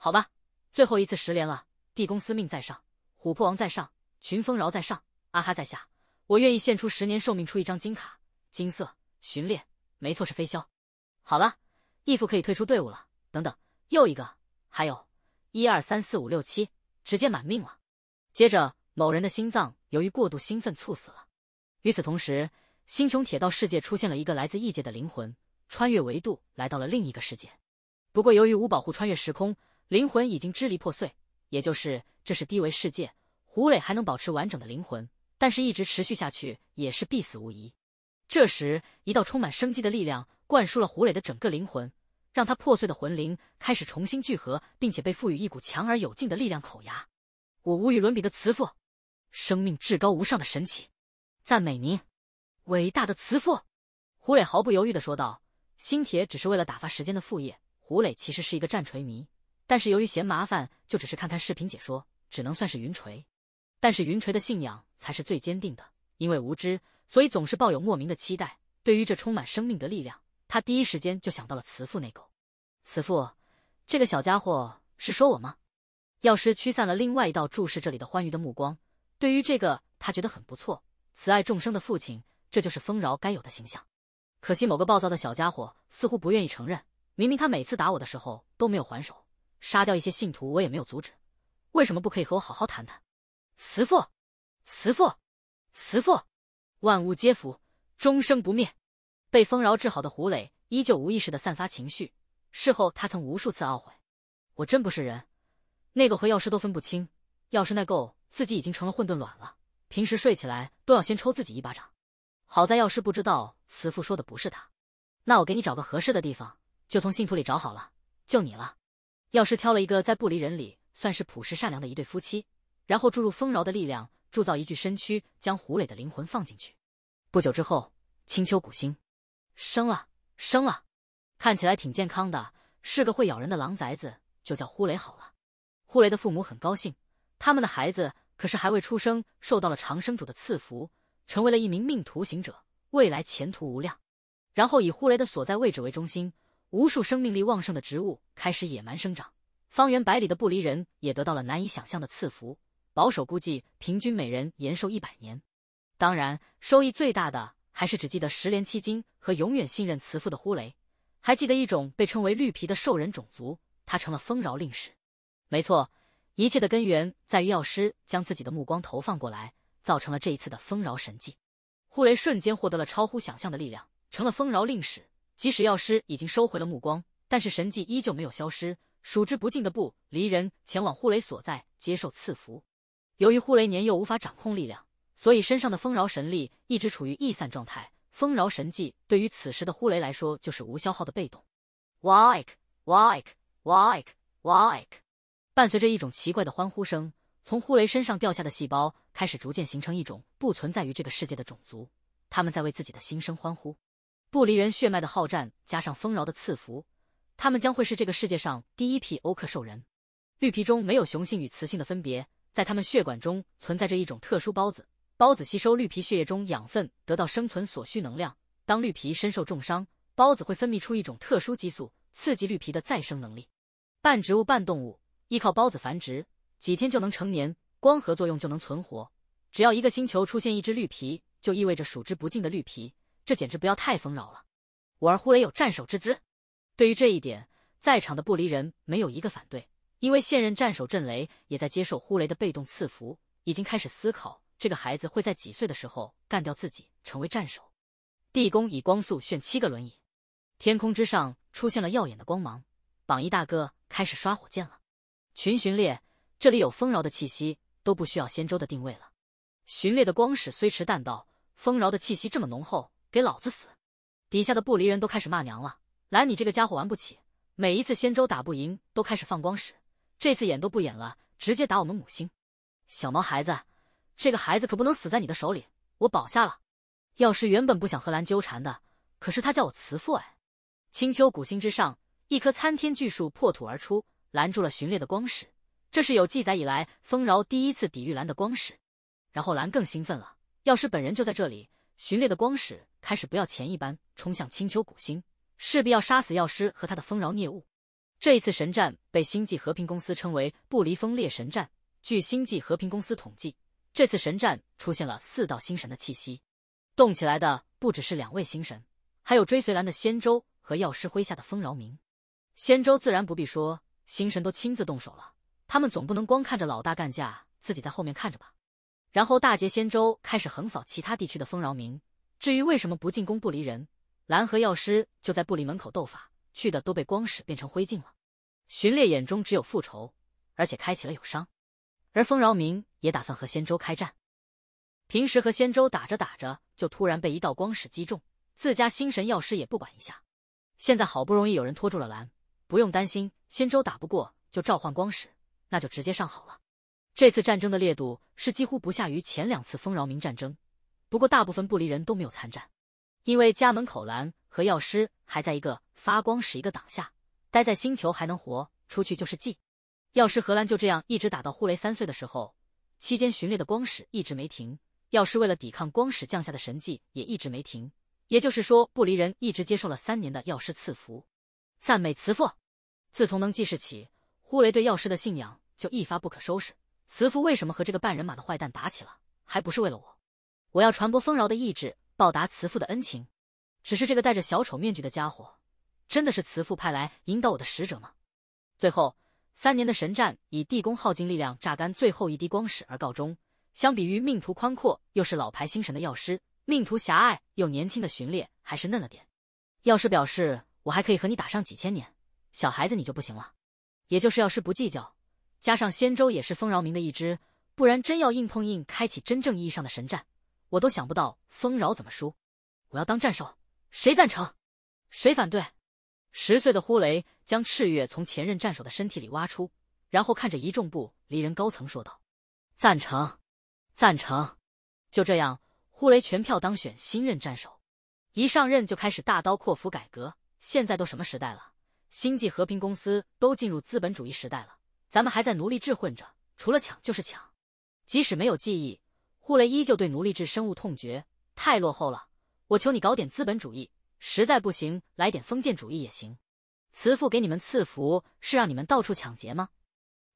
好吧，最后一次十连了。地公司命在上，琥珀王在上，群峰饶在上，阿哈在下，我愿意献出十年寿命出一张金卡，金色巡猎，没错是飞霄。好了，义父可以退出队伍了。等等，又一个，还有，一二三四五六七，直接满命了。接着，某人的心脏由于过度兴奋猝死了。与此同时，星穹铁道世界出现了一个来自异界的灵魂，穿越维度来到了另一个世界。不过由于无保护穿越时空。灵魂已经支离破碎，也就是这是低维世界。胡磊还能保持完整的灵魂，但是一直持续下去也是必死无疑。这时，一道充满生机的力量灌输了胡磊的整个灵魂，让他破碎的魂灵开始重新聚合，并且被赋予一股强而有劲的力量。口牙，我无与伦比的慈父，生命至高无上的神奇，赞美您，伟大的慈父。胡磊毫不犹豫的说道：“星铁只是为了打发时间的副业，胡磊其实是一个战锤迷。”但是由于嫌麻烦，就只是看看视频解说，只能算是云锤。但是云锤的信仰才是最坚定的，因为无知，所以总是抱有莫名的期待。对于这充满生命的力量，他第一时间就想到了慈父那狗。慈父，这个小家伙是说我吗？药师驱散了另外一道注视这里的欢愉的目光。对于这个，他觉得很不错，慈爱众生的父亲，这就是丰饶该有的形象。可惜某个暴躁的小家伙似乎不愿意承认，明明他每次打我的时候都没有还手。杀掉一些信徒，我也没有阻止。为什么不可以和我好好谈谈？慈父，慈父，慈父，万物皆福，终生不灭。被丰饶治好的胡磊依旧无意识的散发情绪。事后他曾无数次懊悔，我真不是人。那个和药师都分不清，药师那够，自己已经成了混沌卵了。平时睡起来都要先抽自己一巴掌。好在药师不知道慈父说的不是他。那我给你找个合适的地方，就从信徒里找好了，就你了。药师挑了一个在不离人里算是朴实善良的一对夫妻，然后注入丰饶的力量，铸造一具身躯，将胡磊的灵魂放进去。不久之后，青丘古星生了，生了，看起来挺健康的，是个会咬人的狼崽子，就叫呼雷好了。呼雷的父母很高兴，他们的孩子可是还未出生，受到了长生主的赐福，成为了一名命途行者，未来前途无量。然后以呼雷的所在位置为中心。无数生命力旺盛的植物开始野蛮生长，方圆百里的不离人也得到了难以想象的赐福。保守估计，平均每人延寿一百年。当然，收益最大的还是只记得十连七金和永远信任慈父的呼雷，还记得一种被称为绿皮的兽人种族，它成了丰饶令使。没错，一切的根源在于药师将自己的目光投放过来，造成了这一次的丰饶神迹。呼雷瞬间获得了超乎想象的力量，成了丰饶令使。即使药师已经收回了目光，但是神迹依旧没有消失。数之不尽的布离人前往呼雷所在接受赐福。由于呼雷年幼无法掌控力量，所以身上的丰饶神力一直处于易散状态。丰饶神迹对于此时的呼雷来说就是无消耗的被动。Like, like, like, like！伴随着一种奇怪的欢呼声，从呼雷身上掉下的细胞开始逐渐形成一种不存在于这个世界的种族。他们在为自己的新生欢呼。不离人血脉的好战，加上丰饶的赐福，他们将会是这个世界上第一批欧克兽人。绿皮中没有雄性与雌性的分别，在他们血管中存在着一种特殊孢子，孢子吸收绿皮血液中养分，得到生存所需能量。当绿皮身受重伤，孢子会分泌出一种特殊激素，刺激绿皮的再生能力。半植物半动物，依靠孢子繁殖，几天就能成年，光合作用就能存活。只要一个星球出现一只绿皮，就意味着数之不尽的绿皮。这简直不要太丰饶了！我儿呼雷有战手之姿，对于这一点，在场的不离人没有一个反对，因为现任战手震雷也在接受呼雷的被动赐福，已经开始思考这个孩子会在几岁的时候干掉自己，成为战手。地宫以光速炫七个轮椅，天空之上出现了耀眼的光芒。榜一大哥开始刷火箭了。群巡猎，这里有丰饶的气息，都不需要仙舟的定位了。巡猎的光矢虽迟，但到，丰饶的气息这么浓厚。给老子死！底下的不离人都开始骂娘了。蓝，你这个家伙玩不起！每一次仙州打不赢，都开始放光使，这次演都不演了，直接打我们母星。小毛孩子，这个孩子可不能死在你的手里，我保下了。药师原本不想和兰纠缠的，可是他叫我慈父哎。青丘古星之上，一棵参天巨树破土而出，拦住了巡猎的光使。这是有记载以来丰饶第一次抵御蓝的光使，然后蓝更兴奋了，药师本人就在这里，巡猎的光使开始不要钱一般冲向青丘古星，势必要杀死药师和他的丰饶孽物。这一次神战被星际和平公司称为“不离风猎神战”。据星际和平公司统计，这次神战出现了四道星神的气息。动起来的不只是两位星神，还有追随蓝的仙舟和药师麾下的丰饶明。仙舟自然不必说，星神都亲自动手了，他们总不能光看着老大干架，自己在后面看着吧？然后大劫仙舟开始横扫其他地区的丰饶明，至于为什么不进攻不离人，蓝和药师就在不离门口斗法，去的都被光使变成灰烬了。巡猎眼中只有复仇，而且开启了有伤，而丰饶明也打算和仙州开战。平时和仙州打着打着，就突然被一道光使击中，自家星神药师也不管一下。现在好不容易有人拖住了蓝，不用担心仙州打不过就召唤光使，那就直接上好了。这次战争的烈度是几乎不下于前两次丰饶明战争。不过，大部分不离人都没有参战，因为家门口蓝和药师还在一个发光使一个挡下，待在星球还能活，出去就是祭。药师和兰就这样一直打到呼雷三岁的时候，期间巡猎的光使一直没停，药师为了抵抗光使降下的神迹也一直没停。也就是说，不离人一直接受了三年的药师赐福，赞美慈父。自从能记事起，呼雷对药师的信仰就一发不可收拾。慈父为什么和这个半人马的坏蛋打起了？还不是为了我。我要传播丰饶的意志，报答慈父的恩情。只是这个戴着小丑面具的家伙，真的是慈父派来引导我的使者吗？最后三年的神战以地宫耗尽力量，榨干最后一滴光矢而告终。相比于命途宽阔又是老牌星神的药师，命途狭隘又年轻的巡猎还是嫩了点。药师表示我还可以和你打上几千年，小孩子你就不行了。也就是药师不计较，加上仙舟也是丰饶民的一支，不然真要硬碰硬，开启真正意义上的神战。我都想不到丰饶怎么输，我要当战手，谁赞成，谁反对？十岁的呼雷将赤月从前任战手的身体里挖出，然后看着一众布离人高层说道：“赞成，赞成。”就这样，呼雷全票当选新任战手。一上任就开始大刀阔斧改革。现在都什么时代了？星际和平公司都进入资本主义时代了，咱们还在奴隶制混着，除了抢就是抢。即使没有记忆。顾雷依旧对奴隶制深恶痛绝，太落后了！我求你搞点资本主义，实在不行来点封建主义也行。慈父给你们赐福是让你们到处抢劫吗？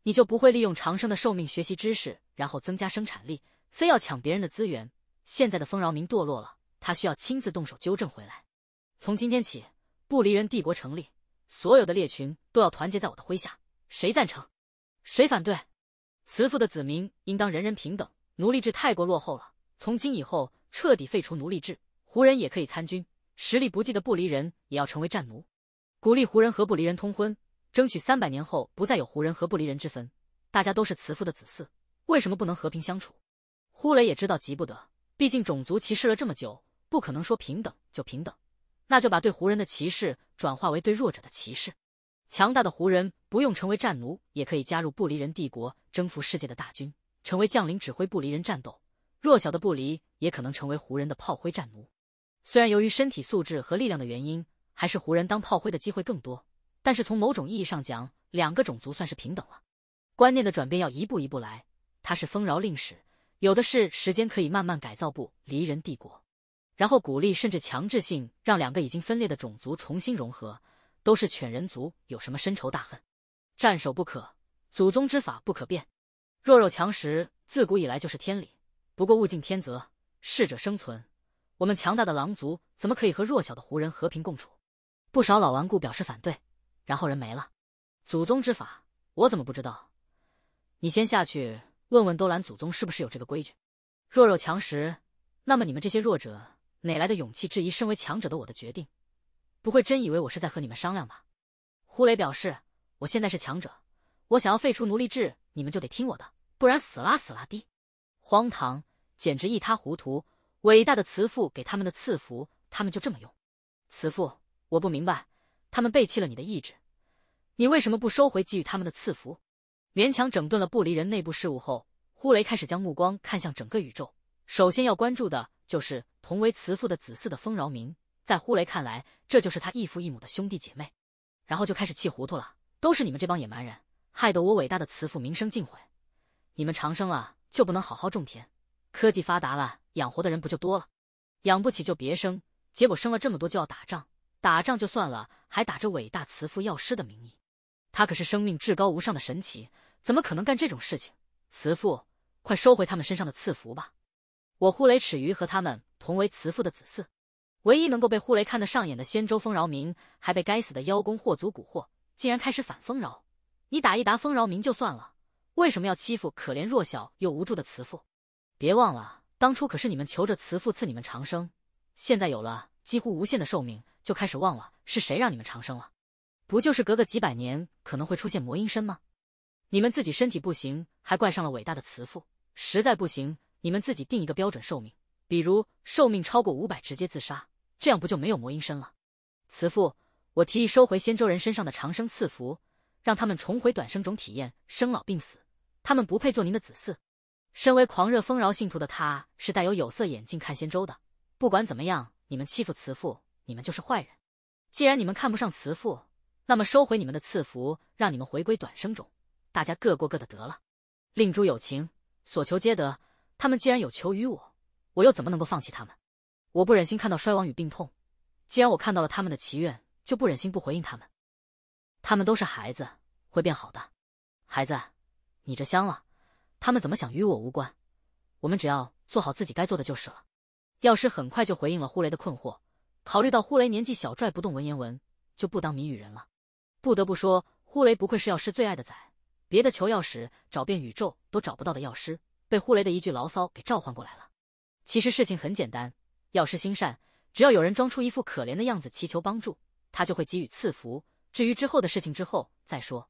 你就不会利用长生的寿命学习知识，然后增加生产力，非要抢别人的资源？现在的丰饶民堕落了，他需要亲自动手纠正回来。从今天起，不离人帝国成立，所有的猎群都要团结在我的麾下。谁赞成？谁反对？慈父的子民应当人人平等。奴隶制太过落后了，从今以后彻底废除奴隶制。胡人也可以参军，实力不济的不离人也要成为战奴。鼓励胡人和不离人通婚，争取三百年后不再有胡人和不离人之分。大家都是慈父的子嗣，为什么不能和平相处？呼雷也知道急不得，毕竟种族歧视了这么久，不可能说平等就平等。那就把对胡人的歧视转化为对弱者的歧视。强大的胡人不用成为战奴，也可以加入不离人帝国征服世界的大军。成为将领指挥部离人战斗，弱小的不离也可能成为胡人的炮灰战奴。虽然由于身体素质和力量的原因，还是胡人当炮灰的机会更多。但是从某种意义上讲，两个种族算是平等了。观念的转变要一步一步来。它是丰饶令使，有的是时间可以慢慢改造部离人帝国，然后鼓励甚至强制性让两个已经分裂的种族重新融合。都是犬人族，有什么深仇大恨？战守不可，祖宗之法不可变。弱肉强食，自古以来就是天理。不过物竞天择，适者生存。我们强大的狼族怎么可以和弱小的胡人和平共处？不少老顽固表示反对，然后人没了。祖宗之法，我怎么不知道？你先下去问问兜兰祖宗，是不是有这个规矩？弱肉强食，那么你们这些弱者哪来的勇气质疑身为强者的我的决定？不会真以为我是在和你们商量吧？胡雷表示，我现在是强者，我想要废除奴隶制。你们就得听我的，不然死啦死啦的！荒唐，简直一塌糊涂！伟大的慈父给他们的赐福，他们就这么用！慈父，我不明白，他们背弃了你的意志，你为什么不收回给予他们的赐福？勉强整顿了不离人内部事务后，呼雷开始将目光看向整个宇宙。首先要关注的就是同为慈父的子嗣的丰饶民，在呼雷看来，这就是他异父异母的兄弟姐妹。然后就开始气糊涂了，都是你们这帮野蛮人！害得我伟大的慈父名声尽毁，你们长生了就不能好好种田？科技发达了，养活的人不就多了？养不起就别生，结果生了这么多就要打仗，打仗就算了，还打着伟大慈父药师的名义，他可是生命至高无上的神奇，怎么可能干这种事情？慈父，快收回他们身上的赐福吧！我呼雷齿鱼和他们同为慈父的子嗣，唯一能够被呼雷看得上眼的仙州丰饶民，还被该死的妖公祸族蛊惑，竟然开始反丰饶。你打一打风饶民就算了，为什么要欺负可怜弱小又无助的慈父？别忘了，当初可是你们求着慈父赐你们长生，现在有了几乎无限的寿命，就开始忘了是谁让你们长生了？不就是隔个几百年可能会出现魔音身吗？你们自己身体不行，还怪上了伟大的慈父。实在不行，你们自己定一个标准寿命，比如寿命超过五百直接自杀，这样不就没有魔音身了？慈父，我提议收回仙州人身上的长生赐福。让他们重回短生种，体验生老病死。他们不配做您的子嗣。身为狂热丰饶信徒的他，是带有有色眼镜看仙舟的。不管怎么样，你们欺负慈父，你们就是坏人。既然你们看不上慈父，那么收回你们的赐福，让你们回归短生种，大家各过各的得了。令诸有情，所求皆得。他们既然有求于我，我又怎么能够放弃他们？我不忍心看到衰亡与病痛。既然我看到了他们的祈愿，就不忍心不回应他们。他们都是孩子，会变好的。孩子，你这香了。他们怎么想与我无关。我们只要做好自己该做的就是了。药师很快就回应了呼雷的困惑。考虑到呼雷年纪小，拽不动文言文，就不当谜语人了。不得不说，呼雷不愧是药师最爱的崽。别的求药师找遍宇宙都找不到的药师，被呼雷的一句牢骚给召唤过来了。其实事情很简单，药师心善，只要有人装出一副可怜的样子祈求帮助，他就会给予赐福。至于之后的事情，之后再说。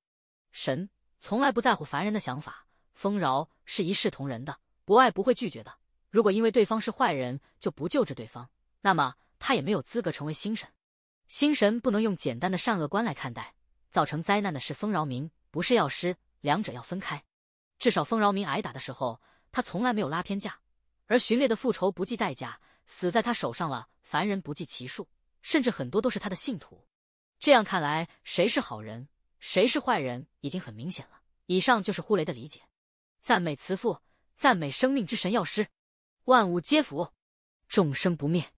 神从来不在乎凡人的想法，丰饶是一视同仁的，博爱不会拒绝的。如果因为对方是坏人就不救治对方，那么他也没有资格成为星神。星神不能用简单的善恶观来看待。造成灾难的是丰饶民，不是药师，两者要分开。至少丰饶民挨打的时候，他从来没有拉偏架。而巡猎的复仇不计代价，死在他手上了凡人不计其数，甚至很多都是他的信徒。这样看来，谁是好人，谁是坏人已经很明显了。以上就是呼雷的理解。赞美慈父，赞美生命之神药师，万物皆福，众生不灭。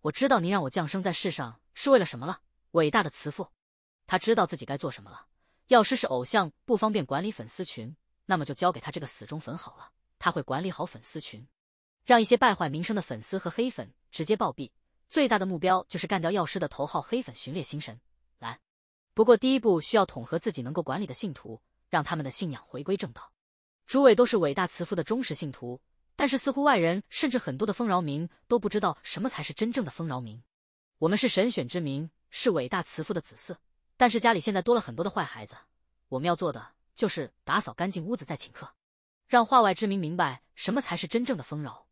我知道您让我降生在世上是为了什么了，伟大的慈父。他知道自己该做什么了。药师是偶像，不方便管理粉丝群，那么就交给他这个死忠粉好了。他会管理好粉丝群，让一些败坏名声的粉丝和黑粉直接暴毙。最大的目标就是干掉药师的头号黑粉巡猎星神。来。不过，第一步需要统合自己能够管理的信徒，让他们的信仰回归正道。诸位都是伟大慈父的忠实信徒，但是似乎外人甚至很多的丰饶民都不知道什么才是真正的丰饶民。我们是神选之民，是伟大慈父的子嗣。但是家里现在多了很多的坏孩子，我们要做的就是打扫干净屋子再请客，让化外之民明白什么才是真正的丰饶。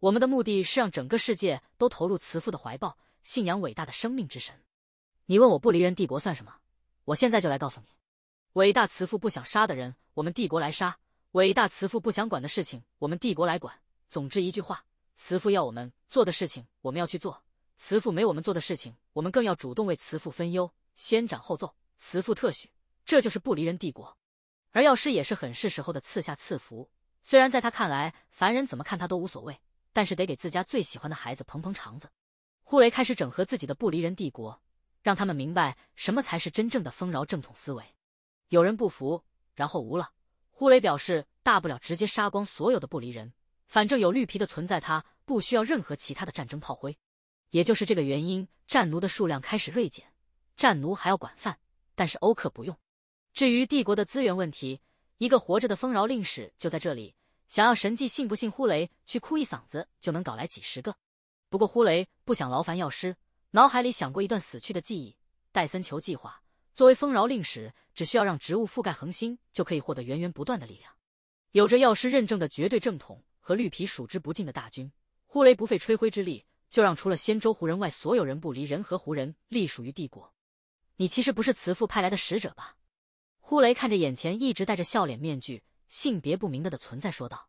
我们的目的是让整个世界都投入慈父的怀抱，信仰伟大的生命之神。你问我不离人帝国算什么？我现在就来告诉你，伟大慈父不想杀的人，我们帝国来杀；伟大慈父不想管的事情，我们帝国来管。总之一句话，慈父要我们做的事情，我们要去做；慈父没我们做的事情，我们更要主动为慈父分忧。先斩后奏，慈父特许，这就是不离人帝国。而药师也是很是时候的赐下赐福，虽然在他看来凡人怎么看他都无所谓，但是得给自家最喜欢的孩子捧捧场子。呼雷开始整合自己的不离人帝国。让他们明白什么才是真正的丰饶正统思维。有人不服，然后无了。呼雷表示，大不了直接杀光所有的不离人，反正有绿皮的存在，他不需要任何其他的战争炮灰。也就是这个原因，战奴的数量开始锐减。战奴还要管饭，但是欧克不用。至于帝国的资源问题，一个活着的丰饶令使就在这里，想要神迹信不信？呼雷去哭一嗓子就能搞来几十个。不过呼雷不想劳烦药师。脑海里想过一段死去的记忆，戴森球计划作为丰饶令使，只需要让植物覆盖恒星，就可以获得源源不断的力量。有着药师认证的绝对正统和绿皮数之不尽的大军，呼雷不费吹灰之力就让除了仙州湖人外所有人不离人和湖人隶属于帝国。你其实不是慈父派来的使者吧？呼雷看着眼前一直戴着笑脸面具、性别不明的的存在说道，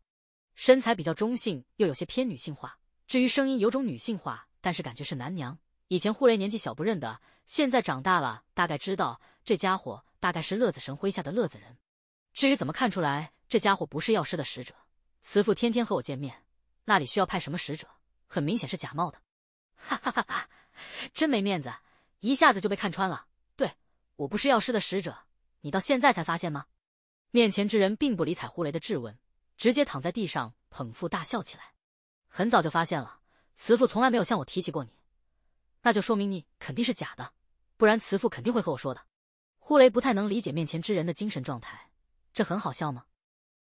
身材比较中性又有些偏女性化，至于声音有种女性化，但是感觉是男娘。以前呼雷年纪小不认得，现在长大了，大概知道这家伙大概是乐子神麾下的乐子人。至于怎么看出来这家伙不是药师的使者，慈父天天和我见面，那里需要派什么使者？很明显是假冒的。哈哈哈！真没面子，一下子就被看穿了。对我不是药师的使者，你到现在才发现吗？面前之人并不理睬呼雷的质问，直接躺在地上捧腹大笑起来。很早就发现了，慈父从来没有向我提起过你。那就说明你肯定是假的，不然慈父肯定会和我说的。呼雷不太能理解面前之人的精神状态，这很好笑吗？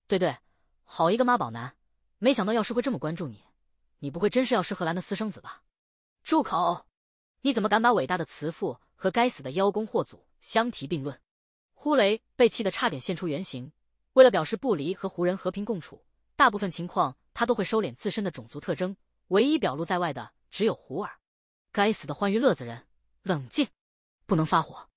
对对，好一个妈宝男！没想到药师会这么关注你，你不会真是药师荷兰的私生子吧？住口！你怎么敢把伟大的慈父和该死的妖公祸祖相提并论？呼雷被气得差点现出原形。为了表示不离和胡人和平共处，大部分情况他都会收敛自身的种族特征，唯一表露在外的只有胡儿。该死的欢愉乐子人，冷静，不能发火，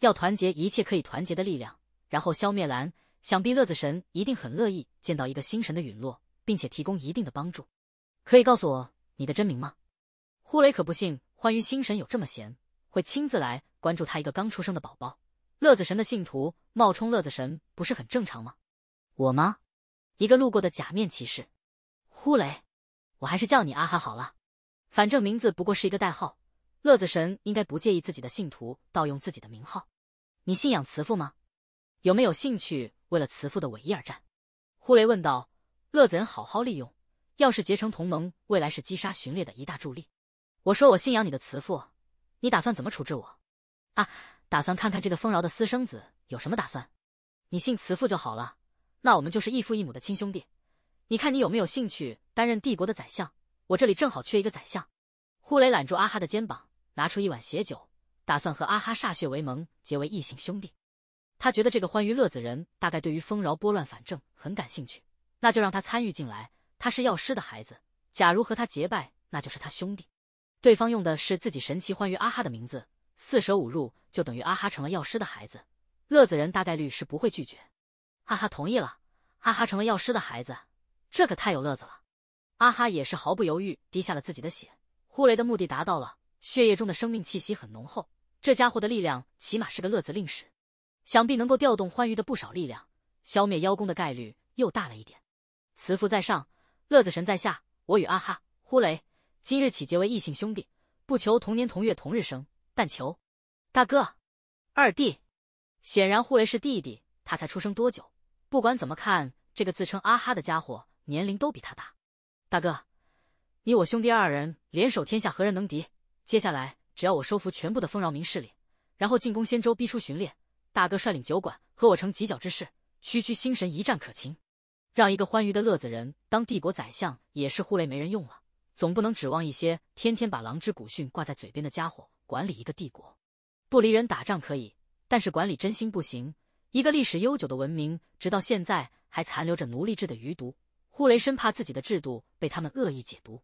要团结一切可以团结的力量，然后消灭蓝。想必乐子神一定很乐意见到一个星神的陨落，并且提供一定的帮助。可以告诉我你的真名吗？呼雷可不信欢愉星神有这么闲，会亲自来关注他一个刚出生的宝宝。乐子神的信徒冒充乐子神不是很正常吗？我吗？一个路过的假面骑士。呼雷，我还是叫你阿哈好了。反正名字不过是一个代号，乐子神应该不介意自己的信徒盗用自己的名号。你信仰慈父吗？有没有兴趣为了慈父的伟业而战？呼雷问道。乐子人好好利用，要是结成同盟，未来是击杀巡猎的一大助力。我说我信仰你的慈父，你打算怎么处置我？啊，打算看看这个丰饶的私生子有什么打算？你信慈父就好了，那我们就是异父异母的亲兄弟。你看你有没有兴趣担任帝国的宰相？我这里正好缺一个宰相，呼雷揽住阿哈的肩膀，拿出一碗血酒，打算和阿哈歃血为盟，结为异姓兄弟。他觉得这个欢愉乐子人大概对于丰饶拨乱反正很感兴趣，那就让他参与进来。他是药师的孩子，假如和他结拜，那就是他兄弟。对方用的是自己神奇欢愉阿哈的名字，四舍五入就等于阿哈成了药师的孩子。乐子人大概率是不会拒绝。阿哈同意了，阿哈成了药师的孩子，这可太有乐子了。阿哈也是毫不犹豫滴下了自己的血，呼雷的目的达到了。血液中的生命气息很浓厚，这家伙的力量起码是个乐子令使，想必能够调动欢愉的不少力量，消灭妖宫的概率又大了一点。慈父在上，乐子神在下，我与阿哈呼雷今日起结为异姓兄弟，不求同年同月同日生，但求大哥、二弟。显然呼雷是弟弟，他才出生多久？不管怎么看，这个自称阿哈的家伙年龄都比他大。大哥，你我兄弟二人联手，天下何人能敌？接下来，只要我收服全部的丰饶民势力，然后进攻仙州，逼出巡猎。大哥率领酒馆和我成犄角之势，区区星神一战可擒。让一个欢愉的乐子人当帝国宰相，也是忽雷没人用了。总不能指望一些天天把狼之古训挂在嘴边的家伙管理一个帝国。不离人打仗可以，但是管理真心不行。一个历史悠久的文明，直到现在还残留着奴隶制的余毒。呼雷生怕自己的制度被他们恶意解读。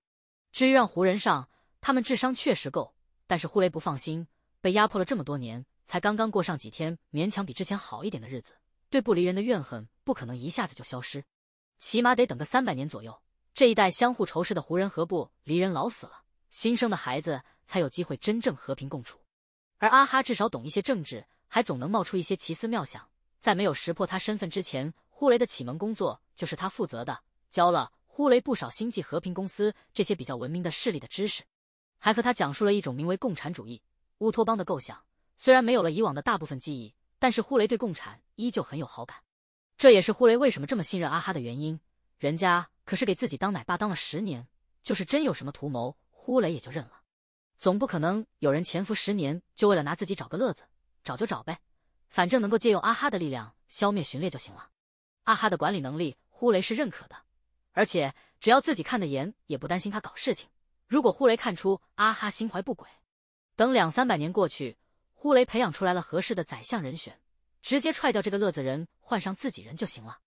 至于让胡人上，他们智商确实够，但是呼雷不放心。被压迫了这么多年，才刚刚过上几天勉强比之前好一点的日子，对不离人的怨恨不可能一下子就消失，起码得等个三百年左右。这一代相互仇视的胡人和不离人老死了，新生的孩子才有机会真正和平共处。而阿哈至少懂一些政治，还总能冒出一些奇思妙想。在没有识破他身份之前，呼雷的启蒙工作就是他负责的。教了呼雷不少星际和平公司这些比较文明的势力的知识，还和他讲述了一种名为共产主义乌托邦的构想。虽然没有了以往的大部分记忆，但是呼雷对共产依旧很有好感。这也是呼雷为什么这么信任阿哈的原因。人家可是给自己当奶爸当了十年，就是真有什么图谋，呼雷也就认了。总不可能有人潜伏十年就为了拿自己找个乐子，找就找呗，反正能够借用阿哈的力量消灭巡猎就行了。阿哈的管理能力，呼雷是认可的。而且只要自己看得严，也不担心他搞事情。如果呼雷看出阿哈心怀不轨，等两三百年过去，呼雷培养出来了合适的宰相人选，直接踹掉这个乐子人，换上自己人就行了。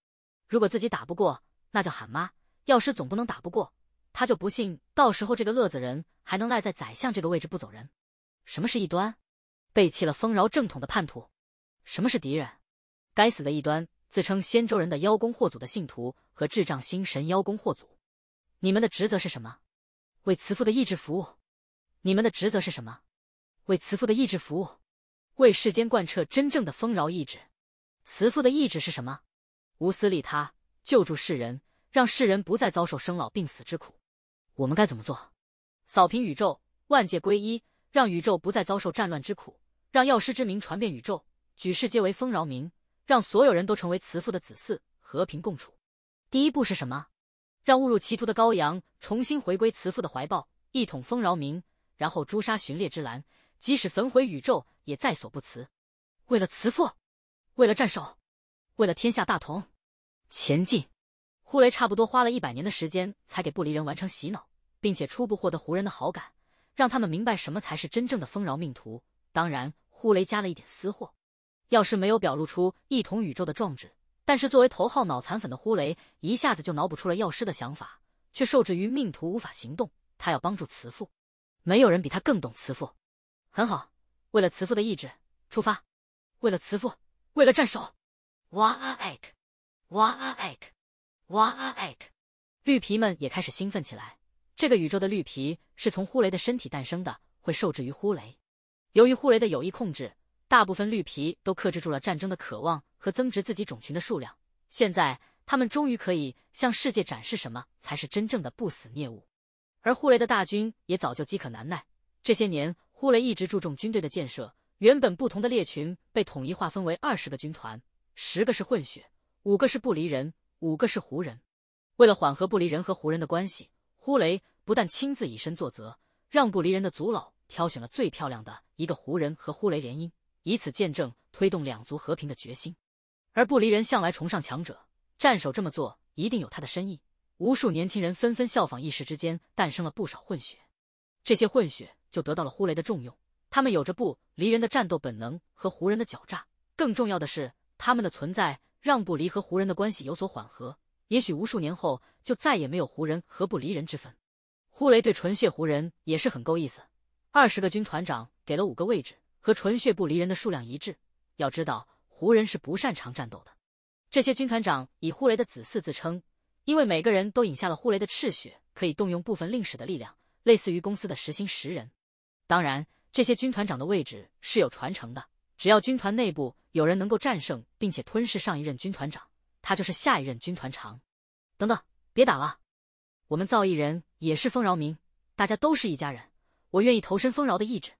如果自己打不过，那就喊妈。要是总不能打不过，他就不信到时候这个乐子人还能赖在宰相这个位置不走人。什么是异端？背弃了丰饶正统的叛徒。什么是敌人？该死的异端。自称仙州人的妖公祸祖的信徒和智障星神妖公祸祖，你们的职责是什么？为慈父的意志服务。你们的职责是什么？为慈父的意志服务，为世间贯彻真正的丰饶意志。慈父的意志是什么？无私利他，救助世人，让世人不再遭受生老病死之苦。我们该怎么做？扫平宇宙，万界归一，让宇宙不再遭受战乱之苦，让药师之名传遍宇宙，举世皆为丰饶名。让所有人都成为慈父的子嗣，和平共处。第一步是什么？让误入歧途的羔羊重新回归慈父的怀抱，一统丰饶民，然后诛杀巡猎之狼，即使焚毁宇宙也在所不辞。为了慈父，为了战守，为了天下大同，前进！呼雷差不多花了一百年的时间，才给布离人完成洗脑，并且初步获得胡人的好感，让他们明白什么才是真正的丰饶命途。当然，呼雷加了一点私货。药师没有表露出一统宇宙的壮志，但是作为头号脑残粉的呼雷一下子就脑补出了药师的想法，却受制于命途无法行动。他要帮助慈父，没有人比他更懂慈父。很好，为了慈父的意志出发，为了慈父，为了战守！哇哎克，哇哎克，哇哎克，绿皮们也开始兴奋起来。这个宇宙的绿皮是从呼雷的身体诞生的，会受制于呼雷。由于呼雷的有意控制。大部分绿皮都克制住了战争的渴望和增值自己种群的数量。现在他们终于可以向世界展示什么才是真正的不死孽物。而呼雷的大军也早就饥渴难耐。这些年，呼雷一直注重军队的建设。原本不同的猎群被统一划分为二十个军团，十个是混血，五个是不离人，五个是胡人。为了缓和不离人和胡人的关系，呼雷不但亲自以身作则，让不离人的族老挑选了最漂亮的一个胡人和呼雷联姻。以此见证推动两族和平的决心，而不离人向来崇尚强者，战手这么做一定有他的深意。无数年轻人纷纷效仿，一时之间诞生了不少混血。这些混血就得到了呼雷的重用，他们有着不离人的战斗本能和胡人的狡诈。更重要的是，他们的存在让不离和胡人的关系有所缓和，也许无数年后就再也没有胡人和不离人之分。呼雷对纯血胡人也是很够意思，二十个军团长给了五个位置。和纯血不离人的数量一致。要知道，胡人是不擅长战斗的。这些军团长以呼雷的子嗣自称，因为每个人都饮下了呼雷的赤血，可以动用部分令使的力量，类似于公司的十星十人。当然，这些军团长的位置是有传承的。只要军团内部有人能够战胜并且吞噬上一任军团长，他就是下一任军团长。等等，别打了！我们造一人也是丰饶民，大家都是一家人，我愿意投身丰饶的意志。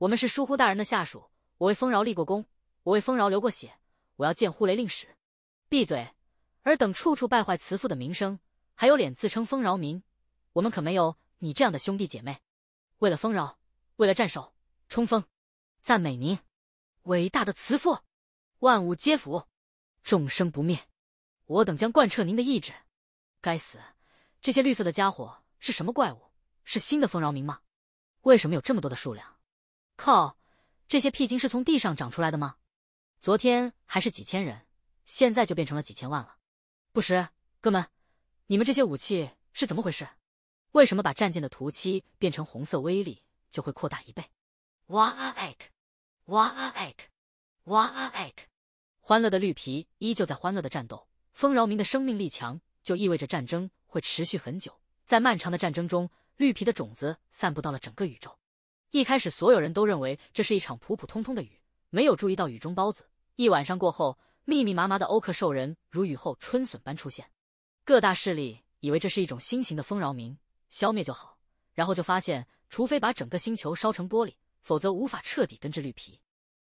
我们是疏忽大人的下属，我为丰饶立过功，我为丰饶流过血，我要见呼雷令使。闭嘴！尔等处处败坏慈父的名声，还有脸自称丰饶民？我们可没有你这样的兄弟姐妹。为了丰饶，为了战首，冲锋！赞美您，伟大的慈父，万物皆服，众生不灭。我等将贯彻您的意志。该死，这些绿色的家伙是什么怪物？是新的丰饶民吗？为什么有这么多的数量？靠！这些屁精是从地上长出来的吗？昨天还是几千人，现在就变成了几千万了。不识，哥们，你们这些武器是怎么回事？为什么把战舰的涂漆变成红色，威力就会扩大一倍哇啊 a t What？What？欢乐的绿皮依旧在欢乐的战斗。丰饶民的生命力强，就意味着战争会持续很久。在漫长的战争中，绿皮的种子散布到了整个宇宙。一开始，所有人都认为这是一场普普通通的雨，没有注意到雨中包子。一晚上过后，密密麻麻的欧克兽人如雨后春笋般出现。各大势力以为这是一种新型的丰饶民，消灭就好。然后就发现，除非把整个星球烧成玻璃，否则无法彻底根治绿皮。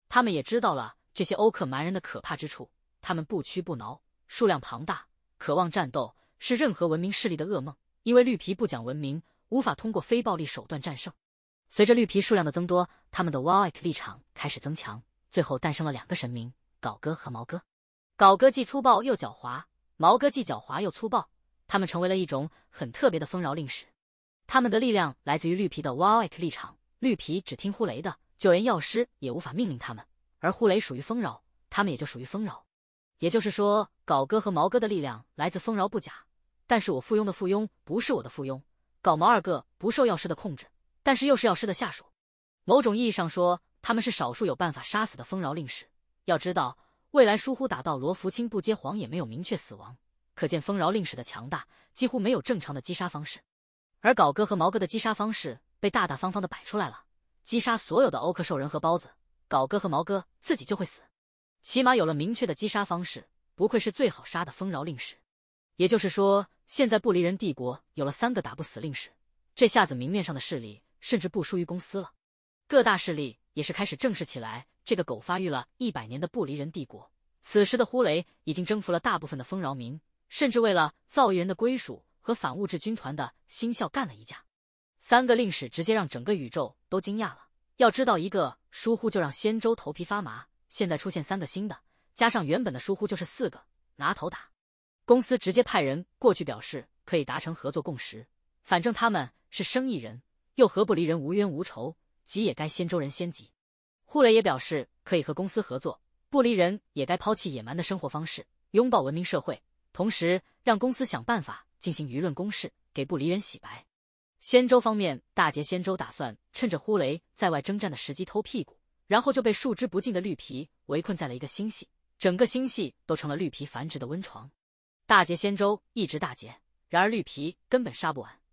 他们也知道了这些欧克蛮人的可怕之处：他们不屈不挠，数量庞大，渴望战斗，是任何文明势力的噩梦。因为绿皮不讲文明，无法通过非暴力手段战胜。随着绿皮数量的增多，他们的 w 瓦尔 c 立场开始增强，最后诞生了两个神明——镐哥和毛哥。镐哥既粗暴又狡猾，毛哥既狡猾又粗暴。他们成为了一种很特别的丰饶令使。他们的力量来自于绿皮的 w 瓦尔 c 立场，绿皮只听呼雷的，就连药师也无法命令他们。而呼雷属于丰饶，他们也就属于丰饶。也就是说，镐哥和毛哥的力量来自丰饶不假，但是我附庸的附庸不是我的附庸，搞毛二个不受药师的控制。但是又是药师的下属，某种意义上说，他们是少数有办法杀死的丰饶令使。要知道，未来疏忽打到罗福清不接黄也没有明确死亡，可见丰饶令使的强大，几乎没有正常的击杀方式。而搞哥和毛哥的击杀方式被大大方方的摆出来了，击杀所有的欧克兽人和包子，搞哥和毛哥自己就会死。起码有了明确的击杀方式，不愧是最好杀的丰饶令使。也就是说，现在不离人帝国有了三个打不死令使，这下子明面上的势力。甚至不输于公司了，各大势力也是开始正视起来这个狗发育了一百年的不离人帝国。此时的呼雷已经征服了大部分的丰饶民，甚至为了造一人的归属和反物质军团的新校干了一架。三个令使直接让整个宇宙都惊讶了。要知道，一个疏忽就让仙舟头皮发麻，现在出现三个新的，加上原本的疏忽就是四个，拿头打。公司直接派人过去表示可以达成合作共识，反正他们是生意人。又何不离人无冤无仇，急也该仙州人先急。呼雷也表示可以和公司合作，不离人也该抛弃野蛮的生活方式，拥抱文明社会。同时让公司想办法进行舆论攻势，给不离人洗白。仙州方面，大捷仙州打算趁着呼雷在外征战的时机偷屁股，然后就被数之不尽的绿皮围困在了一个星系，整个星系都成了绿皮繁殖的温床。大捷仙州一直大捷，然而绿皮根本杀不完。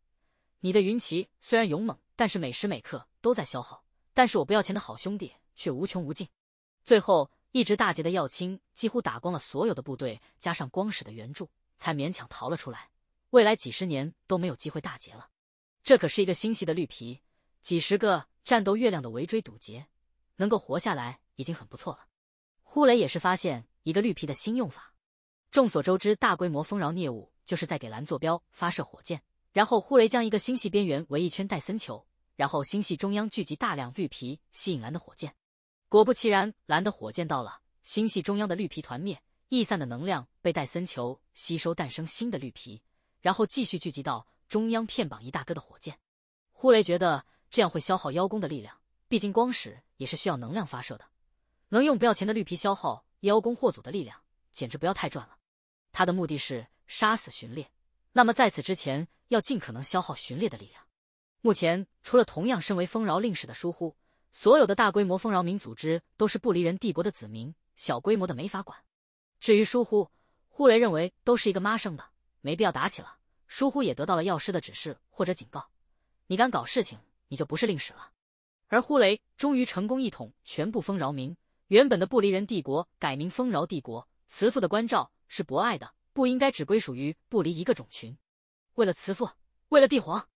你的云骑虽然勇猛，但是每时每刻都在消耗，但是我不要钱的好兄弟却无穷无尽。最后一直大劫的耀青几乎打光了所有的部队，加上光使的援助，才勉强逃了出来。未来几十年都没有机会大劫了。这可是一个星系的绿皮，几十个战斗月亮的围追堵截，能够活下来已经很不错了。呼雷也是发现一个绿皮的新用法。众所周知，大规模丰饶猎物就是在给蓝坐标发射火箭。然后，呼雷将一个星系边缘围一圈戴森球，然后星系中央聚集大量绿皮，吸引蓝的火箭。果不其然，蓝的火箭到了星系中央的绿皮团灭，逸散的能量被戴森球吸收，诞生新的绿皮，然后继续聚集到中央片绑一大哥的火箭。呼雷觉得这样会消耗妖功的力量，毕竟光使也是需要能量发射的，能用不要钱的绿皮消耗妖功或祖的力量，简直不要太赚了。他的目的是杀死巡猎，那么在此之前。要尽可能消耗巡猎的力量。目前，除了同样身为丰饶令使的疏忽，所有的大规模丰饶民组织都是不离人帝国的子民，小规模的没法管。至于疏忽，呼雷认为都是一个妈生的，没必要打起了。疏忽也得到了药师的指示或者警告：你敢搞事情，你就不是令使了。而呼雷终于成功一统全部丰饶民，原本的不离人帝国改名丰饶帝国。慈父的关照是博爱的，不应该只归属于不离一个种群。为了慈父，为了帝皇，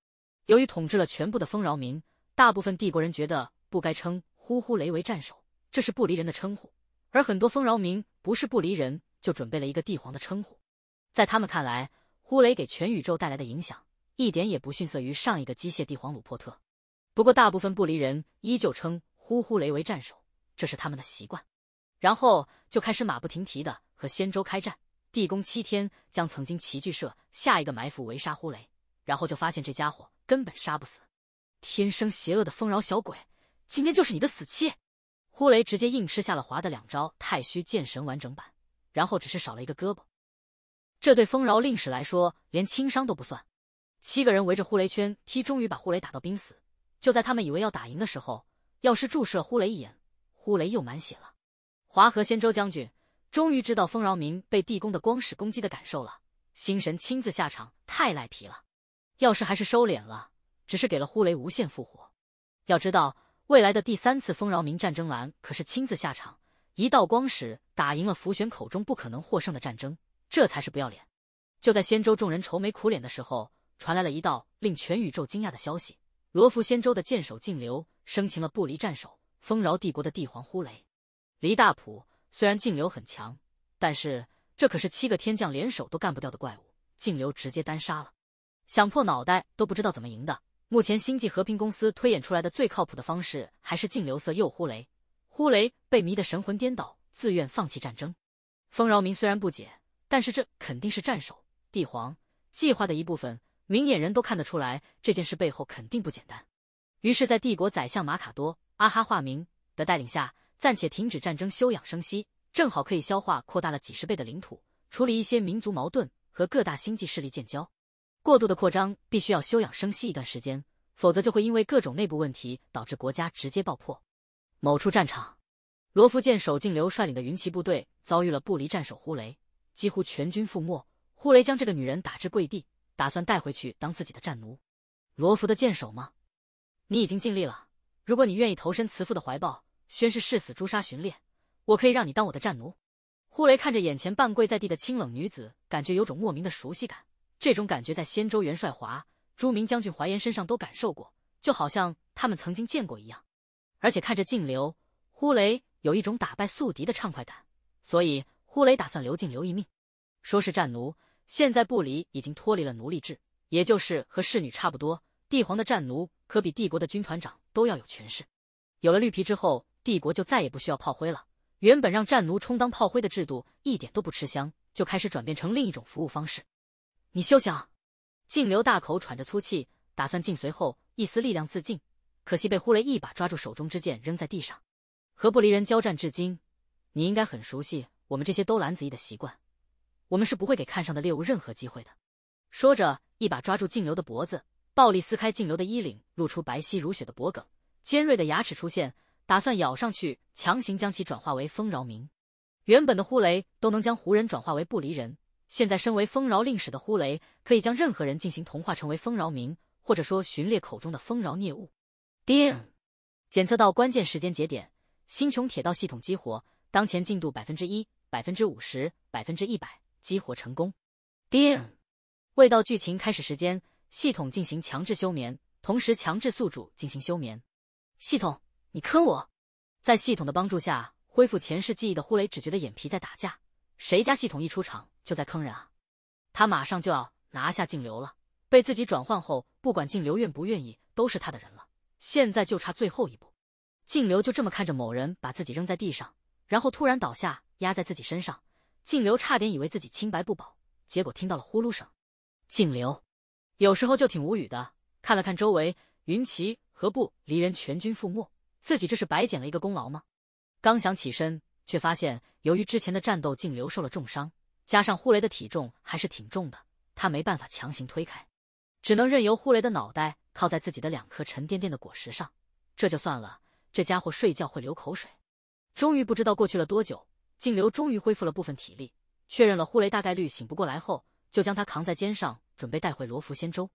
由于统治了全部的丰饶民，大部分帝国人觉得不该称呼呼雷为战首，这是不离人的称呼，而很多丰饶民不是不离人，就准备了一个帝皇的称呼，在他们看来，呼雷给全宇宙带来的影响一点也不逊色于上一个机械帝皇鲁珀特，不过大部分不离人依旧称呼呼雷为战首，这是他们的习惯，然后就开始马不停蹄的和仙州开战。地宫七天将曾经齐聚社下一个埋伏围杀呼雷，然后就发现这家伙根本杀不死，天生邪恶的丰饶小鬼，今天就是你的死期！呼雷直接硬吃下了华的两招太虚剑神完整版，然后只是少了一个胳膊，这对丰饶令使来说连轻伤都不算。七个人围着呼雷圈踢，终于把呼雷打到濒死。就在他们以为要打赢的时候，药师注射了呼雷一眼，呼雷又满血了。华和仙舟将军。终于知道丰饶民被地宫的光使攻击的感受了。星神亲自下场太赖皮了，要是还是收敛了，只是给了呼雷无限复活。要知道未来的第三次丰饶民战争蓝可是亲自下场，一道光使打赢了符玄口中不可能获胜的战争，这才是不要脸。就在仙州众人愁眉苦脸的时候，传来了一道令全宇宙惊讶的消息：罗浮仙州的剑首镜流生擒了不离战手丰饶帝国的帝皇呼雷，离大普。虽然净流很强，但是这可是七个天将联手都干不掉的怪物，净流直接单杀了，想破脑袋都不知道怎么赢的。目前星际和平公司推演出来的最靠谱的方式，还是净流色诱呼雷，呼雷被迷得神魂颠倒，自愿放弃战争。丰饶民虽然不解，但是这肯定是战守帝皇计划的一部分，明眼人都看得出来，这件事背后肯定不简单。于是，在帝国宰相马卡多阿哈化名的带领下。暂且停止战争，休养生息，正好可以消化扩大了几十倍的领土，处理一些民族矛盾和各大星际势力建交。过度的扩张必须要休养生息一段时间，否则就会因为各种内部问题导致国家直接爆破。某处战场，罗浮剑手静流率领的云骑部队遭遇了不离战守呼雷，几乎全军覆没。呼雷将这个女人打至跪地，打算带回去当自己的战奴。罗浮的剑手吗？你已经尽力了，如果你愿意投身慈父的怀抱。宣誓誓死诛杀巡猎，我可以让你当我的战奴。呼雷看着眼前半跪在地的清冷女子，感觉有种莫名的熟悉感。这种感觉在仙州元帅华朱明将军怀言身上都感受过，就好像他们曾经见过一样。而且看着静流，呼雷有一种打败宿敌的畅快感。所以呼雷打算留静流一命。说是战奴，现在布里已经脱离了奴隶制，也就是和侍女差不多。帝皇的战奴可比帝国的军团长都要有权势。有了绿皮之后。帝国就再也不需要炮灰了。原本让战奴充当炮灰的制度一点都不吃香，就开始转变成另一种服务方式。你休想！静流大口喘着粗气，打算尽随后一丝力量自尽，可惜被呼雷一把抓住手中之剑扔在地上。和不离人交战至今，你应该很熟悉我们这些兜兰子翼的习惯。我们是不会给看上的猎物任何机会的。说着，一把抓住静流的脖子，暴力撕开静流的衣领，露出白皙如雪的脖颈，尖锐的牙齿出现。打算咬上去，强行将其转化为丰饶民。原本的呼雷都能将胡人转化为不离人，现在身为丰饶令使的呼雷，可以将任何人进行同化，成为丰饶民，或者说巡猎口中的丰饶孽物。叮，检测到关键时间节点，星穹铁道系统激活，当前进度百分之一、百分之五十、百分之一百，激活成功。叮，未到剧情开始时间，系统进行强制休眠，同时强制宿主进行休眠。系统。你坑我！在系统的帮助下恢复前世记忆的呼雷只觉得眼皮在打架，谁家系统一出场就在坑人啊！他马上就要拿下静流了，被自己转换后，不管静流愿不愿意都是他的人了。现在就差最后一步。静流就这么看着某人把自己扔在地上，然后突然倒下压在自己身上。静流差点以为自己清白不保，结果听到了呼噜声。静流有时候就挺无语的，看了看周围，云奇和布离人全军覆没。自己这是白捡了一个功劳吗？刚想起身，却发现由于之前的战斗，镜流受了重伤，加上呼雷的体重还是挺重的，他没办法强行推开，只能任由呼雷的脑袋靠在自己的两颗沉甸甸的果实上。这就算了，这家伙睡觉会流口水。终于不知道过去了多久，静流终于恢复了部分体力，确认了呼雷大概率醒不过来后，就将他扛在肩上，准备带回罗浮仙州。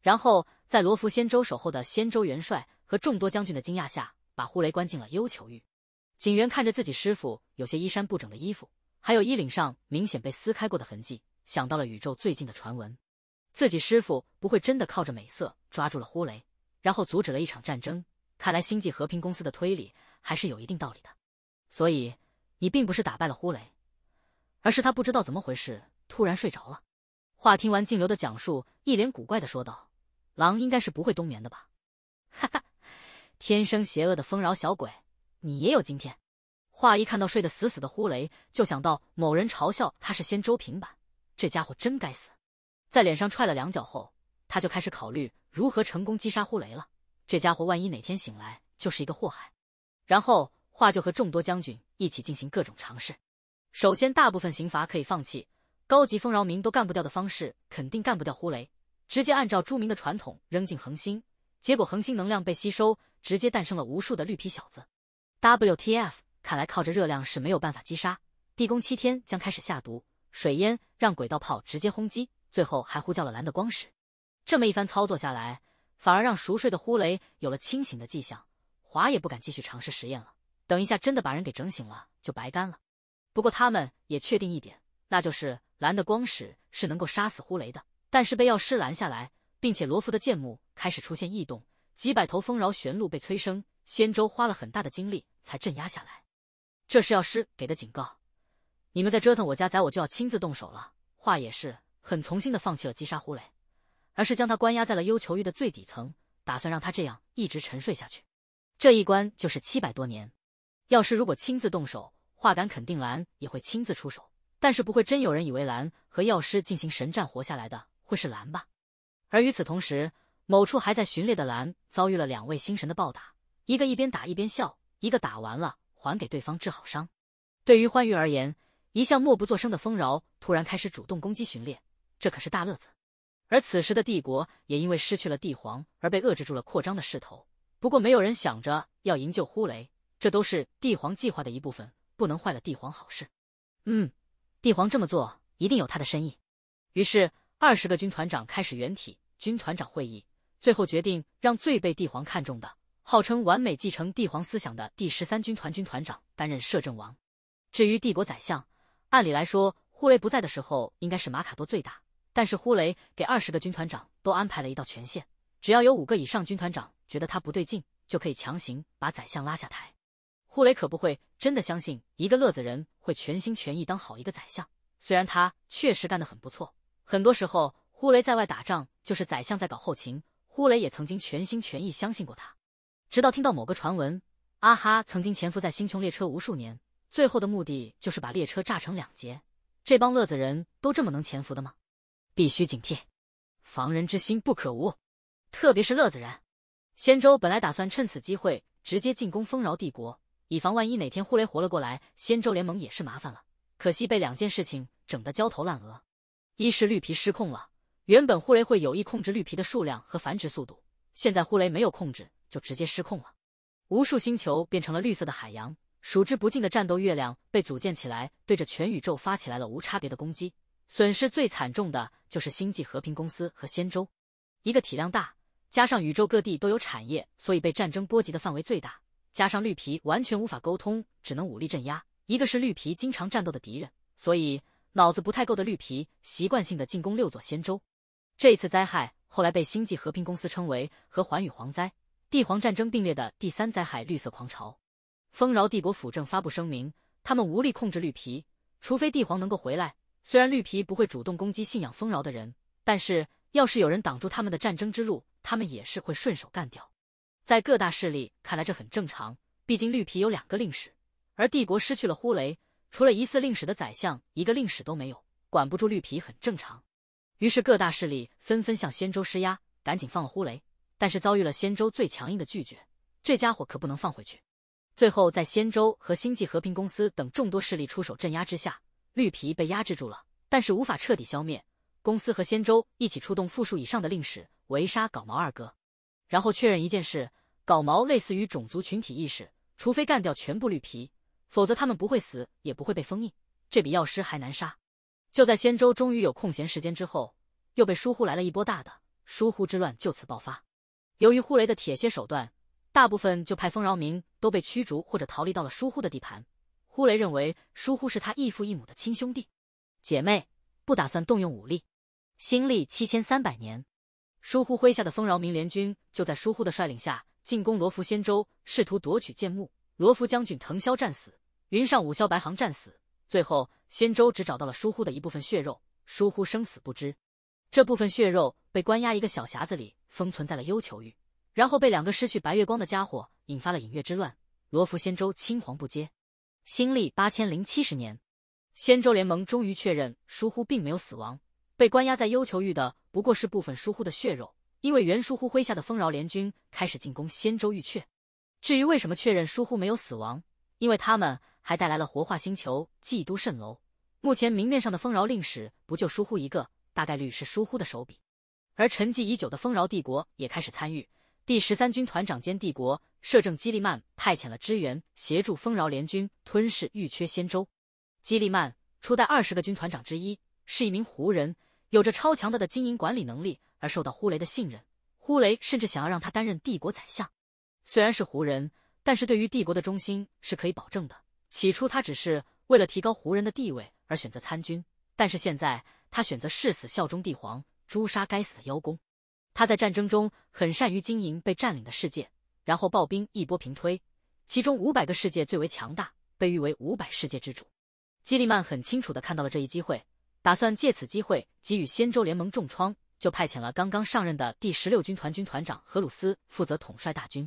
然后在罗浮仙州守候的仙州元帅和众多将军的惊讶下。把呼雷关进了幽囚狱。警员看着自己师傅有些衣衫不整的衣服，还有衣领上明显被撕开过的痕迹，想到了宇宙最近的传闻。自己师傅不会真的靠着美色抓住了呼雷，然后阻止了一场战争。看来星际和平公司的推理还是有一定道理的。所以你并不是打败了呼雷，而是他不知道怎么回事突然睡着了。话听完，静流的讲述，一脸古怪的说道：“狼应该是不会冬眠的吧？”哈哈。天生邪恶的丰饶小鬼，你也有今天！画一看到睡得死死的呼雷，就想到某人嘲笑他是仙周平版，这家伙真该死！在脸上踹了两脚后，他就开始考虑如何成功击杀呼雷了。这家伙万一哪天醒来就是一个祸害。然后画就和众多将军一起进行各种尝试。首先，大部分刑罚可以放弃。高级丰饶民都干不掉的方式，肯定干不掉呼雷。直接按照朱明的传统扔进恒星，结果恒星能量被吸收。直接诞生了无数的绿皮小子，WTF！看来靠着热量是没有办法击杀。地宫七天将开始下毒、水淹，让轨道炮直接轰击，最后还呼叫了蓝的光矢。这么一番操作下来，反而让熟睡的呼雷有了清醒的迹象。华也不敢继续尝试实验了，等一下真的把人给整醒了就白干了。不过他们也确定一点，那就是蓝的光矢是能够杀死呼雷的，但是被药师拦下来，并且罗浮的剑幕开始出现异动。几百头丰饶玄鹿被催生，仙舟花了很大的精力才镇压下来。这是药师给的警告，你们再折腾我家仔，我就要亲自动手了。话也是很从心的，放弃了击杀胡磊，而是将他关押在了幽囚狱的最底层，打算让他这样一直沉睡下去。这一关就是七百多年。药师如果亲自动手，话敢肯定蓝也会亲自出手，但是不会真有人以为蓝和药师进行神战活下来的会是蓝吧？而与此同时。某处还在巡猎的蓝遭遇了两位星神的暴打，一个一边打一边笑，一个打完了还给对方治好伤。对于欢愉而言，一向默不作声的丰饶突然开始主动攻击巡猎，这可是大乐子。而此时的帝国也因为失去了帝皇而被遏制住了扩张的势头。不过没有人想着要营救呼雷，这都是帝皇计划的一部分，不能坏了帝皇好事。嗯，帝皇这么做一定有他的深意。于是二十个军团长开始原体军团长会议。最后决定让最被帝皇看中的、号称完美继承帝皇思想的第十三军团军团长担任摄政王。至于帝国宰相，按理来说，呼雷不在的时候应该是马卡多最大。但是呼雷给二十个军团长都安排了一道权限，只要有五个以上军团长觉得他不对劲，就可以强行把宰相拉下台。呼雷可不会真的相信一个乐子人会全心全意当好一个宰相，虽然他确实干得很不错。很多时候，呼雷在外打仗，就是宰相在搞后勤。呼雷也曾经全心全意相信过他，直到听到某个传闻，阿哈曾经潜伏在星穹列车无数年，最后的目的就是把列车炸成两截。这帮乐子人都这么能潜伏的吗？必须警惕，防人之心不可无，特别是乐子人。仙舟本来打算趁此机会直接进攻丰饶帝国，以防万一哪天呼雷活了过来，仙舟联盟也是麻烦了。可惜被两件事情整得焦头烂额，一是绿皮失控了。原本呼雷会有意控制绿皮的数量和繁殖速度，现在呼雷没有控制，就直接失控了。无数星球变成了绿色的海洋，数之不尽的战斗月亮被组建起来，对着全宇宙发起来了无差别的攻击。损失最惨重的就是星际和平公司和仙舟，一个体量大，加上宇宙各地都有产业，所以被战争波及的范围最大。加上绿皮完全无法沟通，只能武力镇压。一个是绿皮经常战斗的敌人，所以脑子不太够的绿皮习惯性的进攻六座仙舟。这一次灾害后来被星际和平公司称为和环宇蝗灾、帝皇战争并列的第三灾害——绿色狂潮。丰饶帝国辅政发布声明，他们无力控制绿皮，除非帝皇能够回来。虽然绿皮不会主动攻击信仰丰饶的人，但是要是有人挡住他们的战争之路，他们也是会顺手干掉。在各大势力看来，这很正常，毕竟绿皮有两个令使，而帝国失去了呼雷，除了疑似令使的宰相，一个令使都没有，管不住绿皮很正常。于是各大势力纷纷向仙州施压，赶紧放了呼雷，但是遭遇了仙州最强硬的拒绝。这家伙可不能放回去。最后在仙州和星际和平公司等众多势力出手镇压之下，绿皮被压制住了，但是无法彻底消灭。公司和仙州一起出动，复数以上的令使围杀搞毛二哥。然后确认一件事：搞毛类似于种族群体意识，除非干掉全部绿皮，否则他们不会死，也不会被封印。这比药师还难杀。就在仙州终于有空闲时间之后，又被疏忽来了一波大的，疏忽之乱就此爆发。由于呼雷的铁血手段，大部分就派丰饶民都被驱逐或者逃离到了疏忽的地盘。呼雷认为疏忽是他异父异母的亲兄弟、姐妹，不打算动用武力。新历七千三百年，疏忽麾下的丰饶民联军就在疏忽的率领下进攻罗浮仙州，试图夺取剑木。罗浮将军藤霄战死，云上五霄白行战死，最后。仙州只找到了疏忽的一部分血肉，疏忽生死不知。这部分血肉被关押一个小匣子里，封存在了幽囚狱，然后被两个失去白月光的家伙引发了隐月之乱。罗浮仙州青黄不接。新历八千零七十年，仙州联盟终于确认疏忽并没有死亡，被关押在幽囚狱的不过是部分疏忽的血肉。因为原疏忽麾下的丰饶联军开始进攻仙州玉阙。至于为什么确认疏忽没有死亡，因为他们。还带来了活化星球、祭都蜃楼。目前明面上的丰饶令使，不就疏忽一个，大概率是疏忽的手笔。而沉寂已久的丰饶帝国也开始参与。第十三军团长兼帝国摄政基利曼派遣了支援，协助丰饶联军吞噬玉缺仙舟。基利曼初代二十个军团长之一，是一名胡人，有着超强的的经营管理能力，而受到呼雷的信任。呼雷甚至想要让他担任帝国宰相。虽然是胡人，但是对于帝国的忠心是可以保证的。起初他只是为了提高胡人的地位而选择参军，但是现在他选择誓死效忠帝皇，诛杀该死的妖公。他在战争中很善于经营被占领的世界，然后暴兵一波平推，其中五百个世界最为强大，被誉为五百世界之主。基利曼很清楚的看到了这一机会，打算借此机会给予仙州联盟重创，就派遣了刚刚上任的第十六军团军团长荷鲁斯负责统帅大军。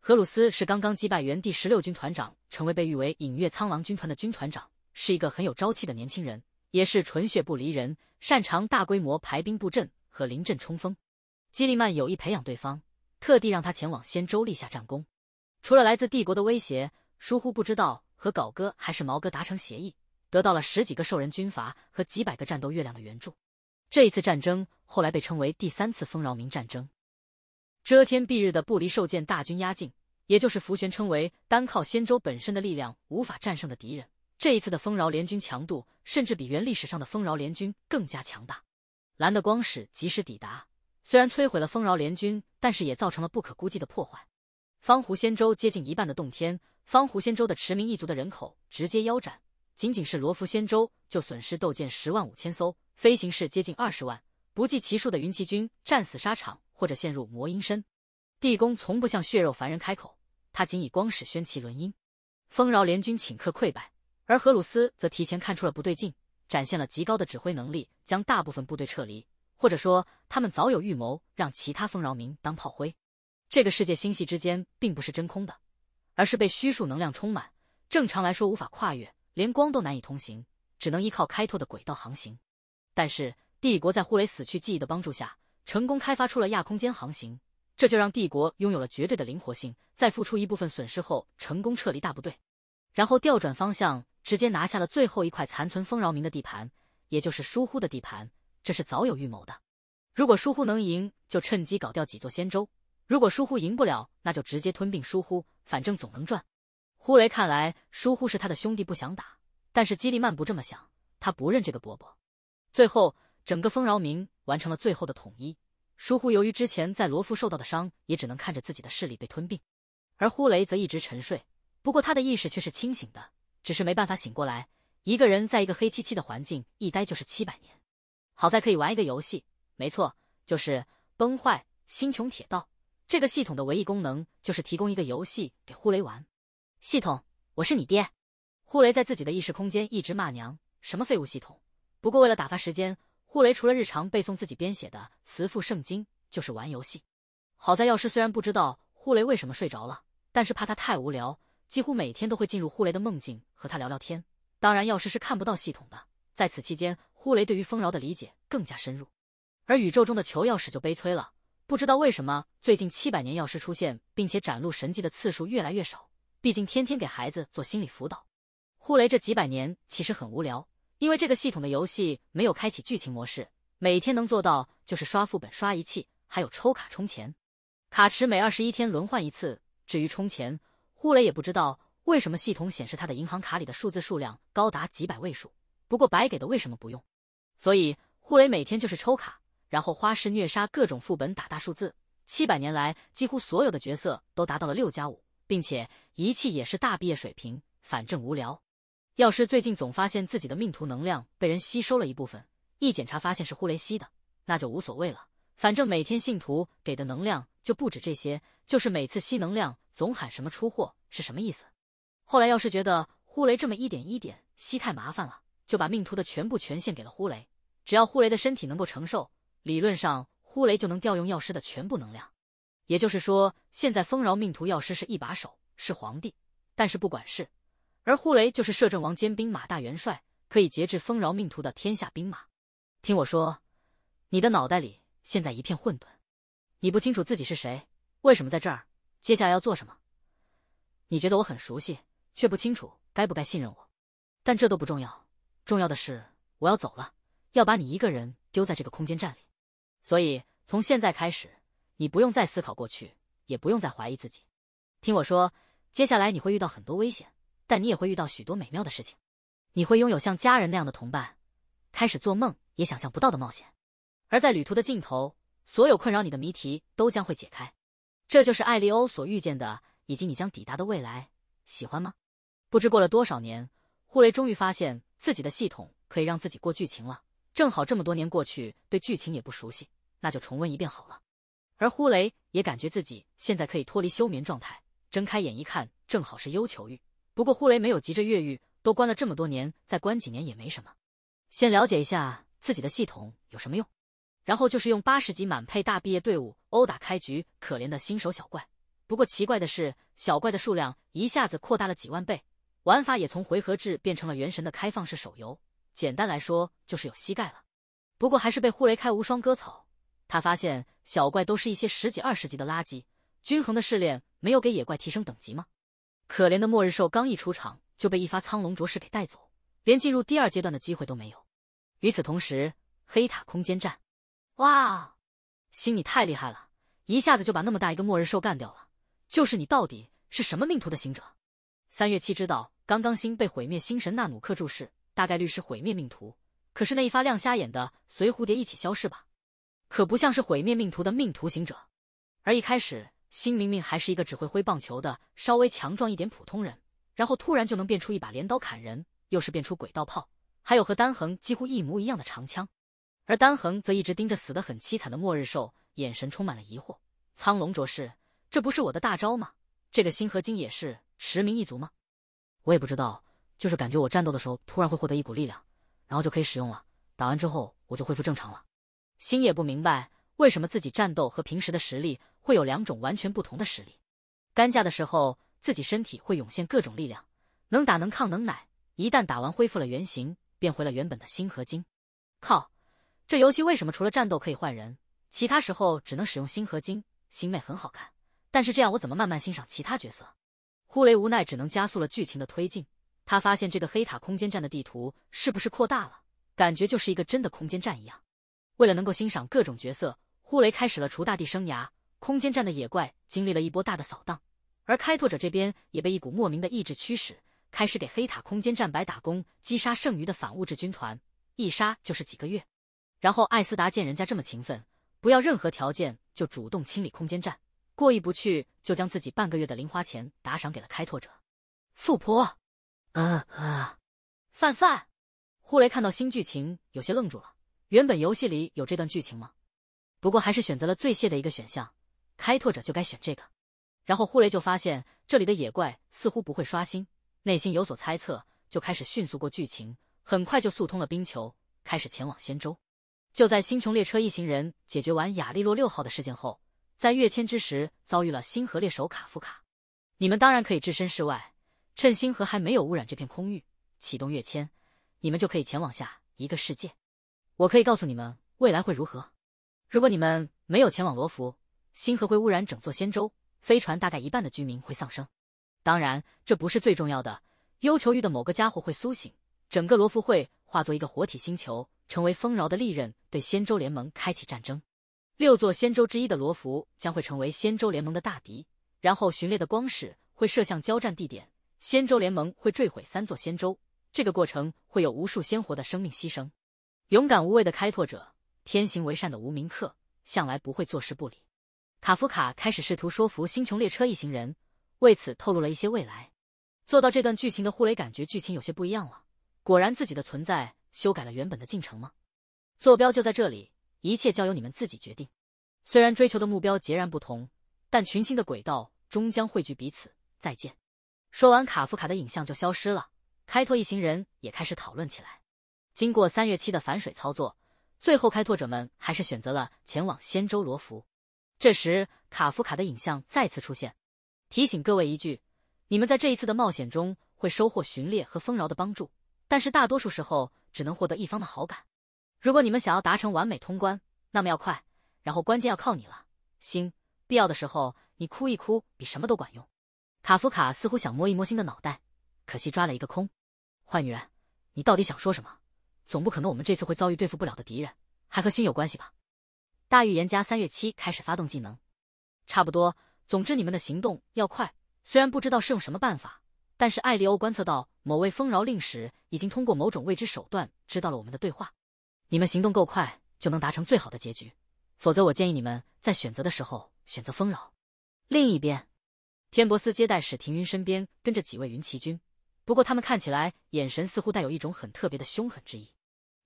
荷鲁斯是刚刚击败原第十六军团长，成为被誉为“隐月苍狼军团”的军团长，是一个很有朝气的年轻人，也是纯血不离人，擅长大规模排兵布阵和临阵冲锋。基利曼有意培养对方，特地让他前往仙州立下战功。除了来自帝国的威胁，疏忽不知道和搞哥还是毛哥达成协议，得到了十几个兽人军阀和几百个战斗月亮的援助。这一次战争后来被称为第三次丰饶民战争。遮天蔽日的不离兽剑大军压境，也就是福玄称为单靠仙舟本身的力量无法战胜的敌人。这一次的丰饶联军强度甚至比原历史上的丰饶联军更加强大。蓝的光使及时抵达，虽然摧毁了丰饶联军，但是也造成了不可估计的破坏。方湖仙舟接近一半的洞天，方湖仙舟的驰名一族的人口直接腰斩。仅仅是罗浮仙舟就损失斗舰十万五千艘，飞行士接近二十万，不计其数的云骑军战死沙场。或者陷入魔音身，地宫从不向血肉凡人开口，他仅以光使宣其轮音，丰饶联军顷刻溃败，而荷鲁斯则提前看出了不对劲，展现了极高的指挥能力，将大部分部队撤离，或者说他们早有预谋，让其他丰饶民当炮灰。这个世界星系之间并不是真空的，而是被虚数能量充满，正常来说无法跨越，连光都难以通行，只能依靠开拓的轨道航行。但是帝国在呼雷死去记忆的帮助下。成功开发出了亚空间航行，这就让帝国拥有了绝对的灵活性，在付出一部分损失后，成功撤离大部队，然后调转方向，直接拿下了最后一块残存丰饶民的地盘，也就是疏忽的地盘。这是早有预谋的。如果疏忽能赢，就趁机搞掉几座仙州；如果疏忽赢不了，那就直接吞并疏忽，反正总能赚。呼雷看来，疏忽是他的兄弟，不想打；但是基利曼不这么想，他不认这个伯伯。最后。整个丰饶民完成了最后的统一，疏忽由于之前在罗浮受到的伤，也只能看着自己的势力被吞并，而呼雷则一直沉睡。不过他的意识却是清醒的，只是没办法醒过来。一个人在一个黑漆漆的环境一待就是七百年，好在可以玩一个游戏。没错，就是《崩坏星穹铁道》。这个系统的唯一功能就是提供一个游戏给呼雷玩。系统，我是你爹！呼雷在自己的意识空间一直骂娘：“什么废物系统！”不过为了打发时间。呼雷除了日常背诵自己编写的慈父圣经，就是玩游戏。好在药师虽然不知道呼雷为什么睡着了，但是怕他太无聊，几乎每天都会进入呼雷的梦境和他聊聊天。当然，药师是看不到系统的。在此期间，呼雷对于丰饶的理解更加深入。而宇宙中的求药师就悲催了，不知道为什么最近七百年药师出现并且展露神迹的次数越来越少。毕竟天天给孩子做心理辅导，呼雷这几百年其实很无聊。因为这个系统的游戏没有开启剧情模式，每天能做到就是刷副本、刷仪器，还有抽卡充钱。卡池每二十一天轮换一次。至于充钱，胡雷也不知道为什么系统显示他的银行卡里的数字数量高达几百位数。不过白给的为什么不用？所以胡雷每天就是抽卡，然后花式虐杀各种副本，打大数字。七百年来，几乎所有的角色都达到了六加五，并且仪器也是大毕业水平。反正无聊。药师最近总发现自己的命途能量被人吸收了一部分，一检查发现是呼雷吸的，那就无所谓了，反正每天信徒给的能量就不止这些。就是每次吸能量总喊什么出货是什么意思？后来药师觉得呼雷这么一点一点吸太麻烦了，就把命途的全部权限给了呼雷，只要呼雷的身体能够承受，理论上呼雷就能调用药师的全部能量。也就是说，现在丰饶命途药师是一把手，是皇帝，但是不管事。而呼雷就是摄政王兼兵马大元帅，可以节制丰饶命途的天下兵马。听我说，你的脑袋里现在一片混沌，你不清楚自己是谁，为什么在这儿，接下来要做什么。你觉得我很熟悉，却不清楚该不该信任我。但这都不重要，重要的是我要走了，要把你一个人丢在这个空间站里。所以从现在开始，你不用再思考过去，也不用再怀疑自己。听我说，接下来你会遇到很多危险。但你也会遇到许多美妙的事情，你会拥有像家人那样的同伴，开始做梦也想象不到的冒险，而在旅途的尽头，所有困扰你的谜题都将会解开。这就是艾利欧所遇见的，以及你将抵达的未来。喜欢吗？不知过了多少年，呼雷终于发现自己的系统可以让自己过剧情了。正好这么多年过去，对剧情也不熟悉，那就重温一遍好了。而呼雷也感觉自己现在可以脱离休眠状态，睁开眼一看，正好是忧愁域。不过呼雷没有急着越狱，都关了这么多年，再关几年也没什么。先了解一下自己的系统有什么用，然后就是用八十级满配大毕业队伍殴打开局，可怜的新手小怪。不过奇怪的是，小怪的数量一下子扩大了几万倍，玩法也从回合制变成了原神的开放式手游。简单来说，就是有膝盖了。不过还是被呼雷开无双割草。他发现小怪都是一些十几二十级的垃圾，均衡的试炼没有给野怪提升等级吗？可怜的末日兽刚一出场就被一发苍龙卓式给带走，连进入第二阶段的机会都没有。与此同时，黑塔空间站，哇，星你太厉害了，一下子就把那么大一个末日兽干掉了。就是你到底是什么命途的行者？三月七知道，刚刚星被毁灭星神纳努克注视，大概率是毁灭命途。可是那一发亮瞎眼的随蝴蝶一起消失吧，可不像是毁灭命途的命途行者。而一开始。星明明还是一个只会挥棒球的稍微强壮一点普通人，然后突然就能变出一把镰刀砍人，又是变出轨道炮，还有和丹恒几乎一模一样的长枪。而丹恒则一直盯着死的很凄惨的末日兽，眼神充满了疑惑。苍龙卓士，这不是我的大招吗？这个星河金也是驰名一族吗？我也不知道，就是感觉我战斗的时候突然会获得一股力量，然后就可以使用了。打完之后我就恢复正常了。星也不明白为什么自己战斗和平时的实力。会有两种完全不同的实力，干架的时候自己身体会涌现各种力量，能打能抗能奶。一旦打完恢复了原形，变回了原本的星合金。靠，这游戏为什么除了战斗可以换人，其他时候只能使用星合金？星妹很好看，但是这样我怎么慢慢欣赏其他角色？呼雷无奈只能加速了剧情的推进。他发现这个黑塔空间站的地图是不是扩大了？感觉就是一个真的空间站一样。为了能够欣赏各种角色，呼雷开始了除大地生涯。空间站的野怪经历了一波大的扫荡，而开拓者这边也被一股莫名的意志驱使，开始给黑塔空间站白打工，击杀剩余的反物质军团，一杀就是几个月。然后艾斯达见人家这么勤奋，不要任何条件就主动清理空间站，过意不去就将自己半个月的零花钱打赏给了开拓者。富婆，啊啊，范范，呼雷看到新剧情有些愣住了，原本游戏里有这段剧情吗？不过还是选择了最屑的一个选项。开拓者就该选这个，然后呼雷就发现这里的野怪似乎不会刷新，内心有所猜测，就开始迅速过剧情，很快就速通了冰球，开始前往仙舟。就在星穹列车一行人解决完雅利洛六号的事件后，在跃迁之时遭遇了星河猎手卡夫卡。你们当然可以置身事外，趁星河还没有污染这片空域，启动跃迁，你们就可以前往下一个世界。我可以告诉你们未来会如何，如果你们没有前往罗浮。星河会污染整座仙舟，飞船大概一半的居民会丧生。当然，这不是最重要的。幽囚域的某个家伙会苏醒，整个罗浮会化作一个活体星球，成为丰饶的利刃，对仙舟联盟开启战争。六座仙舟之一的罗浮将会成为仙舟联盟的大敌。然后巡猎的光矢会射向交战地点，仙舟联盟会坠毁三座仙舟。这个过程会有无数鲜活的生命牺牲。勇敢无畏的开拓者，天行为善的无名客，向来不会坐视不理。卡夫卡开始试图说服星穹列车一行人，为此透露了一些未来。做到这段剧情的呼雷感觉剧情有些不一样了。果然，自己的存在修改了原本的进程吗？坐标就在这里，一切交由你们自己决定。虽然追求的目标截然不同，但群星的轨道终将汇聚彼此。再见。说完，卡夫卡的影像就消失了。开拓一行人也开始讨论起来。经过三月期的反水操作，最后开拓者们还是选择了前往仙舟罗浮。这时，卡夫卡的影像再次出现，提醒各位一句：你们在这一次的冒险中会收获巡猎和丰饶的帮助，但是大多数时候只能获得一方的好感。如果你们想要达成完美通关，那么要快，然后关键要靠你了。心，必要的时候你哭一哭比什么都管用。卡夫卡似乎想摸一摸心的脑袋，可惜抓了一个空。坏女人，你到底想说什么？总不可能我们这次会遭遇对付不了的敌人，还和心有关系吧？大预言家三月七开始发动技能，差不多。总之，你们的行动要快。虽然不知道是用什么办法，但是艾利欧观测到某位丰饶令使已经通过某种未知手段知道了我们的对话。你们行动够快，就能达成最好的结局。否则，我建议你们在选择的时候选择丰饶。另一边，天博斯接待使停云，身边跟着几位云骑军，不过他们看起来眼神似乎带有一种很特别的凶狠之意。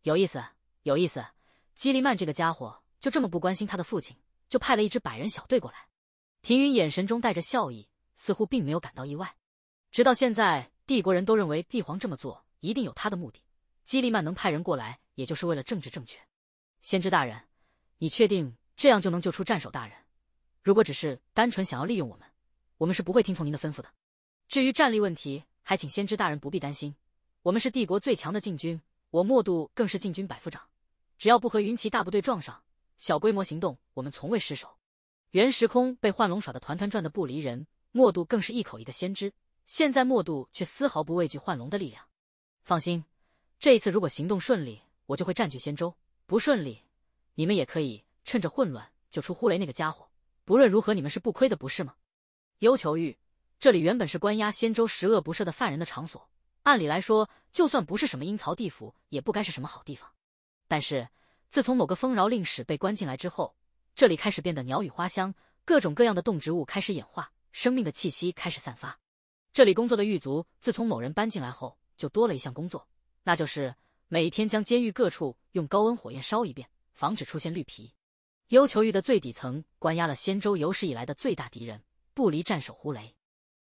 有意思，有意思。基利曼这个家伙。就这么不关心他的父亲，就派了一支百人小队过来。庭云眼神中带着笑意，似乎并没有感到意外。直到现在，帝国人都认为帝皇这么做一定有他的目的。基利曼能派人过来，也就是为了政治正确。先知大人，你确定这样就能救出战守大人？如果只是单纯想要利用我们，我们是不会听从您的吩咐的。至于战力问题，还请先知大人不必担心，我们是帝国最强的禁军，我莫度更是禁军百夫长，只要不和云骑大部队撞上。小规模行动，我们从未失手。原时空被幻龙耍得团团转的不离人，莫度更是一口一个先知。现在莫度却丝毫不畏惧幻龙的力量。放心，这一次如果行动顺利，我就会占据仙州；不顺利，你们也可以趁着混乱就出呼雷那个家伙。不论如何，你们是不亏的，不是吗？幽囚狱，这里原本是关押仙州十恶不赦的犯人的场所。按理来说，就算不是什么阴曹地府，也不该是什么好地方。但是。自从某个丰饶令使被关进来之后，这里开始变得鸟语花香，各种各样的动植物开始演化，生命的气息开始散发。这里工作的狱卒，自从某人搬进来后，就多了一项工作，那就是每天将监狱各处用高温火焰烧一遍，防止出现绿皮。幽囚狱的最底层关押了仙州有史以来的最大敌人不离战守呼雷，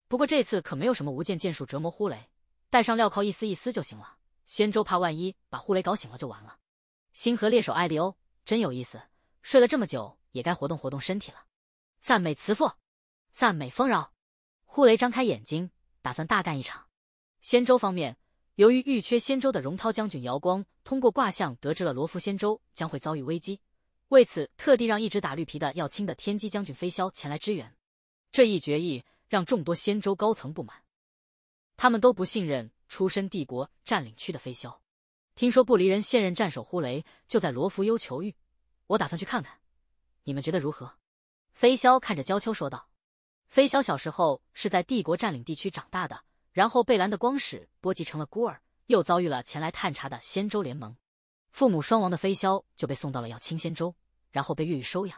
不过这次可没有什么无间剑术折磨呼雷，带上镣铐一丝一丝就行了。仙州怕万一把呼雷搞醒了就完了。星河猎手艾利欧真有意思，睡了这么久也该活动活动身体了。赞美慈父，赞美丰饶。呼雷张开眼睛，打算大干一场。仙州方面，由于玉阙仙州的荣涛将军姚光通过卦象得知了罗浮仙州将会遭遇危机，为此特地让一直打绿皮的要亲的天机将军飞霄前来支援。这一决议让众多仙州高层不满，他们都不信任出身帝国占领区的飞霄。听说不离人现任战守呼雷就在罗浮幽囚狱，我打算去看看，你们觉得如何？飞霄看着焦秋说道。飞霄小时候是在帝国占领地区长大的，然后被蓝的光使波及成了孤儿，又遭遇了前来探查的仙州联盟，父母双亡的飞霄就被送到了要清仙州，然后被越狱收养。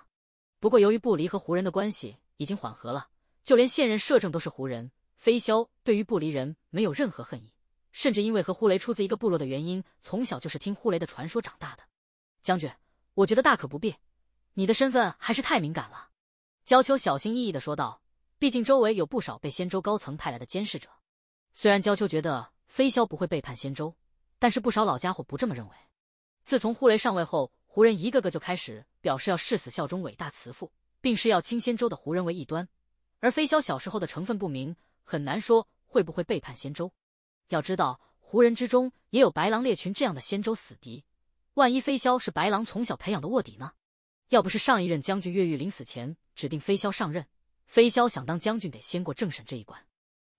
不过由于不离和胡人的关系已经缓和了，就连现任摄政都是胡人，飞霄对于不离人没有任何恨意。甚至因为和呼雷出自一个部落的原因，从小就是听呼雷的传说长大的。将军，我觉得大可不必，你的身份还是太敏感了。”焦秋小心翼翼的说道。毕竟周围有不少被仙州高层派来的监视者。虽然焦秋觉得飞霄不会背叛仙州，但是不少老家伙不这么认为。自从呼雷上位后，胡人一个个就开始表示要誓死效忠伟大慈父，并誓要清仙州的胡人为异端。而飞霄小时候的成分不明，很难说会不会背叛仙州。要知道，胡人之中也有白狼猎群这样的仙州死敌。万一飞霄是白狼从小培养的卧底呢？要不是上一任将军越狱临死前指定飞霄上任，飞霄想当将军得先过政审这一关。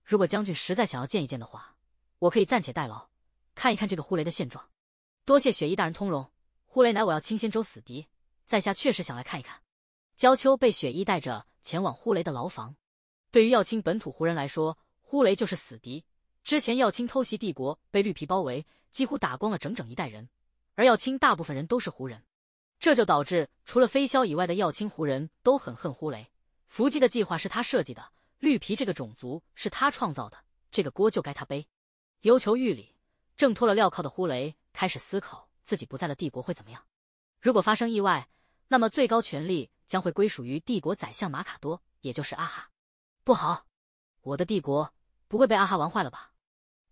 如果将军实在想要见一见的话，我可以暂且代劳，看一看这个呼雷的现状。多谢雪衣大人通融，呼雷乃我要清仙州死敌，在下确实想来看一看。焦秋被雪衣带着前往呼雷的牢房。对于要清本土胡人来说，呼雷就是死敌。之前耀青偷袭帝国，被绿皮包围，几乎打光了整整一代人。而耀青大部分人都是胡人，这就导致除了飞霄以外的耀青胡人都很恨呼雷。伏击的计划是他设计的，绿皮这个种族是他创造的，这个锅就该他背。忧求狱里，挣脱了镣铐的呼雷开始思考自己不在了帝国会怎么样。如果发生意外，那么最高权力将会归属于帝国宰相马卡多，也就是阿哈。不好，我的帝国不会被阿哈玩坏了吧？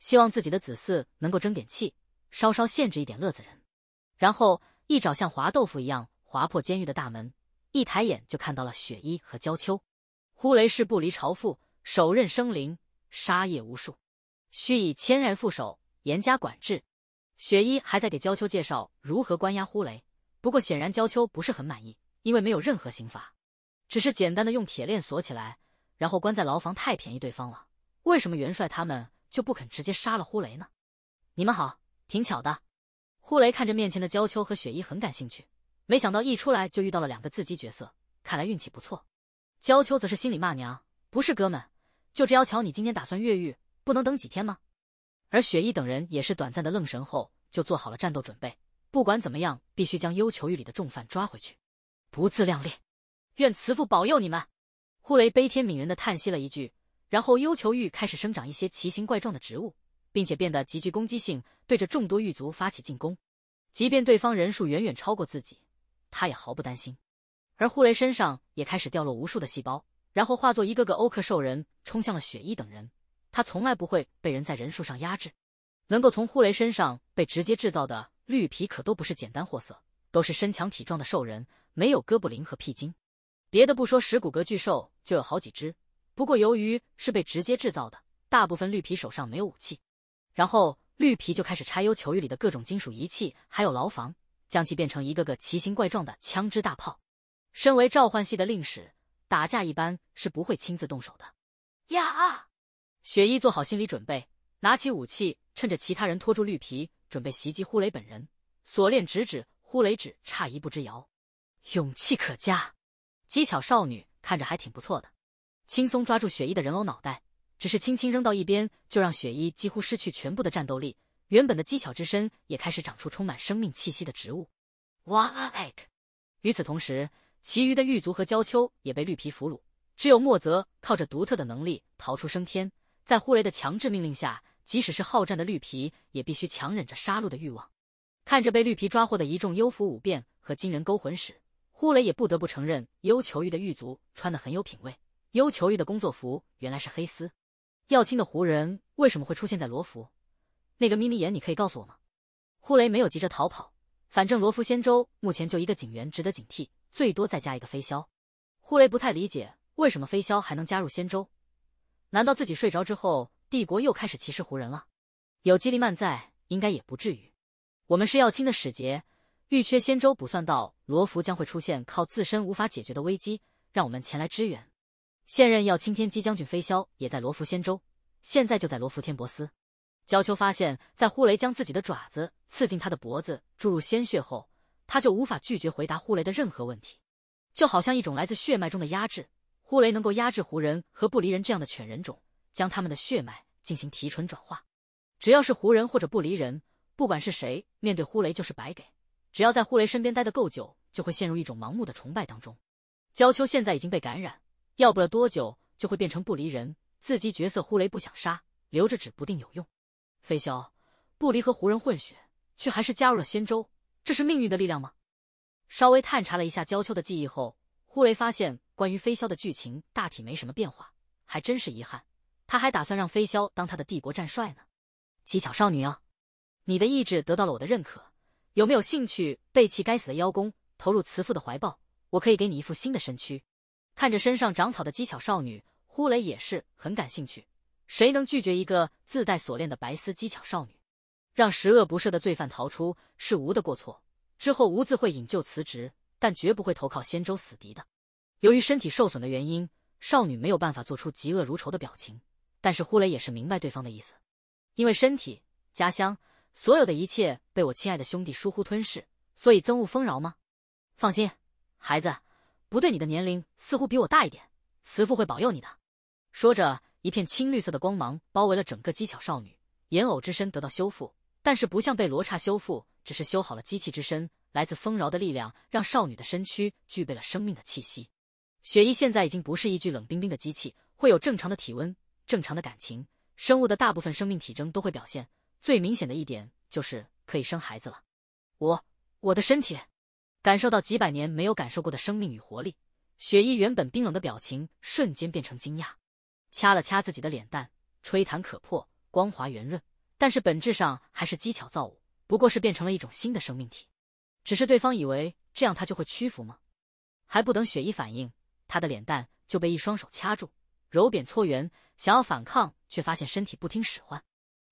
希望自己的子嗣能够争点气，稍稍限制一点乐子人，然后一爪像划豆腐一样划破监狱的大门，一抬眼就看到了雪衣和焦秋。呼雷氏不离朝父，手刃生灵，杀业无数，须以千人副手严加管制。雪衣还在给焦秋介绍如何关押呼雷，不过显然焦秋不是很满意，因为没有任何刑罚，只是简单的用铁链锁起来，然后关在牢房，太便宜对方了。为什么元帅他们？就不肯直接杀了呼雷呢？你们好，挺巧的。呼雷看着面前的焦秋和雪衣，很感兴趣。没想到一出来就遇到了两个自己角色，看来运气不错。焦秋则是心里骂娘：不是哥们，就这要求你今天打算越狱，不能等几天吗？而雪衣等人也是短暂的愣神后，就做好了战斗准备。不管怎么样，必须将幽囚狱里的重犯抓回去。不自量力，愿慈父保佑你们。呼雷悲天悯人的叹息了一句。然后幽囚狱开始生长一些奇形怪状的植物，并且变得极具攻击性，对着众多狱卒发起进攻。即便对方人数远远超过自己，他也毫不担心。而呼雷身上也开始掉落无数的细胞，然后化作一个个欧克兽人冲向了雪衣等人。他从来不会被人在人数上压制。能够从呼雷身上被直接制造的绿皮可都不是简单货色，都是身强体壮的兽人，没有哥布林和屁精。别的不说，石骨骼巨兽就有好几只。不过，由于是被直接制造的，大部分绿皮手上没有武器。然后绿皮就开始拆优球狱里的各种金属仪器，还有牢房，将其变成一个个奇形怪状的枪支大炮。身为召唤系的令使，打架一般是不会亲自动手的。呀！雪衣做好心理准备，拿起武器，趁着其他人拖住绿皮，准备袭击呼雷本人。锁链直指呼雷，只差一步之遥。勇气可嘉，机巧少女看着还挺不错的。轻松抓住雪衣的人偶脑袋，只是轻轻扔到一边，就让雪衣几乎失去全部的战斗力。原本的机巧之身也开始长出充满生命气息的植物。哇！与此同时，其余的狱卒和焦秋也被绿皮俘虏，只有莫泽靠着独特的能力逃出升天。在呼雷的强制命令下，即使是好战的绿皮，也必须强忍着杀戮的欲望。看着被绿皮抓获的一众幽浮五变和金人勾魂使，呼雷也不得不承认，幽囚狱的狱卒穿的很有品味。幽求玉的工作服原来是黑丝，耀青的胡人为什么会出现在罗浮？那个眯眯眼，你可以告诉我吗？呼雷没有急着逃跑，反正罗浮仙州目前就一个警员值得警惕，最多再加一个飞霄。呼雷不太理解为什么飞霄还能加入仙州，难道自己睡着之后帝国又开始歧视胡人了？有基利曼在，应该也不至于。我们是耀青的使节，玉缺仙州卜算到罗浮将会出现靠自身无法解决的危机，让我们前来支援。现任耀青天机将军飞霄也在罗浮仙州，现在就在罗浮天博斯。焦秋发现，在呼雷将自己的爪子刺进他的脖子，注入鲜血后，他就无法拒绝回答呼雷的任何问题，就好像一种来自血脉中的压制。呼雷能够压制胡人和不离人这样的犬人种，将他们的血脉进行提纯转化。只要是胡人或者不离人，不管是谁，面对呼雷就是白给。只要在呼雷身边待得够久，就会陷入一种盲目的崇拜当中。焦秋现在已经被感染。要不了多久就会变成不离人，自己角色呼雷不想杀，留着指不定有用。飞霄，不离和胡人混血，却还是加入了仙舟，这是命运的力量吗？稍微探查了一下焦秋的记忆后，呼雷发现关于飞霄的剧情大体没什么变化，还真是遗憾。他还打算让飞霄当他的帝国战帅呢。机巧少女哦，你的意志得到了我的认可，有没有兴趣背弃该死的妖宫，投入慈父的怀抱？我可以给你一副新的身躯。看着身上长草的机巧少女，呼雷也是很感兴趣。谁能拒绝一个自带锁链的白丝机巧少女？让十恶不赦的罪犯逃出是吾的过错，之后无自会引咎辞职，但绝不会投靠仙州死敌的。由于身体受损的原因，少女没有办法做出嫉恶如仇的表情，但是呼雷也是明白对方的意思。因为身体、家乡所有的一切被我亲爱的兄弟疏忽吞噬，所以憎恶丰饶吗？放心，孩子。不对，你的年龄似乎比我大一点。慈父会保佑你的。说着，一片青绿色的光芒包围了整个机巧少女眼偶之身，得到修复，但是不像被罗刹修复，只是修好了机器之身。来自丰饶的力量让少女的身躯具备了生命的气息。雪衣现在已经不是一具冷冰冰的机器，会有正常的体温、正常的感情，生物的大部分生命体征都会表现。最明显的一点就是可以生孩子了。我，我的身体。感受到几百年没有感受过的生命与活力，雪衣原本冰冷的表情瞬间变成惊讶，掐了掐自己的脸蛋，吹弹可破，光滑圆润，但是本质上还是机巧造物，不过是变成了一种新的生命体。只是对方以为这样他就会屈服吗？还不等雪衣反应，他的脸蛋就被一双手掐住，揉扁搓圆，想要反抗，却发现身体不听使唤。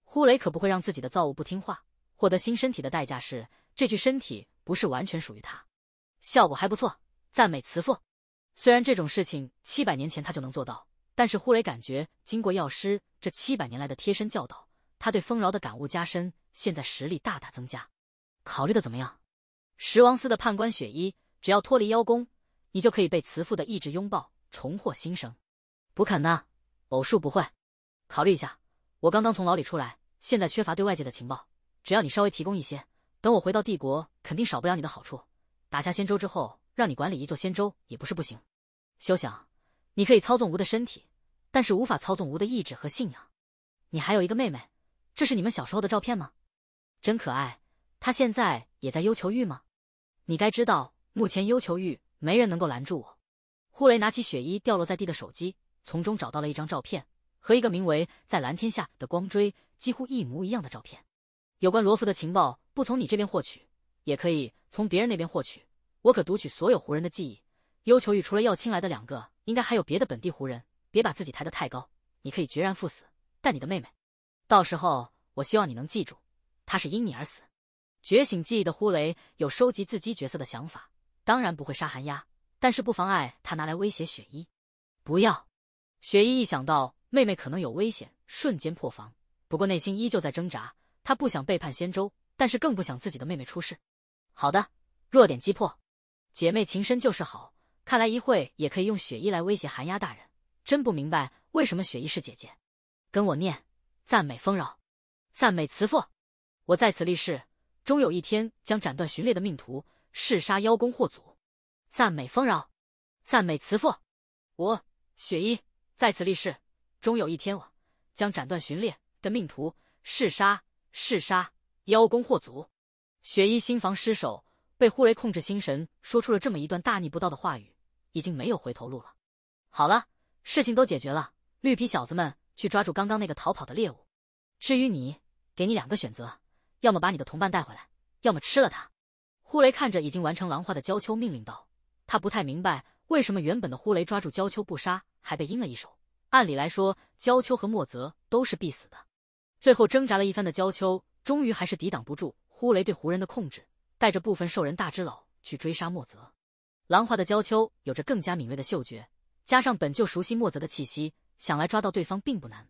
呼雷可不会让自己的造物不听话，获得新身体的代价是这具身体。不是完全属于他，效果还不错，赞美慈父。虽然这种事情七百年前他就能做到，但是忽雷感觉经过药师这七百年来的贴身教导，他对丰饶的感悟加深，现在实力大大增加。考虑的怎么样？十王司的判官雪衣，只要脱离妖宫，你就可以被慈父的意志拥抱，重获新生。不肯呢？偶数不会。考虑一下，我刚刚从牢里出来，现在缺乏对外界的情报，只要你稍微提供一些。等我回到帝国，肯定少不了你的好处。打下仙州之后，让你管理一座仙州也不是不行。休想，你可以操纵吴的身体，但是无法操纵吴的意志和信仰。你还有一个妹妹，这是你们小时候的照片吗？真可爱。她现在也在幽囚狱吗？你该知道，目前幽囚狱没人能够拦住我。呼雷拿起雪衣掉落在地的手机，从中找到了一张照片和一个名为“在蓝天下的光锥”几乎一模一样的照片。有关罗浮的情报，不从你这边获取，也可以从别人那边获取。我可读取所有胡人的记忆。优求玉除了要青来的两个，应该还有别的本地胡人。别把自己抬得太高。你可以决然赴死，但你的妹妹，到时候我希望你能记住，她是因你而死。觉醒记忆的呼雷有收集自己角色的想法，当然不会杀寒鸦，但是不妨碍他拿来威胁雪衣。不要，雪衣一想到妹妹可能有危险，瞬间破防。不过内心依旧在挣扎。他不想背叛仙州，但是更不想自己的妹妹出事。好的，弱点击破，姐妹情深就是好。看来一会也可以用雪衣来威胁寒鸦大人。真不明白为什么雪衣是姐姐。跟我念，赞美丰饶，赞美慈父。我在此立誓，终有一天将斩断巡猎的命途，弑杀妖公祸祖。赞美丰饶，赞美慈父。我雪衣在此立誓，终有一天我将斩断巡猎的命途，弑杀。嗜杀邀功获足。雪衣心房失守，被呼雷控制心神，说出了这么一段大逆不道的话语，已经没有回头路了。好了，事情都解决了，绿皮小子们去抓住刚刚那个逃跑的猎物。至于你，给你两个选择，要么把你的同伴带回来，要么吃了他。呼雷看着已经完成狼化的焦秋，命令道，他不太明白为什么原本的呼雷抓住焦秋不杀，还被阴了一手。按理来说，焦秋和莫泽都是必死的。最后挣扎了一番的焦秋，终于还是抵挡不住呼雷对胡人的控制，带着部分兽人大之老去追杀莫泽。狼化的焦秋有着更加敏锐的嗅觉，加上本就熟悉莫泽的气息，想来抓到对方并不难。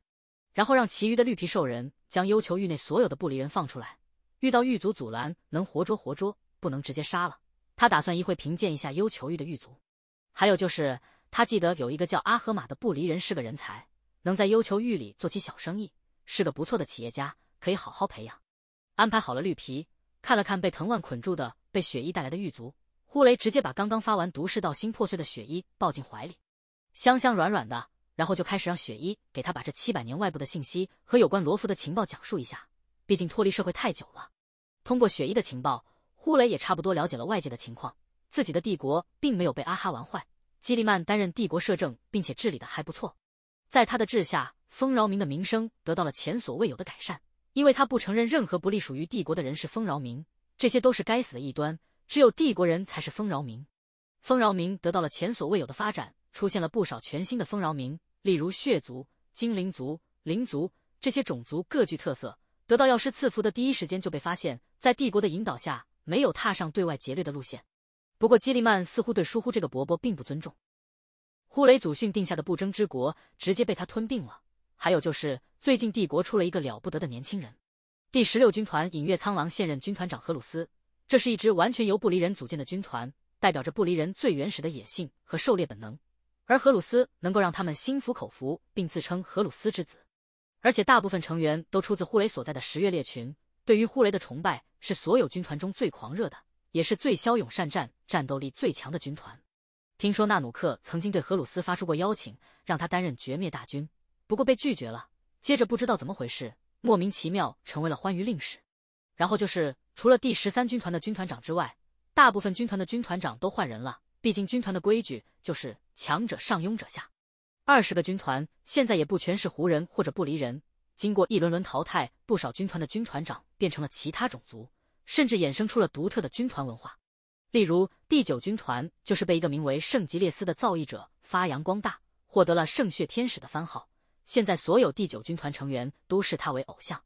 然后让其余的绿皮兽人将幽囚狱内所有的不离人放出来，遇到狱卒阻拦，能活捉活捉，不能直接杀了。他打算一会评鉴一下幽囚狱的狱卒，还有就是他记得有一个叫阿合马的不离人是个人才，能在幽囚狱里做起小生意。是个不错的企业家，可以好好培养。安排好了绿皮，看了看被藤蔓捆住的被雪衣带来的狱卒，呼雷直接把刚刚发完毒誓、到心破碎的雪衣抱进怀里，香香软软的，然后就开始让雪衣给他把这七百年外部的信息和有关罗浮的情报讲述一下。毕竟脱离社会太久了，通过雪衣的情报，呼雷也差不多了解了外界的情况。自己的帝国并没有被阿哈玩坏，基利曼担任帝国摄政，并且治理的还不错，在他的治下。丰饶民的名声得到了前所未有的改善，因为他不承认任何不隶属于帝国的人是丰饶民，这些都是该死的异端。只有帝国人才是丰饶民。丰饶民得到了前所未有的发展，出现了不少全新的丰饶民，例如血族、精灵族、灵族，这些种族各具特色。得到药师赐福的第一时间就被发现，在帝国的引导下，没有踏上对外劫掠的路线。不过，基利曼似乎对疏忽这个伯伯并不尊重。呼雷祖训定下的不争之国，直接被他吞并了。还有就是，最近帝国出了一个了不得的年轻人，第十六军团隐月苍狼现任军团长荷鲁斯。这是一支完全由布离人组建的军团，代表着布离人最原始的野性和狩猎本能。而荷鲁斯能够让他们心服口服，并自称荷鲁斯之子。而且大部分成员都出自呼雷所在的十月猎群，对于呼雷的崇拜是所有军团中最狂热的，也是最骁勇善战、战斗力最强的军团。听说纳努克曾经对荷鲁斯发出过邀请，让他担任绝灭大军。不过被拒绝了，接着不知道怎么回事，莫名其妙成为了欢愉令使。然后就是除了第十三军团的军团长之外，大部分军团的军团长都换人了。毕竟军团的规矩就是强者上，庸者下。二十个军团现在也不全是胡人或者不离人。经过一轮轮淘汰，不少军团的军团长变成了其他种族，甚至衍生出了独特的军团文化。例如第九军团就是被一个名为圣吉列斯的造诣者发扬光大，获得了圣血天使的番号。现在所有第九军团成员都视他为偶像，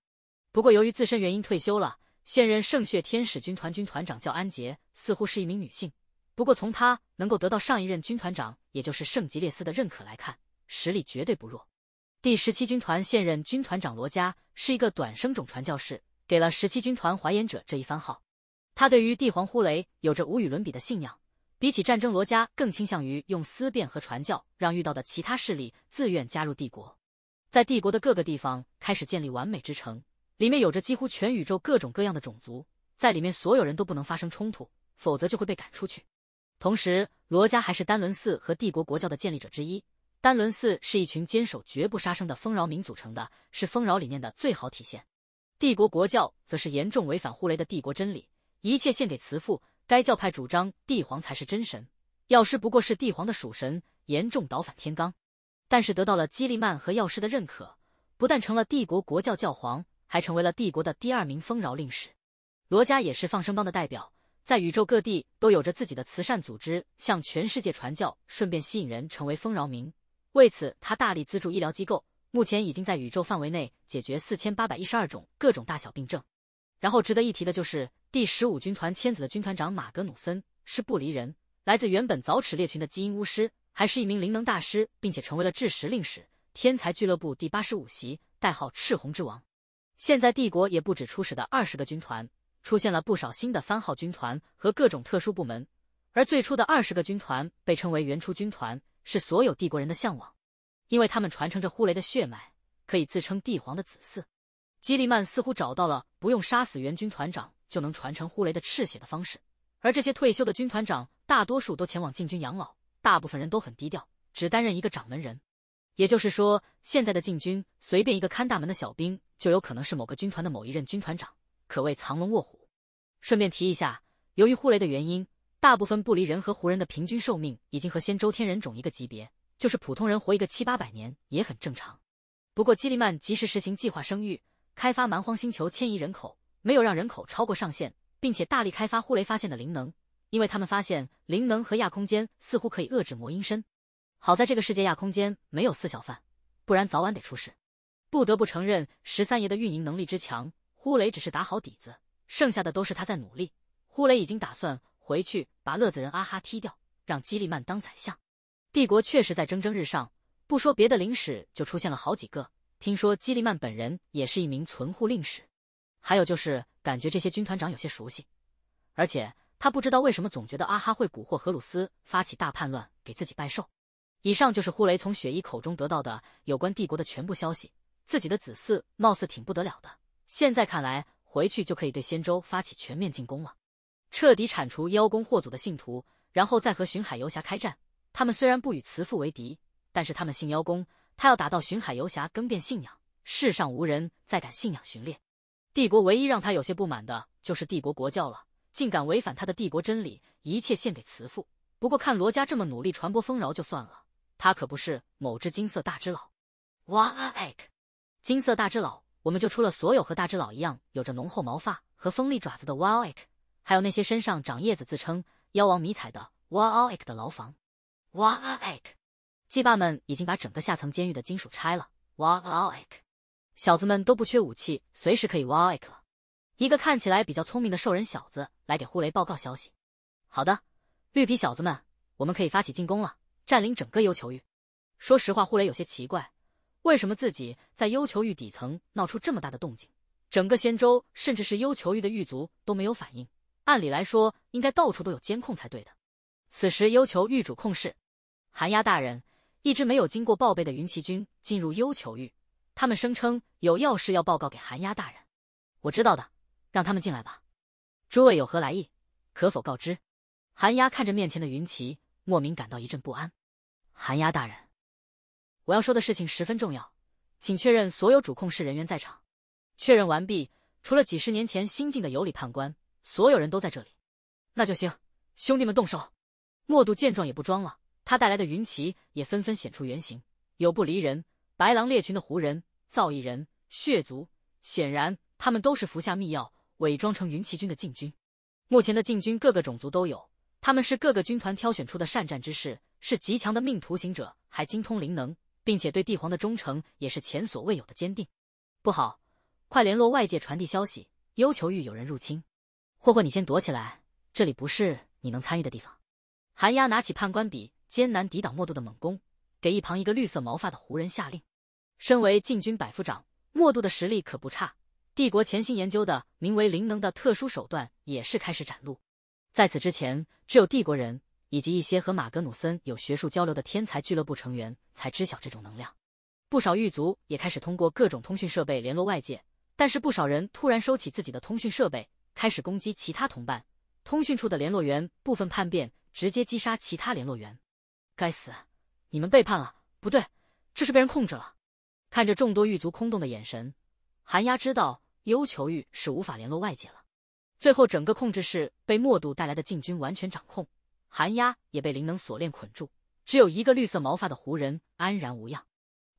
不过由于自身原因退休了。现任圣血天使军团军团长叫安杰，似乎是一名女性。不过从她能够得到上一任军团长，也就是圣吉列斯的认可来看，实力绝对不弱。第十七军团现任军团长罗加是一个短生种传教士，给了十七军团怀言者这一番号。他对于帝皇呼雷有着无与伦比的信仰，比起战争，罗加更倾向于用思辨和传教，让遇到的其他势力自愿加入帝国。在帝国的各个地方开始建立完美之城，里面有着几乎全宇宙各种各样的种族，在里面所有人都不能发生冲突，否则就会被赶出去。同时，罗家还是丹伦寺和帝国国教的建立者之一。丹伦寺是一群坚守绝不杀生的丰饶民组成的，是丰饶理念的最好体现。帝国国教则是严重违反呼雷的帝国真理，一切献给慈父。该教派主张帝皇才是真神，药师不过是帝皇的属神，严重倒反天罡。但是得到了基利曼和药师的认可，不但成了帝国国教教皇，还成为了帝国的第二名丰饶令使。罗加也是放生帮的代表，在宇宙各地都有着自己的慈善组织，向全世界传教，顺便吸引人成为丰饶民。为此，他大力资助医疗机构，目前已经在宇宙范围内解决四千八百一十二种各种大小病症。然后值得一提的就是第十五军团千子的军团长马格努森，是布离人，来自原本早齿猎群的基因巫师。还是一名灵能大师，并且成为了至时令使天才俱乐部第八十五席，代号赤红之王。现在帝国也不止初始的二十个军团，出现了不少新的番号军团和各种特殊部门。而最初的二十个军团被称为原初军团，是所有帝国人的向往，因为他们传承着呼雷的血脉，可以自称帝皇的子嗣。基利曼似乎找到了不用杀死原军团长就能传承呼雷的赤血的方式，而这些退休的军团长大多数都前往禁军养老。大部分人都很低调，只担任一个掌门人，也就是说，现在的禁军随便一个看大门的小兵就有可能是某个军团的某一任军团长，可谓藏龙卧虎。顺便提一下，由于呼雷的原因，大部分不离人和胡人的平均寿命已经和仙周天人种一个级别，就是普通人活一个七八百年也很正常。不过基利曼及时实行计划生育，开发蛮荒星球，迁移人口，没有让人口超过上限，并且大力开发呼雷发现的灵能。因为他们发现灵能和亚空间似乎可以遏制魔音身，好在这个世界亚空间没有四小贩，不然早晚得出事。不得不承认十三爷的运营能力之强，呼雷只是打好底子，剩下的都是他在努力。呼雷已经打算回去把乐子人阿哈踢掉，让基利曼当宰相。帝国确实在蒸蒸日上，不说别的，灵使就出现了好几个。听说基利曼本人也是一名存护令使，还有就是感觉这些军团长有些熟悉，而且。他不知道为什么总觉得阿哈会蛊惑荷鲁斯发起大叛乱给自己拜寿。以上就是呼雷从雪衣口中得到的有关帝国的全部消息。自己的子嗣貌似挺不得了的。现在看来，回去就可以对仙舟发起全面进攻了，彻底铲除妖公祸祖的信徒，然后再和巡海游侠开战。他们虽然不与慈父为敌，但是他们信妖公，他要打到巡海游侠更变信仰，世上无人再敢信仰巡猎。帝国唯一让他有些不满的就是帝国国教了。竟敢违反他的帝国真理，一切献给慈父。不过看罗家这么努力传播丰饶就算了，他可不是某只金色大只佬。瓦 i 克，金色大只佬，我们就出了所有和大只佬一样有着浓厚毛发和锋利爪子的瓦 i 克，还有那些身上长叶子自称妖王迷彩的瓦 i 克的牢房。瓦 i 克，祭霸们已经把整个下层监狱的金属拆了。瓦 i 克，小子们都不缺武器，随时可以瓦奥了。一个看起来比较聪明的兽人小子来给呼雷报告消息。好的，绿皮小子们，我们可以发起进攻了，占领整个幽囚域。说实话，呼雷有些奇怪，为什么自己在幽囚域底层闹出这么大的动静，整个仙州甚至是幽囚域的狱卒都没有反应？按理来说，应该到处都有监控才对的。此时，幽囚狱主控室，寒鸦大人，一支没有经过报备的云骑军进入幽囚域，他们声称有要事要报告给寒鸦大人。我知道的。让他们进来吧，诸位有何来意？可否告知？寒鸦看着面前的云奇，莫名感到一阵不安。寒鸦大人，我要说的事情十分重要，请确认所有主控室人员在场。确认完毕，除了几十年前新进的尤里判官，所有人都在这里。那就行，兄弟们动手。莫度见状也不装了，他带来的云奇也纷纷显出原形。有不离人、白狼猎群的胡人、造诣人、血族，显然他们都是服下秘药。伪装成云骑军的禁军，目前的禁军各个种族都有，他们是各个军团挑选出的善战之士，是极强的命途行者，还精通灵能，并且对帝皇的忠诚也是前所未有的坚定。不好，快联络外界传递消息，幽囚域有人入侵。霍霍，你先躲起来，这里不是你能参与的地方。寒鸦拿起判官笔，艰难抵挡莫度的猛攻，给一旁一个绿色毛发的胡人下令。身为禁军百夫长，莫度的实力可不差。帝国潜心研究的名为灵能的特殊手段也是开始展露。在此之前，只有帝国人以及一些和马格努森有学术交流的天才俱乐部成员才知晓这种能量。不少狱卒也开始通过各种通讯设备联络外界，但是不少人突然收起自己的通讯设备，开始攻击其他同伴。通讯处的联络员部分叛变，直接击杀其他联络员。该死，你们背叛了！不对，这是被人控制了。看着众多狱卒空洞的眼神，寒鸦知道。幽求欲是无法联络外界了。最后，整个控制室被默度带来的禁军完全掌控，寒鸦也被灵能锁链捆住，只有一个绿色毛发的胡人安然无恙。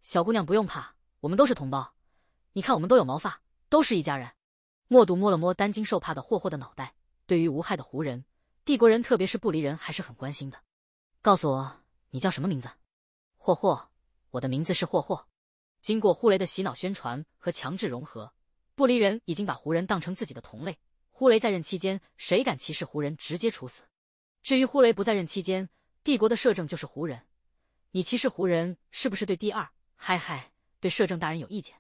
小姑娘不用怕，我们都是同胞。你看，我们都有毛发，都是一家人。默度摸了摸担惊受怕的霍霍的脑袋。对于无害的胡人，帝国人特别是不离人还是很关心的。告诉我，你叫什么名字？霍霍，我的名字是霍霍。经过呼雷的洗脑宣传和强制融合。布离人已经把胡人当成自己的同类。呼雷在任期间，谁敢歧视胡人，直接处死。至于呼雷不在任期间，帝国的摄政就是胡人。你歧视胡人，是不是对第二？嗨嗨，对摄政大人有意见？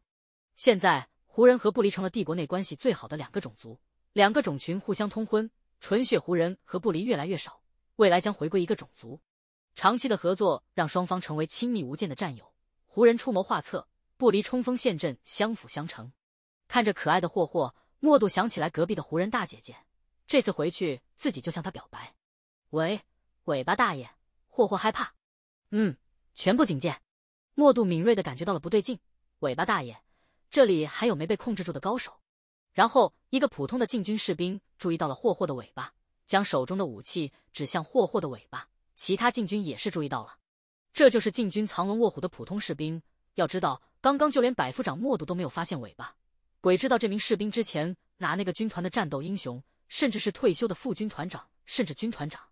现在，胡人和布离成了帝国内关系最好的两个种族，两个种群互相通婚，纯血胡人和布离越来越少，未来将回归一个种族。长期的合作让双方成为亲密无间的战友，胡人出谋划策，布离冲锋陷阵，相辅相成。看着可爱的霍霍，莫度想起来隔壁的湖人大姐姐，这次回去自己就向她表白。喂，尾巴大爷，霍霍害怕。嗯，全部警戒。莫度敏锐的感觉到了不对劲。尾巴大爷，这里还有没被控制住的高手。然后一个普通的禁军士兵注意到了霍霍的尾巴，将手中的武器指向霍霍的尾巴。其他禁军也是注意到了，这就是禁军藏龙卧虎的普通士兵。要知道，刚刚就连百夫长莫度都没有发现尾巴。鬼知道这名士兵之前拿那个军团的战斗英雄，甚至是退休的副军团长，甚至军团长，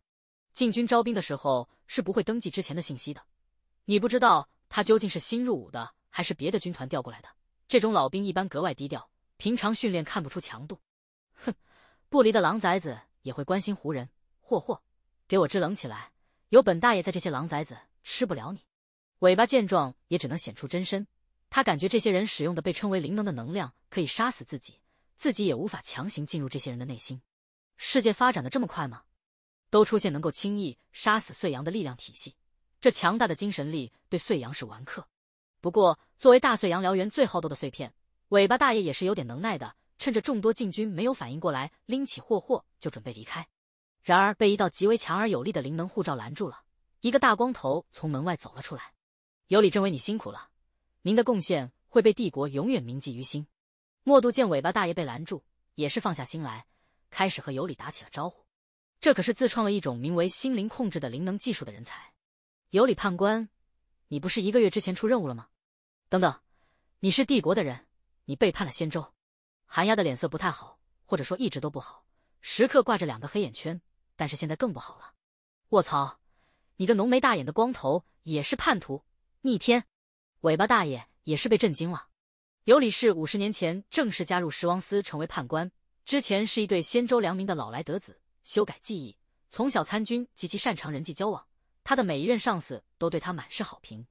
进军招兵的时候是不会登记之前的信息的。你不知道他究竟是新入伍的，还是别的军团调过来的。这种老兵一般格外低调，平常训练看不出强度。哼，不离的狼崽子也会关心湖人。霍霍，给我支棱起来！有本大爷在，这些狼崽子吃不了你。尾巴见状也只能显出真身。他感觉这些人使用的被称为灵能的能量可以杀死自己，自己也无法强行进入这些人的内心。世界发展的这么快吗？都出现能够轻易杀死碎阳的力量体系，这强大的精神力对碎阳是顽克。不过，作为大碎阳燎原最好斗的碎片，尾巴大爷也是有点能耐的。趁着众多禁军没有反应过来，拎起霍霍就准备离开，然而被一道极为强而有力的灵能护罩拦住了。一个大光头从门外走了出来：“尤里政委，你辛苦了。”您的贡献会被帝国永远铭记于心。莫度见尾巴大爷被拦住，也是放下心来，开始和尤里打起了招呼。这可是自创了一种名为心灵控制的灵能技术的人才。尤里判官，你不是一个月之前出任务了吗？等等，你是帝国的人，你背叛了仙州。寒鸦的脸色不太好，或者说一直都不好，时刻挂着两个黑眼圈。但是现在更不好了。卧槽，你个浓眉大眼的光头也是叛徒，逆天！尾巴大爷也是被震惊了。尤里是五十年前正式加入十王司成为判官，之前是一对仙州良民的老来得子，修改记忆，从小参军，极其擅长人际交往。他的每一任上司都对他满是好评。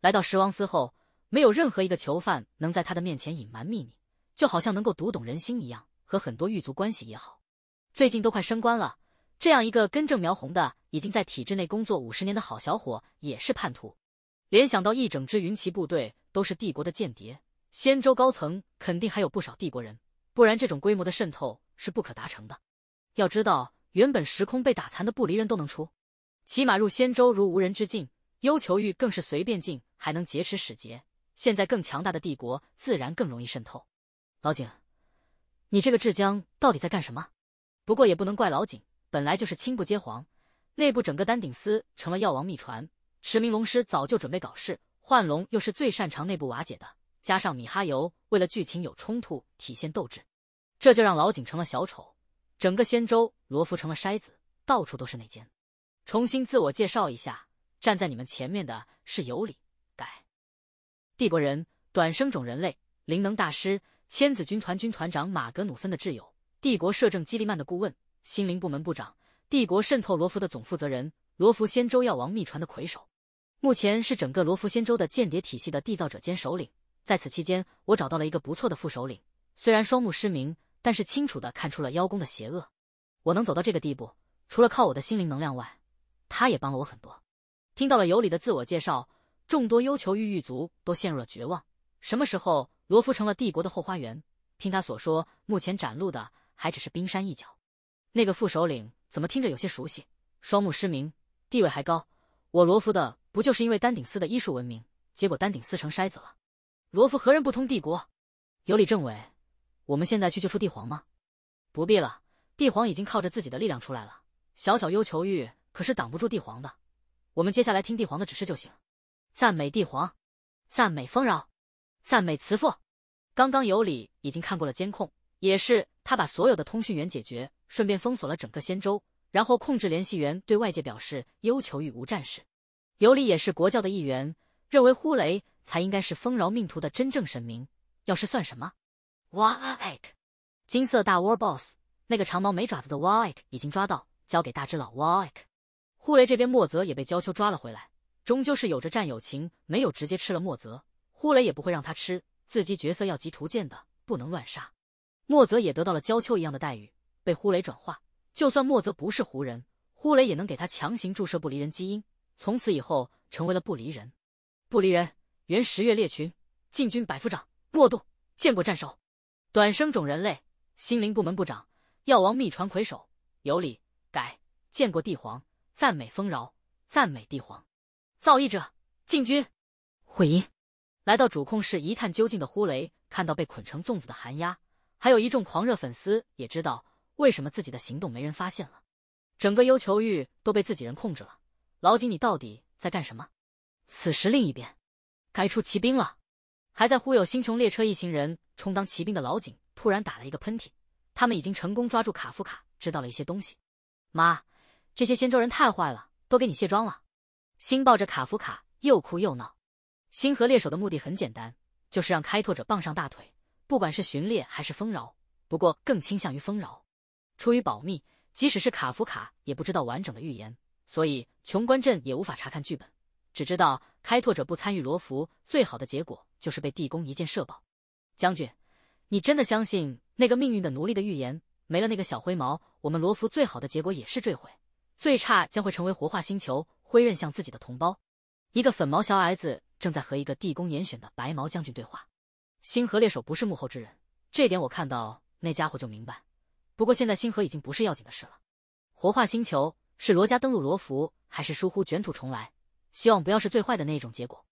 来到十王司后，没有任何一个囚犯能在他的面前隐瞒秘密，就好像能够读懂人心一样，和很多狱卒关系也好。最近都快升官了，这样一个根正苗红的，已经在体制内工作五十年的好小伙，也是叛徒。联想到一整支云骑部队都是帝国的间谍，仙州高层肯定还有不少帝国人，不然这种规模的渗透是不可达成的。要知道，原本时空被打残的不离人都能出，骑马入仙州如无人之境，幽求域更是随便进还能劫持使节。现在更强大的帝国自然更容易渗透。老井，你这个智江到底在干什么？不过也不能怪老井，本来就是青不接黄，内部整个丹顶司成了药王秘传。驰名龙师早就准备搞事，幻龙又是最擅长内部瓦解的，加上米哈游为了剧情有冲突体现斗志，这就让老井成了小丑，整个仙州罗浮成了筛子，到处都是内奸。重新自我介绍一下，站在你们前面的是尤里改，帝国人，短生种人类，灵能大师，千子军团军团长马格努森的挚友，帝国摄政基利曼的顾问，心灵部门部长，帝国渗透罗浮的总负责人，罗浮仙州药王秘传的魁首。目前是整个罗浮仙州的间谍体系的缔造者兼首领。在此期间，我找到了一个不错的副首领，虽然双目失明，但是清楚的看出了妖公的邪恶。我能走到这个地步，除了靠我的心灵能量外，他也帮了我很多。听到了尤里的自我介绍，众多幽囚狱狱卒都陷入了绝望。什么时候罗浮成了帝国的后花园？听他所说，目前展露的还只是冰山一角。那个副首领怎么听着有些熟悉？双目失明，地位还高。我罗浮的。不就是因为丹顶斯的医术闻名，结果丹顶斯成筛子了？罗夫何人不通帝国？有理政委，我们现在去救出帝皇吗？不必了，帝皇已经靠着自己的力量出来了。小小幽囚狱可是挡不住帝皇的，我们接下来听帝皇的指示就行。赞美帝皇，赞美丰饶，赞美慈父。刚刚尤里已经看过了监控，也是他把所有的通讯员解决，顺便封锁了整个仙州，然后控制联系员对外界表示幽囚狱无战事。尤里也是国教的一员，认为呼雷才应该是丰饶命途的真正神明。要是算什么，瓦克金色大窝 boss，那个长毛没爪子的瓦克已经抓到，交给大智老瓦克。呼雷这边，莫泽也被焦秋抓了回来，终究是有着战友情，没有直接吃了莫泽。呼雷也不会让他吃，自己角色要集图鉴的，不能乱杀。莫泽也得到了焦秋一样的待遇，被呼雷转化。就算莫泽不是胡人，呼雷也能给他强行注射不离人基因。从此以后，成为了不离人。不离人，原十月猎群禁军百夫长莫渡，见过战首。短生种人类，心灵部门部长，药王秘传魁首，有礼。改，见过帝皇，赞美丰饶，赞美帝皇。造诣者，禁军。惠音，来到主控室一探究竟的呼雷，看到被捆成粽子的寒鸦，还有一众狂热粉丝，也知道为什么自己的行动没人发现了。整个幽囚域都被自己人控制了。老井，你到底在干什么？此时另一边，该出骑兵了。还在忽悠星穹列车一行人充当骑兵的老井突然打了一个喷嚏。他们已经成功抓住卡夫卡，知道了一些东西。妈，这些仙舟人太坏了，都给你卸妆了。星抱着卡夫卡又哭又闹。星河猎手的目的很简单，就是让开拓者傍上大腿，不管是巡猎还是丰饶，不过更倾向于丰饶。出于保密，即使是卡夫卡也不知道完整的预言。所以，穷关镇也无法查看剧本，只知道开拓者不参与罗浮，最好的结果就是被地宫一箭射爆。将军，你真的相信那个命运的奴隶的预言？没了那个小灰毛，我们罗浮最好的结果也是坠毁，最差将会成为活化星球，挥刃向自己的同胞。一个粉毛小矮子正在和一个地宫严选的白毛将军对话。星河猎手不是幕后之人，这点我看到那家伙就明白。不过现在星河已经不是要紧的事了，活化星球。是罗家登陆罗浮，还是疏忽卷土重来？希望不要是最坏的那一种结果。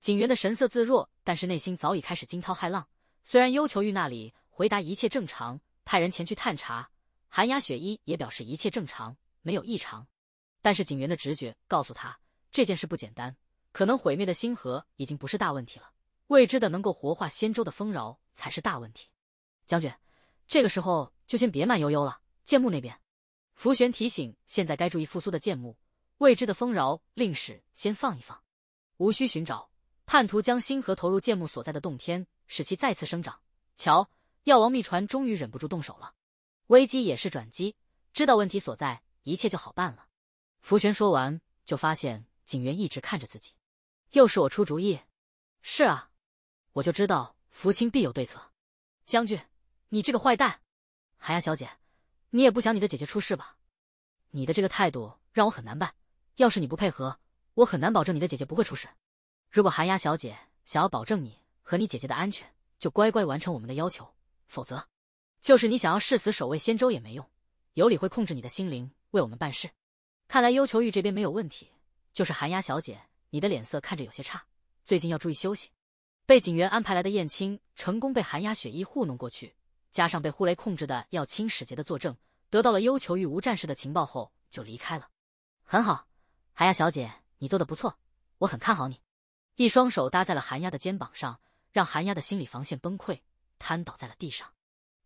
景元的神色自若，但是内心早已开始惊涛骇浪。虽然幽囚狱那里回答一切正常，派人前去探查，寒鸦雪衣也表示一切正常，没有异常。但是景元的直觉告诉他，这件事不简单，可能毁灭的星河已经不是大问题了，未知的能够活化仙舟的丰饶才是大问题。将军，这个时候就先别慢悠悠了，剑木那边。福玄提醒，现在该注意复苏的剑木，未知的丰饶令使先放一放，无需寻找叛徒，将星河投入剑木所在的洞天，使其再次生长。瞧，药王秘传终于忍不住动手了，危机也是转机，知道问题所在，一切就好办了。福玄说完，就发现警员一直看着自己，又是我出主意，是啊，我就知道福清必有对策。将军，你这个坏蛋，寒鸦小姐。你也不想你的姐姐出事吧？你的这个态度让我很难办。要是你不配合，我很难保证你的姐姐不会出事。如果寒鸦小姐想要保证你和你姐姐的安全，就乖乖完成我们的要求，否则，就是你想要誓死守卫仙舟也没用。尤里会控制你的心灵，为我们办事。看来幽囚玉这边没有问题，就是寒鸦小姐，你的脸色看着有些差，最近要注意休息。被警员安排来的燕青，成功被寒鸦雪衣糊弄过去。加上被呼雷控制的要清使节的作证，得到了幽囚狱无战士的情报后，就离开了。很好，韩亚小姐，你做的不错，我很看好你。一双手搭在了韩亚的肩膀上，让韩亚的心理防线崩溃，瘫倒在了地上。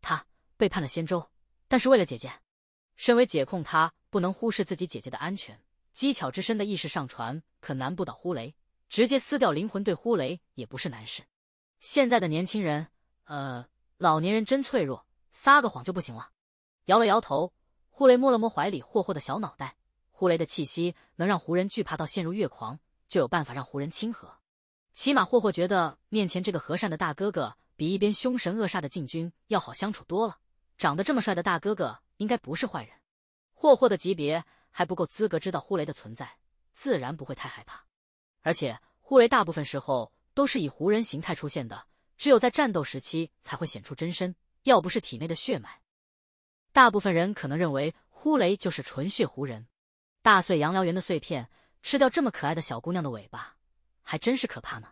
他背叛了仙舟，但是为了姐姐。身为解控，他不能忽视自己姐姐的安全。机巧之身的意识上传，可难不倒呼雷。直接撕掉灵魂，对呼雷也不是难事。现在的年轻人，呃。老年人真脆弱，撒个谎就不行了。摇了摇头，呼雷摸了摸怀里霍霍的小脑袋。呼雷的气息能让胡人惧怕到陷入月狂，就有办法让胡人亲和。起码霍霍觉得面前这个和善的大哥哥比一边凶神恶煞的禁军要好相处多了。长得这么帅的大哥哥应该不是坏人。霍霍的级别还不够资格知道呼雷的存在，自然不会太害怕。而且呼雷大部分时候都是以胡人形态出现的。只有在战斗时期才会显出真身，要不是体内的血脉，大部分人可能认为呼雷就是纯血胡人。大碎杨燎原的碎片，吃掉这么可爱的小姑娘的尾巴，还真是可怕呢。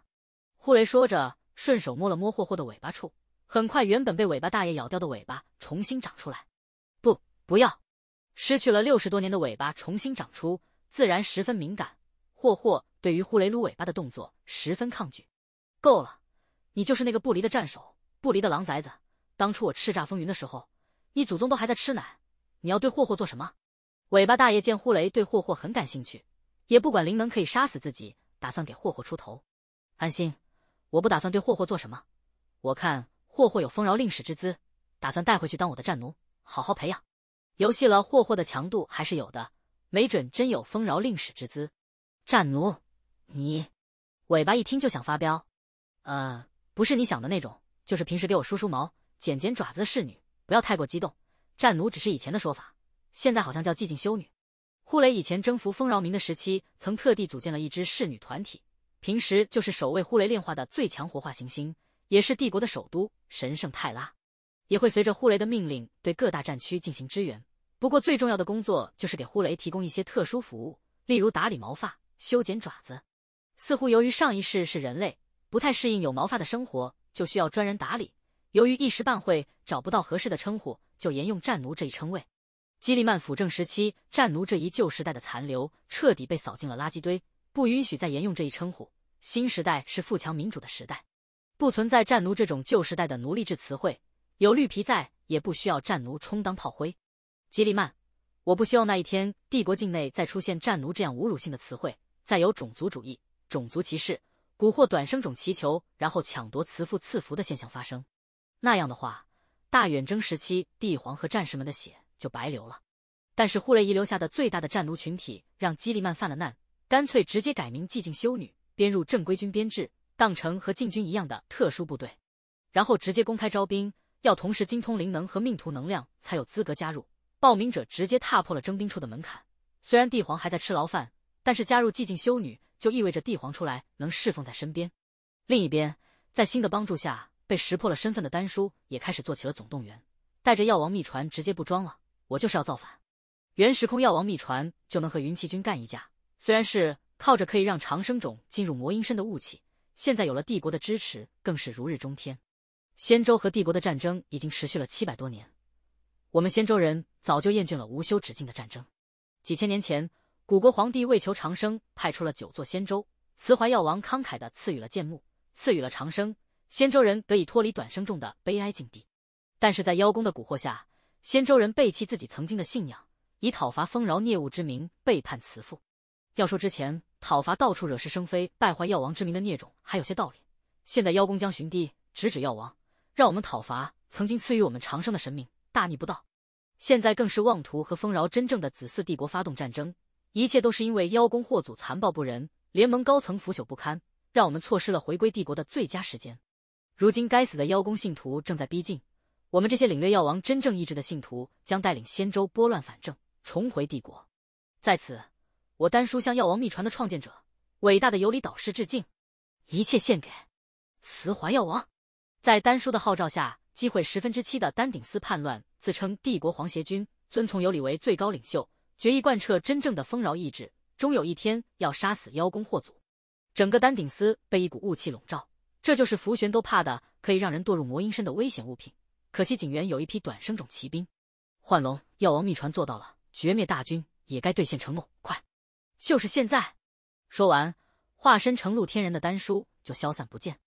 呼雷说着，顺手摸了摸霍霍的尾巴处，很快原本被尾巴大爷咬掉的尾巴重新长出来。不，不要！失去了六十多年的尾巴重新长出，自然十分敏感。霍霍对于呼雷撸尾巴的动作十分抗拒。够了。你就是那个不离的战手，不离的狼崽子。当初我叱咤风云的时候，你祖宗都还在吃奶。你要对霍霍做什么？尾巴大爷见呼雷对霍霍很感兴趣，也不管灵能可以杀死自己，打算给霍霍出头。安心，我不打算对霍霍做什么。我看霍霍有丰饶令史之姿，打算带回去当我的战奴，好好培养。游戏了，霍霍的强度还是有的，没准真有丰饶令史之姿。战奴，你，尾巴一听就想发飙。呃。不是你想的那种，就是平时给我梳梳毛、剪剪爪子的侍女。不要太过激动，战奴只是以前的说法，现在好像叫寂静修女。呼雷以前征服丰饶民的时期，曾特地组建了一支侍女团体，平时就是守卫呼雷炼化的最强活化行星，也是帝国的首都神圣泰拉，也会随着呼雷的命令对各大战区进行支援。不过最重要的工作就是给呼雷提供一些特殊服务，例如打理毛发、修剪爪子。似乎由于上一世是人类。不太适应有毛发的生活，就需要专人打理。由于一时半会找不到合适的称呼，就沿用战奴这一称谓。基利曼辅政时期，战奴这一旧时代的残留彻底被扫进了垃圾堆，不允许再沿用这一称呼。新时代是富强民主的时代，不存在战奴这种旧时代的奴隶制词汇。有绿皮在，也不需要战奴充当炮灰。基利曼，我不希望那一天帝国境内再出现战奴这样侮辱性的词汇，再有种族主义、种族歧视。蛊惑短生种祈求，然后抢夺慈父赐福的现象发生，那样的话，大远征时期帝皇和战士们的血就白流了。但是护雷遗留下的最大的战奴群体，让基利曼犯了难，干脆直接改名寂静修女，编入正规军编制，当成和禁军一样的特殊部队，然后直接公开招兵，要同时精通灵能和命途能量才有资格加入。报名者直接踏破了征兵处的门槛。虽然帝皇还在吃牢饭，但是加入寂静修女。就意味着帝皇出来能侍奉在身边。另一边，在新的帮助下，被识破了身份的丹叔也开始做起了总动员，带着药王秘传直接不装了，我就是要造反。原时空药王秘传就能和云骑军干一架，虽然是靠着可以让长生种进入魔阴身的雾气，现在有了帝国的支持，更是如日中天。仙州和帝国的战争已经持续了七百多年，我们仙州人早就厌倦了无休止境的战争。几千年前。古国皇帝为求长生，派出了九座仙舟。慈怀药王慷慨的赐予了剑木，赐予了长生。仙舟人得以脱离短生众的悲哀境地。但是在妖公的蛊惑下，仙舟人背弃自己曾经的信仰，以讨伐丰饶孽物之名背叛慈父。要说之前讨伐到处惹是生非、败坏药王之名的孽种还有些道理，现在妖公将巡地直指药王，让我们讨伐曾经赐予我们长生的神明，大逆不道。现在更是妄图和丰饶真正的子嗣帝国发动战争。一切都是因为妖公祸祖残暴不仁，联盟高层腐朽不堪，让我们错失了回归帝国的最佳时间。如今，该死的妖公信徒正在逼近，我们这些领略药王真正意志的信徒将带领仙州拨乱反正，重回帝国。在此，我丹叔向药王秘传的创建者、伟大的尤里导师致敬，一切献给慈怀药王。在丹叔的号召下，机会十分之七的丹顶斯叛乱，自称帝国皇协军，遵从尤里为最高领袖。决意贯彻真正的丰饶意志，终有一天要杀死妖攻祸祖。整个丹顶司被一股雾气笼罩，这就是福玄都怕的，可以让人堕入魔阴身的危险物品。可惜景元有一批短生种骑兵，幻龙药王秘传做到了，绝灭大军也该兑现承诺。快，就是现在！说完，化身成陆天人的丹书就消散不见，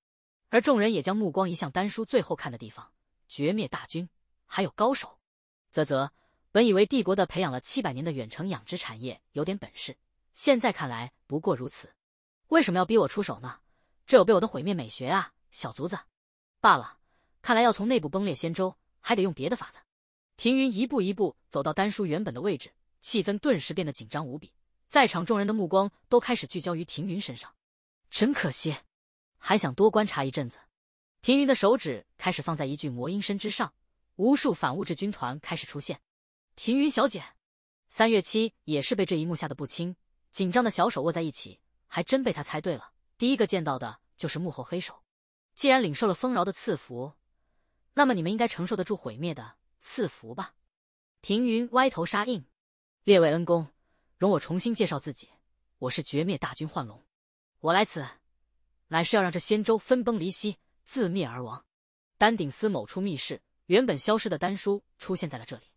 而众人也将目光移向丹书最后看的地方——绝灭大军，还有高手。啧啧。本以为帝国的培养了七百年的远程养殖产业有点本事，现在看来不过如此。为什么要逼我出手呢？这有被我的毁灭美学啊，小卒子！罢了，看来要从内部崩裂仙舟，还得用别的法子。庭云一步一步走到丹书原本的位置，气氛顿时变得紧张无比，在场众人的目光都开始聚焦于庭云身上。真可惜，还想多观察一阵子。庭云的手指开始放在一具魔音身之上，无数反物质军团开始出现。庭云小姐，三月七也是被这一幕吓得不轻，紧张的小手握在一起，还真被他猜对了。第一个见到的就是幕后黑手。既然领受了丰饶的赐福，那么你们应该承受得住毁灭的赐福吧？庭云歪头杀印，列位恩公，容我重新介绍自己，我是绝灭大军幻龙，我来此，乃是要让这仙州分崩离析，自灭而亡。丹顶司某处密室，原本消失的丹叔出现在了这里。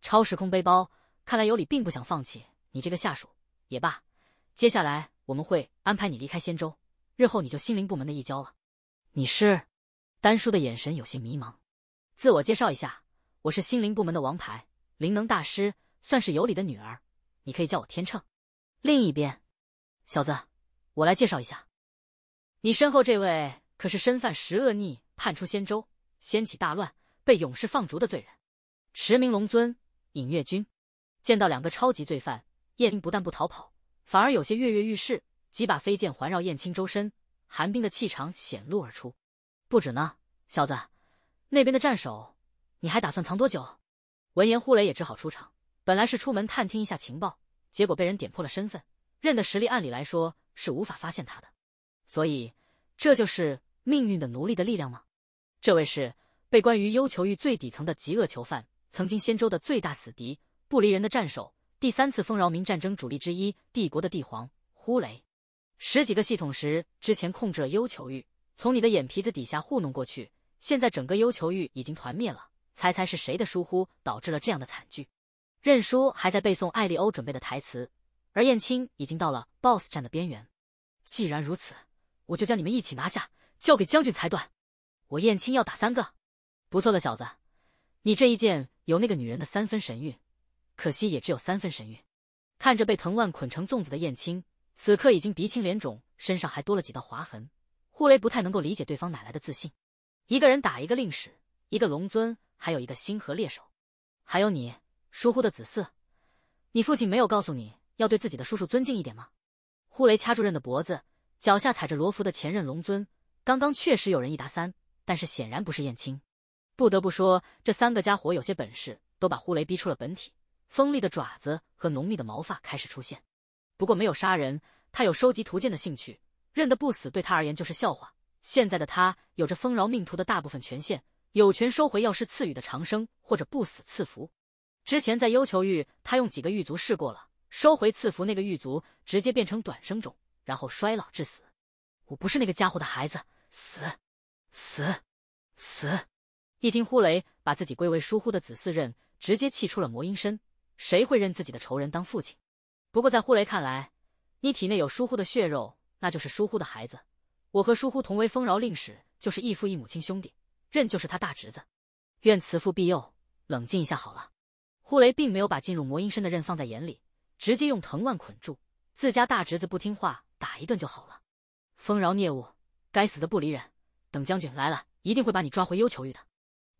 超时空背包，看来尤里并不想放弃你这个下属。也罢，接下来我们会安排你离开仙州，日后你就心灵部门的一交了。你是？丹叔的眼神有些迷茫。自我介绍一下，我是心灵部门的王牌灵能大师，算是尤里的女儿，你可以叫我天秤。另一边，小子，我来介绍一下，你身后这位可是身犯十恶逆，叛出仙州，掀起大乱，被勇士放逐的罪人，驰名龙尊。尹月君见到两个超级罪犯，燕灵不但不逃跑，反而有些跃跃欲试。几把飞剑环绕燕青周身，寒冰的气场显露而出。不止呢，小子，那边的战手，你还打算藏多久？闻言，呼雷也只好出场。本来是出门探听一下情报，结果被人点破了身份。认的实力，按理来说是无法发现他的。所以，这就是命运的奴隶的力量吗？这位是被关于幽囚狱最底层的极恶囚犯。曾经仙州的最大死敌，不离人的战手，第三次丰饶民战争主力之一，帝国的帝皇呼雷，十几个系统时之前控制了幽囚狱，从你的眼皮子底下糊弄过去。现在整个幽囚狱已经团灭了，猜猜是谁的疏忽导致了这样的惨剧？认输，还在背诵艾利欧准备的台词，而燕青已经到了 BOSS 战的边缘。既然如此，我就将你们一起拿下，交给将军裁断。我燕青要打三个，不错的小子，你这一剑。有那个女人的三分神韵，可惜也只有三分神韵。看着被藤蔓捆成粽子的燕青，此刻已经鼻青脸肿，身上还多了几道划痕。呼雷不太能够理解对方哪来的自信，一个人打一个令使，一个龙尊，还有一个星河猎手，还有你疏忽的子嗣，你父亲没有告诉你要对自己的叔叔尊敬一点吗？呼雷掐住任的脖子，脚下踩着罗浮的前任龙尊。刚刚确实有人一打三，但是显然不是燕青。不得不说，这三个家伙有些本事，都把呼雷逼出了本体，锋利的爪子和浓密的毛发开始出现。不过没有杀人，他有收集图鉴的兴趣，认得不死对他而言就是笑话。现在的他有着丰饶命途的大部分权限，有权收回药师赐予的长生或者不死赐福。之前在幽囚狱，他用几个狱卒试过了，收回赐福，那个狱卒直接变成短生种，然后衰老致死。我不是那个家伙的孩子，死，死，死。一听呼雷把自己归为疏忽的子嗣认，直接气出了魔音身。谁会认自己的仇人当父亲？不过在呼雷看来，你体内有疏忽的血肉，那就是疏忽的孩子。我和疏忽同为丰饶令使，就是异父异母亲兄弟，认就是他大侄子。愿慈父庇佑，冷静一下好了。呼雷并没有把进入魔音身的认放在眼里，直接用藤蔓捆住自家大侄子，不听话打一顿就好了。丰饶孽物，该死的不离人，等将军来了一定会把你抓回幽囚狱的。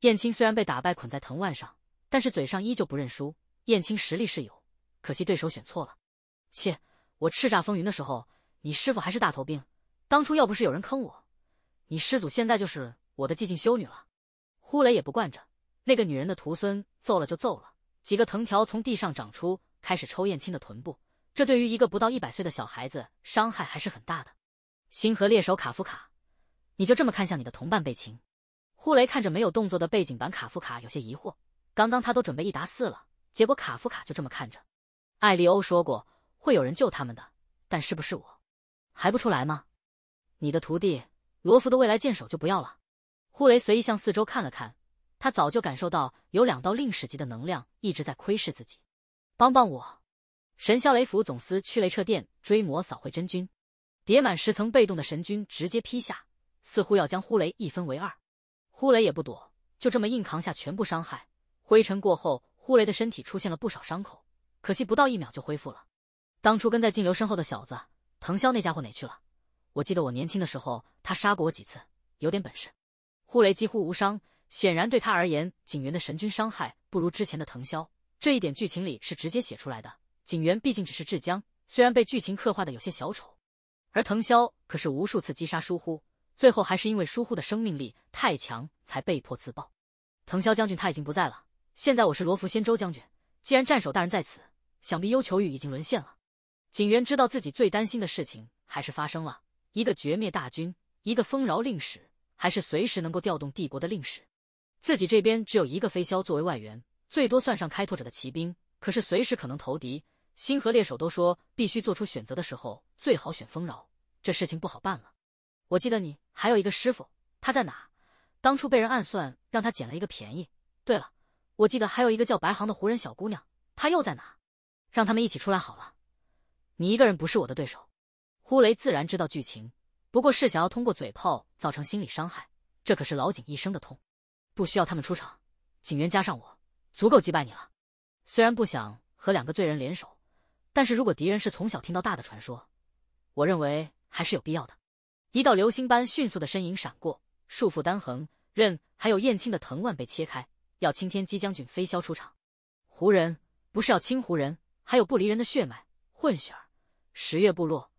燕青虽然被打败，捆在藤蔓上，但是嘴上依旧不认输。燕青实力是有，可惜对手选错了。切，我叱咤风云的时候，你师傅还是大头兵。当初要不是有人坑我，你师祖现在就是我的寂静修女了。呼雷也不惯着那个女人的徒孙，揍了就揍了。几个藤条从地上长出，开始抽燕青的臀部。这对于一个不到一百岁的小孩子，伤害还是很大的。星河猎手卡夫卡，你就这么看向你的同伴贝琴？呼雷看着没有动作的背景板，卡夫卡有些疑惑。刚刚他都准备一打四了，结果卡夫卡就这么看着。艾利欧说过会有人救他们的，但是不是我，还不出来吗？你的徒弟罗福的未来剑手就不要了。呼雷随意向四周看了看，他早就感受到有两道令史级的能量一直在窥视自己。帮帮我！神霄雷府总司驱雷彻电追魔扫回真君，叠满十层被动的神君直接劈下，似乎要将呼雷一分为二。呼雷也不躲，就这么硬扛下全部伤害。灰尘过后，呼雷的身体出现了不少伤口，可惜不到一秒就恢复了。当初跟在静流身后的小子藤萧那家伙哪去了？我记得我年轻的时候，他杀过我几次，有点本事。呼雷几乎无伤，显然对他而言，景元的神君伤害不如之前的藤萧。这一点剧情里是直接写出来的。景元毕竟只是至江，虽然被剧情刻画的有些小丑，而藤萧可是无数次击杀疏忽。最后还是因为疏忽的生命力太强，才被迫自爆。藤萧将军他已经不在了，现在我是罗浮仙州将军。既然战守大人在此，想必幽囚狱已经沦陷了。景元知道自己最担心的事情还是发生了。一个绝灭大军，一个丰饶令使，还是随时能够调动帝国的令使。自己这边只有一个飞霄作为外援，最多算上开拓者的骑兵，可是随时可能投敌。星河猎手都说，必须做出选择的时候，最好选丰饶。这事情不好办了。我记得你还有一个师傅，他在哪？当初被人暗算，让他捡了一个便宜。对了，我记得还有一个叫白行的胡人小姑娘，她又在哪？让他们一起出来好了。你一个人不是我的对手。呼雷自然知道剧情，不过是想要通过嘴炮造成心理伤害。这可是老井一生的痛。不需要他们出场，警员加上我，足够击败你了。虽然不想和两个罪人联手，但是如果敌人是从小听到大的传说，我认为还是有必要的。一道流星般迅速的身影闪过，束缚丹恒刃还有燕青的藤蔓被切开。要青天姬将军飞霄出场，胡人不是要青胡人，还有不离人的血脉混血儿。十月部落，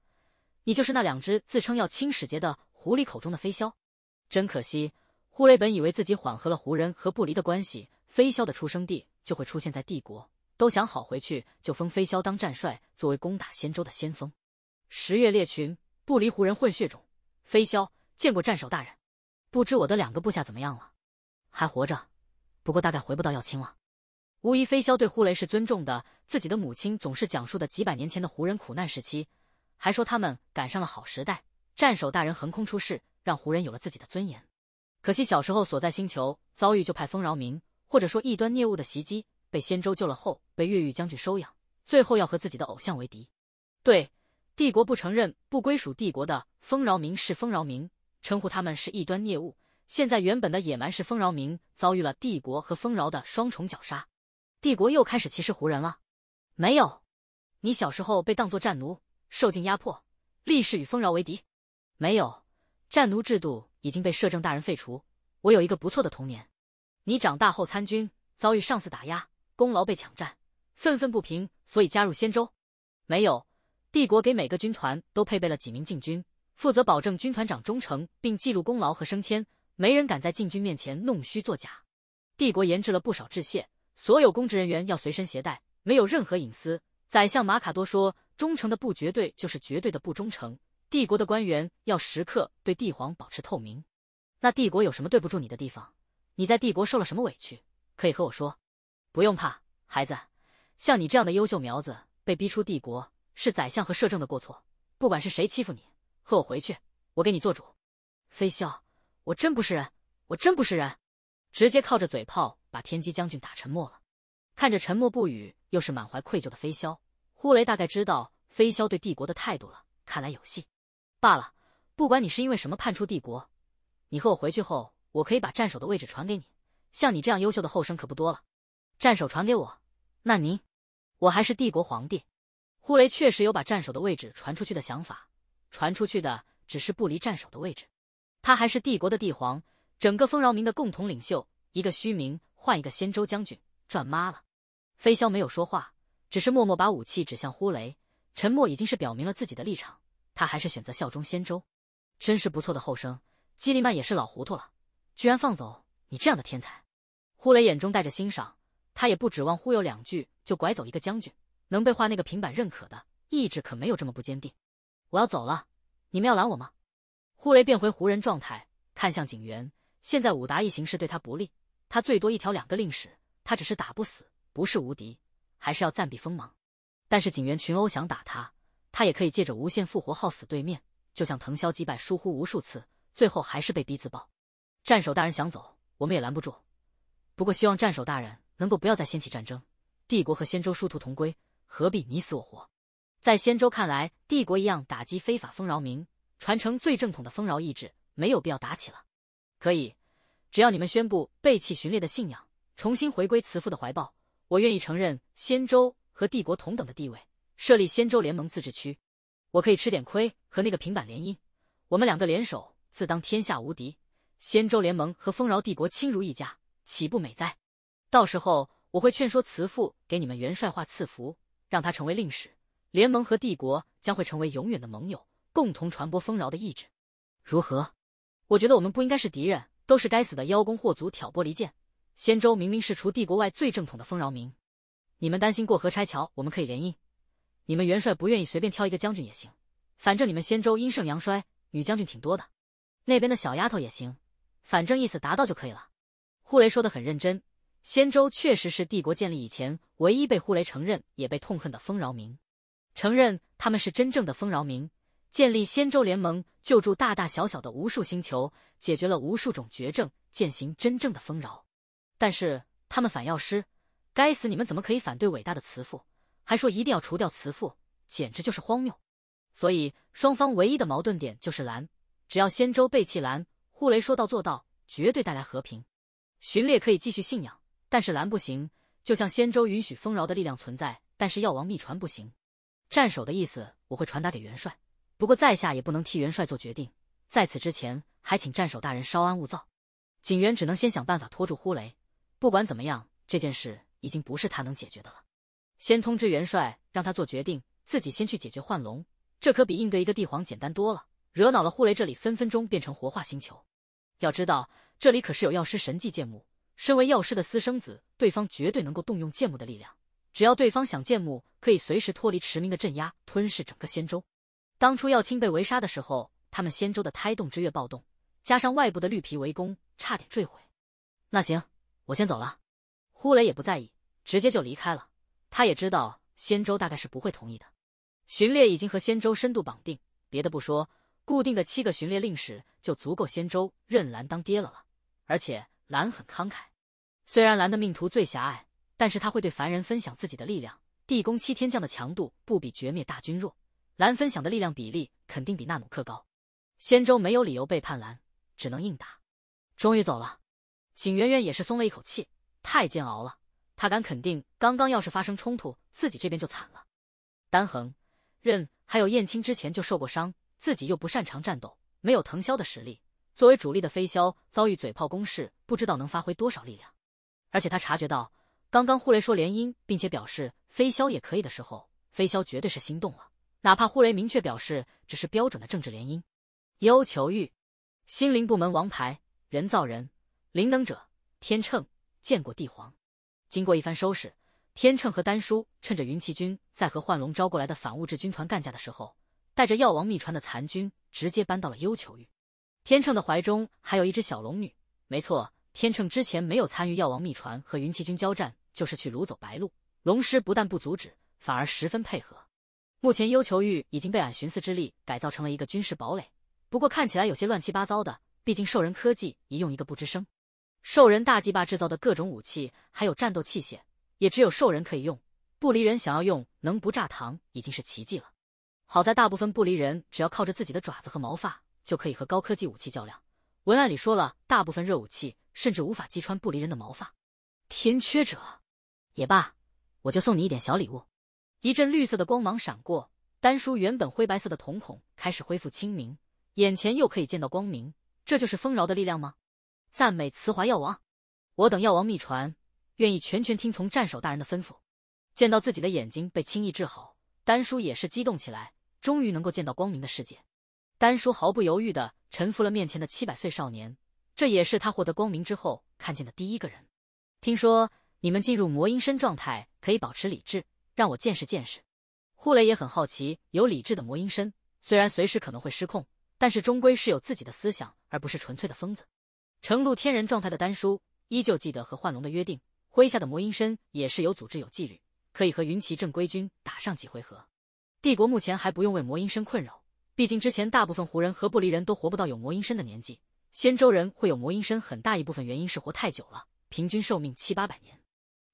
你就是那两只自称要青使节的狐狸口中的飞霄。真可惜，胡雷本以为自己缓和了胡人和不离的关系，飞霄的出生地就会出现在帝国，都想好回去就封飞霄当战帅，作为攻打仙州的先锋。十月猎群，不离胡人混血种。飞霄见过战守大人，不知我的两个部下怎么样了？还活着，不过大概回不到药清了。无疑，飞霄对呼雷是尊重的。自己的母亲总是讲述的几百年前的胡人苦难时期，还说他们赶上了好时代。战守大人横空出世，让胡人有了自己的尊严。可惜小时候所在星球遭遇就派风饶民，或者说异端孽物的袭击，被仙舟救了后被越狱将军收养，最后要和自己的偶像为敌。对。帝国不承认不归属帝国的丰饶民是丰饶民，称呼他们是异端孽物。现在原本的野蛮是丰饶民遭遇了帝国和丰饶的双重绞杀，帝国又开始歧视胡人了。没有，你小时候被当作战奴，受尽压迫，立誓与丰饶为敌。没有，战奴制度已经被摄政大人废除，我有一个不错的童年。你长大后参军，遭遇上司打压，功劳被抢占，愤愤不平，所以加入仙州。没有。帝国给每个军团都配备了几名禁军，负责保证军团长忠诚，并记录功劳和升迁。没人敢在禁军面前弄虚作假。帝国研制了不少致谢，所有公职人员要随身携带，没有任何隐私。宰相马卡多说：“忠诚的不绝对就是绝对的不忠诚。”帝国的官员要时刻对帝皇保持透明。那帝国有什么对不住你的地方？你在帝国受了什么委屈？可以和我说，不用怕，孩子。像你这样的优秀苗子被逼出帝国。是宰相和摄政的过错，不管是谁欺负你，和我回去，我给你做主。飞霄，我真不是人，我真不是人！直接靠着嘴炮把天机将军打沉默了。看着沉默不语，又是满怀愧疚的飞霄，呼雷大概知道飞霄对帝国的态度了。看来有戏。罢了，不管你是因为什么叛出帝国，你和我回去后，我可以把战守的位置传给你。像你这样优秀的后生可不多了。战守传给我，那您，我还是帝国皇帝。呼雷确实有把战守的位置传出去的想法，传出去的只是不离战守的位置。他还是帝国的帝皇，整个丰饶民的共同领袖。一个虚名换一个仙州将军，赚麻了。飞霄没有说话，只是默默把武器指向呼雷。沉默已经是表明了自己的立场，他还是选择效忠仙州。真是不错的后生，基利曼也是老糊涂了，居然放走你这样的天才。呼雷眼中带着欣赏，他也不指望忽悠两句就拐走一个将军。能被画那个平板认可的意志可没有这么不坚定。我要走了，你们要拦我吗？呼雷变回湖人状态，看向警员。现在武达一行是对他不利，他最多一条两个令使，他只是打不死，不是无敌，还是要暂避锋芒。但是警员群殴想打他，他也可以借着无限复活耗死对面。就像藤萧击败疏忽无数次，最后还是被逼自爆。战守大人想走，我们也拦不住。不过希望战守大人能够不要再掀起战争，帝国和仙州殊途同归。何必你死我活？在仙州看来，帝国一样打击非法丰饶民，传承最正统的丰饶意志，没有必要打起了。可以，只要你们宣布背弃巡猎的信仰，重新回归慈父的怀抱，我愿意承认仙州和帝国同等的地位，设立仙州联盟自治区。我可以吃点亏和那个平板联姻，我们两个联手自当天下无敌。仙州联盟和丰饶帝国亲如一家，岂不美哉？到时候我会劝说慈父给你们元帅画赐福。让他成为令史，联盟和帝国将会成为永远的盟友，共同传播丰饶的意志。如何？我觉得我们不应该是敌人，都是该死的妖公祸族挑拨离间。仙州明明是除帝国外最正统的丰饶民，你们担心过河拆桥，我们可以联姻。你们元帅不愿意随便挑一个将军也行，反正你们仙州阴盛阳衰，女将军挺多的，那边的小丫头也行，反正意思达到就可以了。呼雷说的很认真。仙舟确实是帝国建立以前唯一被呼雷承认，也被痛恨的丰饶民。承认他们是真正的丰饶民，建立仙舟联盟，救助大大小小的无数星球，解决了无数种绝症，践行真正的丰饶。但是他们反药师，该死！你们怎么可以反对伟大的慈父？还说一定要除掉慈父，简直就是荒谬。所以双方唯一的矛盾点就是蓝。只要仙舟背弃蓝，呼雷说到做到，绝对带来和平。巡猎可以继续信仰。但是蓝不行，就像仙舟允许丰饶的力量存在，但是药王秘传不行。战守的意思我会传达给元帅，不过在下也不能替元帅做决定。在此之前，还请战守大人稍安勿躁。景元只能先想办法拖住呼雷。不管怎么样，这件事已经不是他能解决的了。先通知元帅，让他做决定，自己先去解决幻龙。这可比应对一个帝皇简单多了。惹恼了呼雷，这里分分钟变成活化星球。要知道，这里可是有药师神迹建木。身为药师的私生子，对方绝对能够动用剑木的力量。只要对方想剑木，可以随时脱离池明的镇压，吞噬整个仙州。当初药清被围杀的时候，他们仙州的胎动之月暴动，加上外部的绿皮围攻，差点坠毁。那行，我先走了。呼雷也不在意，直接就离开了。他也知道仙州大概是不会同意的。巡猎已经和仙州深度绑定，别的不说，固定的七个巡猎令使就足够仙州任蓝当爹了了。而且蓝很慷慨。虽然蓝的命途最狭隘，但是他会对凡人分享自己的力量。地宫七天将的强度不比绝灭大军弱，蓝分享的力量比例肯定比纳努克高。仙舟没有理由背叛蓝，只能硬打。终于走了，景圆圆也是松了一口气，太煎熬了。他敢肯定，刚刚要是发生冲突，自己这边就惨了。丹恒、任还有燕青之前就受过伤，自己又不擅长战斗，没有腾霄的实力，作为主力的飞霄遭遇嘴炮攻势，不知道能发挥多少力量。而且他察觉到，刚刚呼雷说联姻，并且表示飞霄也可以的时候，飞霄绝对是心动了。哪怕呼雷明确表示，只是标准的政治联姻。幽求狱，心灵部门王牌，人造人，灵能者，天秤，见过帝皇。经过一番收拾，天秤和丹叔趁着云奇军在和幻龙招过来的反物质军团干架的时候，带着药王秘传的残军，直接搬到了幽求狱。天秤的怀中还有一只小龙女，没错。天秤之前没有参与药王秘传和云奇君交战，就是去掳走白鹿。龙师不但不阻止，反而十分配合。目前幽囚域已经被俺寻思之力改造成了一个军事堡垒，不过看起来有些乱七八糟的。毕竟兽人科技一用一个不吱声，兽人大祭霸制造的各种武器还有战斗器械，也只有兽人可以用。不离人想要用能不炸膛已经是奇迹了。好在大部分不离人只要靠着自己的爪子和毛发就可以和高科技武器较量。文案里说了，大部分热武器。甚至无法击穿不离人的毛发。天缺者，也罢，我就送你一点小礼物。一阵绿色的光芒闪过，丹叔原本灰白色的瞳孔开始恢复清明，眼前又可以见到光明。这就是丰饶的力量吗？赞美慈华药王，我等药王秘传，愿意全权听从战守大人的吩咐。见到自己的眼睛被轻易治好，丹叔也是激动起来，终于能够见到光明的世界。丹叔毫不犹豫的臣服了面前的七百岁少年。这也是他获得光明之后看见的第一个人。听说你们进入魔音身状态可以保持理智，让我见识见识。呼雷也很好奇有理智的魔音身，虽然随时可能会失控，但是终归是有自己的思想，而不是纯粹的疯子。成露天人状态的丹叔依旧记得和幻龙的约定，麾下的魔音身也是有组织有纪律，可以和云骑正规军打上几回合。帝国目前还不用为魔音身困扰，毕竟之前大部分胡人和不离人都活不到有魔音身的年纪。仙州人会有魔音身，很大一部分原因是活太久了，平均寿命七八百年。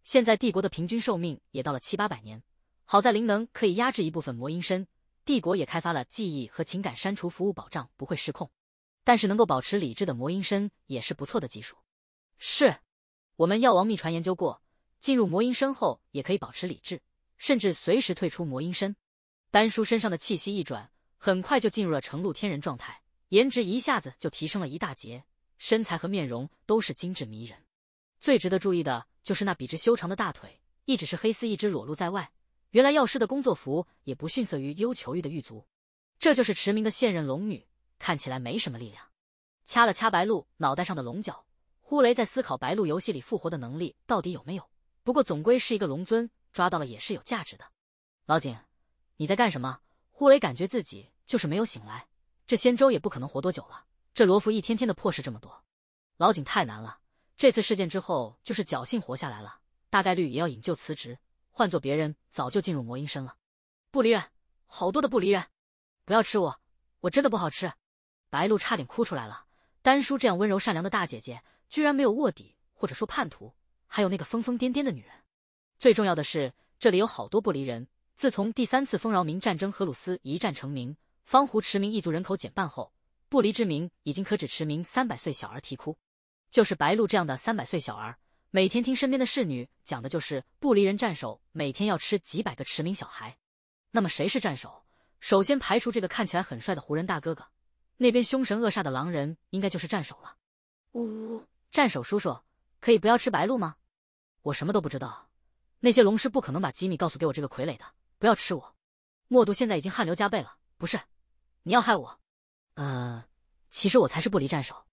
现在帝国的平均寿命也到了七八百年，好在灵能可以压制一部分魔音身，帝国也开发了记忆和情感删除服务，保障不会失控。但是能够保持理智的魔音身也是不错的技术。是我们药王秘传研究过，进入魔音身后也可以保持理智，甚至随时退出魔音身。丹叔身上的气息一转，很快就进入了成露天人状态。颜值一下子就提升了一大截，身材和面容都是精致迷人。最值得注意的就是那笔直修长的大腿，一直是黑丝，一只裸露在外。原来药师的工作服也不逊色于幽囚狱的狱卒。这就是驰名的现任龙女，看起来没什么力量。掐了掐白鹿脑袋上的龙角，呼雷在思考白鹿游戏里复活的能力到底有没有。不过总归是一个龙尊，抓到了也是有价值的。老井，你在干什么？呼雷感觉自己就是没有醒来。这仙舟也不可能活多久了。这罗浮一天天的破事这么多，老井太难了。这次事件之后，就是侥幸活下来了，大概率也要引咎辞职。换做别人，早就进入魔音身了。不离人，好多的不离人，不要吃我，我真的不好吃。白露差点哭出来了。丹叔这样温柔善良的大姐姐，居然没有卧底或者说叛徒，还有那个疯疯癫癫的女人。最重要的是，这里有好多不离人。自从第三次丰饶民战争，荷鲁斯一战成名。方湖驰名一族人口减半后，不离之名已经可指池名三百岁小儿啼哭。就是白鹿这样的三百岁小儿，每天听身边的侍女讲的就是不离人战手每天要吃几百个驰名小孩。那么谁是战手？首先排除这个看起来很帅的胡人大哥哥，那边凶神恶煞的狼人应该就是战手了。呜呜，战手叔叔可以不要吃白鹿吗？我什么都不知道，那些龙师不可能把吉米告诉给我这个傀儡的。不要吃我！默读现在已经汗流浃背了，不是。你要害我？呃，其实我才是不离战手。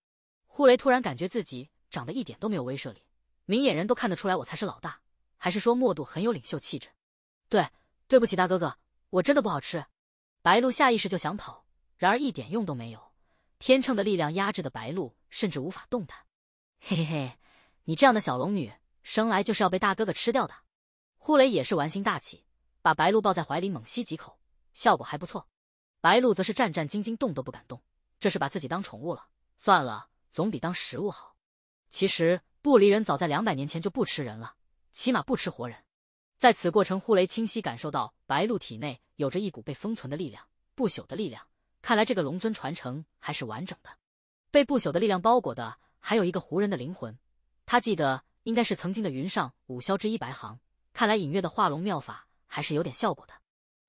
呼雷突然感觉自己长得一点都没有威慑力，明眼人都看得出来我才是老大。还是说莫度很有领袖气质？对，对不起大哥哥，我真的不好吃。白露下意识就想跑，然而一点用都没有。天秤的力量压制的白露甚至无法动弹。嘿嘿嘿，你这样的小龙女生来就是要被大哥哥吃掉的。呼雷也是玩心大起，把白露抱在怀里猛吸几口，效果还不错。白鹿则是战战兢兢，动都不敢动。这是把自己当宠物了，算了，总比当食物好。其实不离人早在两百年前就不吃人了，起码不吃活人。在此过程，呼雷清晰感受到白鹿体内有着一股被封存的力量，不朽的力量。看来这个龙尊传承还是完整的。被不朽的力量包裹的，还有一个胡人的灵魂。他记得应该是曾经的云上五霄之一白行。看来隐月的化龙妙法还是有点效果的。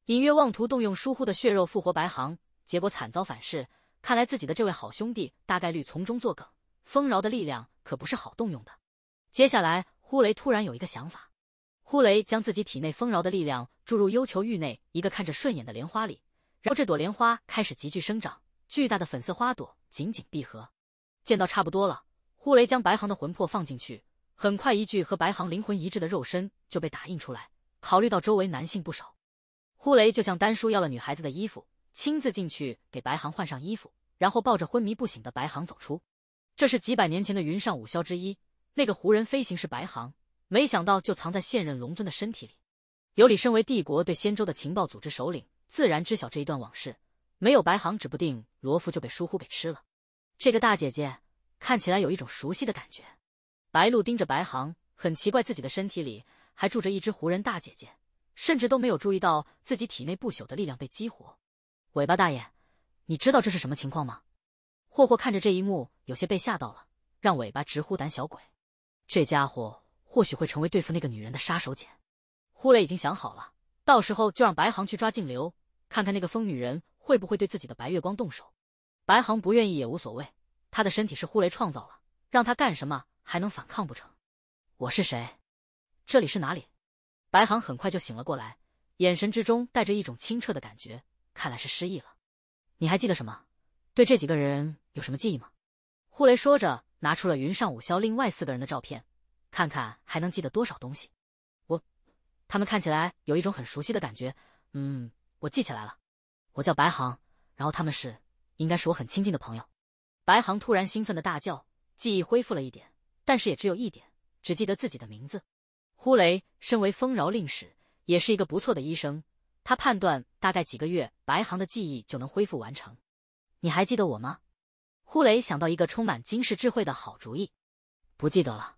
隐约妄图动用疏忽的血肉复活白行，结果惨遭反噬。看来自己的这位好兄弟大概率从中作梗。丰饶的力量可不是好动用的。接下来，呼雷突然有一个想法。呼雷将自己体内丰饶的力量注入幽囚狱内一个看着顺眼的莲花里，然后这朵莲花开始急剧生长，巨大的粉色花朵紧紧闭合。见到差不多了，呼雷将白行的魂魄放进去，很快一具和白行灵魂一致的肉身就被打印出来。考虑到周围男性不少。呼雷就向丹叔要了女孩子的衣服，亲自进去给白行换上衣服，然后抱着昏迷不醒的白行走出。这是几百年前的云上五霄之一，那个胡人飞行是白行，没想到就藏在现任龙尊的身体里。尤里身为帝国对仙州的情报组织首领，自然知晓这一段往事。没有白行，指不定罗浮就被疏忽给吃了。这个大姐姐看起来有一种熟悉的感觉。白露盯着白行，很奇怪自己的身体里还住着一只胡人大姐姐。甚至都没有注意到自己体内不朽的力量被激活。尾巴大爷，你知道这是什么情况吗？霍霍看着这一幕，有些被吓到了，让尾巴直呼胆小鬼。这家伙或许会成为对付那个女人的杀手锏。呼雷已经想好了，到时候就让白航去抓静流，看看那个疯女人会不会对自己的白月光动手。白航不愿意也无所谓，他的身体是呼雷创造了，让他干什么还能反抗不成？我是谁？这里是哪里？白航很快就醒了过来，眼神之中带着一种清澈的感觉，看来是失忆了。你还记得什么？对这几个人有什么记忆吗？呼雷说着，拿出了云上五霄另外四个人的照片，看看还能记得多少东西。我，他们看起来有一种很熟悉的感觉。嗯，我记起来了。我叫白航，然后他们是，应该是我很亲近的朋友。白航突然兴奋的大叫，记忆恢复了一点，但是也只有一点，只记得自己的名字。呼雷身为丰饶令史，也是一个不错的医生。他判断大概几个月，白行的记忆就能恢复完成。你还记得我吗？呼雷想到一个充满惊世智慧的好主意。不记得了，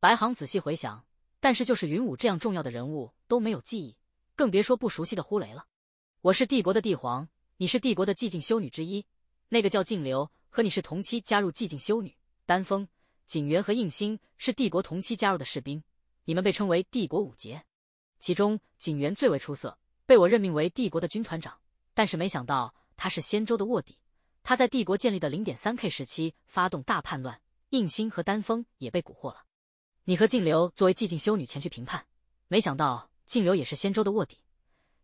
白行仔细回想，但是就是云武这样重要的人物都没有记忆，更别说不熟悉的呼雷了。我是帝国的帝皇，你是帝国的寂静修女之一。那个叫静流和你是同期加入寂静修女。丹枫、景元和应星是帝国同期加入的士兵。你们被称为帝国五杰，其中景元最为出色，被我任命为帝国的军团长。但是没想到他是仙州的卧底，他在帝国建立的零点三 k 时期发动大叛乱，印星和丹峰也被蛊惑了。你和静流作为寂静修女前去评判，没想到静流也是仙州的卧底，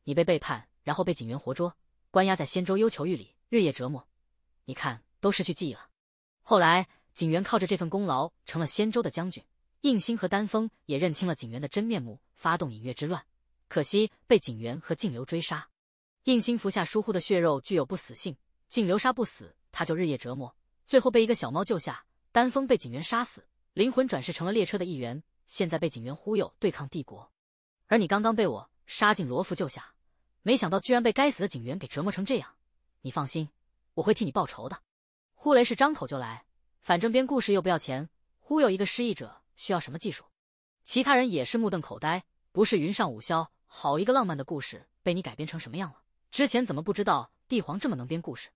你被背叛，然后被景元活捉，关押在仙州幽囚狱里，日夜折磨。你看，都失去记忆了。后来景元靠着这份功劳成了仙州的将军。应星和丹枫也认清了景元的真面目，发动隐月之乱，可惜被景元和静流追杀。应星服下疏忽的血肉，具有不死性。静流杀不死他，就日夜折磨。最后被一个小猫救下。丹枫被景元杀死，灵魂转世成了列车的一员。现在被景元忽悠对抗帝国。而你刚刚被我杀进罗浮救下，没想到居然被该死的景元给折磨成这样。你放心，我会替你报仇的。呼雷是张口就来，反正编故事又不要钱，忽悠一个失忆者。需要什么技术？其他人也是目瞪口呆。不是云上五霄，好一个浪漫的故事，被你改编成什么样了？之前怎么不知道帝皇这么能编故事？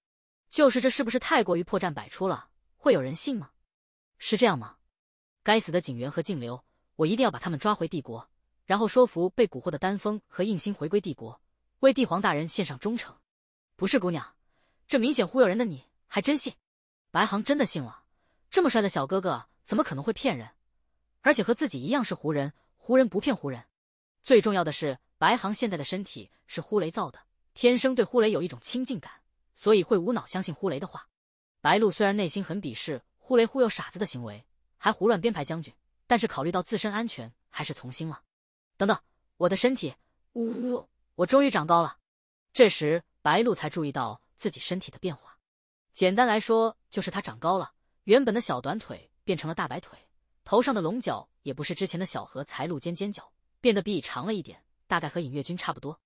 就是这是不是太过于破绽百出了？会有人信吗？是这样吗？该死的景元和静流，我一定要把他们抓回帝国，然后说服被蛊惑的丹枫和应星回归帝国，为帝皇大人献上忠诚。不是姑娘，这明显忽悠人的，你还真信？白行真的信了？这么帅的小哥哥怎么可能会骗人？而且和自己一样是湖人，湖人不骗湖人。最重要的是，白航现在的身体是呼雷造的，天生对呼雷有一种亲近感，所以会无脑相信呼雷的话。白鹿虽然内心很鄙视呼雷忽悠傻子的行为，还胡乱编排将军，但是考虑到自身安全，还是从心了。等等，我的身体，呜，我终于长高了。这时白鹿才注意到自己身体的变化，简单来说就是他长高了，原本的小短腿变成了大白腿。头上的龙角也不是之前的小河才露尖尖角，变得比以长了一点，大概和隐月君差不多。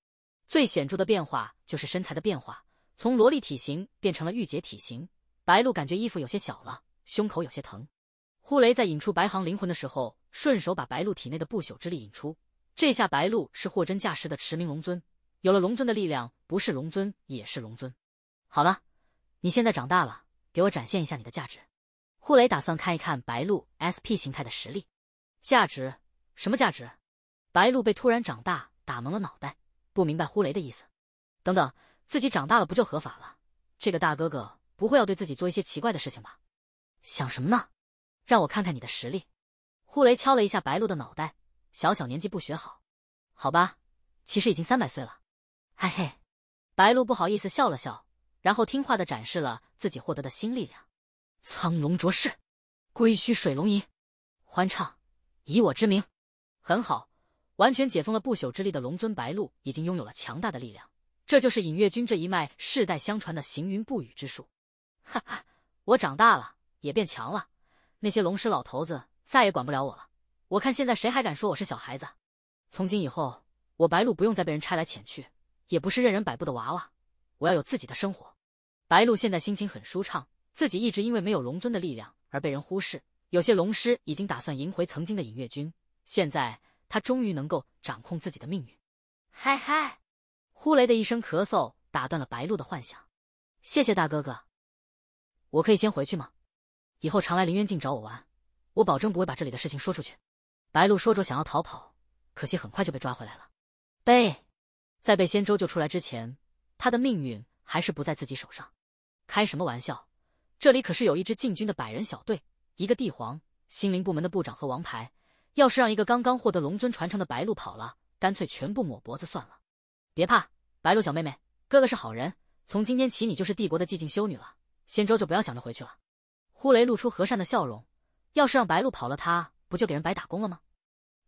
最显著的变化就是身材的变化，从萝莉体型变成了御姐体型。白露感觉衣服有些小了，胸口有些疼。呼雷在引出白行灵魂的时候，顺手把白露体内的不朽之力引出。这下白露是货真价实的驰名龙尊，有了龙尊的力量，不是龙尊也是龙尊。好了，你现在长大了，给我展现一下你的价值。呼雷打算看一看白鹿 SP 形态的实力、价值，什么价值？白鹿被突然长大打蒙了脑袋，不明白呼雷的意思。等等，自己长大了不就合法了？这个大哥哥不会要对自己做一些奇怪的事情吧？想什么呢？让我看看你的实力。呼雷敲了一下白鹿的脑袋，小小年纪不学好，好吧？其实已经三百岁了。嘿嘿，白鹿不好意思笑了笑，然后听话的展示了自己获得的新力量。苍龙卓世，归墟水龙吟，欢唱。以我之名，很好，完全解封了不朽之力的龙尊白露已经拥有了强大的力量。这就是隐月君这一脉世代相传的行云布雨之术。哈哈，我长大了，也变强了。那些龙师老头子再也管不了我了。我看现在谁还敢说我是小孩子？从今以后，我白露不用再被人拆来遣去，也不是任人摆布的娃娃。我要有自己的生活。白露现在心情很舒畅。自己一直因为没有龙尊的力量而被人忽视，有些龙师已经打算赢回曾经的隐月君，现在他终于能够掌控自己的命运。嗨嗨，呼雷的一声咳嗽打断了白露的幻想。谢谢大哥哥，我可以先回去吗？以后常来凌渊境找我玩，我保证不会把这里的事情说出去。白露说着想要逃跑，可惜很快就被抓回来了。被，在被仙舟救出来之前，他的命运还是不在自己手上。开什么玩笑！这里可是有一支禁军的百人小队，一个帝皇心灵部门的部长和王牌。要是让一个刚刚获得龙尊传承的白鹿跑了，干脆全部抹脖子算了。别怕，白鹿小妹妹，哥哥是好人。从今天起，你就是帝国的寂静修女了。仙舟就不要想着回去了。呼雷露出和善的笑容。要是让白鹿跑了，他不就给人白打工了吗？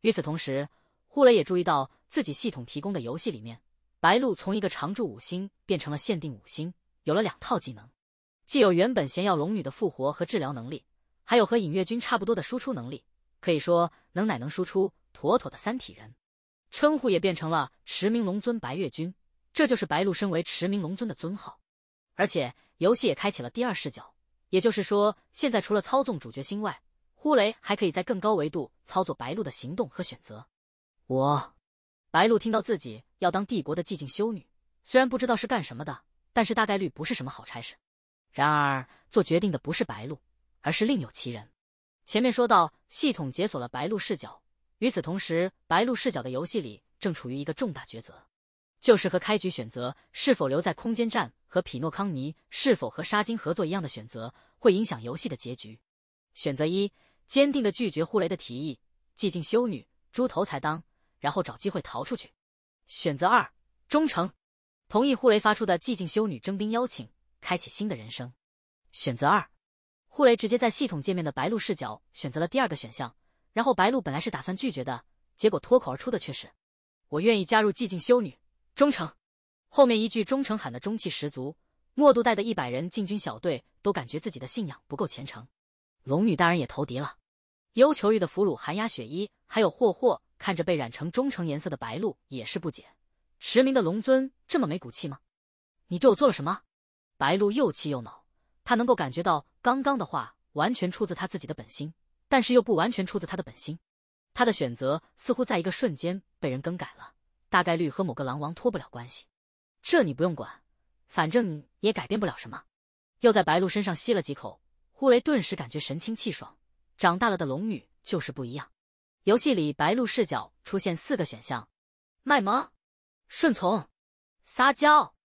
与此同时，呼雷也注意到自己系统提供的游戏里面，白鹿从一个常驻五星变成了限定五星，有了两套技能。既有原本贤药龙女的复活和治疗能力，还有和影月君差不多的输出能力，可以说能奶能输出，妥妥的三体人。称呼也变成了驰名龙尊白月君，这就是白鹿身为驰名龙尊的尊号。而且游戏也开启了第二视角，也就是说，现在除了操纵主角星外，呼雷还可以在更高维度操作白鹿的行动和选择。我，白鹿听到自己要当帝国的寂静修女，虽然不知道是干什么的，但是大概率不是什么好差事。然而，做决定的不是白鹿，而是另有其人。前面说到，系统解锁了白鹿视角，与此同时，白鹿视角的游戏里正处于一个重大抉择，就是和开局选择是否留在空间站和匹诺康尼是否和沙金合作一样的选择，会影响游戏的结局。选择一：坚定的拒绝呼雷的提议，寂静修女，猪头才当，然后找机会逃出去。选择二：忠诚，同意呼雷发出的寂静修女征兵邀请。开启新的人生，选择二，呼雷直接在系统界面的白鹿视角选择了第二个选项。然后白鹿本来是打算拒绝的，结果脱口而出的却是：“我愿意加入寂静修女，忠诚。”后面一句忠诚喊的中气十足。莫度带的一百人进军小队都感觉自己的信仰不够虔诚。龙女大人也投敌了。幽囚域的俘虏寒鸦、雪衣还有霍霍看着被染成忠诚颜色的白鹿也是不解：驰名的龙尊这么没骨气吗？你对我做了什么？白鹿又气又恼，他能够感觉到刚刚的话完全出自他自己的本心，但是又不完全出自他的本心。他的选择似乎在一个瞬间被人更改了，大概率和某个狼王脱不了关系。这你不用管，反正也改变不了什么。又在白鹿身上吸了几口，呼雷顿时感觉神清气爽。长大了的龙女就是不一样。游戏里白鹿视角出现四个选项：卖萌、顺从、撒娇、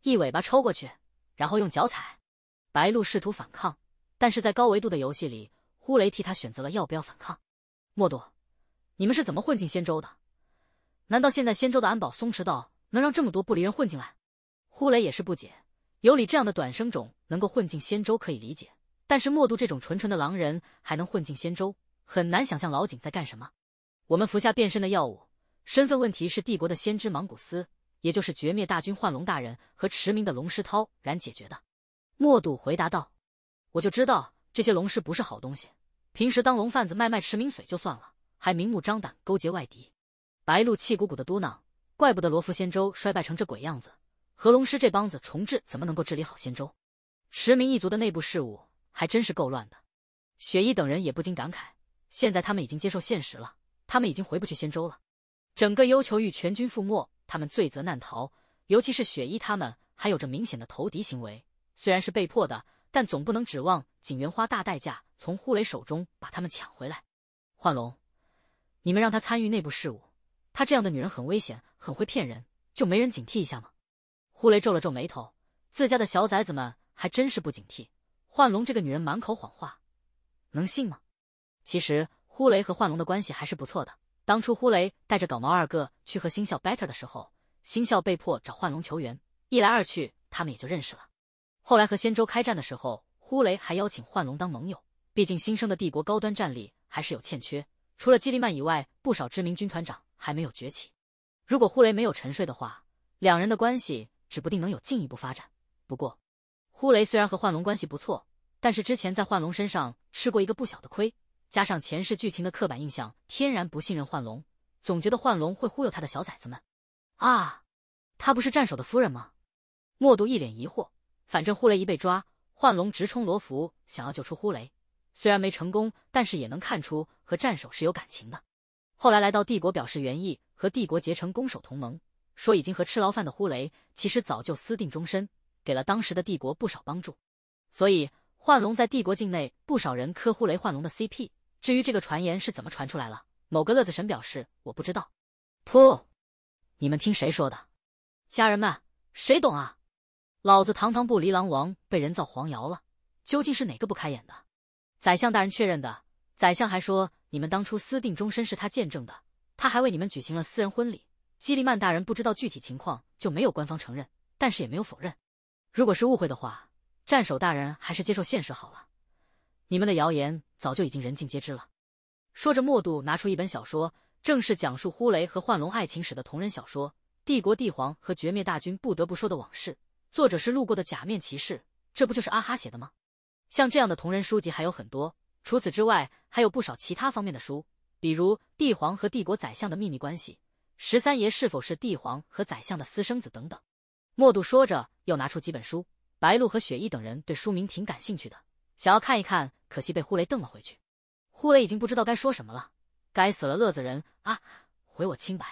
一尾巴抽过去。然后用脚踩，白鹿试图反抗，但是在高维度的游戏里，呼雷替他选择了要不要反抗。莫度，你们是怎么混进仙州的？难道现在仙州的安保松弛到能让这么多不离人混进来？呼雷也是不解，尤里这样的短生种能够混进仙州可以理解，但是莫度这种纯纯的狼人还能混进仙州，很难想象老井在干什么。我们服下变身的药物，身份问题是帝国的先知芒古斯。也就是绝灭大军幻龙大人和驰名的龙师涛然解决的，莫渡回答道：“我就知道这些龙师不是好东西，平时当龙贩子卖卖驰名髓就算了，还明目张胆勾结外敌。”白鹿气鼓鼓的嘟囔：“怪不得罗浮仙州衰败成这鬼样子，和龙师这帮子重置怎么能够治理好仙州？驰名一族的内部事务还真是够乱的。”雪衣等人也不禁感慨：“现在他们已经接受现实了，他们已经回不去仙州了，整个幽囚域全军覆没。”他们罪责难逃，尤其是雪衣，他们还有着明显的投敌行为。虽然是被迫的，但总不能指望警员花大代价从呼雷手中把他们抢回来。幻龙，你们让他参与内部事务，他这样的女人很危险，很会骗人，就没人警惕一下吗？呼雷皱了皱眉头，自家的小崽子们还真是不警惕。幻龙这个女人满口谎话，能信吗？其实呼雷和幻龙的关系还是不错的。当初呼雷带着搞毛二哥去和星校 battle 的时候，星校被迫找幻龙求援，一来二去他们也就认识了。后来和仙舟开战的时候，呼雷还邀请幻龙当盟友，毕竟新生的帝国高端战力还是有欠缺，除了基利曼以外，不少知名军团长还没有崛起。如果呼雷没有沉睡的话，两人的关系指不定能有进一步发展。不过，呼雷虽然和幻龙关系不错，但是之前在幻龙身上吃过一个不小的亏。加上前世剧情的刻板印象，天然不信任幻龙，总觉得幻龙会忽悠他的小崽子们。啊，他不是战守的夫人吗？莫度一脸疑惑。反正呼雷一被抓，幻龙直冲罗浮想要救出呼雷，虽然没成功，但是也能看出和战手是有感情的。后来来到帝国，表示原意和帝国结成攻守同盟，说已经和吃牢饭的呼雷其实早就私定终身，给了当时的帝国不少帮助。所以幻龙在帝国境内，不少人磕呼雷幻龙的 CP。至于这个传言是怎么传出来了，某个乐子神表示我不知道。噗！你们听谁说的？家人们，谁懂啊？老子堂堂不离狼王被人造黄谣了，究竟是哪个不开眼的？宰相大人确认的，宰相还说你们当初私定终身是他见证的，他还为你们举行了私人婚礼。基利曼大人不知道具体情况，就没有官方承认，但是也没有否认。如果是误会的话，战守大人还是接受现实好了。你们的谣言早就已经人尽皆知了。说着，莫度拿出一本小说，正是讲述呼雷和幻龙爱情史的同人小说《帝国帝皇和绝灭大军不得不说的往事》，作者是路过的假面骑士。这不就是阿哈写的吗？像这样的同人书籍还有很多。除此之外，还有不少其他方面的书，比如帝皇和帝国宰相的秘密关系，十三爷是否是帝皇和宰相的私生子等等。莫度说着，又拿出几本书。白露和雪衣等人对书名挺感兴趣的，想要看一看。可惜被呼雷瞪了回去，呼雷已经不知道该说什么了。该死了，乐子人啊，毁我清白！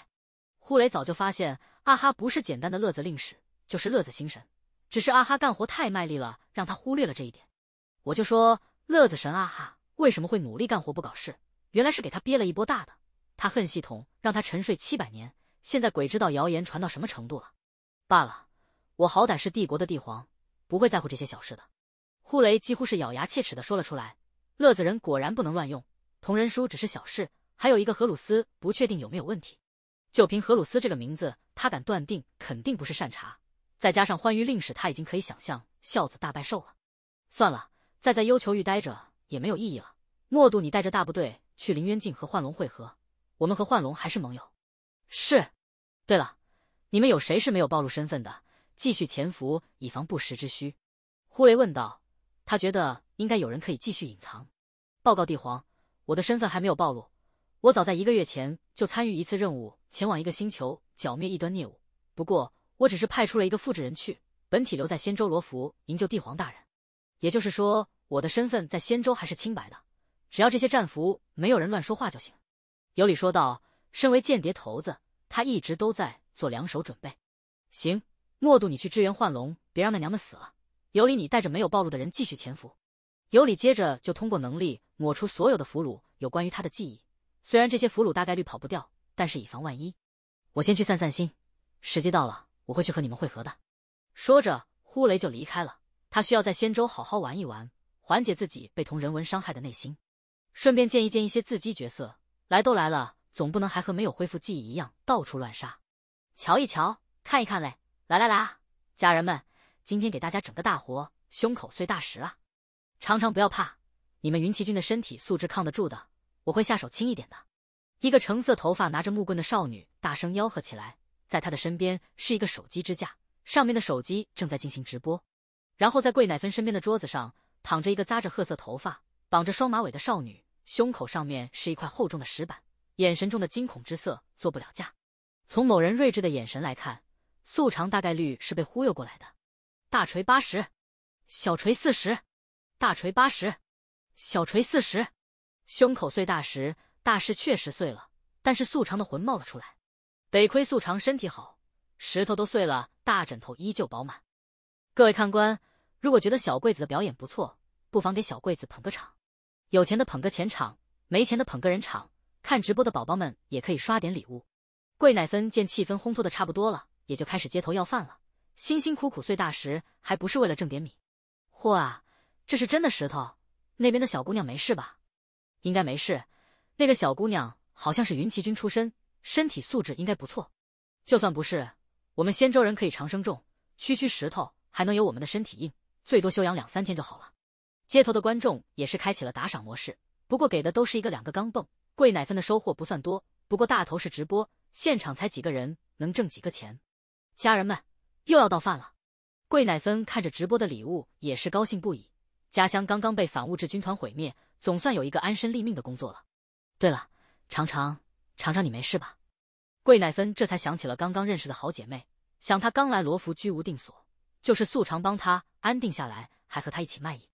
呼雷早就发现阿哈不是简单的乐子令使，就是乐子星神，只是阿哈干活太卖力了，让他忽略了这一点。我就说乐子神阿哈为什么会努力干活不搞事，原来是给他憋了一波大的。他恨系统让他沉睡七百年，现在鬼知道谣言传到什么程度了。罢了，我好歹是帝国的帝皇，不会在乎这些小事的。呼雷几乎是咬牙切齿的说了出来：“乐子人果然不能乱用，同人书只是小事，还有一个荷鲁斯不确定有没有问题。就凭荷鲁斯这个名字，他敢断定肯定不是善茬。再加上欢愉令使，他已经可以想象孝子大败兽了。算了，再在幽囚狱待着也没有意义了。莫度，你带着大部队去凌渊境和幻龙汇合，我们和幻龙还是盟友。是。对了，你们有谁是没有暴露身份的？继续潜伏，以防不时之需。”呼雷问道。他觉得应该有人可以继续隐藏。报告帝皇，我的身份还没有暴露。我早在一个月前就参与一次任务，前往一个星球剿灭一端孽物。不过我只是派出了一个复制人去，本体留在仙州罗浮营救帝皇大人。也就是说，我的身份在仙州还是清白的。只要这些战俘没有人乱说话就行。尤里说道：“身为间谍头子，他一直都在做两手准备。”行，莫度你去支援幻龙，别让那娘们死了。尤里，你带着没有暴露的人继续潜伏。尤里接着就通过能力抹除所有的俘虏有关于他的记忆。虽然这些俘虏大概率跑不掉，但是以防万一，我先去散散心。时机到了，我会去和你们会合的。说着，呼雷就离开了。他需要在仙舟好好玩一玩，缓解自己被同人文伤害的内心，顺便见一见一些自激角色。来都来了，总不能还和没有恢复记忆一样到处乱杀，瞧一瞧，看一看嘞！来来来，家人们。今天给大家整个大活，胸口碎大石啊！常常不要怕，你们云骑军的身体素质扛得住的，我会下手轻一点的。一个橙色头发拿着木棍的少女大声吆喝起来，在她的身边是一个手机支架，上面的手机正在进行直播。然后在桂乃芬身边的桌子上躺着一个扎着褐色头发、绑着双马尾的少女，胸口上面是一块厚重的石板，眼神中的惊恐之色做不了假。从某人睿智的眼神来看，素常大概率是被忽悠过来的。大锤八十，小锤四十，大锤八十，小锤四十。胸口碎大石，大石确实碎了，但是素长的魂冒了出来。得亏素长身体好，石头都碎了，大枕头依旧饱满。各位看官，如果觉得小桂子的表演不错，不妨给小桂子捧个场。有钱的捧个钱场，没钱的捧个人场。看直播的宝宝们也可以刷点礼物。桂乃芬见气氛烘托的差不多了，也就开始街头要饭了。辛辛苦苦碎大石，还不是为了挣点米？嚯啊！这是真的石头？那边的小姑娘没事吧？应该没事。那个小姑娘好像是云骑军出身，身体素质应该不错。就算不是，我们仙州人可以长生种，区区石头还能有我们的身体硬？最多休养两三天就好了。街头的观众也是开启了打赏模式，不过给的都是一个两个钢镚，贵奶粉的收获不算多，不过大头是直播，现场才几个人，能挣几个钱？家人们。又要到饭了，桂乃芬看着直播的礼物也是高兴不已。家乡刚刚被反物质军团毁灭，总算有一个安身立命的工作了。对了，常常，常常你没事吧？桂乃芬这才想起了刚刚认识的好姐妹，想她刚来罗浮居无定所，就是素常帮她安定下来，还和她一起卖艺。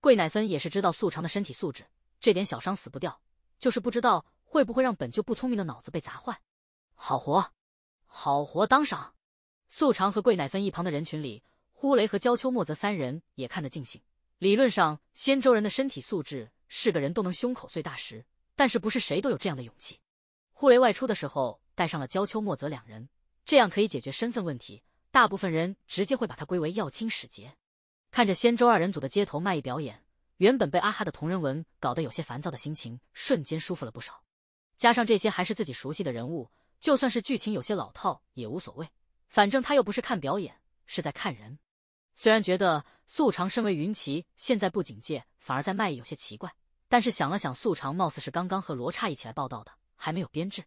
桂乃芬也是知道素常的身体素质，这点小伤死不掉，就是不知道会不会让本就不聪明的脑子被砸坏。好活，好活当赏。素常和桂乃芬一旁的人群里，呼雷和焦秋莫泽三人也看得尽兴。理论上，仙州人的身体素质是个人都能胸口碎大石，但是不是谁都有这样的勇气。呼雷外出的时候带上了焦秋莫泽两人，这样可以解决身份问题。大部分人直接会把他归为耀清使节。看着仙州二人组的街头卖艺表演，原本被阿哈的同人文搞得有些烦躁的心情，瞬间舒服了不少。加上这些还是自己熟悉的人物，就算是剧情有些老套也无所谓。反正他又不是看表演，是在看人。虽然觉得素常身为云奇，现在不警戒反而在卖艺有些奇怪，但是想了想，素常貌似是刚刚和罗刹一起来报道的，还没有编制。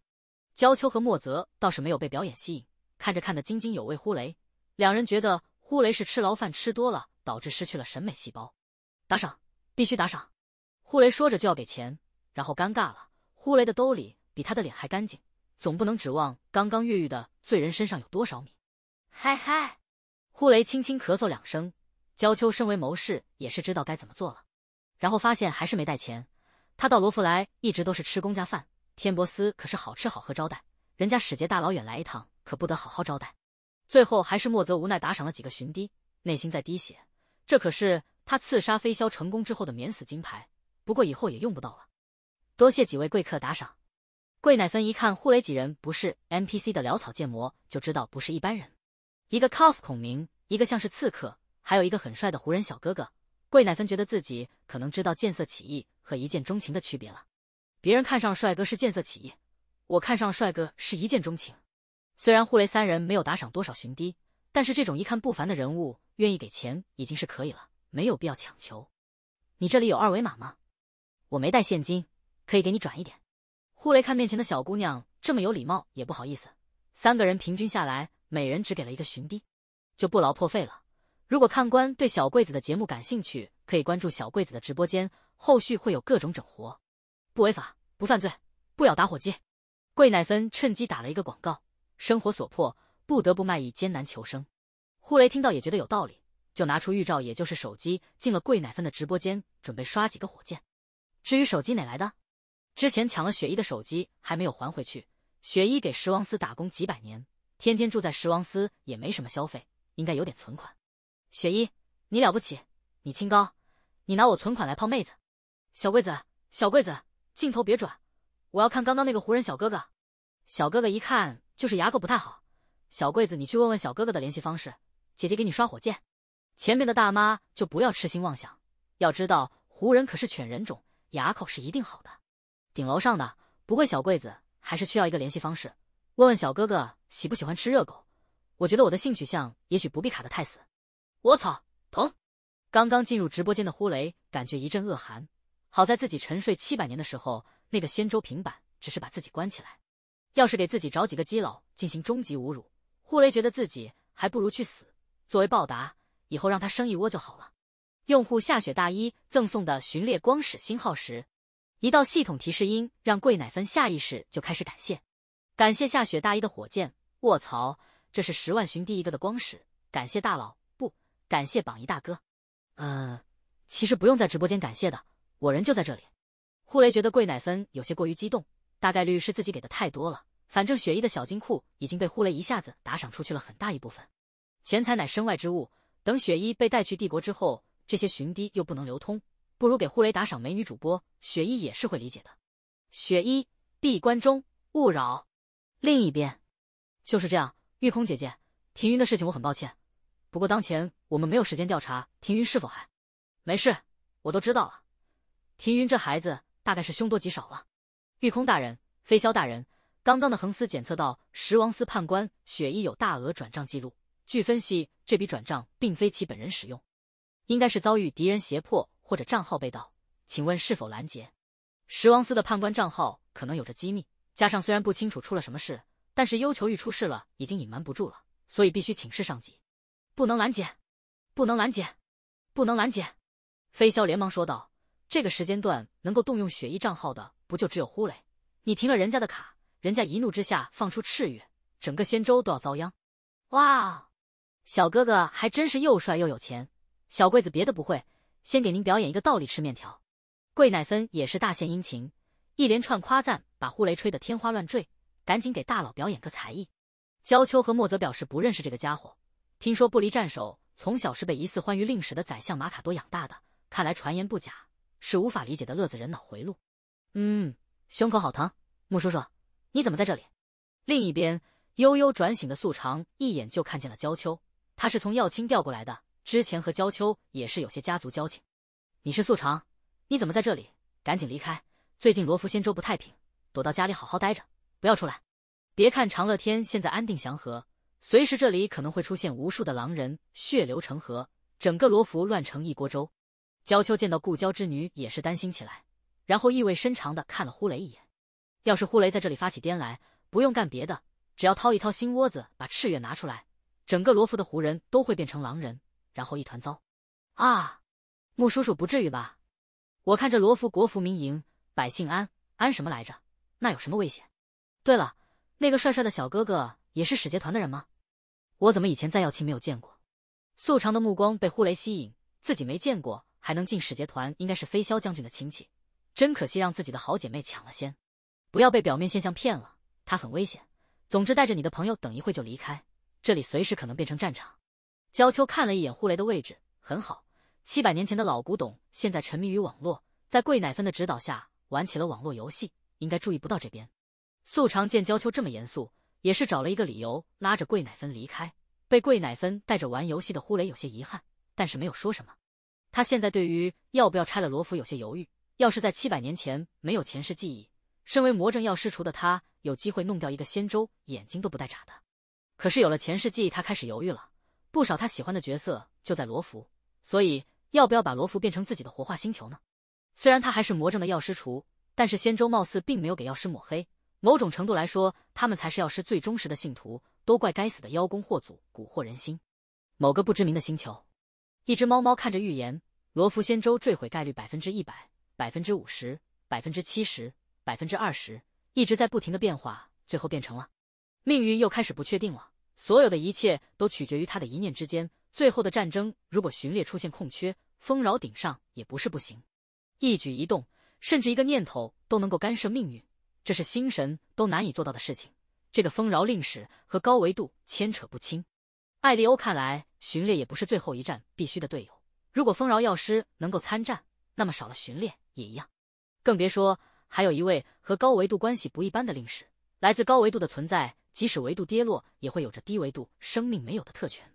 焦秋和莫泽倒是没有被表演吸引，看着看得津津有味。呼雷两人觉得呼雷是吃牢饭吃多了，导致失去了审美细胞。打赏必须打赏！呼雷说着就要给钱，然后尴尬了。呼雷的兜里比他的脸还干净，总不能指望刚刚越狱的。罪人身上有多少米？嗨嗨，呼雷轻轻咳嗽两声。焦秋身为谋士，也是知道该怎么做了。然后发现还是没带钱。他到罗浮来一直都是吃公家饭，天博斯可是好吃好喝招待。人家使节大老远来一趟，可不得好好招待。最后还是莫泽无奈打赏了几个巡堤，内心在滴血。这可是他刺杀飞霄成功之后的免死金牌，不过以后也用不到了。多谢几位贵客打赏。桂乃芬一看呼雷几人不是 NPC 的潦草建模，就知道不是一般人。一个 cos 孔明，一个像是刺客，还有一个很帅的湖人小哥哥。桂乃芬觉得自己可能知道见色起意和一见钟情的区别了。别人看上帅哥是见色起意，我看上帅哥是一见钟情。虽然护雷三人没有打赏多少寻低，但是这种一看不凡的人物愿意给钱已经是可以了，没有必要强求。你这里有二维码吗？我没带现金，可以给你转一点。呼雷看面前的小姑娘这么有礼貌，也不好意思。三个人平均下来，每人只给了一个寻滴，就不劳破费了。如果看官对小桂子的节目感兴趣，可以关注小桂子的直播间，后续会有各种整活，不违法、不犯罪、不咬打火机。桂乃芬趁机打了一个广告：生活所迫，不得不卖艺，艰难求生。呼雷听到也觉得有道理，就拿出玉照，也就是手机，进了桂乃芬的直播间，准备刷几个火箭。至于手机哪来的？之前抢了雪衣的手机还没有还回去。雪衣给十王司打工几百年，天天住在十王司也没什么消费，应该有点存款。雪衣，你了不起，你清高，你拿我存款来泡妹子。小桂子，小桂子，镜头别转，我要看刚刚那个湖人小哥哥。小哥哥一看就是牙口不太好。小桂子，你去问问小哥哥的联系方式，姐姐给你刷火箭。前面的大妈就不要痴心妄想，要知道湖人可是犬人种，牙口是一定好的。顶楼上的不会，小柜子还是需要一个联系方式。问问小哥哥喜不喜欢吃热狗？我觉得我的性取向也许不必卡的太死。我操！疼！刚刚进入直播间的呼雷感觉一阵恶寒，好在自己沉睡七百年的时候，那个仙舟平板只是把自己关起来。要是给自己找几个基佬进行终极侮辱，呼雷觉得自己还不如去死。作为报答，以后让他生一窝就好了。用户下雪大衣赠送的寻猎光使星号石。一道系统提示音让桂乃芬下意识就开始感谢，感谢夏雪大衣的火箭，卧槽，这是十万寻第一个的光使，感谢大佬，不，感谢榜一大哥。呃，其实不用在直播间感谢的，我人就在这里。呼雷觉得桂乃芬有些过于激动，大概率是自己给的太多了，反正雪衣的小金库已经被呼雷一下子打赏出去了很大一部分。钱财乃身外之物，等雪衣被带去帝国之后，这些寻滴又不能流通。不如给呼雷打赏美女主播雪衣也是会理解的。雪衣，闭关中勿扰。另一边，就是这样。玉空姐姐，停云的事情我很抱歉，不过当前我们没有时间调查停云是否还没事。我都知道了。停云这孩子大概是凶多吉少了。玉空大人，飞霄大人，刚刚的横司检测到十王司判官雪衣有大额转账记录，据分析，这笔转账并非其本人使用，应该是遭遇敌人胁迫。或者账号被盗，请问是否拦截？十王司的判官账号可能有着机密，加上虽然不清楚出了什么事，但是幽求狱出事了，已经隐瞒不住了，所以必须请示上级，不能拦截，不能拦截，不能拦截！飞霄连忙说道：“这个时间段能够动用雪衣账号的，不就只有呼雷？你停了人家的卡，人家一怒之下放出赤月，整个仙州都要遭殃！”哇，小哥哥还真是又帅又有钱，小桂子别的不会。先给您表演一个倒立吃面条，桂乃芬也是大献殷勤，一连串夸赞把呼雷吹得天花乱坠。赶紧给大佬表演个才艺。焦秋和莫泽表示不认识这个家伙，听说不离战守从小是被疑似欢愉令使的宰相马卡多养大的，看来传言不假，是无法理解的乐子人脑回路。嗯，胸口好疼，穆叔叔，你怎么在这里？另一边，悠悠转醒的素长一眼就看见了焦秋，他是从耀青调过来的。之前和焦秋也是有些家族交情，你是素常，你怎么在这里？赶紧离开！最近罗浮仙州不太平，躲到家里好好待着，不要出来。别看长乐天现在安定祥和，随时这里可能会出现无数的狼人，血流成河，整个罗浮乱成一锅粥。焦秋见到故交之女也是担心起来，然后意味深长的看了呼雷一眼。要是呼雷在这里发起癫来，不用干别的，只要掏一掏心窝子，把赤月拿出来，整个罗浮的胡人都会变成狼人。然后一团糟，啊，穆叔叔不至于吧？我看这罗浮国服民营百姓安安什么来着？那有什么危险？对了，那个帅帅的小哥哥也是使节团的人吗？我怎么以前在耀青没有见过？素常的目光被呼雷吸引，自己没见过还能进使节团，应该是飞霄将军的亲戚。真可惜让自己的好姐妹抢了先。不要被表面现象骗了，他很危险。总之带着你的朋友，等一会就离开，这里随时可能变成战场。焦秋看了一眼呼雷的位置，很好。七百年前的老古董现在沉迷于网络，在桂乃芬的指导下玩起了网络游戏，应该注意不到这边。素常见焦秋这么严肃，也是找了一个理由拉着桂乃芬离开。被桂乃芬带着玩游戏的呼雷有些遗憾，但是没有说什么。他现在对于要不要拆了罗浮有些犹豫。要是在七百年前没有前世记忆，身为魔怔药师厨的他，有机会弄掉一个仙舟，眼睛都不带眨的。可是有了前世记忆，他开始犹豫了。不少他喜欢的角色就在罗浮，所以要不要把罗浮变成自己的活化星球呢？虽然他还是魔怔的药师厨，但是仙舟貌似并没有给药师抹黑，某种程度来说，他们才是药师最忠实的信徒。都怪该死的妖功祸祖蛊惑人心。某个不知名的星球，一只猫猫看着预言，罗浮仙舟坠毁概率百分之一百、百分之五十、百分之七十、百分之二十，一直在不停的变化，最后变成了，命运又开始不确定了。所有的一切都取决于他的一念之间。最后的战争，如果巡猎出现空缺，丰饶顶上也不是不行。一举一动，甚至一个念头都能够干涉命运，这是星神都难以做到的事情。这个丰饶令使和高维度牵扯不清。艾利欧看来，巡猎也不是最后一战必须的队友。如果丰饶药师能够参战，那么少了巡猎也一样。更别说还有一位和高维度关系不一般的令使，来自高维度的存在。即使维度跌落，也会有着低维度生命没有的特权。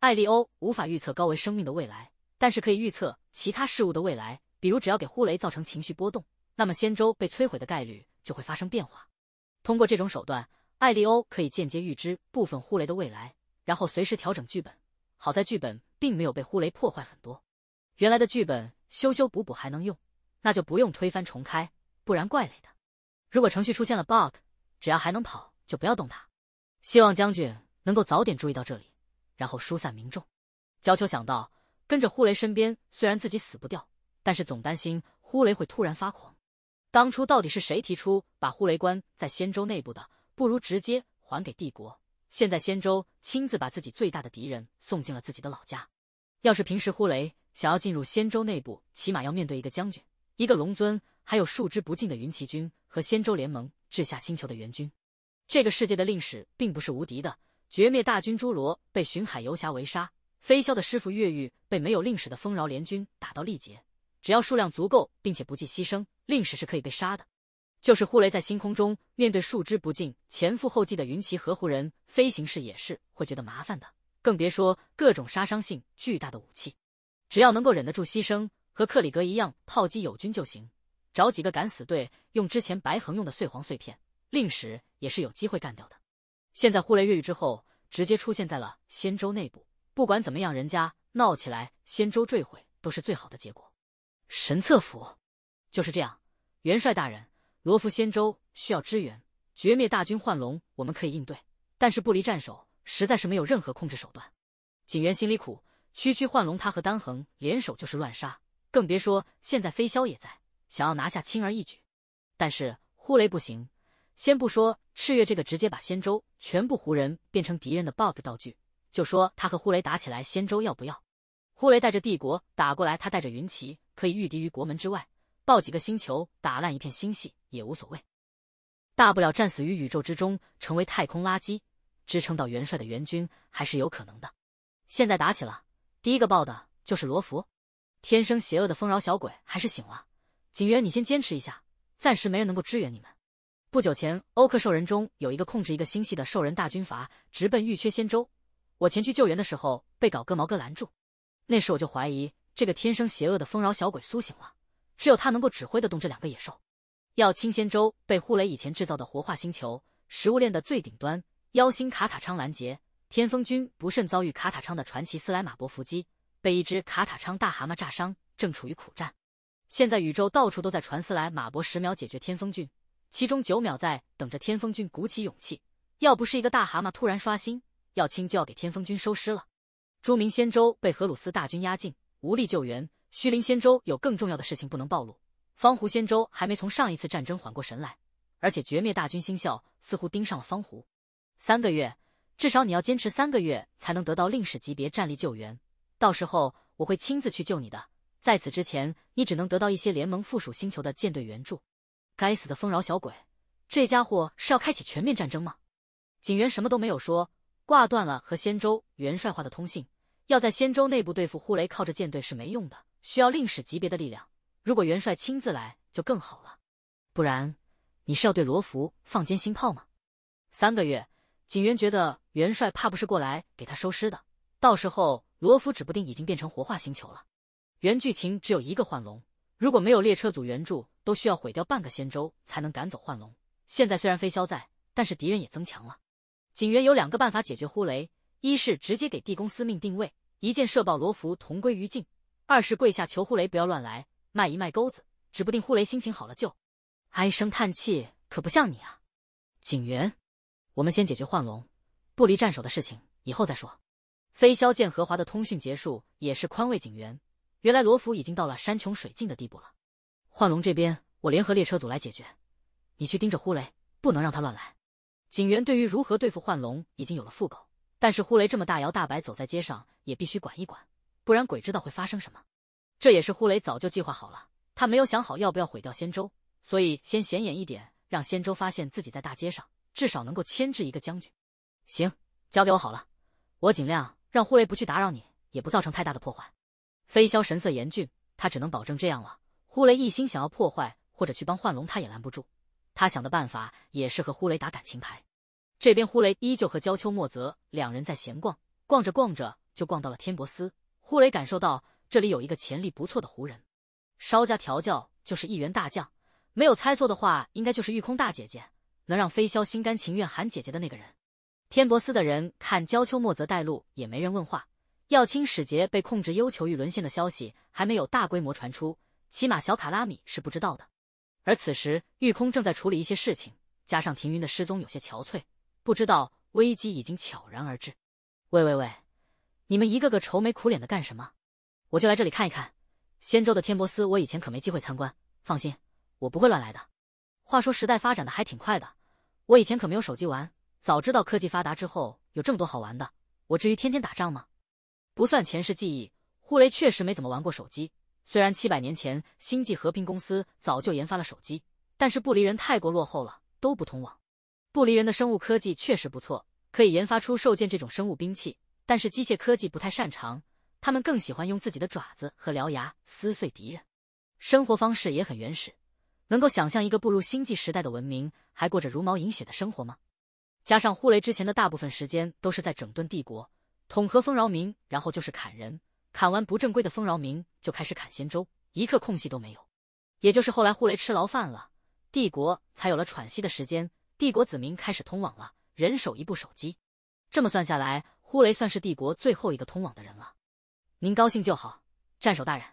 艾利欧无法预测高维生命的未来，但是可以预测其他事物的未来。比如，只要给呼雷造成情绪波动，那么仙舟被摧毁的概率就会发生变化。通过这种手段，艾利欧可以间接预知部分呼雷的未来，然后随时调整剧本。好在剧本并没有被呼雷破坏很多，原来的剧本修修补补还能用，那就不用推翻重开，不然怪累的。如果程序出现了 bug，只要还能跑。就不要动他，希望将军能够早点注意到这里，然后疏散民众。焦秋想到跟着呼雷身边，虽然自己死不掉，但是总担心呼雷会突然发狂。当初到底是谁提出把呼雷关在仙州内部的？不如直接还给帝国。现在仙州亲自把自己最大的敌人送进了自己的老家。要是平时呼雷想要进入仙州内部，起码要面对一个将军、一个龙尊，还有数之不尽的云骑军和仙州联盟治下星球的援军。这个世界的令使并不是无敌的，绝灭大军朱罗被巡海游侠围杀，飞霄的师傅越狱被没有令使的丰饶联军打到力竭。只要数量足够，并且不计牺牲，令使是可以被杀的。就是呼雷在星空中面对数之不尽、前赴后继的云骑合湖人飞行时也是会觉得麻烦的，更别说各种杀伤性巨大的武器。只要能够忍得住牺牲，和克里格一样炮击友军就行。找几个敢死队，用之前白恒用的碎黄碎片，令使。也是有机会干掉的。现在呼雷越狱之后，直接出现在了仙舟内部。不管怎么样，人家闹起来，仙舟坠毁都是最好的结果。神策府就是这样，元帅大人，罗浮仙舟需要支援，绝灭大军幻龙我们可以应对，但是不离战手，实在是没有任何控制手段。景元心里苦，区区幻龙，他和丹恒联手就是乱杀，更别说现在飞霄也在，想要拿下轻而易举。但是呼雷不行。先不说赤月这个直接把仙舟全部胡人变成敌人的 bug 道具，就说他和呼雷打起来，仙舟要不要？呼雷带着帝国打过来，他带着云骑可以御敌于国门之外，爆几个星球，打烂一片星系也无所谓，大不了战死于宇宙之中，成为太空垃圾，支撑到元帅的援军还是有可能的。现在打起了，第一个爆的就是罗浮，天生邪恶的丰饶小鬼还是醒了。景元，你先坚持一下，暂时没人能够支援你们。不久前，欧克兽人中有一个控制一个星系的兽人大军阀，直奔玉缺仙舟。我前去救援的时候，被搞哥毛哥拦住。那时我就怀疑，这个天生邪恶的丰饶小鬼苏醒了，只有他能够指挥得动这两个野兽。要清仙舟，被呼雷以前制造的活化星球食物链的最顶端妖星卡卡昌拦截。天风军不慎遭遇卡卡昌的传奇斯莱马伯伏击，被一只卡卡昌大蛤蟆炸伤，正处于苦战。现在宇宙到处都在传斯莱马伯十秒解决天风军。其中九秒在等着天风军鼓起勇气，要不是一个大蛤蟆突然刷新，耀青就要给天风军收尸了。朱明仙州被荷鲁斯大军压境，无力救援。虚灵仙州有更重要的事情不能暴露。方湖仙州还没从上一次战争缓过神来，而且绝灭大军星校似乎盯上了方湖。三个月，至少你要坚持三个月才能得到令史级别战力救援。到时候我会亲自去救你的。在此之前，你只能得到一些联盟附属星球的舰队援助。该死的丰饶小鬼，这家伙是要开启全面战争吗？警员什么都没有说，挂断了和仙州元帅化的通信。要在仙州内部对付呼雷，靠着舰队是没用的，需要令使级别的力量。如果元帅亲自来就更好了，不然你是要对罗浮放尖心炮吗？三个月，警员觉得元帅怕不是过来给他收尸的，到时候罗浮指不定已经变成活化星球了。原剧情只有一个幻龙，如果没有列车组援助。都需要毁掉半个仙州才能赶走幻龙。现在虽然飞霄在，但是敌人也增强了。警员有两个办法解决呼雷：一是直接给地宫司命定位，一箭射爆罗浮，同归于尽；二是跪下求呼雷不要乱来，卖一卖钩子，指不定呼雷心情好了就。唉声叹气，可不像你啊，景元，我们先解决幻龙，不离战手的事情以后再说。飞霄见何华的通讯结束，也是宽慰景元。原来罗浮已经到了山穷水尽的地步了。幻龙这边，我联合列车组来解决，你去盯着呼雷，不能让他乱来。警员对于如何对付幻龙已经有了腹稿，但是呼雷这么大摇大摆走在街上，也必须管一管，不然鬼知道会发生什么。这也是呼雷早就计划好了，他没有想好要不要毁掉仙舟，所以先显眼一点，让仙舟发现自己在大街上，至少能够牵制一个将军。行，交给我好了，我尽量让呼雷不去打扰你，也不造成太大的破坏。飞霄神色严峻，他只能保证这样了。呼雷一心想要破坏或者去帮幻龙，他也拦不住。他想的办法也是和呼雷打感情牌。这边呼雷依旧和焦秋莫泽两人在闲逛，逛着逛着就逛到了天博斯。呼雷感受到这里有一个潜力不错的湖人，稍加调教就是一员大将。没有猜错的话，应该就是玉空大姐姐能让飞霄心甘情愿喊姐姐的那个人。天博斯的人看焦秋莫泽带路，也没人问话。耀清使节被控制幽囚狱沦陷的消息还没有大规模传出。起码小卡拉米是不知道的，而此时玉空正在处理一些事情，加上庭云的失踪，有些憔悴，不知道危机已经悄然而至。喂喂喂，你们一个个愁眉苦脸的干什么？我就来这里看一看，仙州的天博司我以前可没机会参观。放心，我不会乱来的。话说时代发展的还挺快的，我以前可没有手机玩，早知道科技发达之后有这么多好玩的，我至于天天打仗吗？不算前世记忆，呼雷确实没怎么玩过手机。虽然七百年前星际和平公司早就研发了手机，但是布离人太过落后了，都不通网。布离人的生物科技确实不错，可以研发出兽剑这种生物兵器，但是机械科技不太擅长。他们更喜欢用自己的爪子和獠牙撕碎敌人，生活方式也很原始。能够想象一个步入星际时代的文明还过着茹毛饮血的生活吗？加上呼雷之前的大部分时间都是在整顿帝国，统合丰饶民，然后就是砍人。砍完不正规的丰饶民，就开始砍仙州，一刻空隙都没有。也就是后来呼雷吃牢饭了，帝国才有了喘息的时间。帝国子民开始通网了，人手一部手机。这么算下来，呼雷算是帝国最后一个通网的人了。您高兴就好，战守大人。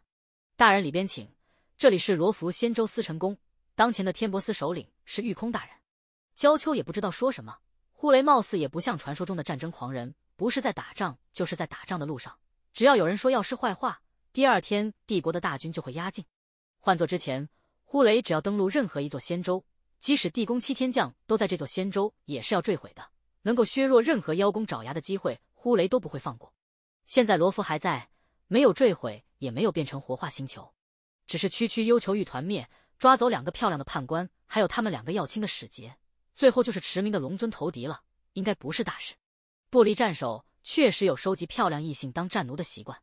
大人里边请，这里是罗浮仙州司成宫。当前的天博司首领是玉空大人。焦秋也不知道说什么，呼雷貌似也不像传说中的战争狂人，不是在打仗，就是在打仗的路上。只要有人说药师坏话，第二天帝国的大军就会压境。换做之前，呼雷只要登陆任何一座仙州，即使地宫七天将都在这座仙州，也是要坠毁的。能够削弱任何妖宫爪牙的机会，呼雷都不会放过。现在罗浮还在，没有坠毁，也没有变成活化星球，只是区区幽囚狱团灭，抓走两个漂亮的判官，还有他们两个要亲的使节，最后就是驰名的龙尊投敌了，应该不是大事。不离战守。确实有收集漂亮异性当战奴的习惯，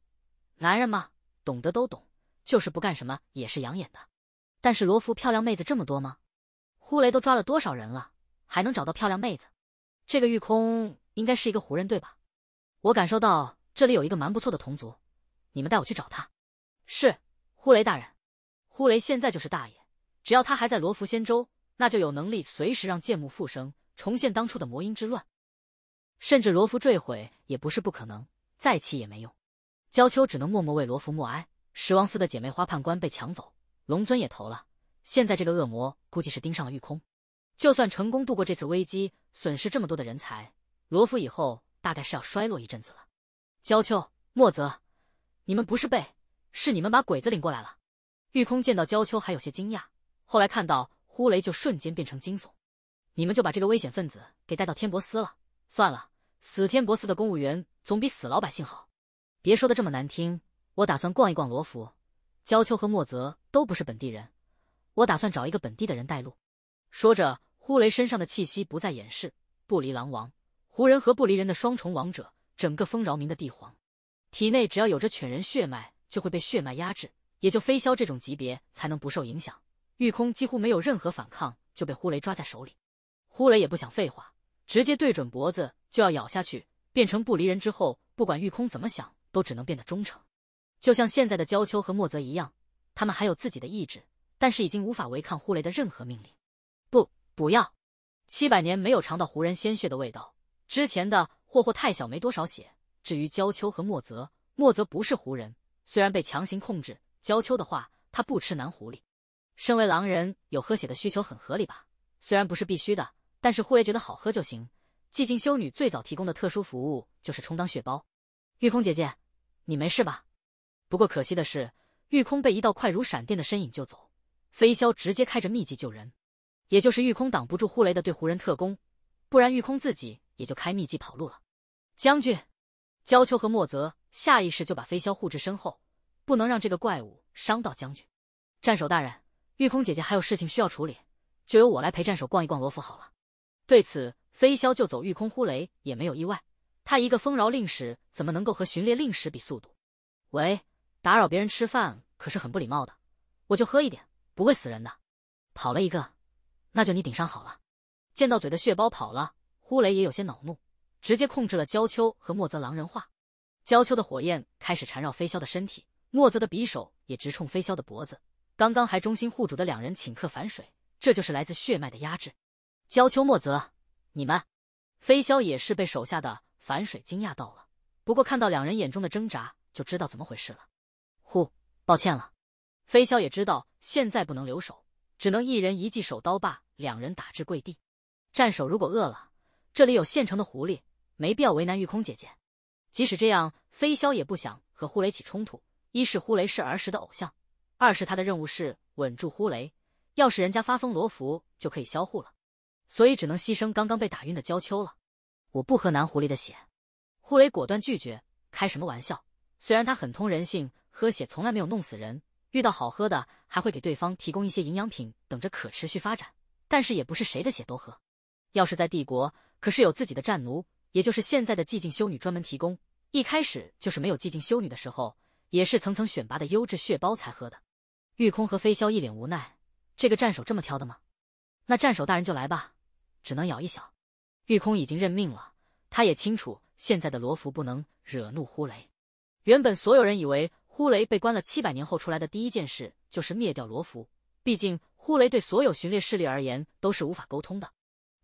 男人嘛，懂得都懂，就是不干什么也是养眼的。但是罗浮漂亮妹子这么多吗？呼雷都抓了多少人了，还能找到漂亮妹子？这个玉空应该是一个胡人对吧？我感受到这里有一个蛮不错的同族，你们带我去找他。是，呼雷大人。呼雷现在就是大爷，只要他还在罗浮仙州，那就有能力随时让剑木复生，重现当初的魔音之乱。甚至罗浮坠毁也不是不可能，再气也没用，焦秋只能默默为罗浮默哀。十王司的姐妹花判官被抢走，龙尊也投了。现在这个恶魔估计是盯上了玉空。就算成功度过这次危机，损失这么多的人才，罗浮以后大概是要衰落一阵子了。焦秋、莫泽，你们不是被，是你们把鬼子领过来了。玉空见到焦秋还有些惊讶，后来看到呼雷就瞬间变成惊悚。你们就把这个危险分子给带到天博司了。算了。死天博寺的公务员总比死老百姓好，别说的这么难听。我打算逛一逛罗浮，焦秋和莫泽都不是本地人，我打算找一个本地的人带路。说着，呼雷身上的气息不再掩饰，不离狼王、胡人和不离人的双重王者，整个丰饶民的帝皇，体内只要有着犬人血脉，就会被血脉压制，也就飞霄这种级别才能不受影响。玉空几乎没有任何反抗就被呼雷抓在手里，呼雷也不想废话，直接对准脖子。就要咬下去，变成不离人之后，不管玉空怎么想，都只能变得忠诚。就像现在的焦秋和莫泽一样，他们还有自己的意志，但是已经无法违抗呼雷的任何命令。不，不要，七百年没有尝到胡人鲜血的味道，之前的霍霍太小，没多少血。至于焦秋和莫泽，莫泽不是胡人，虽然被强行控制，焦秋的话，他不吃男狐狸。身为狼人，有喝血的需求很合理吧？虽然不是必须的，但是呼雷觉得好喝就行。寂静修女最早提供的特殊服务就是充当血包。玉空姐姐，你没事吧？不过可惜的是，玉空被一道快如闪电的身影救走，飞霄直接开着秘技救人，也就是玉空挡不住呼雷的对胡人特工，不然玉空自己也就开秘技跑路了。将军，焦秋和莫泽下意识就把飞霄护至身后，不能让这个怪物伤到将军。战守大人，玉空姐姐还有事情需要处理，就由我来陪战守逛一逛罗府好了。对此。飞霄就走，御空呼雷也没有意外。他一个丰饶令使，怎么能够和巡猎令使比速度？喂，打扰别人吃饭可是很不礼貌的。我就喝一点，不会死人的。跑了一个，那就你顶上好了。见到嘴的血包跑了，呼雷也有些恼怒，直接控制了焦秋和莫泽狼人化。焦秋的火焰开始缠绕飞霄的身体，莫泽的匕首也直冲飞霄的脖子。刚刚还忠心护主的两人，顷刻反水，这就是来自血脉的压制。焦秋、莫泽。你们，飞霄也是被手下的反水惊讶到了，不过看到两人眼中的挣扎，就知道怎么回事了。呼，抱歉了，飞霄也知道现在不能留手，只能一人一记手刀把两人打至跪地。战手如果饿了，这里有现成的狐狸，没必要为难玉空姐姐。即使这样，飞霄也不想和呼雷起冲突，一是呼雷是儿时的偶像，二是他的任务是稳住呼雷，要是人家发疯罗浮就可以销户了。所以只能牺牲刚刚被打晕的焦秋了。我不喝南狐狸的血，呼雷果断拒绝。开什么玩笑？虽然他很通人性，喝血从来没有弄死人，遇到好喝的还会给对方提供一些营养品，等着可持续发展。但是也不是谁的血都喝。要是在帝国，可是有自己的战奴，也就是现在的寂静修女专门提供。一开始就是没有寂静修女的时候，也是层层选拔的优质血包才喝的。玉空和飞霄一脸无奈，这个战手这么挑的吗？那战手大人就来吧。只能咬一小。玉空已经认命了，他也清楚现在的罗浮不能惹怒呼雷。原本所有人以为呼雷被关了七百年后出来的第一件事就是灭掉罗浮，毕竟呼雷对所有巡猎势力而言都是无法沟通的。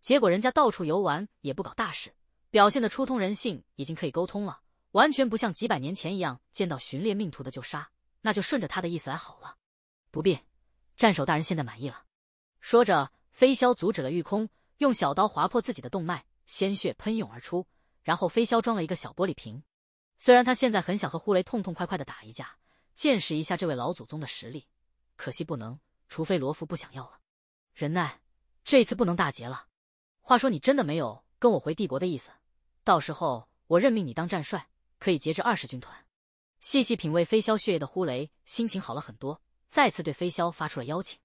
结果人家到处游玩也不搞大事，表现的出通人性，已经可以沟通了，完全不像几百年前一样见到巡猎命途的就杀。那就顺着他的意思来好了，不必。战守大人现在满意了。说着，飞霄阻止了玉空。用小刀划破自己的动脉，鲜血喷涌而出，然后飞霄装了一个小玻璃瓶。虽然他现在很想和呼雷痛痛快快的打一架，见识一下这位老祖宗的实力，可惜不能，除非罗浮不想要了。忍耐，这次不能大劫了。话说，你真的没有跟我回帝国的意思？到时候我任命你当战帅，可以节制二十军团。细细品味飞霄血液的呼雷，心情好了很多，再次对飞霄发出了邀请。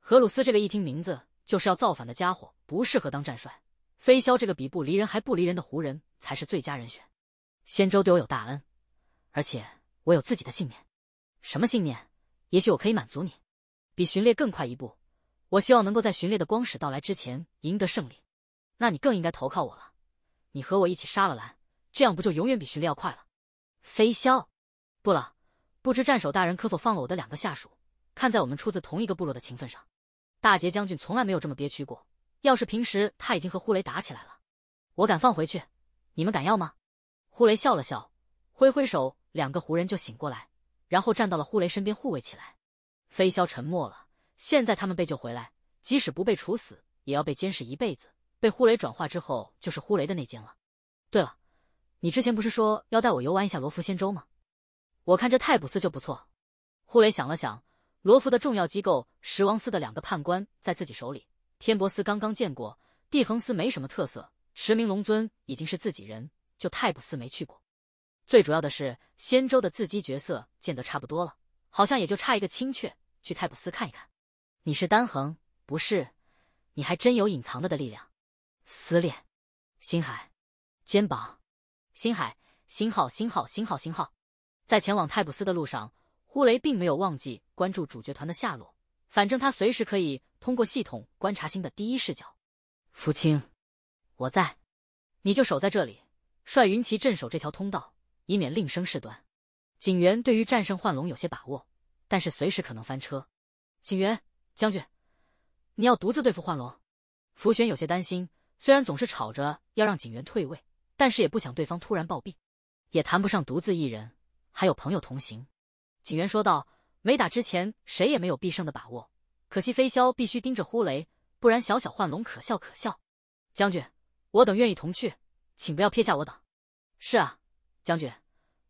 荷鲁斯这个一听名字就是要造反的家伙。不适合当战帅，飞霄这个比不离人还不离人的胡人才是最佳人选。仙舟对我有大恩，而且我有自己的信念。什么信念？也许我可以满足你，比巡猎更快一步。我希望能够在巡猎的光使到来之前赢得胜利。那你更应该投靠我了。你和我一起杀了蓝，这样不就永远比巡猎要快了？飞霄，不了。不知战守大人可否放了我的两个下属？看在我们出自同一个部落的情分上，大杰将军从来没有这么憋屈过。要是平时他已经和呼雷打起来了，我敢放回去，你们敢要吗？呼雷笑了笑，挥挥手，两个胡人就醒过来，然后站到了呼雷身边护卫起来。飞霄沉默了，现在他们被救回来，即使不被处死，也要被监视一辈子。被呼雷转化之后，就是呼雷的内奸了。对了，你之前不是说要带我游玩一下罗浮仙州吗？我看这泰普斯就不错。呼雷想了想，罗浮的重要机构十王司的两个判官在自己手里。天博斯刚刚见过，地恒斯没什么特色，驰名龙尊已经是自己人，就泰卜斯没去过。最主要的是，仙州的自机角色见得差不多了，好像也就差一个青雀，去泰卜斯看一看。你是丹恒，不是？你还真有隐藏的的力量。撕裂，星海，肩膀，星海，星号，星号，星号，星号。在前往泰卜斯的路上，呼雷并没有忘记关注主角团的下落。反正他随时可以通过系统观察星的第一视角。福清，我在，你就守在这里，率云奇镇守这条通道，以免另生事端。警员对于战胜幻龙有些把握，但是随时可能翻车。警员将军，你要独自对付幻龙？福玄有些担心，虽然总是吵着要让警员退位，但是也不想对方突然暴毙。也谈不上独自一人，还有朋友同行。警员说道。没打之前，谁也没有必胜的把握。可惜飞霄必须盯着呼雷，不然小小幻龙可笑可笑。将军，我等愿意同去，请不要撇下我等。是啊，将军，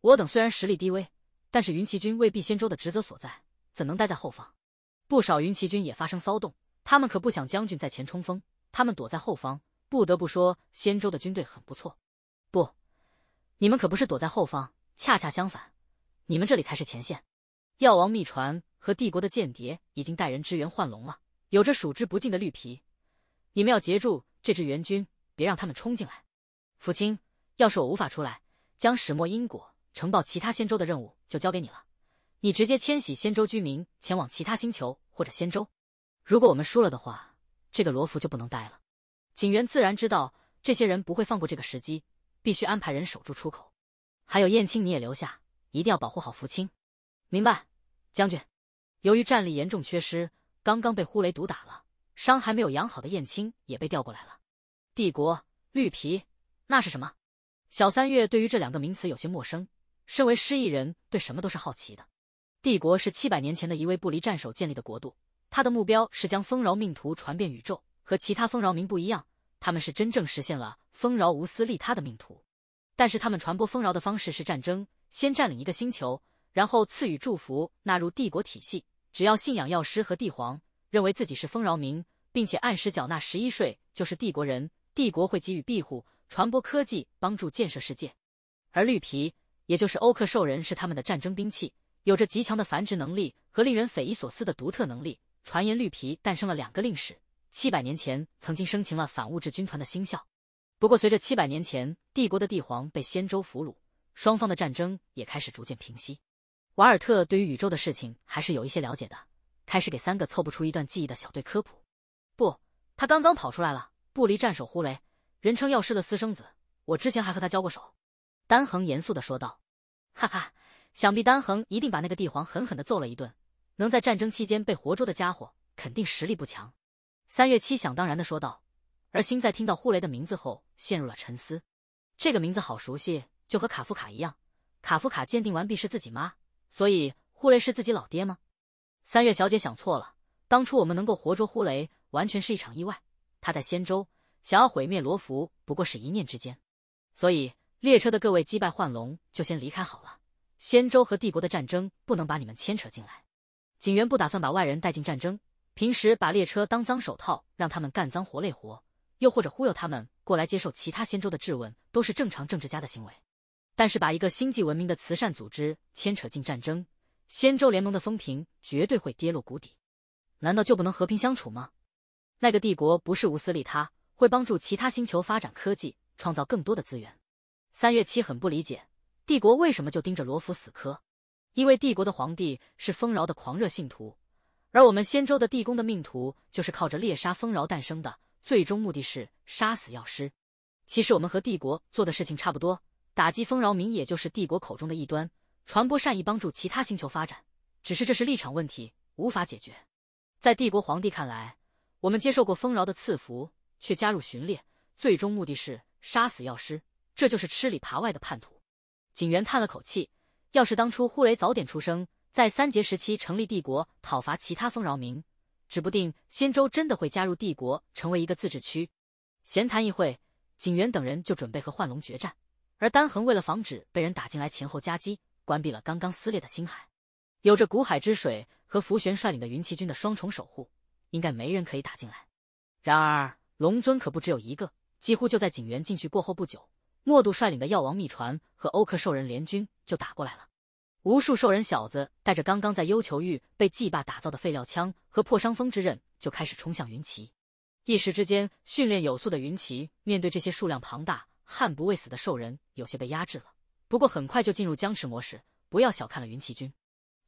我等虽然实力低微，但是云骑军未必仙州的职责所在，怎能待在后方？不少云骑军也发生骚动，他们可不想将军在前冲锋，他们躲在后方。不得不说，仙州的军队很不错。不，你们可不是躲在后方，恰恰相反，你们这里才是前线。药王秘传和帝国的间谍已经带人支援幻龙了，有着数之不尽的绿皮，你们要截住这支援军，别让他们冲进来。福清，要是我无法出来，将始末因果呈报其他仙州的任务就交给你了，你直接迁徙仙州居民前往其他星球或者仙州。如果我们输了的话，这个罗浮就不能待了。景元自然知道这些人不会放过这个时机，必须安排人守住出口。还有燕青，你也留下，一定要保护好福清。明白，将军。由于战力严重缺失，刚刚被呼雷毒打了，伤还没有养好的燕青也被调过来了。帝国绿皮，那是什么？小三月对于这两个名词有些陌生。身为失忆人，对什么都是好奇的。帝国是七百年前的一位不离战手建立的国度，他的目标是将丰饶命途传遍宇宙。和其他丰饶民不一样，他们是真正实现了丰饶无私利他的命途。但是他们传播丰饶的方式是战争，先占领一个星球。然后赐予祝福，纳入帝国体系。只要信仰药师和帝皇，认为自己是丰饶民，并且按时缴纳十一税，就是帝国人。帝国会给予庇护，传播科技，帮助建设世界。而绿皮，也就是欧克兽人，是他们的战争兵器，有着极强的繁殖能力和令人匪夷所思的独特能力。传言绿皮诞生了两个令使，七百年前曾经生擒了反物质军团的星校。不过，随着七百年前帝国的帝皇被仙舟俘虏，双方的战争也开始逐渐平息。瓦尔特对于宇宙的事情还是有一些了解的，开始给三个凑不出一段记忆的小队科普。不，他刚刚跑出来了，不离战守呼雷，人称药师的私生子。我之前还和他交过手。丹恒严肃的说道：“哈哈，想必丹恒一定把那个帝皇狠狠的揍了一顿。能在战争期间被活捉的家伙，肯定实力不强。”三月七想当然的说道。而星在听到呼雷的名字后陷入了沉思，这个名字好熟悉，就和卡夫卡一样。卡夫卡鉴定完毕是自己妈。所以，呼雷是自己老爹吗？三月小姐想错了。当初我们能够活捉呼雷，完全是一场意外。他在仙州，想要毁灭罗浮，不过是一念之间。所以，列车的各位击败幻龙，就先离开好了。仙州和帝国的战争，不能把你们牵扯进来。警员不打算把外人带进战争，平时把列车当脏手套，让他们干脏活累活，又或者忽悠他们过来接受其他仙州的质问，都是正常政治家的行为。但是，把一个星际文明的慈善组织牵扯进战争，仙舟联盟的风评绝对会跌落谷底。难道就不能和平相处吗？那个帝国不是无私利他，会帮助其他星球发展科技，创造更多的资源。三月七很不理解，帝国为什么就盯着罗浮死磕？因为帝国的皇帝是丰饶的狂热信徒，而我们仙舟的地宫的命途就是靠着猎杀丰饶诞生的，最终目的是杀死药师。其实我们和帝国做的事情差不多。打击丰饶民，也就是帝国口中的异端，传播善意，帮助其他星球发展。只是这是立场问题，无法解决。在帝国皇帝看来，我们接受过丰饶的赐福，却加入巡猎，最终目的是杀死药师，这就是吃里扒外的叛徒。景元叹了口气，要是当初呼雷早点出生，在三杰时期成立帝国，讨伐其他丰饶民，指不定仙舟真的会加入帝国，成为一个自治区。闲谈一会，景元等人就准备和幻龙决战。而丹恒为了防止被人打进来前后夹击，关闭了刚刚撕裂的星海。有着古海之水和福玄率领的云骑军的双重守护，应该没人可以打进来。然而龙尊可不只有一个，几乎就在景元进去过后不久，莫度率领的药王秘传和欧克兽人联军就打过来了。无数兽人小子带着刚刚在幽囚狱被祭霸打造的废料枪和破伤风之刃，就开始冲向云骑。一时之间，训练有素的云骑面对这些数量庞大。悍不畏死的兽人有些被压制了，不过很快就进入僵持模式。不要小看了云骑军，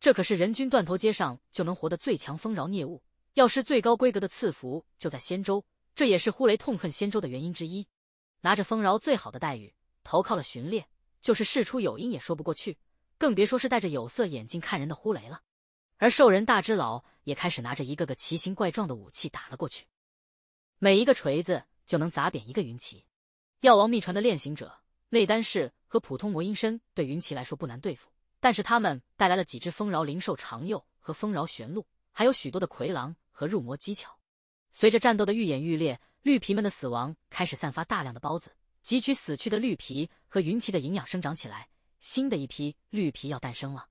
这可是人均断头街上就能活的最强丰饶孽物。药师最高规格的赐福就在仙州，这也是呼雷痛恨仙州的原因之一。拿着丰饶最好的待遇投靠了巡猎，就是事出有因也说不过去，更别说是戴着有色眼镜看人的呼雷了。而兽人大之老也开始拿着一个个奇形怪状的武器打了过去，每一个锤子就能砸扁一个云骑。药王秘传的练行者内丹士和普通魔音身对云奇来说不难对付，但是他们带来了几只丰饶灵兽长幼和丰饶玄鹿，还有许多的魁狼和入魔技巧。随着战斗的愈演愈烈，绿皮们的死亡开始散发大量的孢子，汲取死去的绿皮和云奇的营养生长起来，新的一批绿皮要诞生了。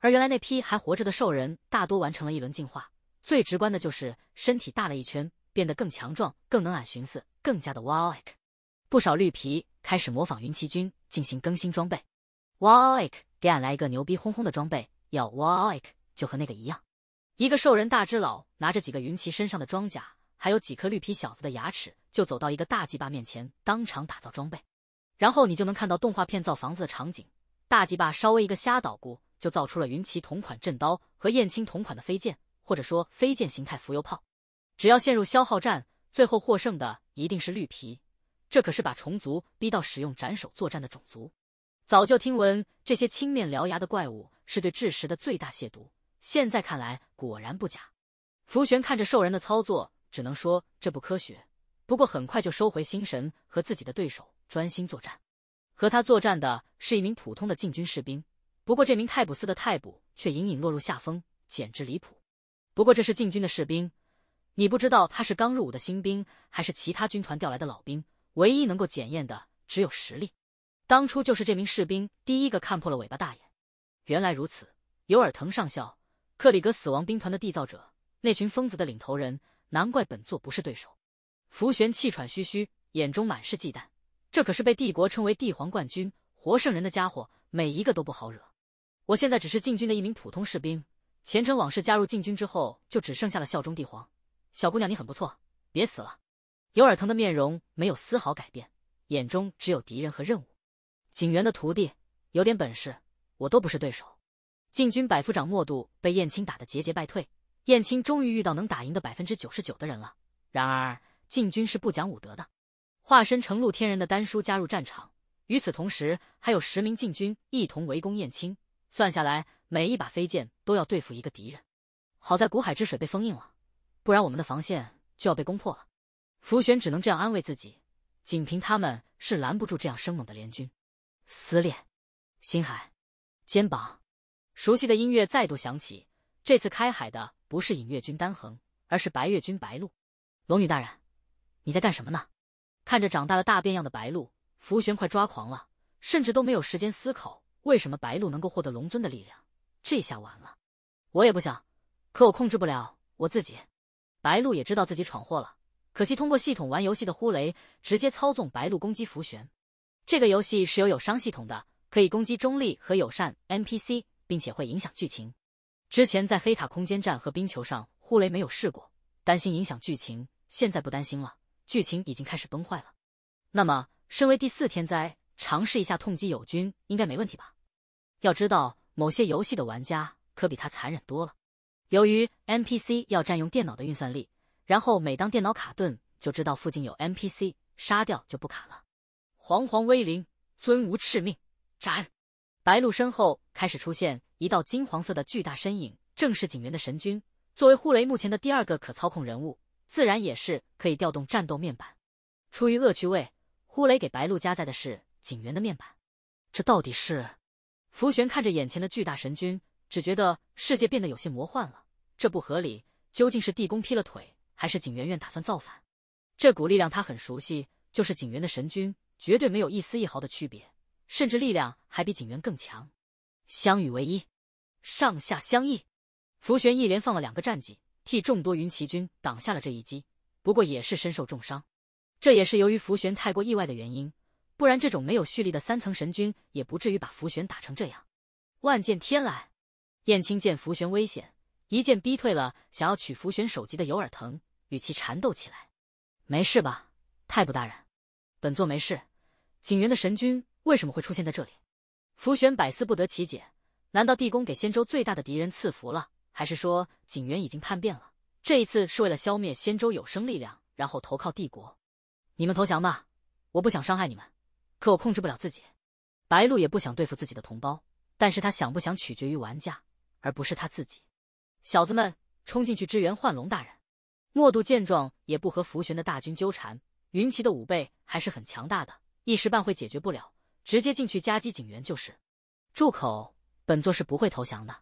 而原来那批还活着的兽人大多完成了一轮进化，最直观的就是身体大了一圈，变得更强壮、更能俺寻思、更加的哇哦不少绿皮开始模仿云奇军进行更新装备，哇哦！给俺来一个牛逼哄哄的装备，要哇哦！就和那个一样。一个兽人大只佬拿着几个云奇身上的装甲，还有几颗绿皮小子的牙齿，就走到一个大祭霸面前，当场打造装备。然后你就能看到动画片造房子的场景。大祭霸稍微一个瞎捣鼓，就造出了云奇同款震刀和燕青同款的飞剑，或者说飞剑形态浮游炮。只要陷入消耗战，最后获胜的一定是绿皮。这可是把虫族逼到使用斩首作战的种族，早就听闻这些青面獠牙的怪物是对智识的最大亵渎，现在看来果然不假。福玄看着兽人的操作，只能说这不科学。不过很快就收回心神，和自己的对手专心作战。和他作战的是一名普通的禁军士兵，不过这名泰普斯的泰普却隐隐落入下风，简直离谱。不过这是禁军的士兵，你不知道他是刚入伍的新兵，还是其他军团调来的老兵。唯一能够检验的只有实力，当初就是这名士兵第一个看破了尾巴大爷。原来如此，尤尔腾上校，克里格死亡兵团的缔造者，那群疯子的领头人，难怪本座不是对手。福玄气喘吁吁，眼中满是忌惮。这可是被帝国称为帝皇冠军、活圣人的家伙，每一个都不好惹。我现在只是禁军的一名普通士兵，前尘往事，加入禁军之后，就只剩下了效忠帝皇。小姑娘，你很不错，别死了。尤尔腾的面容没有丝毫改变，眼中只有敌人和任务。警员的徒弟有点本事，我都不是对手。禁军百夫长莫度被燕青打得节节败退，燕青终于遇到能打赢的百分之九十九的人了。然而禁军是不讲武德的，化身成陆天人的丹书加入战场。与此同时，还有十名禁军一同围攻燕青。算下来，每一把飞剑都要对付一个敌人。好在古海之水被封印了，不然我们的防线就要被攻破了。福玄只能这样安慰自己，仅凭他们是拦不住这样生猛的联军。思恋，心海，肩膀，熟悉的音乐再度响起。这次开海的不是隐月军丹恒，而是白月军白鹿。龙女大人，你在干什么呢？看着长大了大变样的白鹿，福玄快抓狂了，甚至都没有时间思考为什么白鹿能够获得龙尊的力量。这下完了，我也不想，可我控制不了我自己。白鹿也知道自己闯祸了。可惜，通过系统玩游戏的呼雷直接操纵白鹿攻击浮悬。这个游戏是有友伤系统的，可以攻击中立和友善 NPC，并且会影响剧情。之前在黑塔空间站和冰球上，呼雷没有试过，担心影响剧情，现在不担心了，剧情已经开始崩坏了。那么，身为第四天灾，尝试一下痛击友军应该没问题吧？要知道，某些游戏的玩家可比他残忍多了。由于 NPC 要占用电脑的运算力。然后每当电脑卡顿，就知道附近有 NPC，杀掉就不卡了。煌煌威灵，尊无敕命，斩！白鹿身后开始出现一道金黄色的巨大身影，正是警员的神君。作为呼雷目前的第二个可操控人物，自然也是可以调动战斗面板。出于恶趣味，呼雷给白鹿加载的是警员的面板。这到底是？福玄看着眼前的巨大神君，只觉得世界变得有些魔幻了。这不合理，究竟是地宫劈了腿？还是景媛媛打算造反，这股力量他很熟悉，就是景媛的神君，绝对没有一丝一毫的区别，甚至力量还比景媛更强。相与为一，上下相异。福玄一连放了两个战绩，替众多云骑军挡下了这一击，不过也是身受重伤。这也是由于福玄太过意外的原因，不然这种没有蓄力的三层神君，也不至于把福玄打成这样。万剑天来，燕青见福玄危险。一剑逼退了想要取浮玄首级的尤尔腾，与其缠斗起来。没事吧，太不大人？本座没事。景元的神君为什么会出现在这里？浮玄百思不得其解。难道地宫给仙州最大的敌人赐福了？还是说景元已经叛变了？这一次是为了消灭仙州有生力量，然后投靠帝国？你们投降吧，我不想伤害你们，可我控制不了自己。白鹿也不想对付自己的同胞，但是他想不想取决于玩家，而不是他自己。小子们，冲进去支援幻龙大人！莫渡见状也不和浮玄的大军纠缠，云奇的武备还是很强大的，一时半会解决不了，直接进去夹击警员就是。住口！本座是不会投降的。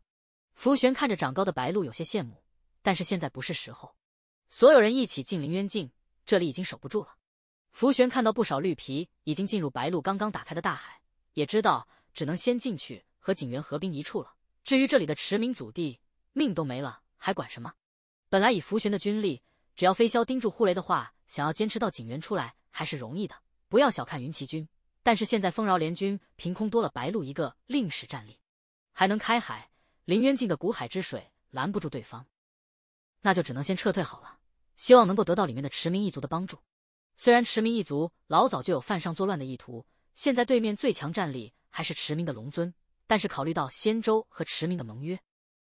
浮玄看着长高的白鹿，有些羡慕，但是现在不是时候。所有人一起进凌渊境，这里已经守不住了。浮玄看到不少绿皮已经进入白鹿刚刚打开的大海，也知道只能先进去和警员合兵一处了。至于这里的驰名祖地。命都没了还管什么？本来以福玄的军力，只要飞霄盯住呼雷的话，想要坚持到景元出来还是容易的。不要小看云骑军，但是现在丰饶联军凭空多了白鹿一个令使战力，还能开海，凌渊境的古海之水拦不住对方，那就只能先撤退好了。希望能够得到里面的池明一族的帮助。虽然池明一族老早就有犯上作乱的意图，现在对面最强战力还是池明的龙尊，但是考虑到仙州和池明的盟约。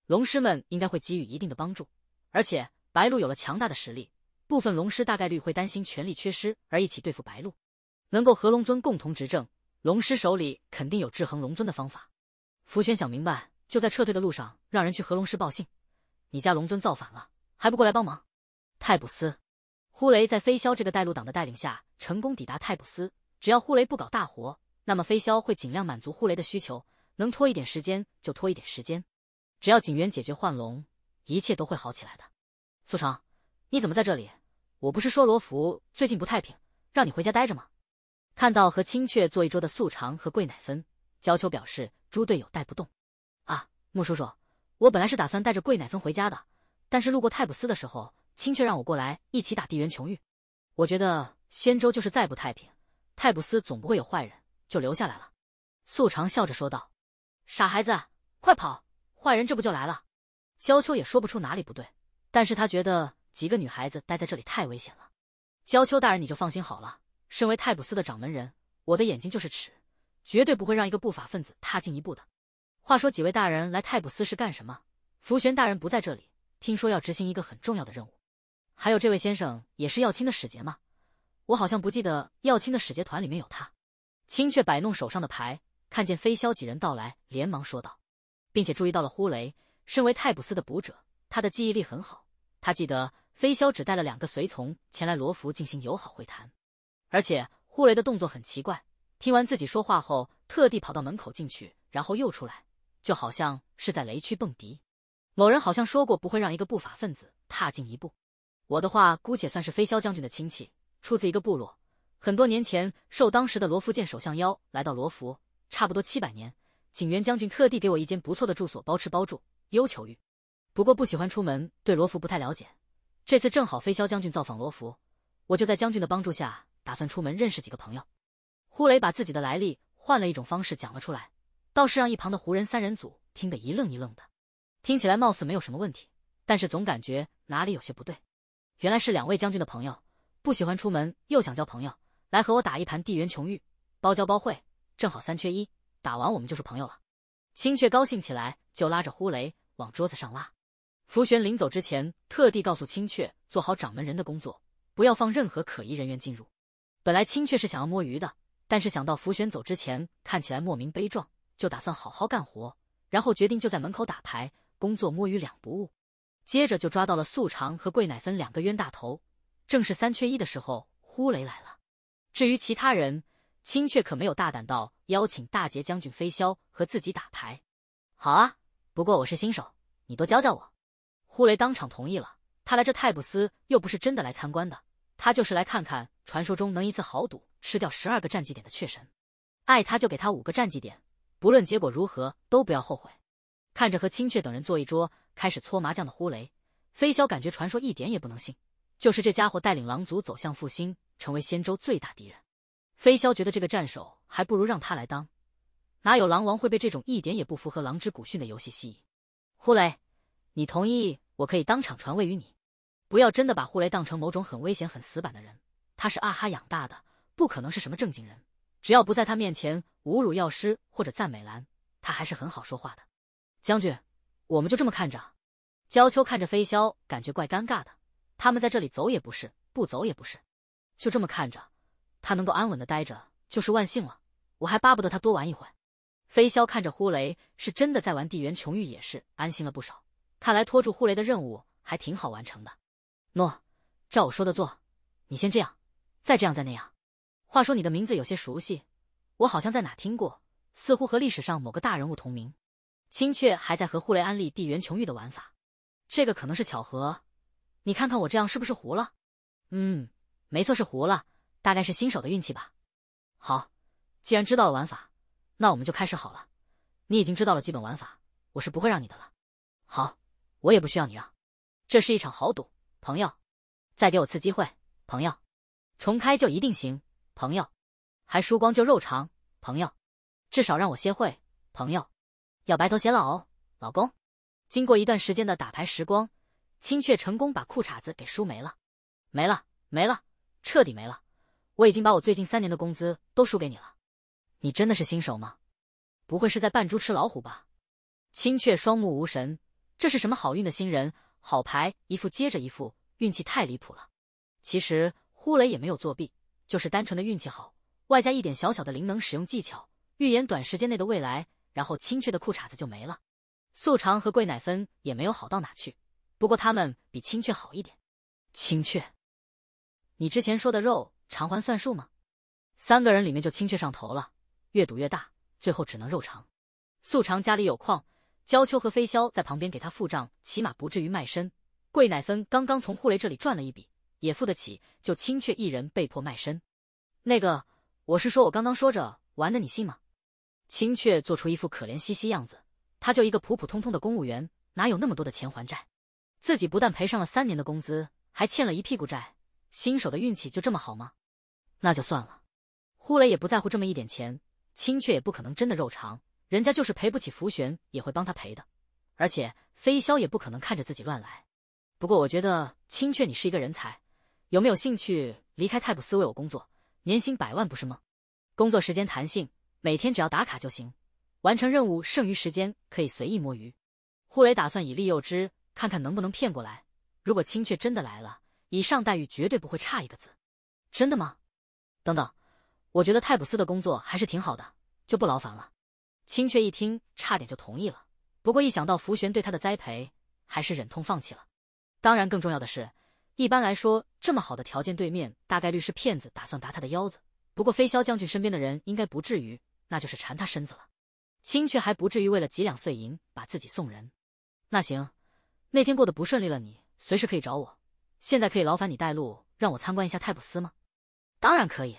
龙师们应该会给予一定的帮助，而且白鹿有了强大的实力，部分龙师大概率会担心权力缺失而一起对付白鹿。能够和龙尊共同执政，龙师手里肯定有制衡龙尊的方法。福玄想明白，就在撤退的路上，让人去和龙师报信：“你家龙尊造反了，还不过来帮忙？”泰普斯，呼雷在飞霄这个带路党的带领下，成功抵达泰普斯。只要呼雷不搞大活，那么飞霄会尽量满足呼雷的需求，能拖一点时间就拖一点时间。只要景元解决幻龙，一切都会好起来的。素常，你怎么在这里？我不是说罗浮最近不太平，让你回家待着吗？看到和青雀坐一桌的素常和桂乃芬，娇秋表示猪队友带不动。啊，木叔叔，我本来是打算带着桂乃芬回家的，但是路过泰普斯的时候，青雀让我过来一起打地缘琼玉。我觉得仙州就是再不太平，泰普斯总不会有坏人，就留下来了。素常笑着说道：“傻孩子，快跑！”坏人这不就来了，娇秋也说不出哪里不对，但是他觉得几个女孩子待在这里太危险了。娇秋大人，你就放心好了，身为太卜司的掌门人，我的眼睛就是尺，绝对不会让一个不法分子踏进一步的。话说几位大人来太卜司是干什么？福玄大人不在这里，听说要执行一个很重要的任务。还有这位先生也是耀青的使节吗？我好像不记得耀青的使节团里面有他。青雀摆弄手上的牌，看见飞霄几人到来，连忙说道。并且注意到了呼雷。身为泰普斯的捕者，他的记忆力很好。他记得飞霄只带了两个随从前来罗浮进行友好会谈，而且呼雷的动作很奇怪。听完自己说话后，特地跑到门口进去，然后又出来，就好像是在雷区蹦迪。某人好像说过，不会让一个不法分子踏进一步。我的话，姑且算是飞霄将军的亲戚，出自一个部落，很多年前受当时的罗浮剑首相邀来到罗浮，差不多七百年。景元将军特地给我一间不错的住所，包吃包住，优求欲。不过不喜欢出门，对罗浮不太了解。这次正好飞萧将军造访罗浮，我就在将军的帮助下，打算出门认识几个朋友。呼雷把自己的来历换了一种方式讲了出来，倒是让一旁的胡人三人组听得一愣一愣的。听起来貌似没有什么问题，但是总感觉哪里有些不对。原来是两位将军的朋友，不喜欢出门又想交朋友，来和我打一盘地缘琼玉，包教包会，正好三缺一。打完我们就是朋友了，青雀高兴起来，就拉着呼雷往桌子上拉。福玄临走之前，特地告诉青雀做好掌门人的工作，不要放任何可疑人员进入。本来青雀是想要摸鱼的，但是想到福玄走之前看起来莫名悲壮，就打算好好干活。然后决定就在门口打牌，工作摸鱼两不误。接着就抓到了素常和桂乃芬两个冤大头，正是三缺一的时候，呼雷来了。至于其他人，青雀可没有大胆到。邀请大捷将军飞霄和自己打牌，好啊！不过我是新手，你多教教我。呼雷当场同意了。他来这泰布斯又不是真的来参观的，他就是来看看传说中能一次豪赌吃掉十二个战绩点的雀神。爱他就给他五个战绩点，不论结果如何都不要后悔。看着和青雀等人坐一桌开始搓麻将的呼雷，飞霄感觉传说一点也不能信。就是这家伙带领狼族走向复兴，成为仙州最大敌人。飞霄觉得这个战手。还不如让他来当，哪有狼王会被这种一点也不符合狼之古训的游戏吸引？呼雷，你同意，我可以当场传位于你。不要真的把呼雷当成某种很危险、很死板的人。他是阿哈养大的，不可能是什么正经人。只要不在他面前侮辱药师或者赞美兰，他还是很好说话的。将军，我们就这么看着。焦秋看着飞霄，感觉怪尴尬的。他们在这里走也不是，不走也不是，就这么看着，他能够安稳的待着就是万幸了。我还巴不得他多玩一会飞霄看着呼雷，是真的在玩地缘琼玉，也是安心了不少。看来拖住呼雷的任务还挺好完成的。诺，照我说的做。你先这样，再这样，再那样。话说你的名字有些熟悉，我好像在哪听过，似乎和历史上某个大人物同名。青雀还在和呼雷安利地缘琼玉的玩法，这个可能是巧合。你看看我这样是不是糊了？嗯，没错是糊了，大概是新手的运气吧。好。既然知道了玩法，那我们就开始好了。你已经知道了基本玩法，我是不会让你的了。好，我也不需要你让。这是一场豪赌，朋友。再给我次机会，朋友。重开就一定行，朋友。还输光就肉偿，朋友。至少让我歇会，朋友。要白头偕老哦，老公。经过一段时间的打牌时光，青雀成功把裤衩子给输没了，没了，没了，彻底没了。我已经把我最近三年的工资都输给你了。你真的是新手吗？不会是在扮猪吃老虎吧？青雀双目无神，这是什么好运的新人？好牌一副接着一副，运气太离谱了。其实呼雷也没有作弊，就是单纯的运气好，外加一点小小的灵能使用技巧，预言短时间内的未来，然后青雀的裤衩子就没了。素长和桂乃芬也没有好到哪去，不过他们比青雀好一点。青雀，你之前说的肉偿还算数吗？三个人里面就青雀上头了。越赌越大，最后只能肉偿。素常家里有矿，焦秋和飞霄在旁边给他付账，起码不至于卖身。桂乃芬刚刚从呼雷这里赚了一笔，也付得起，就青雀一人被迫卖身。那个，我是说我刚刚说着玩的，你信吗？青雀做出一副可怜兮兮样子，他就一个普普通通的公务员，哪有那么多的钱还债？自己不但赔上了三年的工资，还欠了一屁股债。新手的运气就这么好吗？那就算了。呼雷也不在乎这么一点钱。青雀也不可能真的肉偿，人家就是赔不起符玄，也会帮他赔的。而且飞霄也不可能看着自己乱来。不过我觉得青雀你是一个人才，有没有兴趣离开泰普斯为我工作？年薪百万不是梦，工作时间弹性，每天只要打卡就行，完成任务，剩余时间可以随意摸鱼。胡雷打算以利诱之，看看能不能骗过来。如果青雀真的来了，以上待遇绝对不会差一个字。真的吗？等等。我觉得泰普斯的工作还是挺好的，就不劳烦了。青雀一听，差点就同意了，不过一想到福玄对他的栽培，还是忍痛放弃了。当然，更重要的是，一般来说，这么好的条件，对面大概率是骗子，打算拔他的腰子。不过飞霄将军身边的人应该不至于，那就是缠他身子了。青雀还不至于为了几两碎银把自己送人。那行，那天过得不顺利了，你随时可以找我。现在可以劳烦你带路，让我参观一下泰普斯吗？当然可以。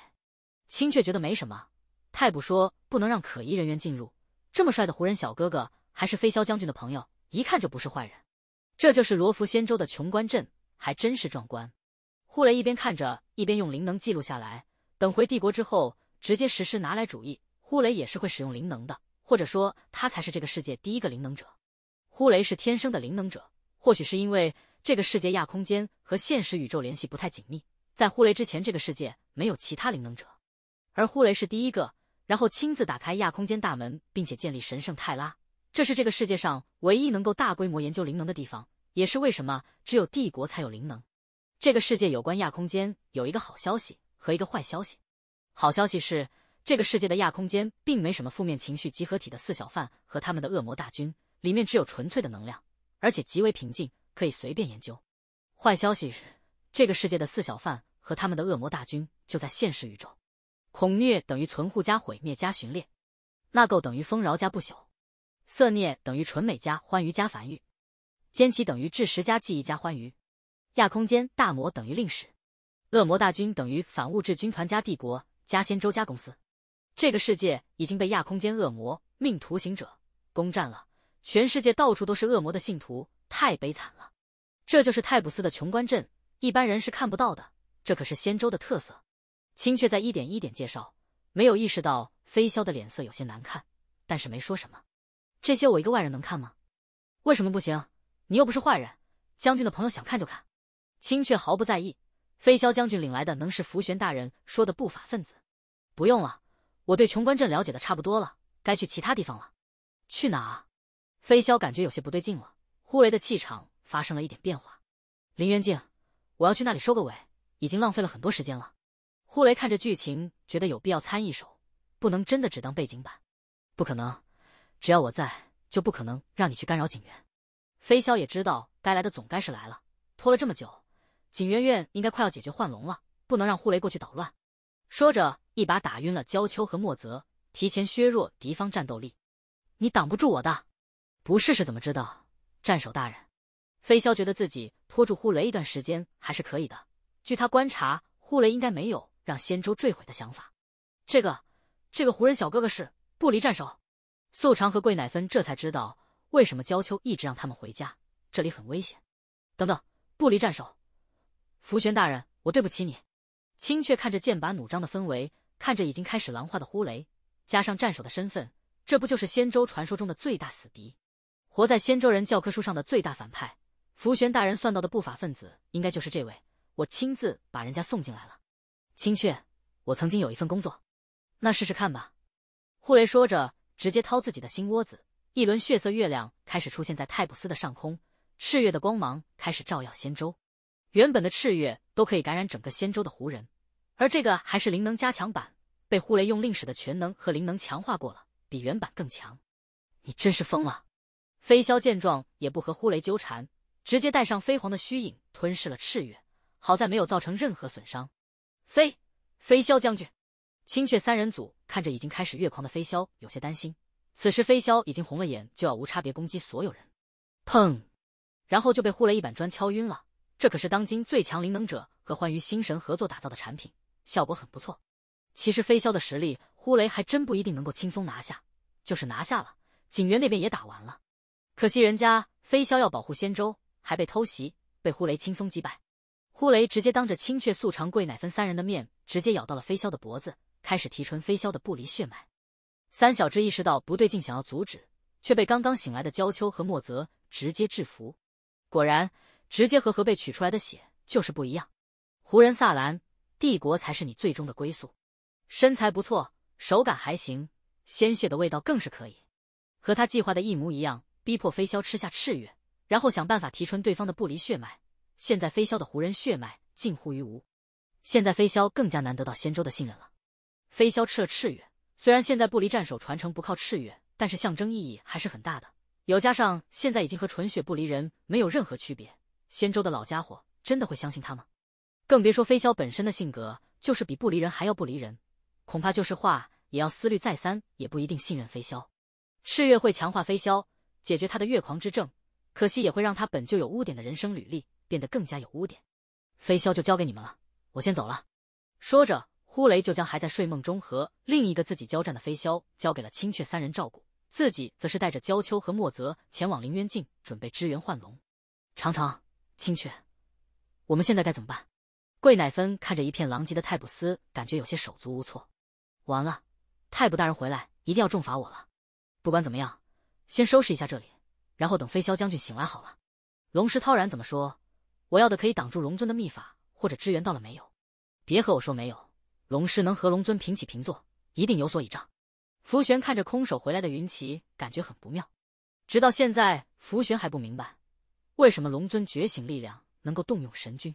青却觉得没什么，太卜说不能让可疑人员进入。这么帅的胡人小哥哥，还是飞霄将军的朋友，一看就不是坏人。这就是罗浮仙州的琼关镇，还真是壮观。呼雷一边看着，一边用灵能记录下来。等回帝国之后，直接实施拿来主义。呼雷也是会使用灵能的，或者说他才是这个世界第一个灵能者。呼雷是天生的灵能者，或许是因为这个世界亚空间和现实宇宙联系不太紧密，在呼雷之前，这个世界没有其他灵能者。而呼雷是第一个，然后亲自打开亚空间大门，并且建立神圣泰拉。这是这个世界上唯一能够大规模研究灵能的地方，也是为什么只有帝国才有灵能。这个世界有关亚空间有一个好消息和一个坏消息。好消息是，这个世界的亚空间并没什么负面情绪集合体的四小贩和他们的恶魔大军，里面只有纯粹的能量，而且极为平静，可以随便研究。坏消息是，这个世界的四小贩和他们的恶魔大军就在现实宇宙。恐虐等于存护加毁灭加巡猎，纳垢等于丰饶加不朽，色孽等于纯美加欢愉加繁育，奸奇等于智识加记忆加欢愉，亚空间大魔等于令使，恶魔大军等于反物质军团加帝国加仙州加公司。这个世界已经被亚空间恶魔命徒行者攻占了，全世界到处都是恶魔的信徒，太悲惨了。这就是泰布斯的穷关阵，一般人是看不到的，这可是仙州的特色。青雀在一点一点介绍，没有意识到飞霄的脸色有些难看，但是没说什么。这些我一个外人能看吗？为什么不行？你又不是坏人，将军的朋友想看就看。青雀毫不在意。飞霄将军领来的能是福玄大人说的不法分子？不用了，我对穷关镇了解的差不多了，该去其他地方了。去哪？飞霄感觉有些不对劲了，忽雷的气场发生了一点变化。林元静，我要去那里收个尾，已经浪费了很多时间了。呼雷看着剧情，觉得有必要参一手，不能真的只当背景板。不可能，只要我在，就不可能让你去干扰警员。飞霄也知道该来的总该是来了，拖了这么久，景媛媛应该快要解决幻龙了，不能让呼雷过去捣乱。说着，一把打晕了焦秋和莫泽，提前削弱敌方战斗力。你挡不住我的，不试试怎么知道？战守大人，飞霄觉得自己拖住呼雷一段时间还是可以的。据他观察，呼雷应该没有。让仙舟坠毁的想法，这个这个胡人小哥哥是不离战手，素常和桂乃芬这才知道为什么焦秋一直让他们回家，这里很危险。等等，不离战手，福玄大人，我对不起你。青雀看着剑拔弩张的氛围，看着已经开始狼化的呼雷，加上战手的身份，这不就是仙舟传说中的最大死敌，活在仙舟人教科书上的最大反派？福玄大人算到的不法分子，应该就是这位。我亲自把人家送进来了。青雀，我曾经有一份工作，那试试看吧。呼雷说着，直接掏自己的心窝子。一轮血色月亮开始出现在泰布斯的上空，赤月的光芒开始照耀仙舟。原本的赤月都可以感染整个仙舟的湖人，而这个还是灵能加强版，被呼雷用令使的全能和灵能强化过了，比原版更强。你真是疯了！飞霄见状也不和呼雷纠缠，直接带上飞黄的虚影吞噬了赤月，好在没有造成任何损伤。飞飞霄将军，青雀三人组看着已经开始越狂的飞霄，有些担心。此时飞霄已经红了眼，就要无差别攻击所有人。砰！然后就被呼雷一板砖敲晕了。这可是当今最强灵能者和欢愉星神合作打造的产品，效果很不错。其实飞霄的实力，呼雷还真不一定能够轻松拿下。就是拿下了，警员那边也打完了。可惜人家飞霄要保护仙舟，还被偷袭，被呼雷轻松击败。呼雷直接当着青雀、素长贵、乃芬三人的面，直接咬到了飞霄的脖子，开始提纯飞霄的不离血脉。三小只意识到不对劲，想要阻止，却被刚刚醒来的焦秋和莫泽直接制服。果然，直接和和被取出来的血就是不一样。胡人萨兰，帝国才是你最终的归宿。身材不错，手感还行，鲜血的味道更是可以。和他计划的一模一样，逼迫飞霄吃下赤月，然后想办法提纯对方的不离血脉。现在飞霄的胡人血脉近乎于无，现在飞霄更加难得到仙州的信任了。飞霄吃了赤月，虽然现在不离战手传承不靠赤月，但是象征意义还是很大的。有加上现在已经和纯血不离人没有任何区别，仙州的老家伙真的会相信他吗？更别说飞霄本身的性格就是比不离人还要不离人，恐怕就是话也要思虑再三，也不一定信任飞霄。赤月会强化飞霄，解决他的月狂之症，可惜也会让他本就有污点的人生履历。变得更加有污点，飞霄就交给你们了，我先走了。说着，呼雷就将还在睡梦中和另一个自己交战的飞霄交给了青雀三人照顾，自己则是带着焦秋和莫泽前往凌渊境，准备支援幻龙。长长，青雀，我们现在该怎么办？桂乃芬看着一片狼藉的泰普斯，感觉有些手足无措。完了，泰普大人回来一定要重罚我了。不管怎么样，先收拾一下这里，然后等飞霄将军醒来好了。龙师涛然怎么说？我要的可以挡住龙尊的秘法，或者支援到了没有？别和我说没有。龙师能和龙尊平起平坐，一定有所倚仗。福玄看着空手回来的云奇，感觉很不妙。直到现在，福玄还不明白，为什么龙尊觉醒力量能够动用神君？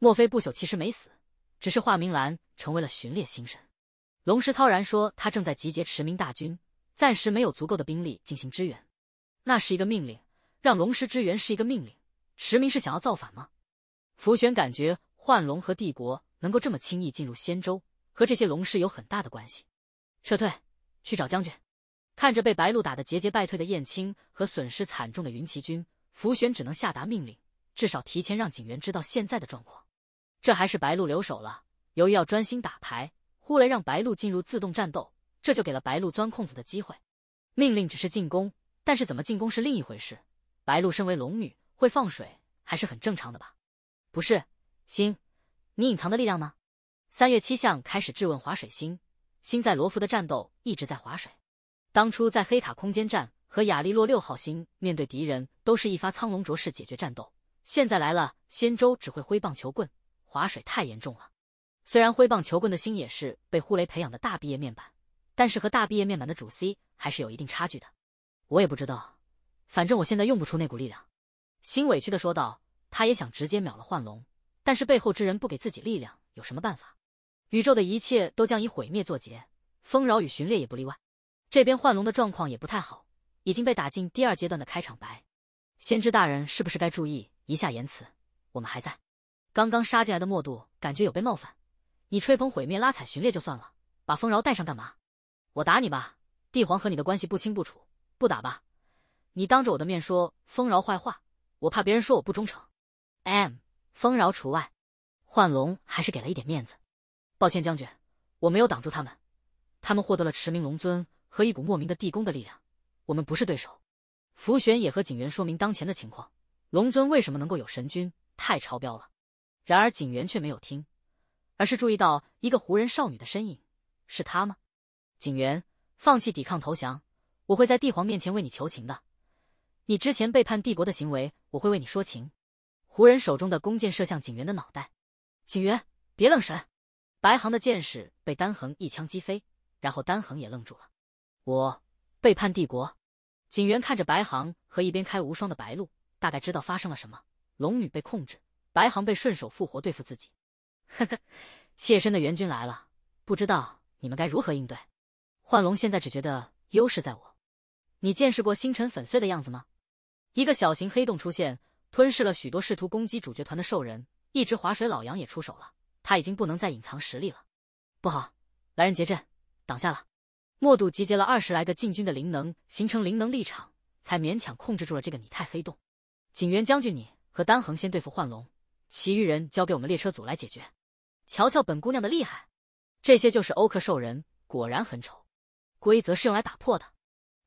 莫非不朽其实没死，只是华明兰成为了巡猎星神？龙师滔然说，他正在集结驰名大军，暂时没有足够的兵力进行支援。那是一个命令，让龙师支援是一个命令。实名是想要造反吗？福玄感觉幻龙和帝国能够这么轻易进入仙州，和这些龙氏有很大的关系。撤退，去找将军。看着被白鹿打得节节败退的燕青和损失惨重的云骑军，福玄只能下达命令，至少提前让警员知道现在的状况。这还是白鹿留守了，由于要专心打牌，忽雷让白鹿进入自动战斗，这就给了白鹿钻空子的机会。命令只是进攻，但是怎么进攻是另一回事。白鹿身为龙女。会放水还是很正常的吧？不是星，你隐藏的力量呢？三月七象开始质问滑水星。星在罗浮的战斗一直在划水。当初在黑塔空间站和雅丽洛六号星面对敌人，都是一发苍龙卓式解决战斗。现在来了仙舟，只会挥棒球棍，划水太严重了。虽然挥棒球棍的星也是被呼雷培养的大毕业面板，但是和大毕业面板的主 C 还是有一定差距的。我也不知道，反正我现在用不出那股力量。心委屈的说道：“他也想直接秒了幻龙，但是背后之人不给自己力量，有什么办法？宇宙的一切都将以毁灭作结，丰饶与巡猎也不例外。这边幻龙的状况也不太好，已经被打进第二阶段的开场白。先知大人是不是该注意一下言辞？我们还在，刚刚杀进来的莫度感觉有被冒犯。你吹捧毁灭拉踩巡猎就算了，把丰饶带上干嘛？我打你吧，帝皇和你的关系不清不楚，不打吧，你当着我的面说丰饶坏话。”我怕别人说我不忠诚，M 丰饶除外，幻龙还是给了一点面子。抱歉，将军，我没有挡住他们，他们获得了驰名龙尊和一股莫名的地宫的力量，我们不是对手。福玄也和景元说明当前的情况，龙尊为什么能够有神君，太超标了。然而景元却没有听，而是注意到一个胡人少女的身影，是她吗？景元，放弃抵抗，投降，我会在帝皇面前为你求情的。你之前背叛帝国的行为，我会为你说情。胡人手中的弓箭射向景元的脑袋，景元，别愣神。白行的箭矢被丹恒一枪击飞，然后丹恒也愣住了。我背叛帝国。景元看着白行和一边开无双的白鹿，大概知道发生了什么。龙女被控制，白行被顺手复活对付自己。呵呵，妾身的援军来了，不知道你们该如何应对。幻龙现在只觉得优势在我。你见识过星辰粉碎的样子吗？一个小型黑洞出现，吞噬了许多试图攻击主角团的兽人。一只划水老杨也出手了，他已经不能再隐藏实力了。不好，来人结阵，挡下了。莫度集结了二十来个禁军的灵能，形成灵能立场，才勉强控制住了这个拟态黑洞。景元将军，你和丹恒先对付幻龙，其余人交给我们列车组来解决。瞧瞧本姑娘的厉害，这些就是欧克兽人，果然很丑。规则是用来打破的，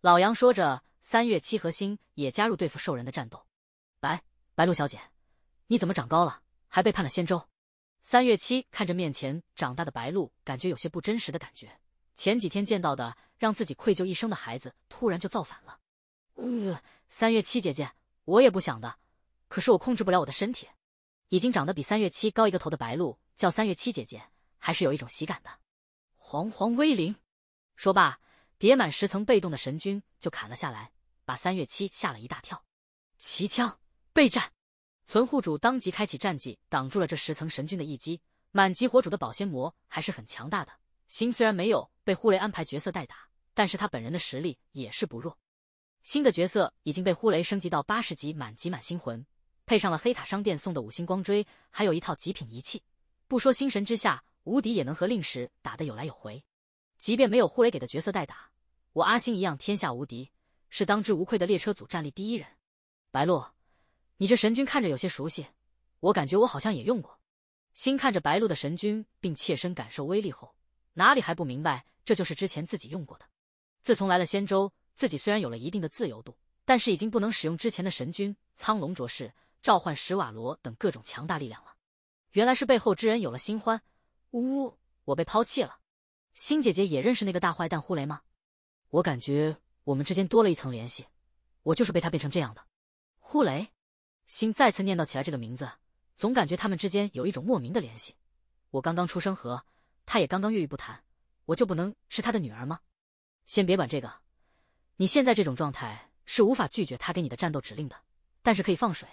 老杨说着。三月七和星也加入对付兽人的战斗。白白鹿小姐，你怎么长高了，还背叛了仙舟？三月七看着面前长大的白鹿，感觉有些不真实的感觉。前几天见到的让自己愧疚一生的孩子，突然就造反了。呜！三月七姐姐，我也不想的，可是我控制不了我的身体。已经长得比三月七高一个头的白鹿叫三月七姐姐，还是有一种喜感的。煌煌威灵，说罢，叠满十层被动的神君就砍了下来。把三月七吓了一大跳，骑枪备战，存户主当即开启战绩，挡住了这十层神君的一击。满级火主的保鲜膜还是很强大的。星虽然没有被呼雷安排角色代打，但是他本人的实力也是不弱。新的角色已经被呼雷升级到八十级，满级满星魂，配上了黑塔商店送的五星光锥，还有一套极品仪器。不说星神之下无敌，也能和令时打的有来有回。即便没有呼雷给的角色代打，我阿星一样天下无敌。是当之无愧的列车组战力第一人，白露，你这神君看着有些熟悉，我感觉我好像也用过。星看着白露的神君，并切身感受威力后，哪里还不明白这就是之前自己用过的？自从来了仙州，自己虽然有了一定的自由度，但是已经不能使用之前的神君苍龙卓世、召唤史瓦罗等各种强大力量了。原来是背后之人有了新欢，呜呜，我被抛弃了。星姐姐也认识那个大坏蛋呼雷吗？我感觉。我们之间多了一层联系，我就是被他变成这样的。呼雷，星再次念叨起来这个名字，总感觉他们之间有一种莫名的联系。我刚刚出生和他也刚刚越狱不谈，我就不能是他的女儿吗？先别管这个，你现在这种状态是无法拒绝他给你的战斗指令的，但是可以放水，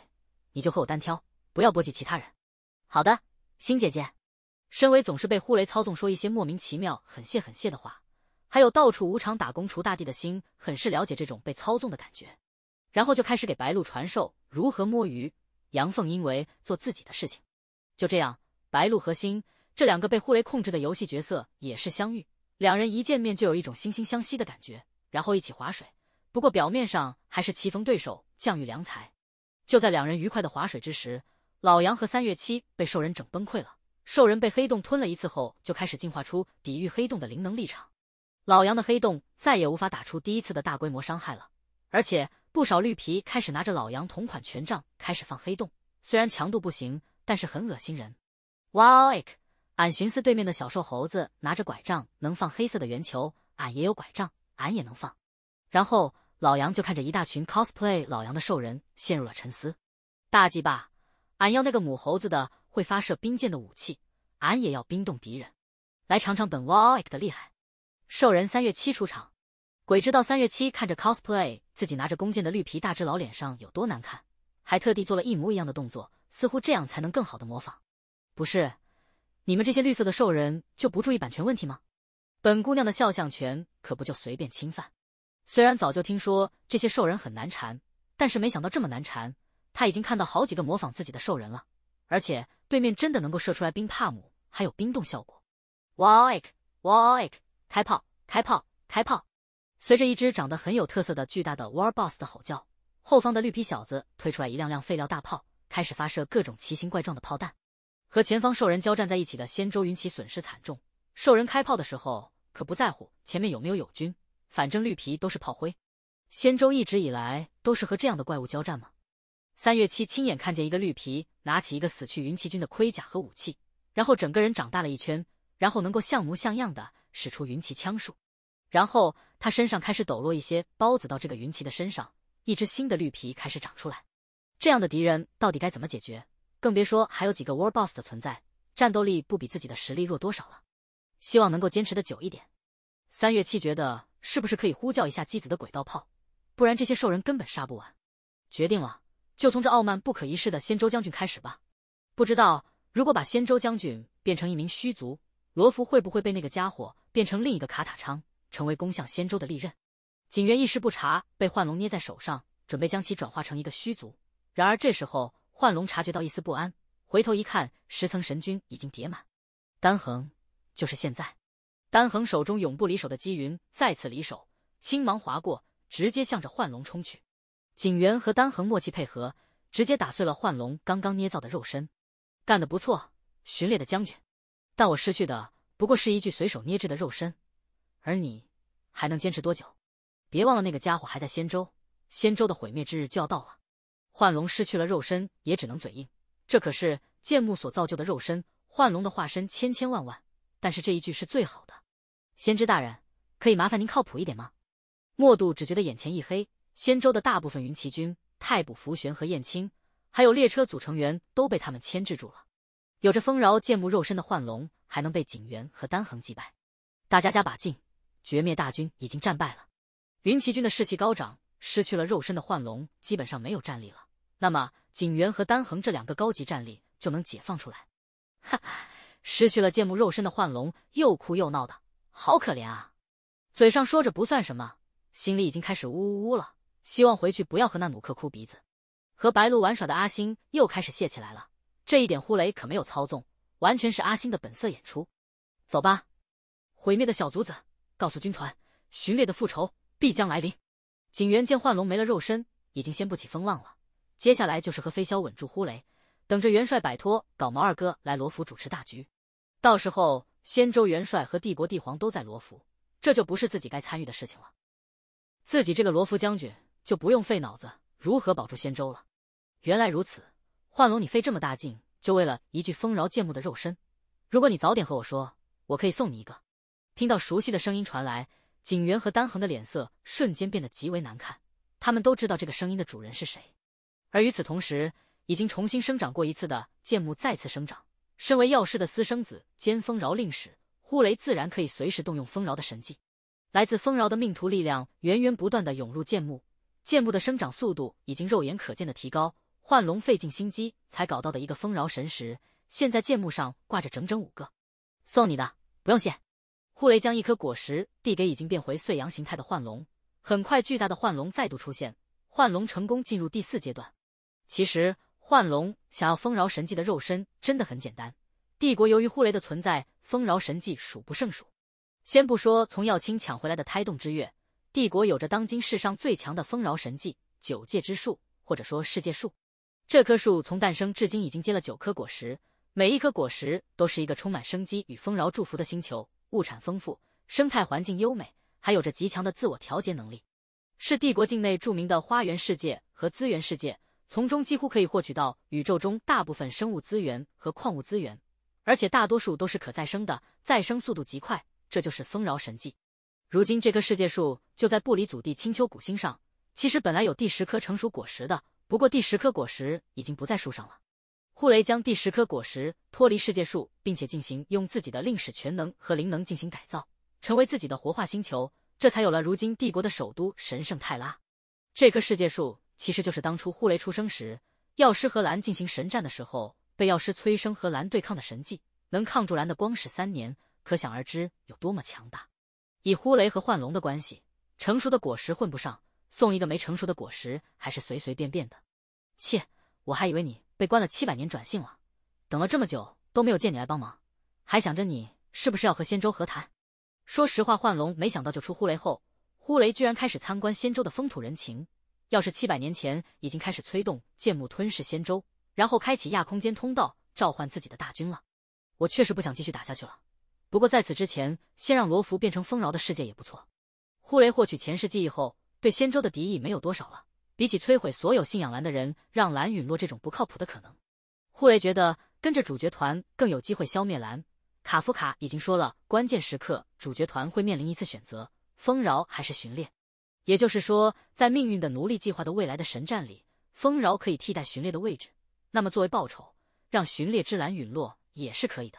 你就和我单挑，不要波及其他人。好的，星姐姐，身为总是被呼雷操纵，说一些莫名其妙、很谢很谢的话。还有到处无偿打工除大地的心，很是了解这种被操纵的感觉，然后就开始给白鹿传授如何摸鱼、阳奉阴违做自己的事情。就这样，白鹿和心这两个被互雷控制的游戏角色也是相遇，两人一见面就有一种惺惺相惜的感觉，然后一起划水。不过表面上还是棋逢对手，将遇良才。就在两人愉快的划水之时，老杨和三月七被兽人整崩溃了。兽人被黑洞吞了一次后，就开始进化出抵御黑洞的灵能力场。老杨的黑洞再也无法打出第一次的大规模伤害了，而且不少绿皮开始拿着老杨同款权杖开始放黑洞，虽然强度不行，但是很恶心人。哇哦，俺寻思对面的小瘦猴子拿着拐杖能放黑色的圆球，俺也有拐杖，俺也能放。然后老杨就看着一大群 cosplay 老杨的兽人陷入了沉思。大忌吧，俺要那个母猴子的会发射冰箭的武器，俺也要冰冻敌人，来尝尝本哇哦的厉害。兽人三月七出场，鬼知道三月七看着 cosplay 自己拿着弓箭的绿皮大只佬脸上有多难看，还特地做了一模一样的动作，似乎这样才能更好的模仿。不是，你们这些绿色的兽人就不注意版权问题吗？本姑娘的肖像权可不就随便侵犯？虽然早就听说这些兽人很难缠，但是没想到这么难缠。他已经看到好几个模仿自己的兽人了，而且对面真的能够射出来冰帕姆，还有冰冻效果。Walk, walk。开炮！开炮！开炮！随着一只长得很有特色的巨大的 war boss 的吼叫，后方的绿皮小子推出来一辆辆废料大炮，开始发射各种奇形怪状的炮弹。和前方兽人交战在一起的仙舟云骑损失惨重。兽人开炮的时候可不在乎前面有没有友军，反正绿皮都是炮灰。仙舟一直以来都是和这样的怪物交战吗？三月七亲眼看见一个绿皮拿起一个死去云骑军的盔甲和武器，然后整个人长大了一圈，然后能够像模像样的。使出云奇枪术，然后他身上开始抖落一些孢子到这个云奇的身上，一只新的绿皮开始长出来。这样的敌人到底该怎么解决？更别说还有几个 war boss 的存在，战斗力不比自己的实力弱多少了。希望能够坚持的久一点。三月七觉得是不是可以呼叫一下机子的轨道炮，不然这些兽人根本杀不完。决定了，就从这傲慢不可一世的仙州将军开始吧。不知道如果把仙州将军变成一名虚族。罗浮会不会被那个家伙变成另一个卡塔昌，成为攻向仙舟的利刃？警员一时不察，被幻龙捏在手上，准备将其转化成一个虚族。然而这时候，幻龙察觉到一丝不安，回头一看，十层神君已经叠满。丹恒，就是现在！丹恒手中永不离手的积云再次离手，青芒划过，直接向着幻龙冲去。警员和丹恒默契配合，直接打碎了幻龙刚刚捏造的肉身。干得不错，巡猎的将军。但我失去的不过是一具随手捏制的肉身，而你还能坚持多久？别忘了那个家伙还在仙州，仙州的毁灭之日就要到了。幻龙失去了肉身，也只能嘴硬。这可是剑木所造就的肉身，幻龙的化身千千万万，但是这一具是最好的。先知大人，可以麻烦您靠谱一点吗？莫度只觉得眼前一黑，仙州的大部分云骑军、太卜、福玄和燕青，还有列车组成员都被他们牵制住了。有着丰饶剑木肉身的幻龙还能被景元和丹恒击败，大家加把劲！绝灭大军已经战败了，云骑军的士气高涨。失去了肉身的幻龙基本上没有战力了，那么景元和丹恒这两个高级战力就能解放出来。哈哈，失去了剑木肉身的幻龙又哭又闹的，好可怜啊！嘴上说着不算什么，心里已经开始呜呜呜了。希望回去不要和那努克哭鼻子，和白鹿玩耍的阿星又开始泄起来了。这一点，呼雷可没有操纵，完全是阿星的本色演出。走吧，毁灭的小卒子，告诉军团，巡猎的复仇必将来临。警员见幻龙没了肉身，已经掀不起风浪了。接下来就是和飞霄稳住呼雷，等着元帅摆脱搞毛二哥来罗浮主持大局。到时候，仙州元帅和帝国帝皇都在罗浮，这就不是自己该参与的事情了。自己这个罗浮将军就不用费脑子如何保住仙州了。原来如此。幻龙，你费这么大劲，就为了一具丰饶剑木的肉身？如果你早点和我说，我可以送你一个。听到熟悉的声音传来，景元和丹恒的脸色瞬间变得极为难看。他们都知道这个声音的主人是谁。而与此同时，已经重新生长过一次的剑木再次生长。身为药师的私生子兼丰饶令使呼雷，自然可以随时动用丰饶的神技。来自丰饶的命途力量源源不断的涌入剑木，剑木的生长速度已经肉眼可见的提高。幻龙费尽心机才搞到的一个丰饶神石，现在剑幕上挂着整整五个。送你的，不用谢。呼雷将一颗果实递给已经变回碎羊形态的幻龙。很快，巨大的幻龙再度出现。幻龙成功进入第四阶段。其实，幻龙想要丰饶神迹的肉身真的很简单。帝国由于呼雷的存在，丰饶神迹数不胜数。先不说从耀青抢回来的胎动之月，帝国有着当今世上最强的丰饶神迹九界之术，或者说世界术。这棵树从诞生至今已经结了九颗果实，每一颗果实都是一个充满生机与丰饶祝福的星球，物产丰富，生态环境优美，还有着极强的自我调节能力，是帝国境内著名的花园世界和资源世界。从中几乎可以获取到宇宙中大部分生物资源和矿物资源，而且大多数都是可再生的，再生速度极快。这就是丰饶神迹。如今这棵世界树就在布里祖地青丘古星上，其实本来有第十颗成熟果实的。不过第十颗果实已经不在树上了。呼雷将第十颗果实脱离世界树，并且进行用自己的令史全能和灵能进行改造，成为自己的活化星球，这才有了如今帝国的首都神圣泰拉。这棵世界树其实就是当初呼雷出生时，药师和蓝进行神战的时候，被药师催生和蓝对抗的神迹，能抗住蓝的光使三年，可想而知有多么强大。以呼雷和幻龙的关系，成熟的果实混不上。送一个没成熟的果实，还是随随便便的？切！我还以为你被关了七百年转性了，等了这么久都没有见你来帮忙，还想着你是不是要和仙舟和谈？说实话，幻龙没想到救出呼雷后，呼雷居然开始参观仙舟的风土人情。要是七百年前已经开始催动剑木吞噬仙舟，然后开启亚空间通道召唤自己的大军了，我确实不想继续打下去了。不过在此之前，先让罗浮变成丰饶的世界也不错。呼雷获取前世记忆后。对仙舟的敌意没有多少了，比起摧毁所有信仰蓝的人，让蓝陨落这种不靠谱的可能，呼雷觉得跟着主角团更有机会消灭蓝。卡夫卡已经说了，关键时刻主角团会面临一次选择：丰饶还是巡猎。也就是说，在命运的奴隶计划的未来的神战里，丰饶可以替代巡猎的位置。那么作为报酬，让巡猎之蓝陨落也是可以的。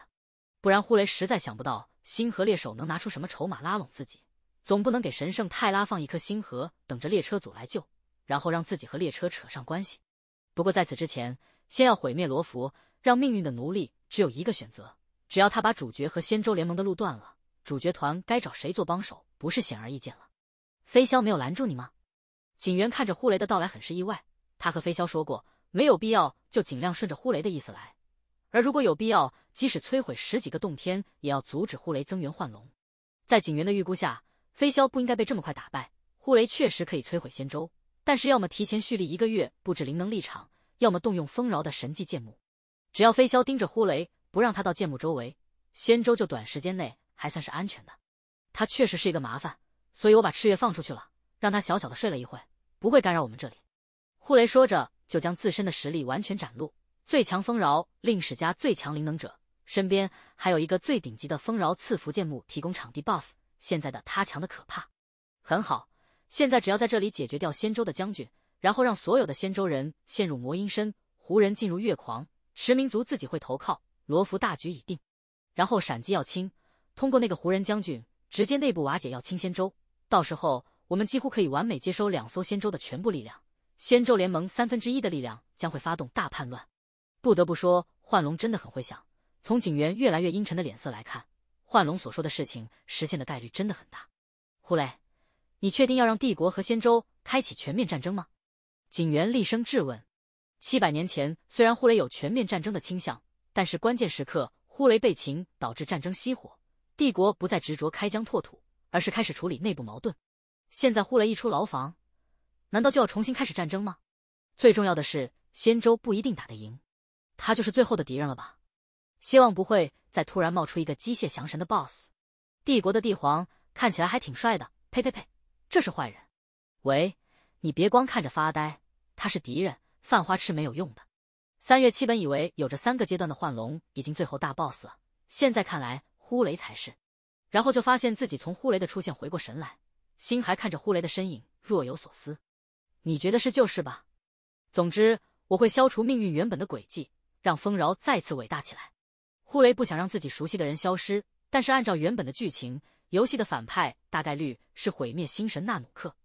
不然呼雷实在想不到星河猎手能拿出什么筹码拉拢自己。总不能给神圣泰拉放一颗星核，等着列车组来救，然后让自己和列车扯上关系。不过在此之前，先要毁灭罗浮，让命运的奴隶只有一个选择。只要他把主角和仙舟联盟的路断了，主角团该找谁做帮手，不是显而易见了？飞霄没有拦住你吗？警员看着呼雷的到来，很是意外。他和飞霄说过，没有必要就尽量顺着呼雷的意思来，而如果有必要，即使摧毁十几个洞天，也要阻止呼雷增援幻龙。在警员的预估下。飞霄不应该被这么快打败。呼雷确实可以摧毁仙舟，但是要么提前蓄力一个月布置灵能力场，要么动用丰饶的神迹剑幕。只要飞霄盯着呼雷，不让他到剑幕周围，仙舟就短时间内还算是安全的。他确实是一个麻烦，所以我把赤月放出去了，让他小小的睡了一会，不会干扰我们这里。呼雷说着，就将自身的实力完全展露，最强丰饶令史家最强灵能者，身边还有一个最顶级的丰饶赐福剑幕提供场地 buff。现在的他强的可怕，很好。现在只要在这里解决掉仙州的将军，然后让所有的仙州人陷入魔音身，胡人进入月狂，持民族自己会投靠罗浮，大局已定。然后闪击要清，通过那个胡人将军直接内部瓦解要清仙州，到时候我们几乎可以完美接收两艘仙州的全部力量。仙州联盟三分之一的力量将会发动大叛乱。不得不说，幻龙真的很会想。从景元越来越阴沉的脸色来看。幻龙所说的事情实现的概率真的很大，呼雷，你确定要让帝国和仙州开启全面战争吗？警员厉声质问。七百年前，虽然呼雷有全面战争的倾向，但是关键时刻呼雷被擒，导致战争熄火，帝国不再执着开疆拓土，而是开始处理内部矛盾。现在呼雷一出牢房，难道就要重新开始战争吗？最重要的是，仙州不一定打得赢，他就是最后的敌人了吧？希望不会。再突然冒出一个机械降神的 BOSS，帝国的帝皇看起来还挺帅的。呸呸呸，这是坏人！喂，你别光看着发呆，他是敌人，犯花痴没有用的。三月七本以为有着三个阶段的幻龙已经最后大 BOSS 了，现在看来呼雷才是。然后就发现自己从呼雷的出现回过神来，心还看着呼雷的身影若有所思。你觉得是就是吧？总之我会消除命运原本的轨迹，让丰饶再次伟大起来。库雷不想让自己熟悉的人消失，但是按照原本的剧情，游戏的反派大概率是毁灭星神纳努克，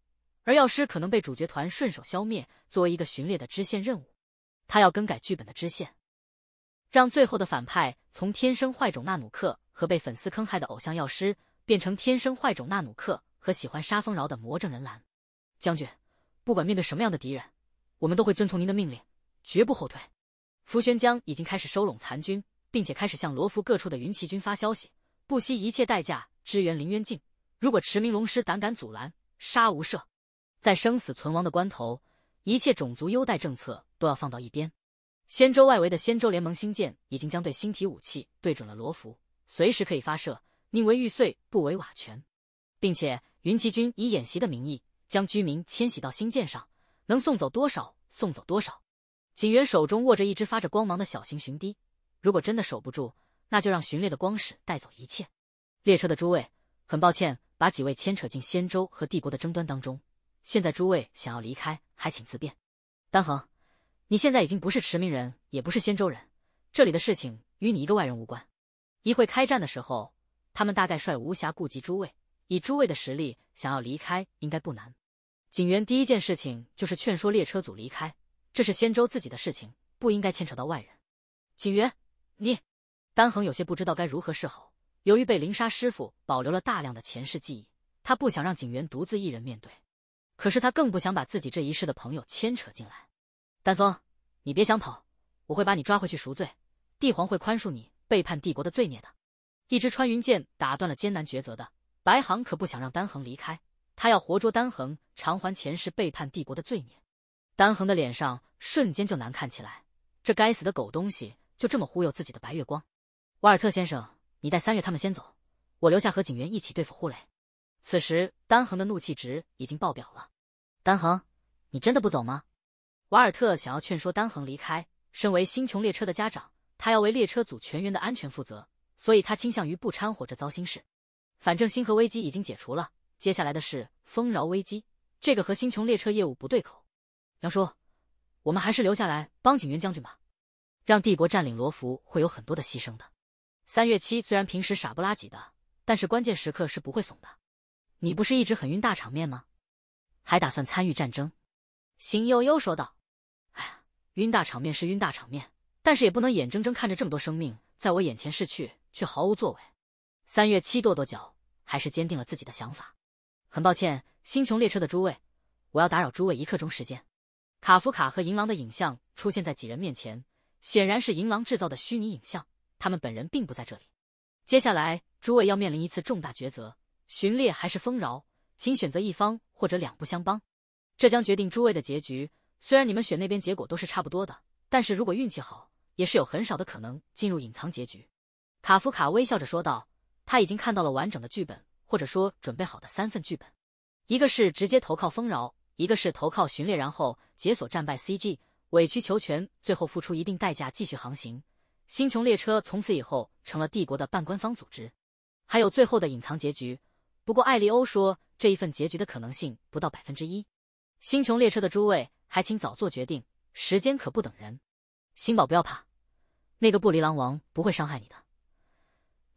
而药师可能被主角团顺手消灭。作为一个巡猎的支线任务，他要更改剧本的支线，让最后的反派从天生坏种纳努克和被粉丝坑害的偶像药师，变成天生坏种纳努克和喜欢杀风饶的魔怔人兰。将军，不管面对什么样的敌人，我们都会遵从您的命令，绝不后退。福玄江已经开始收拢残军。并且开始向罗浮各处的云骑军发消息，不惜一切代价支援凌渊境。如果驰名龙师胆敢阻拦，杀无赦。在生死存亡的关头，一切种族优待政策都要放到一边。仙州外围的仙州联盟星舰已经将对星体武器对准了罗浮，随时可以发射。宁为玉碎，不为瓦全。并且云骑军以演习的名义将居民迁徙到星舰上，能送走多少送走多少。警员手中握着一只发着光芒的小型巡堤。如果真的守不住，那就让巡猎的光使带走一切。列车的诸位，很抱歉把几位牵扯进仙州和帝国的争端当中。现在诸位想要离开，还请自便。丹恒，你现在已经不是驰名人，也不是仙州人，这里的事情与你一个外人无关。一会开战的时候，他们大概率无暇顾及诸位。以诸位的实力，想要离开应该不难。警员第一件事情就是劝说列车组离开，这是仙州自己的事情，不应该牵扯到外人。警员。你，丹恒有些不知道该如何是好。由于被林沙师傅保留了大量的前世记忆，他不想让景元独自一人面对，可是他更不想把自己这一世的朋友牵扯进来。丹枫，你别想跑，我会把你抓回去赎罪，帝皇会宽恕你背叛帝国的罪孽的。一支穿云箭打断了艰难抉择的白航，可不想让丹恒离开，他要活捉丹恒，偿还前世背叛帝国的罪孽。丹恒的脸上瞬间就难看起来，这该死的狗东西。就这么忽悠自己的白月光，瓦尔特先生，你带三月他们先走，我留下和警员一起对付胡雷。此时丹恒的怒气值已经爆表了。丹恒，你真的不走吗？瓦尔特想要劝说丹恒离开。身为星穹列车的家长，他要为列车组全员的安全负责，所以他倾向于不掺和这糟心事。反正星河危机已经解除了，接下来的是丰饶危机，这个和星穹列车业务不对口。杨叔，我们还是留下来帮警员将军吧。让帝国占领罗浮会有很多的牺牲的。三月七虽然平时傻不拉几的，但是关键时刻是不会怂的。你不是一直很晕大场面吗？还打算参与战争？邢悠悠说道：“哎呀，晕大场面是晕大场面，但是也不能眼睁睁看着这么多生命在我眼前逝去却毫无作为。”三月七跺跺脚，还是坚定了自己的想法。很抱歉，星穹列车的诸位，我要打扰诸位一刻钟时间。卡夫卡和银狼的影像出现在几人面前。显然是银狼制造的虚拟影像，他们本人并不在这里。接下来，诸位要面临一次重大抉择：巡猎还是丰饶？请选择一方，或者两不相帮。这将决定诸位的结局。虽然你们选那边，结果都是差不多的，但是如果运气好，也是有很少的可能进入隐藏结局。卡夫卡微笑着说道：“他已经看到了完整的剧本，或者说准备好的三份剧本。一个是直接投靠丰饶，一个是投靠巡猎，然后解锁战败 CG。”委曲求全，最后付出一定代价继续航行。星穹列车从此以后成了帝国的半官方组织。还有最后的隐藏结局，不过艾利欧说这一份结局的可能性不到百分之一。星穹列车的诸位，还请早做决定，时间可不等人。星宝，不要怕，那个布离狼王不会伤害你的，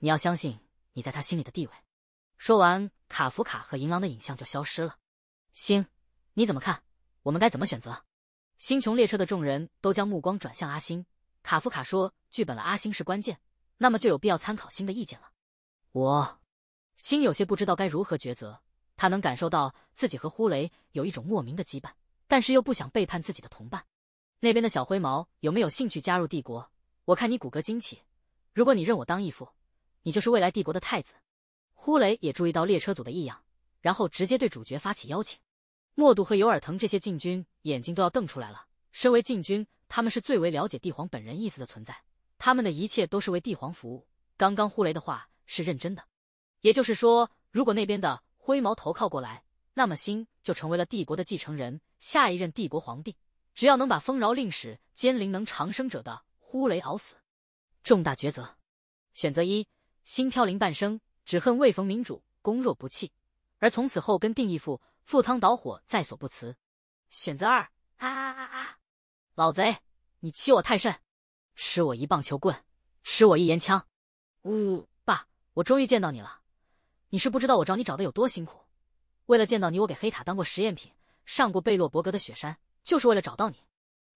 你要相信你在他心里的地位。说完，卡夫卡和银狼的影像就消失了。星，你怎么看？我们该怎么选择？星穹列车的众人都将目光转向阿星。卡夫卡说：“剧本了，阿星是关键，那么就有必要参考星的意见了。”我星有些不知道该如何抉择。他能感受到自己和呼雷有一种莫名的羁绊，但是又不想背叛自己的同伴。那边的小灰毛有没有兴趣加入帝国？我看你骨骼惊奇，如果你认我当义父，你就是未来帝国的太子。呼雷也注意到列车组的异样，然后直接对主角发起邀请。莫度和尤尔腾这些禁军。眼睛都要瞪出来了。身为禁军，他们是最为了解帝皇本人意思的存在。他们的一切都是为帝皇服务。刚刚呼雷的话是认真的，也就是说，如果那边的灰毛投靠过来，那么星就成为了帝国的继承人，下一任帝国皇帝。只要能把丰饶令使兼灵能长生者的呼雷熬死，重大抉择，选择一：星飘零半生，只恨未逢明主，攻若不弃，而从此后跟定义父，赴汤蹈火在所不辞。选择二，啊啊啊啊！老贼，你欺我太甚！吃我一棒球棍，吃我一盐枪！呜，爸，我终于见到你了！你是不知道我找你找的有多辛苦，为了见到你，我给黑塔当过实验品，上过贝洛伯格的雪山，就是为了找到你。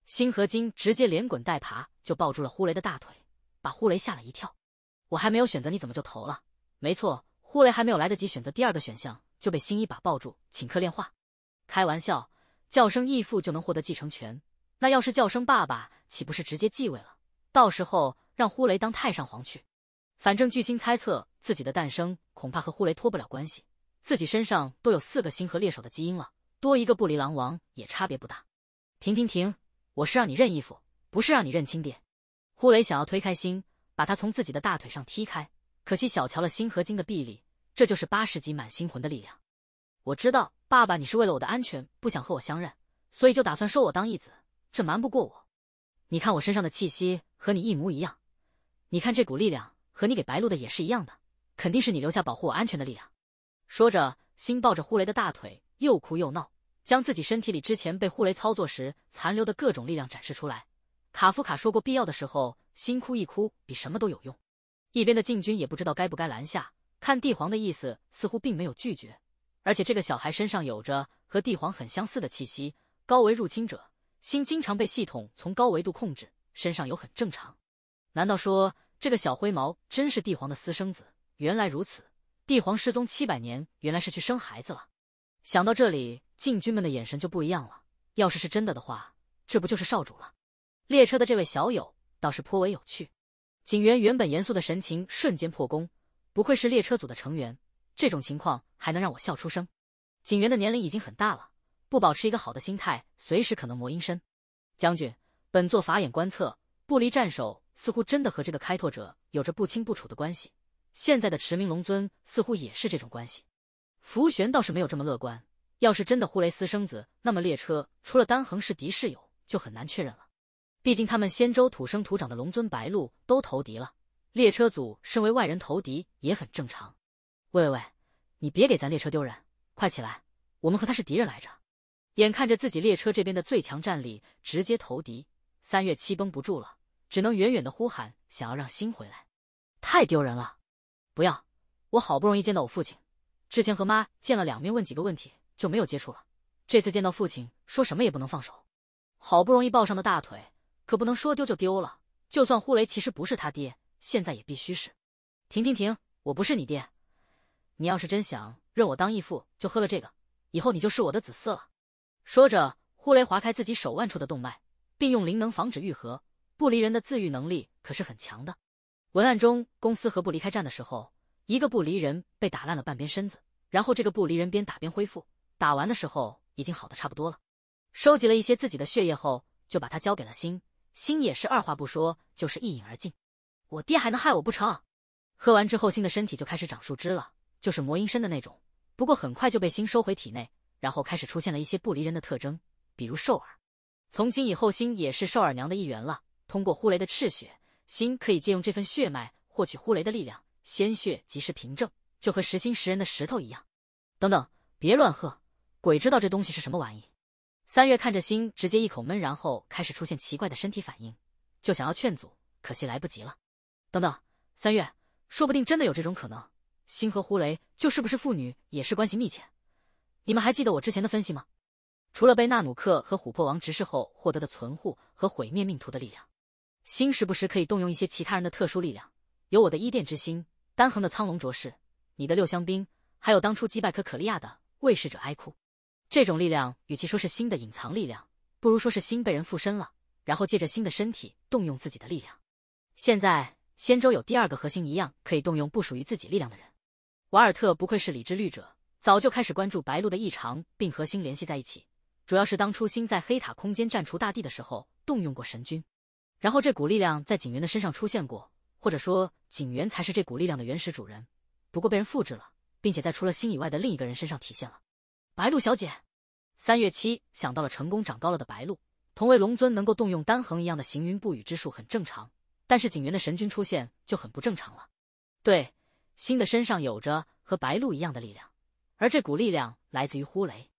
星合金直接连滚带爬就抱住了呼雷的大腿，把呼雷吓了一跳。我还没有选择，你怎么就投了？没错，呼雷还没有来得及选择第二个选项，就被星一把抱住，请客炼化。开玩笑。叫声义父就能获得继承权，那要是叫声爸爸，岂不是直接继位了？到时候让呼雷当太上皇去。反正巨星猜测自己的诞生恐怕和呼雷脱不了关系，自己身上都有四个星河猎手的基因了，多一个不离狼王也差别不大。停停停，我是让你认义父，不是让你认亲爹。呼雷想要推开星，把他从自己的大腿上踢开，可惜小瞧了星河精的臂力，这就是八十级满星魂的力量。我知道，爸爸，你是为了我的安全，不想和我相认，所以就打算收我当义子，这瞒不过我。你看我身上的气息和你一模一样，你看这股力量和你给白鹿的也是一样的，肯定是你留下保护我安全的力量。说着，心抱着呼雷的大腿，又哭又闹，将自己身体里之前被呼雷操作时残留的各种力量展示出来。卡夫卡说过，必要的时候，心哭一哭比什么都有用。一边的禁军也不知道该不该拦下，看帝皇的意思，似乎并没有拒绝。而且这个小孩身上有着和帝皇很相似的气息，高维入侵者心经常被系统从高维度控制，身上有很正常。难道说这个小灰毛真是帝皇的私生子？原来如此，帝皇失踪七百年，原来是去生孩子了。想到这里，禁军们的眼神就不一样了。要是是真的的话，这不就是少主了？列车的这位小友倒是颇为有趣。警员原本严肃的神情瞬间破功，不愧是列车组的成员。这种情况还能让我笑出声？警员的年龄已经很大了，不保持一个好的心态，随时可能魔音身。将军，本座法眼观测，不离战手似乎真的和这个开拓者有着不清不楚的关系。现在的驰名龙尊似乎也是这种关系。福玄倒是没有这么乐观，要是真的呼雷私生子，那么列车除了丹恒是敌是友就很难确认了。毕竟他们仙州土生土长的龙尊白鹿都投敌了，列车组身为外人投敌也很正常。喂喂喂，你别给咱列车丢人！快起来，我们和他是敌人来着。眼看着自己列车这边的最强战力直接投敌，三月七绷不住了，只能远远的呼喊，想要让心回来。太丢人了！不要，我好不容易见到我父亲，之前和妈见了两面，问几个问题就没有接触了。这次见到父亲，说什么也不能放手。好不容易抱上的大腿，可不能说丢就丢了。就算呼雷其实不是他爹，现在也必须是。停停停，我不是你爹。你要是真想认我当义父，就喝了这个，以后你就是我的子嗣了。说着，呼雷划开自己手腕处的动脉，并用灵能防止愈合。不离人的自愈能力可是很强的。文案中，公司和不离开战的时候，一个不离人被打烂了半边身子，然后这个不离人边打边恢复，打完的时候已经好的差不多了。收集了一些自己的血液后，就把它交给了星。星也是二话不说，就是一饮而尽。我爹还能害我不成？喝完之后，星的身体就开始长树枝了。就是魔音身的那种，不过很快就被心收回体内，然后开始出现了一些不离人的特征，比如兽耳。从今以后，心也是兽耳娘的一员了。通过呼雷的赤血，心可以借用这份血脉获取呼雷的力量，鲜血即是凭证，就和食心食人的石头一样。等等，别乱喝，鬼知道这东西是什么玩意！三月看着心，直接一口闷，然后开始出现奇怪的身体反应，就想要劝阻，可惜来不及了。等等，三月，说不定真的有这种可能。星和呼雷就是不是父女，也是关系密切。你们还记得我之前的分析吗？除了被纳努克和琥珀王执事后获得的存护和毁灭命途的力量，星时不时可以动用一些其他人的特殊力量，有我的伊甸之心、丹恒的苍龙卓士、你的六香兵，还有当初击败可可利亚的卫士者埃库。这种力量与其说是星的隐藏力量，不如说是星被人附身了，然后借着星的身体动用自己的力量。现在仙州有第二个和星一样可以动用不属于自己力量的人。瓦尔特不愧是理智律者，早就开始关注白鹿的异常，并和星联系在一起。主要是当初星在黑塔空间战除大地的时候，动用过神君，然后这股力量在景元的身上出现过，或者说景元才是这股力量的原始主人，不过被人复制了，并且在除了星以外的另一个人身上体现了。白鹿小姐，三月七想到了成功长高了的白鹿，同为龙尊，能够动用丹恒一样的行云布雨之术很正常，但是景元的神君出现就很不正常了。对。星的身上有着和白露一样的力量，而这股力量来自于呼雷。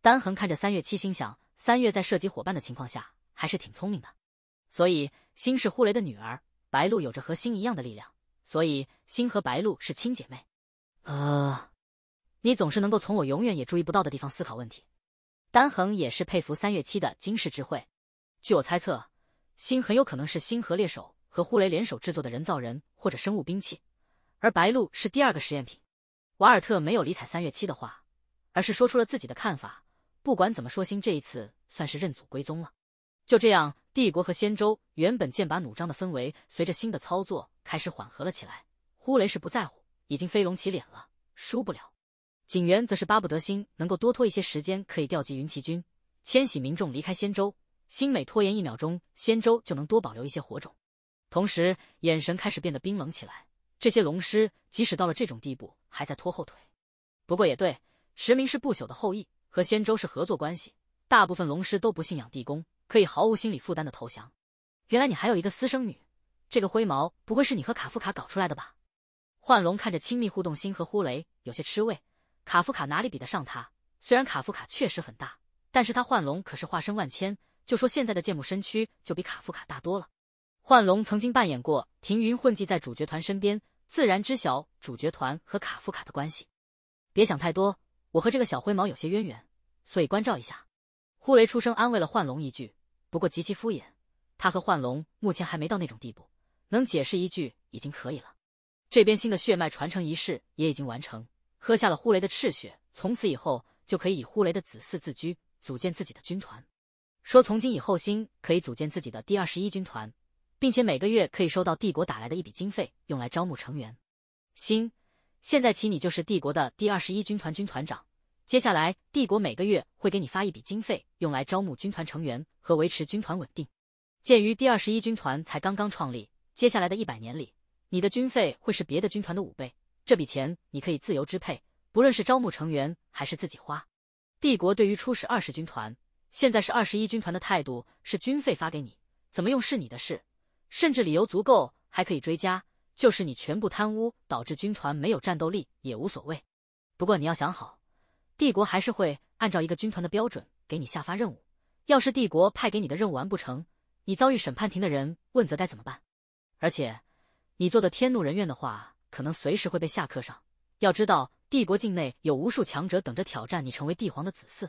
丹恒看着三月七，心想：三月在涉及伙伴的情况下，还是挺聪明的。所以，星是呼雷的女儿。白露有着和星一样的力量，所以星和白露是亲姐妹。呃，你总是能够从我永远也注意不到的地方思考问题。丹恒也是佩服三月七的惊世智慧。据我猜测，星很有可能是星河猎手和呼雷联手制作的人造人或者生物兵器。而白鹿是第二个实验品，瓦尔特没有理睬三月七的话，而是说出了自己的看法。不管怎么说，星这一次算是认祖归宗了。就这样，帝国和仙州原本剑拔弩张的氛围，随着星的操作开始缓和了起来。呼雷是不在乎，已经飞龙起脸了，输不了。警员则是巴不得星能够多拖一些时间，可以调集云骑军、迁徙民众离开仙州。星每拖延一秒钟，仙州就能多保留一些火种。同时，眼神开始变得冰冷起来。这些龙师即使到了这种地步，还在拖后腿。不过也对，驰名是不朽的后裔，和仙州是合作关系，大部分龙师都不信仰地宫，可以毫无心理负担的投降。原来你还有一个私生女，这个灰毛不会是你和卡夫卡搞出来的吧？幻龙看着亲密互动星和呼雷有些吃味，卡夫卡哪里比得上他？虽然卡夫卡确实很大，但是他幻龙可是化身万千，就说现在的剑木身躯就比卡夫卡大多了。幻龙曾经扮演过停云，混迹在主角团身边，自然知晓主角团和卡夫卡的关系。别想太多，我和这个小灰毛有些渊源，所以关照一下。呼雷出声安慰了幻龙一句，不过极其敷衍。他和幻龙目前还没到那种地步，能解释一句已经可以了。这边新的血脉传承仪式也已经完成，喝下了呼雷的赤血，从此以后就可以以呼雷的子嗣自居，组建自己的军团。说从今以后，星可以组建自己的第二十一军团。并且每个月可以收到帝国打来的一笔经费，用来招募成员。星，现在起你就是帝国的第二十一军团军团长。接下来，帝国每个月会给你发一笔经费，用来招募军团成员和维持军团稳定。鉴于第二十一军团才刚刚创立，接下来的一百年里，你的军费会是别的军团的五倍。这笔钱你可以自由支配，不论是招募成员还是自己花。帝国对于初始二十军团，现在是二十一军团的态度是：军费发给你，怎么用是你的事。甚至理由足够，还可以追加，就是你全部贪污导致军团没有战斗力也无所谓。不过你要想好，帝国还是会按照一个军团的标准给你下发任务。要是帝国派给你的任务完不成，你遭遇审判庭的人问责该怎么办？而且，你做的天怒人怨的话，可能随时会被下课上。要知道，帝国境内有无数强者等着挑战你成为帝皇的子嗣。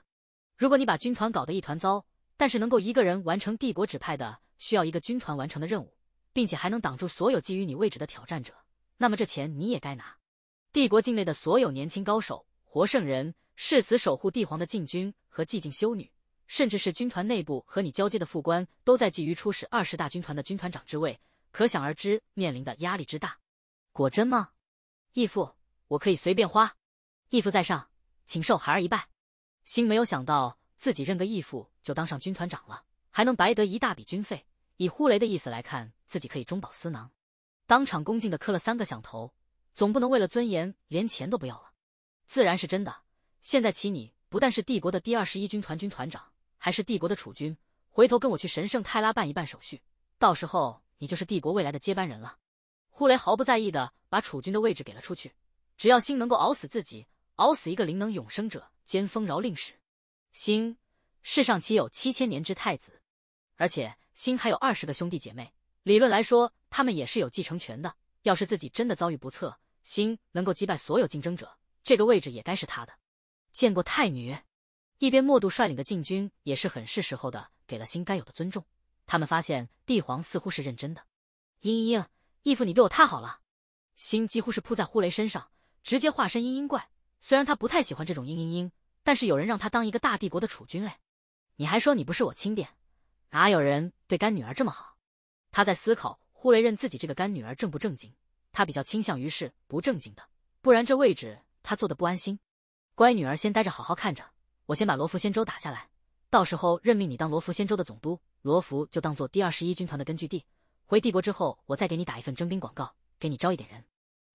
如果你把军团搞得一团糟，但是能够一个人完成帝国指派的需要一个军团完成的任务。并且还能挡住所有觊觎你位置的挑战者，那么这钱你也该拿。帝国境内的所有年轻高手、活圣人、誓死守护帝皇的禁军和寂静修女，甚至是军团内部和你交接的副官，都在觊觎初始二十大军团的军团长之位，可想而知面临的压力之大。果真吗？义父，我可以随便花。义父在上，请受孩儿一拜。心没有想到自己认个义父就当上军团长了，还能白得一大笔军费。以呼雷的意思来看，自己可以中饱私囊，当场恭敬的磕了三个响头，总不能为了尊严连钱都不要了。自然是真的。现在，起你不但是帝国的第二十一军团军团长，还是帝国的储君。回头跟我去神圣泰拉办一办手续，到时候你就是帝国未来的接班人了。呼雷毫不在意的把储君的位置给了出去，只要心能够熬死自己，熬死一个灵能永生者兼丰饶令使，心，世上岂有七千年之太子？而且。心还有二十个兄弟姐妹，理论来说，他们也是有继承权的。要是自己真的遭遇不测，心能够击败所有竞争者，这个位置也该是他的。见过太女，一边默度率领的禁军也是很是时候的，给了心该有的尊重。他们发现帝皇似乎是认真的。嘤嘤嘤，义父你对我太好了。心几乎是扑在呼雷身上，直接化身嘤嘤怪。虽然他不太喜欢这种嘤嘤嘤，但是有人让他当一个大帝国的储君哎，你还说你不是我亲爹，哪有人？对干女儿这么好，他在思考呼雷认自己这个干女儿正不正经。他比较倾向于是不正经的，不然这位置他坐的不安心。乖女儿，先待着，好好看着。我先把罗浮仙州打下来，到时候任命你当罗浮仙州的总督。罗浮就当做第二十一军团的根据地。回帝国之后，我再给你打一份征兵广告，给你招一点人。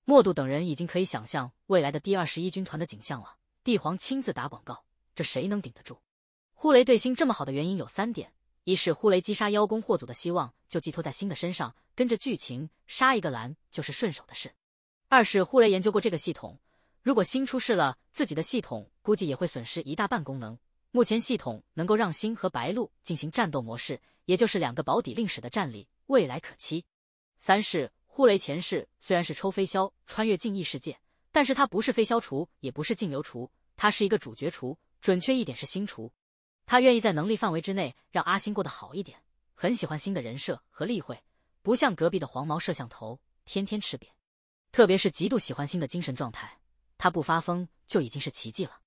莫度等人已经可以想象未来的第二十一军团的景象了。帝皇亲自打广告，这谁能顶得住？呼雷对星这么好的原因有三点。一是呼雷击杀妖公获祖的希望就寄托在星的身上，跟着剧情杀一个蓝就是顺手的事；二是呼雷研究过这个系统，如果星出事了自己的系统，估计也会损失一大半功能。目前系统能够让星和白鹿进行战斗模式，也就是两个保底令使的战力，未来可期。三是呼雷前世虽然是抽飞霄穿越进异世界，但是他不是飞霄厨，也不是净流厨，他是一个主角厨，准确一点是星厨。他愿意在能力范围之内让阿星过得好一点，很喜欢新的人设和例会，不像隔壁的黄毛摄像头天天吃瘪。特别是极度喜欢新的精神状态，他不发疯就已经是奇迹了。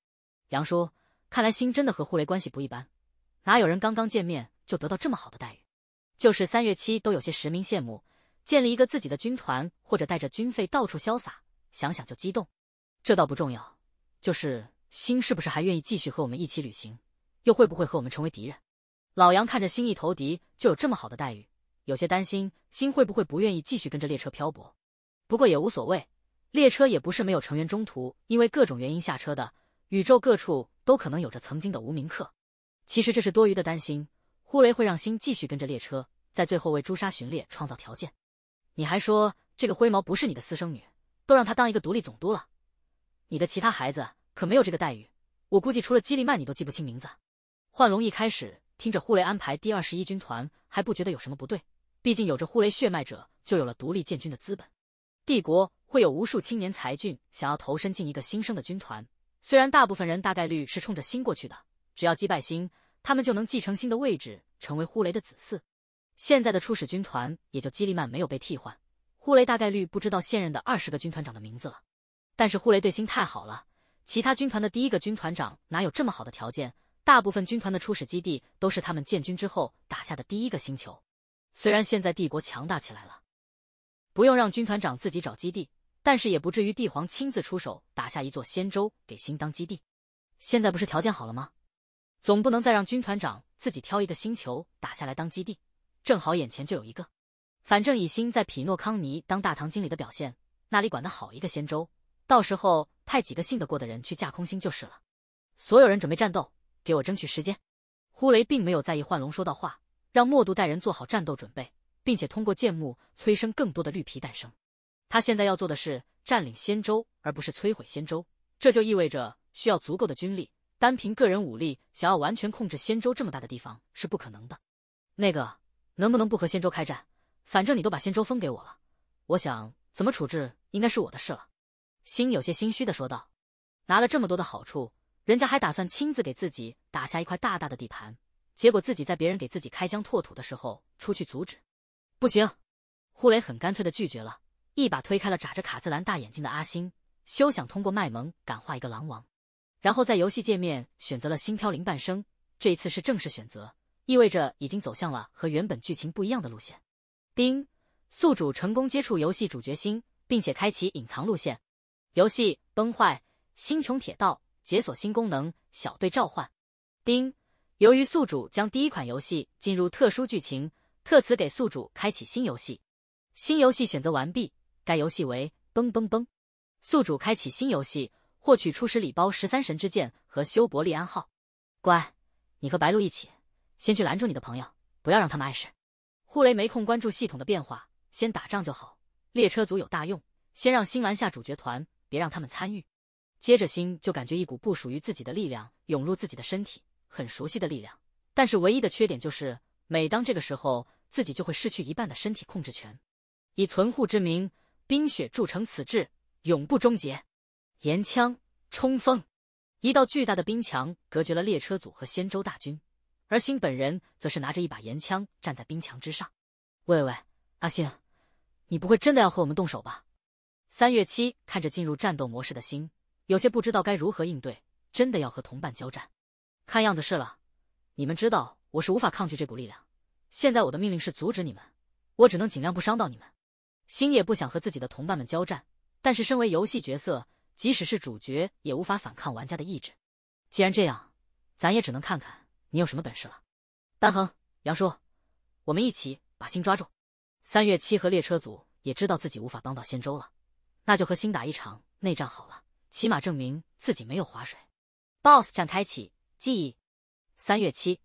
杨叔，看来星真的和护雷关系不一般，哪有人刚刚见面就得到这么好的待遇？就是三月七都有些实名羡慕，建立一个自己的军团或者带着军费到处潇洒，想想就激动。这倒不重要，就是星是不是还愿意继续和我们一起旅行？又会不会和我们成为敌人？老杨看着星一投敌就有这么好的待遇，有些担心星会不会不愿意继续跟着列车漂泊。不过也无所谓，列车也不是没有成员中途因为各种原因下车的，宇宙各处都可能有着曾经的无名客。其实这是多余的担心，呼雷会让星继续跟着列车，在最后为朱砂巡猎创造条件。你还说这个灰毛不是你的私生女，都让她当一个独立总督了，你的其他孩子可没有这个待遇。我估计除了基利曼，你都记不清名字。幻龙一开始听着呼雷安排第二十一军团还不觉得有什么不对，毕竟有着呼雷血脉者就有了独立建军的资本。帝国会有无数青年才俊想要投身进一个新生的军团，虽然大部分人大概率是冲着星过去的，只要击败星，他们就能继承星的位置，成为呼雷的子嗣。现在的初始军团也就基利曼没有被替换，呼雷大概率不知道现任的二十个军团长的名字了。但是呼雷对心太好了，其他军团的第一个军团长哪有这么好的条件？大部分军团的初始基地都是他们建军之后打下的第一个星球。虽然现在帝国强大起来了，不用让军团长自己找基地，但是也不至于帝皇亲自出手打下一座仙州给星当基地。现在不是条件好了吗？总不能再让军团长自己挑一个星球打下来当基地。正好眼前就有一个。反正以星在匹诺康尼当大堂经理的表现，那里管得好一个仙州，到时候派几个信得过的人去架空星就是了。所有人准备战斗。给我争取时间，呼雷并没有在意幻龙说到话，让莫度带人做好战斗准备，并且通过剑木催生更多的绿皮诞生。他现在要做的是占领仙州，而不是摧毁仙州，这就意味着需要足够的军力。单凭个人武力，想要完全控制仙州这么大的地方是不可能的。那个，能不能不和仙州开战？反正你都把仙州分给我了，我想怎么处置应该是我的事了。心有些心虚的说道，拿了这么多的好处。人家还打算亲自给自己打下一块大大的地盘，结果自己在别人给自己开疆拓土的时候出去阻止，不行！呼雷很干脆的拒绝了，一把推开了眨着卡姿兰大眼睛的阿星，休想通过卖萌感化一个狼王。然后在游戏界面选择了“星飘零半生”，这一次是正式选择，意味着已经走向了和原本剧情不一样的路线。丁宿主成功接触游戏主角星，并且开启隐藏路线，游戏崩坏星穹铁道。解锁新功能，小队召唤。丁，由于宿主将第一款游戏进入特殊剧情，特此给宿主开启新游戏。新游戏选择完毕，该游戏为《崩崩崩》。宿主开启新游戏，获取初始礼包十三神之剑和修伯利安号。乖，你和白鹿一起，先去拦住你的朋友，不要让他们碍事。呼雷没空关注系统的变化，先打仗就好。列车组有大用，先让新拦下主角团，别让他们参与。接着，星就感觉一股不属于自己的力量涌入自己的身体，很熟悉的力量。但是唯一的缺点就是，每当这个时候，自己就会失去一半的身体控制权。以存护之名，冰雪铸成此志，永不终结。岩枪冲锋，一道巨大的冰墙隔绝了列车组和仙舟大军，而星本人则是拿着一把岩枪站在冰墙之上。喂喂，阿星，你不会真的要和我们动手吧？三月七看着进入战斗模式的星。有些不知道该如何应对，真的要和同伴交战？看样子是了。你们知道我是无法抗拒这股力量。现在我的命令是阻止你们，我只能尽量不伤到你们。星也不想和自己的同伴们交战，但是身为游戏角色，即使是主角也无法反抗玩家的意志。既然这样，咱也只能看看你有什么本事了。丹恒，杨叔，我们一起把星抓住。三月七和列车组也知道自己无法帮到仙舟了，那就和星打一场内战好了。起码证明自己没有划水。BOSS 战开启，记忆三月七，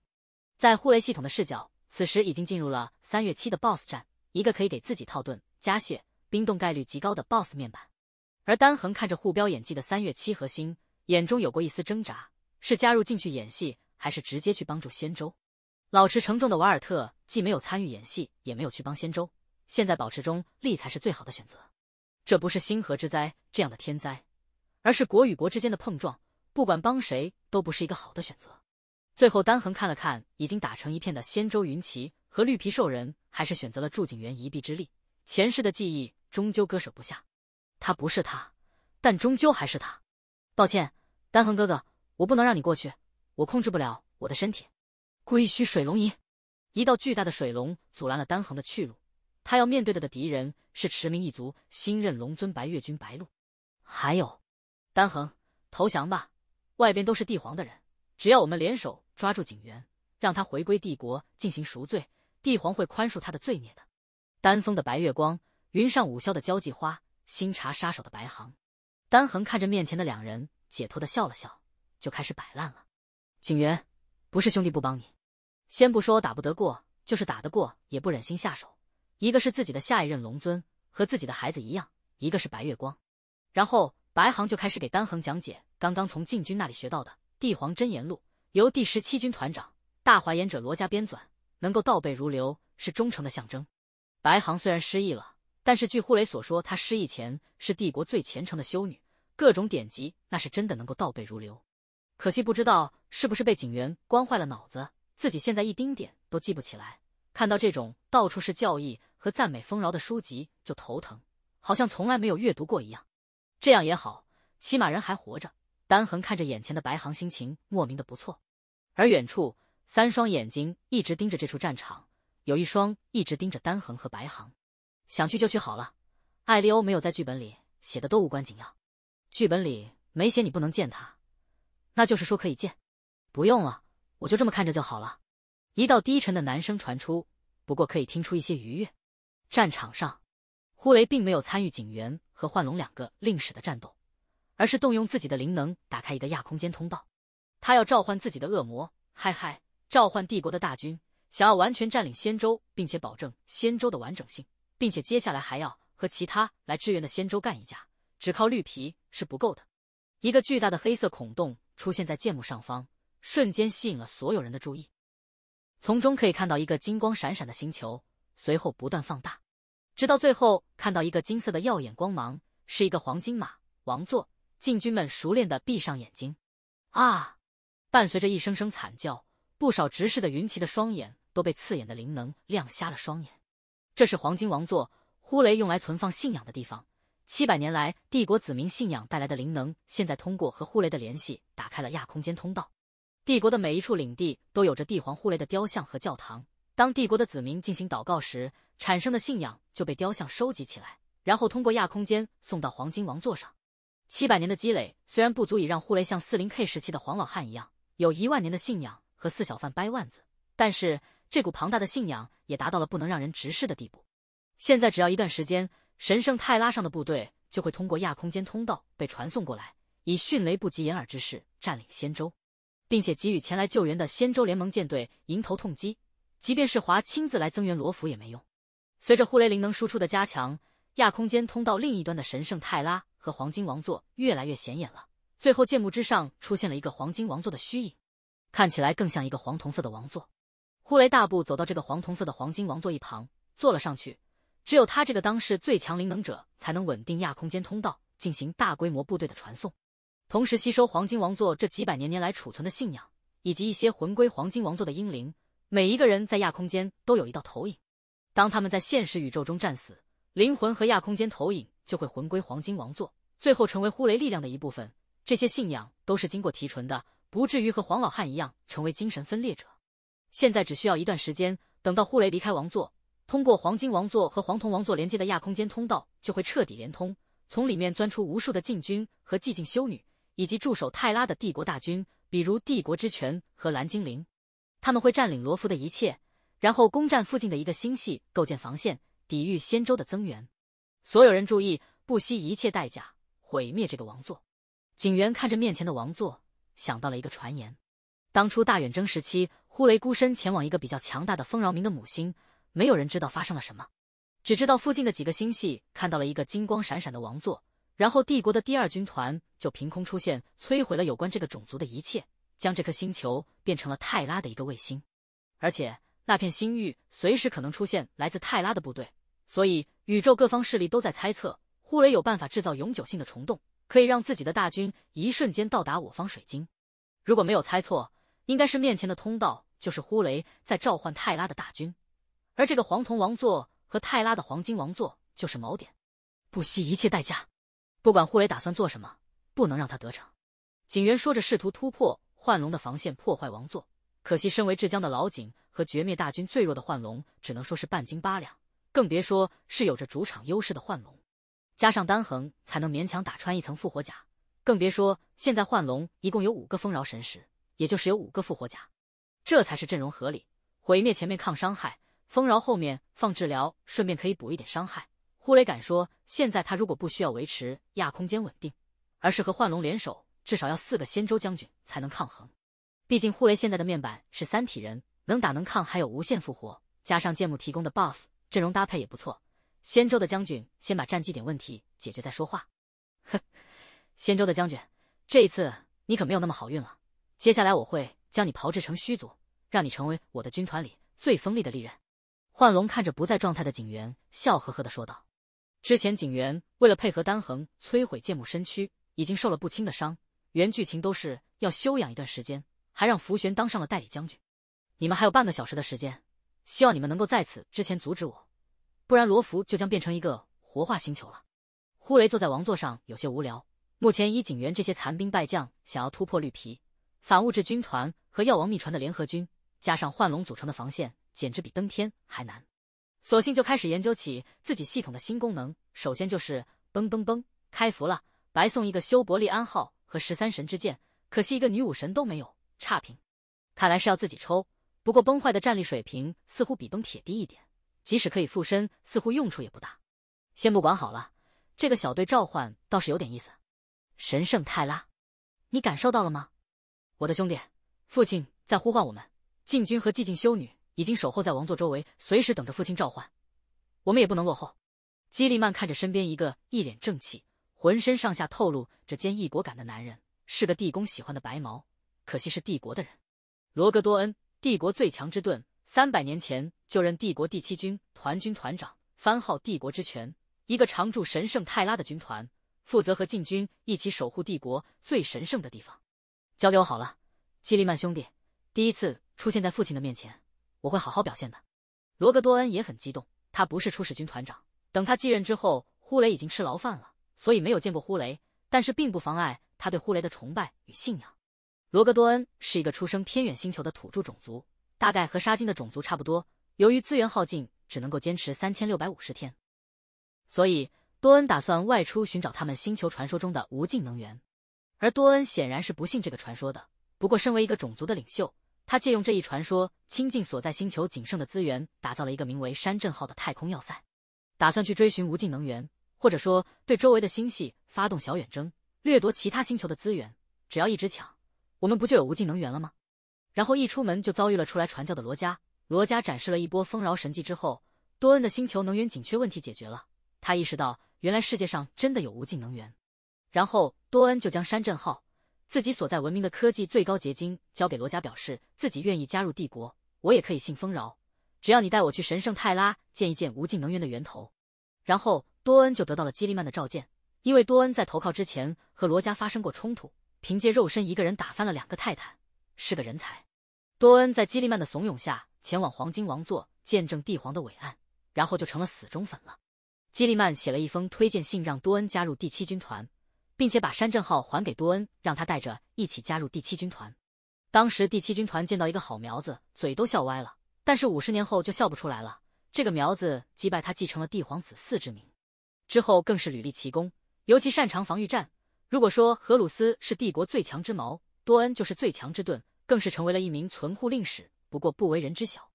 在护雷系统的视角，此时已经进入了三月七的 BOSS 战，一个可以给自己套盾、加血、冰冻概率极高的 BOSS 面板。而丹恒看着护标演技的三月七核心，眼中有过一丝挣扎：是加入进去演戏，还是直接去帮助仙舟？老持承重的瓦尔特既没有参与演戏，也没有去帮仙舟，现在保持中立才是最好的选择。这不是星河之灾这样的天灾。而是国与国之间的碰撞，不管帮谁都不是一个好的选择。最后，丹恒看了看已经打成一片的仙舟云旗和绿皮兽人，还是选择了祝景元一臂之力。前世的记忆终究割舍不下，他不是他，但终究还是他。抱歉，丹恒哥哥，我不能让你过去，我控制不了我的身体。归墟水龙吟，一道巨大的水龙阻拦了丹恒的去路。他要面对的的敌人是驰名一族新任龙尊白月君白露，还有。丹恒，投降吧！外边都是帝皇的人，只要我们联手抓住景元，让他回归帝国进行赎罪，帝皇会宽恕他的罪孽的。丹枫的白月光，云上五霄的交际花，星茶杀手的白行。丹恒看着面前的两人，解脱的笑了笑，就开始摆烂了。景元，不是兄弟不帮你，先不说打不得过，就是打得过，也不忍心下手。一个是自己的下一任龙尊，和自己的孩子一样；一个是白月光，然后。白航就开始给丹恒讲解刚刚从禁军那里学到的《帝皇真言录》，由第十七军团长大怀言者罗家编纂，能够倒背如流是忠诚的象征。白航虽然失忆了，但是据忽雷所说，他失忆前是帝国最虔诚的修女，各种典籍那是真的能够倒背如流。可惜不知道是不是被警员关坏了脑子，自己现在一丁点都记不起来。看到这种到处是教义和赞美丰饶的书籍就头疼，好像从来没有阅读过一样。这样也好，起码人还活着。丹恒看着眼前的白航，心情莫名的不错。而远处，三双眼睛一直盯着这处战场，有一双一直盯着丹恒和白航。想去就去好了。艾利欧没有在剧本里写的都无关紧要，剧本里没写你不能见他，那就是说可以见。不用了，我就这么看着就好了。一道低沉的男声传出，不过可以听出一些愉悦。战场上。呼雷并没有参与警员和幻龙两个令使的战斗，而是动用自己的灵能打开一个亚空间通道，他要召唤自己的恶魔，嗨嗨，召唤帝国的大军，想要完全占领仙州，并且保证仙州的完整性，并且接下来还要和其他来支援的仙州干一架，只靠绿皮是不够的。一个巨大的黑色孔洞出现在剑幕上方，瞬间吸引了所有人的注意，从中可以看到一个金光闪闪的星球，随后不断放大。直到最后，看到一个金色的耀眼光芒，是一个黄金马王座。禁军们熟练的闭上眼睛，啊！伴随着一声声惨叫，不少执事的云奇的双眼都被刺眼的灵能亮瞎了双眼。这是黄金王座，呼雷用来存放信仰的地方。七百年来，帝国子民信仰带来的灵能，现在通过和呼雷的联系，打开了亚空间通道。帝国的每一处领地都有着帝皇呼雷的雕像和教堂。当帝国的子民进行祷告时，产生的信仰就被雕像收集起来，然后通过亚空间送到黄金王座上。七百年的积累虽然不足以让呼雷像四零 K 时期的黄老汉一样有一万年的信仰和四小贩掰腕子，但是这股庞大的信仰也达到了不能让人直视的地步。现在只要一段时间，神圣泰拉上的部队就会通过亚空间通道被传送过来，以迅雷不及掩耳之势占领仙舟，并且给予前来救援的仙舟联盟舰队迎头痛击。即便是华亲自来增援罗浮也没用。随着呼雷灵能输出的加强，亚空间通道另一端的神圣泰拉和黄金王座越来越显眼了。最后，剑幕之上出现了一个黄金王座的虚影，看起来更像一个黄铜色的王座。呼雷大步走到这个黄铜色的黄金王座一旁，坐了上去。只有他这个当世最强灵能者，才能稳定亚空间通道，进行大规模部队的传送，同时吸收黄金王座这几百年年来储存的信仰，以及一些魂归黄金王座的英灵。每一个人在亚空间都有一道投影，当他们在现实宇宙中战死，灵魂和亚空间投影就会魂归黄金王座，最后成为呼雷力量的一部分。这些信仰都是经过提纯的，不至于和黄老汉一样成为精神分裂者。现在只需要一段时间，等到呼雷离开王座，通过黄金王座和黄铜王座连接的亚空间通道就会彻底连通，从里面钻出无数的禁军和寂静修女，以及驻守泰拉的帝国大军，比如帝国之拳和蓝精灵。他们会占领罗夫的一切，然后攻占附近的一个星系，构建防线，抵御仙舟的增援。所有人注意，不惜一切代价毁灭这个王座。警员看着面前的王座，想到了一个传言：当初大远征时期，呼雷孤身前往一个比较强大的丰饶民的母星，没有人知道发生了什么，只知道附近的几个星系看到了一个金光闪闪的王座，然后帝国的第二军团就凭空出现，摧毁了有关这个种族的一切。将这颗星球变成了泰拉的一个卫星，而且那片星域随时可能出现来自泰拉的部队，所以宇宙各方势力都在猜测，呼雷有办法制造永久性的虫洞，可以让自己的大军一瞬间到达我方水晶。如果没有猜错，应该是面前的通道就是呼雷在召唤泰拉的大军，而这个黄铜王座和泰拉的黄金王座就是锚点。不惜一切代价，不管呼雷打算做什么，不能让他得逞。警员说着，试图突破。幻龙的防线破坏王座，可惜身为至江的老警和绝灭大军最弱的幻龙，只能说是半斤八两，更别说是有着主场优势的幻龙，加上丹恒才能勉强打穿一层复活甲，更别说现在幻龙一共有五个丰饶神石，也就是有五个复活甲，这才是阵容合理，毁灭前面抗伤害，丰饶后面放治疗，顺便可以补一点伤害。呼雷敢说，现在他如果不需要维持亚空间稳定，而是和幻龙联手。至少要四个仙州将军才能抗衡，毕竟护雷现在的面板是三体人，能打能抗，还有无限复活，加上剑木提供的 buff，阵容搭配也不错。仙州的将军，先把战绩点问题解决再说话。哼，仙州的将军，这一次你可没有那么好运了。接下来我会将你炮制成虚族，让你成为我的军团里最锋利的利刃。幻龙看着不在状态的警员，笑呵呵的说道：“之前警员为了配合丹恒摧毁剑木身躯，已经受了不轻的伤。”原剧情都是要休养一段时间，还让福玄当上了代理将军。你们还有半个小时的时间，希望你们能够在此之前阻止我，不然罗浮就将变成一个活化星球了。呼雷坐在王座上，有些无聊。目前以景元这些残兵败将想要突破绿皮反物质军团和药王秘传的联合军，加上幻龙组成的防线，简直比登天还难。索性就开始研究起自己系统的新功能。首先就是嘣嘣嘣，开服了，白送一个修伯利安号。和十三神之剑，可惜一个女武神都没有，差评。看来是要自己抽，不过崩坏的战力水平似乎比崩铁低一点，即使可以附身，似乎用处也不大。先不管好了，这个小队召唤倒是有点意思。神圣泰拉，你感受到了吗？我的兄弟，父亲在呼唤我们。禁军和寂静修女已经守候在王座周围，随时等着父亲召唤。我们也不能落后。基利曼看着身边一个一脸正气。浑身上下透露着坚毅果敢的男人，是个地宫喜欢的白毛，可惜是帝国的人。罗格多恩，帝国最强之盾，三百年前就任帝国第七军团军团长，番号帝国之权，一个常驻神圣泰拉的军团，负责和禁军一起守护帝国最神圣的地方。交给我好了，基利曼兄弟，第一次出现在父亲的面前，我会好好表现的。罗格多恩也很激动，他不是初始军团长，等他继任之后，呼雷已经吃牢饭了。所以没有见过呼雷，但是并不妨碍他对呼雷的崇拜与信仰。罗格多恩是一个出生偏远星球的土著种族，大概和沙金的种族差不多。由于资源耗尽，只能够坚持三千六百五十天，所以多恩打算外出寻找他们星球传说中的无尽能源。而多恩显然是不信这个传说的，不过身为一个种族的领袖，他借用这一传说，倾尽所在星球仅剩的资源，打造了一个名为“山镇号”的太空要塞，打算去追寻无尽能源。或者说，对周围的星系发动小远征，掠夺其他星球的资源，只要一直抢，我们不就有无尽能源了吗？然后一出门就遭遇了出来传教的罗加。罗加展示了一波丰饶神迹之后，多恩的星球能源紧缺问题解决了。他意识到，原来世界上真的有无尽能源。然后多恩就将山镇号、自己所在文明的科技最高结晶交给罗加，表示自己愿意加入帝国。我也可以信丰饶，只要你带我去神圣泰拉见一见无尽能源的源头。然后。多恩就得到了基利曼的召见，因为多恩在投靠之前和罗家发生过冲突，凭借肉身一个人打翻了两个泰坦，是个人才。多恩在基利曼的怂恿下前往黄金王座见证帝皇的伟岸，然后就成了死忠粉了。基利曼写了一封推荐信让多恩加入第七军团，并且把山镇号还给多恩，让他带着一起加入第七军团。当时第七军团见到一个好苗子，嘴都笑歪了，但是五十年后就笑不出来了。这个苗子击败他，继承了帝皇子嗣之名。之后更是屡立奇功，尤其擅长防御战。如果说荷鲁斯是帝国最强之矛，多恩就是最强之盾，更是成为了一名存护令使。不过不为人知晓，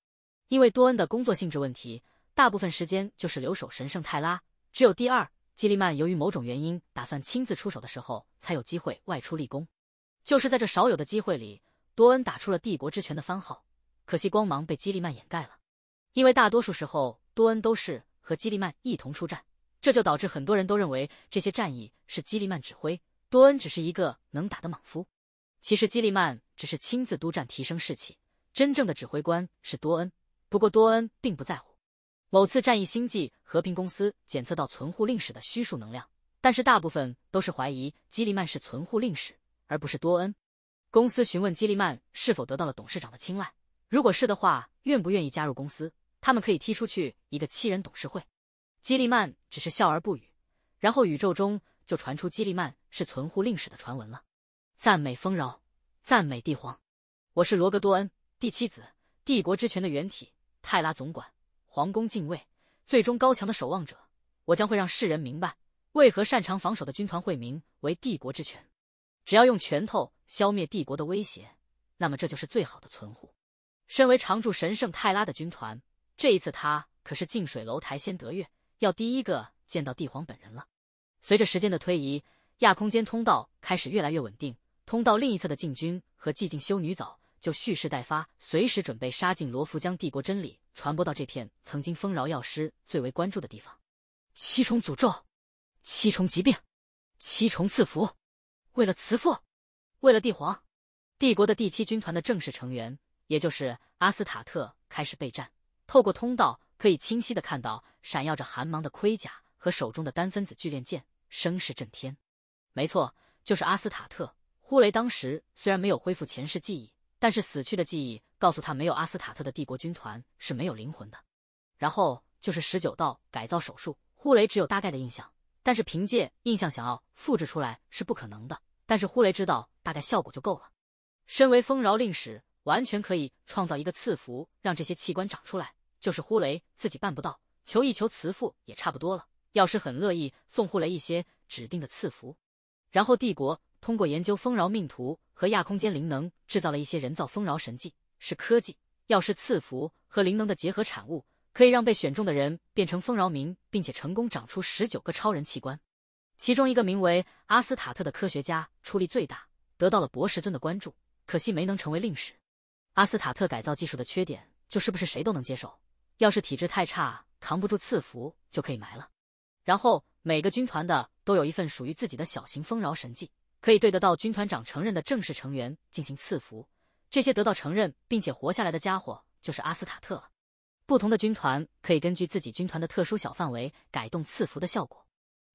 因为多恩的工作性质问题，大部分时间就是留守神圣泰拉。只有第二基利曼由于某种原因打算亲自出手的时候，才有机会外出立功。就是在这少有的机会里，多恩打出了帝国之权的番号，可惜光芒被基利曼掩盖了。因为大多数时候，多恩都是和基利曼一同出战。这就导致很多人都认为这些战役是基利曼指挥，多恩只是一个能打的莽夫。其实基利曼只是亲自督战，提升士气。真正的指挥官是多恩。不过多恩并不在乎。某次战役，星际和平公司检测到存护令使的虚数能量，但是大部分都是怀疑基利曼是存护令使，而不是多恩。公司询问基利曼是否得到了董事长的青睐，如果是的话，愿不愿意加入公司？他们可以踢出去一个七人董事会。基利曼只是笑而不语，然后宇宙中就传出基利曼是存护令使的传闻了。赞美丰饶，赞美帝皇，我是罗格多恩第七子，帝国之权的原体泰拉总管，皇宫禁卫，最终高墙的守望者。我将会让世人明白，为何擅长防守的军团会名为帝国之权。只要用拳头消灭帝国的威胁，那么这就是最好的存护。身为常驻神圣泰拉的军团，这一次他可是近水楼台先得月。要第一个见到帝皇本人了。随着时间的推移，亚空间通道开始越来越稳定。通道另一侧的禁军和寂静修女早就蓄势待发，随时准备杀进罗浮江帝国，真理传播到这片曾经丰饶药师最为关注的地方。七重诅咒，七重疾病，七重赐福。为了慈父，为了帝皇，帝国的第七军团的正式成员，也就是阿斯塔特开始备战，透过通道。可以清晰的看到闪耀着寒芒的盔甲和手中的单分子聚炼剑，声势震天。没错，就是阿斯塔特。呼雷当时虽然没有恢复前世记忆，但是死去的记忆告诉他，没有阿斯塔特的帝国军团是没有灵魂的。然后就是十九道改造手术，呼雷只有大概的印象，但是凭借印象想要复制出来是不可能的。但是呼雷知道大概效果就够了。身为丰饶令使，完全可以创造一个赐福，让这些器官长出来。就是呼雷自己办不到，求一求慈父也差不多了。药师很乐意送呼雷一些指定的赐福，然后帝国通过研究丰饶命图和亚空间灵能，制造了一些人造丰饶神迹，是科技，药师赐福和灵能的结合产物，可以让被选中的人变成丰饶民，并且成功长出十九个超人器官。其中一个名为阿斯塔特的科学家出力最大，得到了博士尊的关注，可惜没能成为令使。阿斯塔特改造技术的缺点就是不是谁都能接受。要是体质太差扛不住赐福就可以埋了，然后每个军团的都有一份属于自己的小型丰饶神迹，可以对得到军团长承认的正式成员进行赐福。这些得到承认并且活下来的家伙就是阿斯塔特了。不同的军团可以根据自己军团的特殊小范围改动赐福的效果，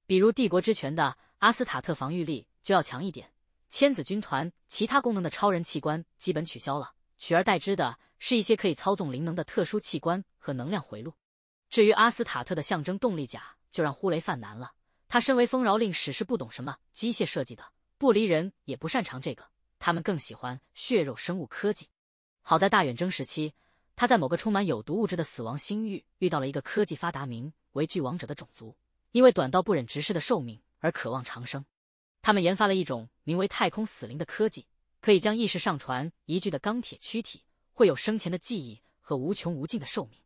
比如帝国之权的阿斯塔特防御力就要强一点。千子军团其他功能的超人器官基本取消了，取而代之的是一些可以操纵灵能的特殊器官。和能量回路，至于阿斯塔特的象征动力甲，就让呼雷犯难了。他身为丰饶令使，是不懂什么机械设计的，不离人也不擅长这个。他们更喜欢血肉生物科技。好在大远征时期，他在某个充满有毒物质的死亡星域遇到了一个科技发达、名为巨王者的种族，因为短到不忍直视的寿命而渴望长生。他们研发了一种名为太空死灵的科技，可以将意识上传移具的钢铁躯体，会有生前的记忆和无穷无尽的寿命。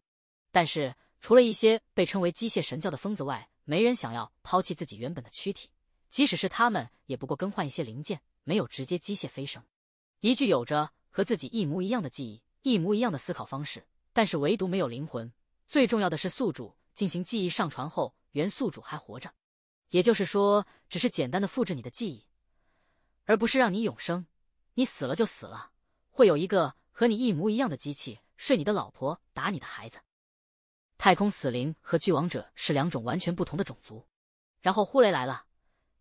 但是，除了一些被称为机械神教的疯子外，没人想要抛弃自己原本的躯体。即使是他们，也不过更换一些零件，没有直接机械飞升。一具有着和自己一模一样的记忆、一模一样的思考方式，但是唯独没有灵魂。最重要的是，宿主进行记忆上传后，原宿主还活着。也就是说，只是简单的复制你的记忆，而不是让你永生。你死了就死了，会有一个和你一模一样的机器睡你的老婆、打你的孩子。太空死灵和巨王者是两种完全不同的种族，然后呼雷来了，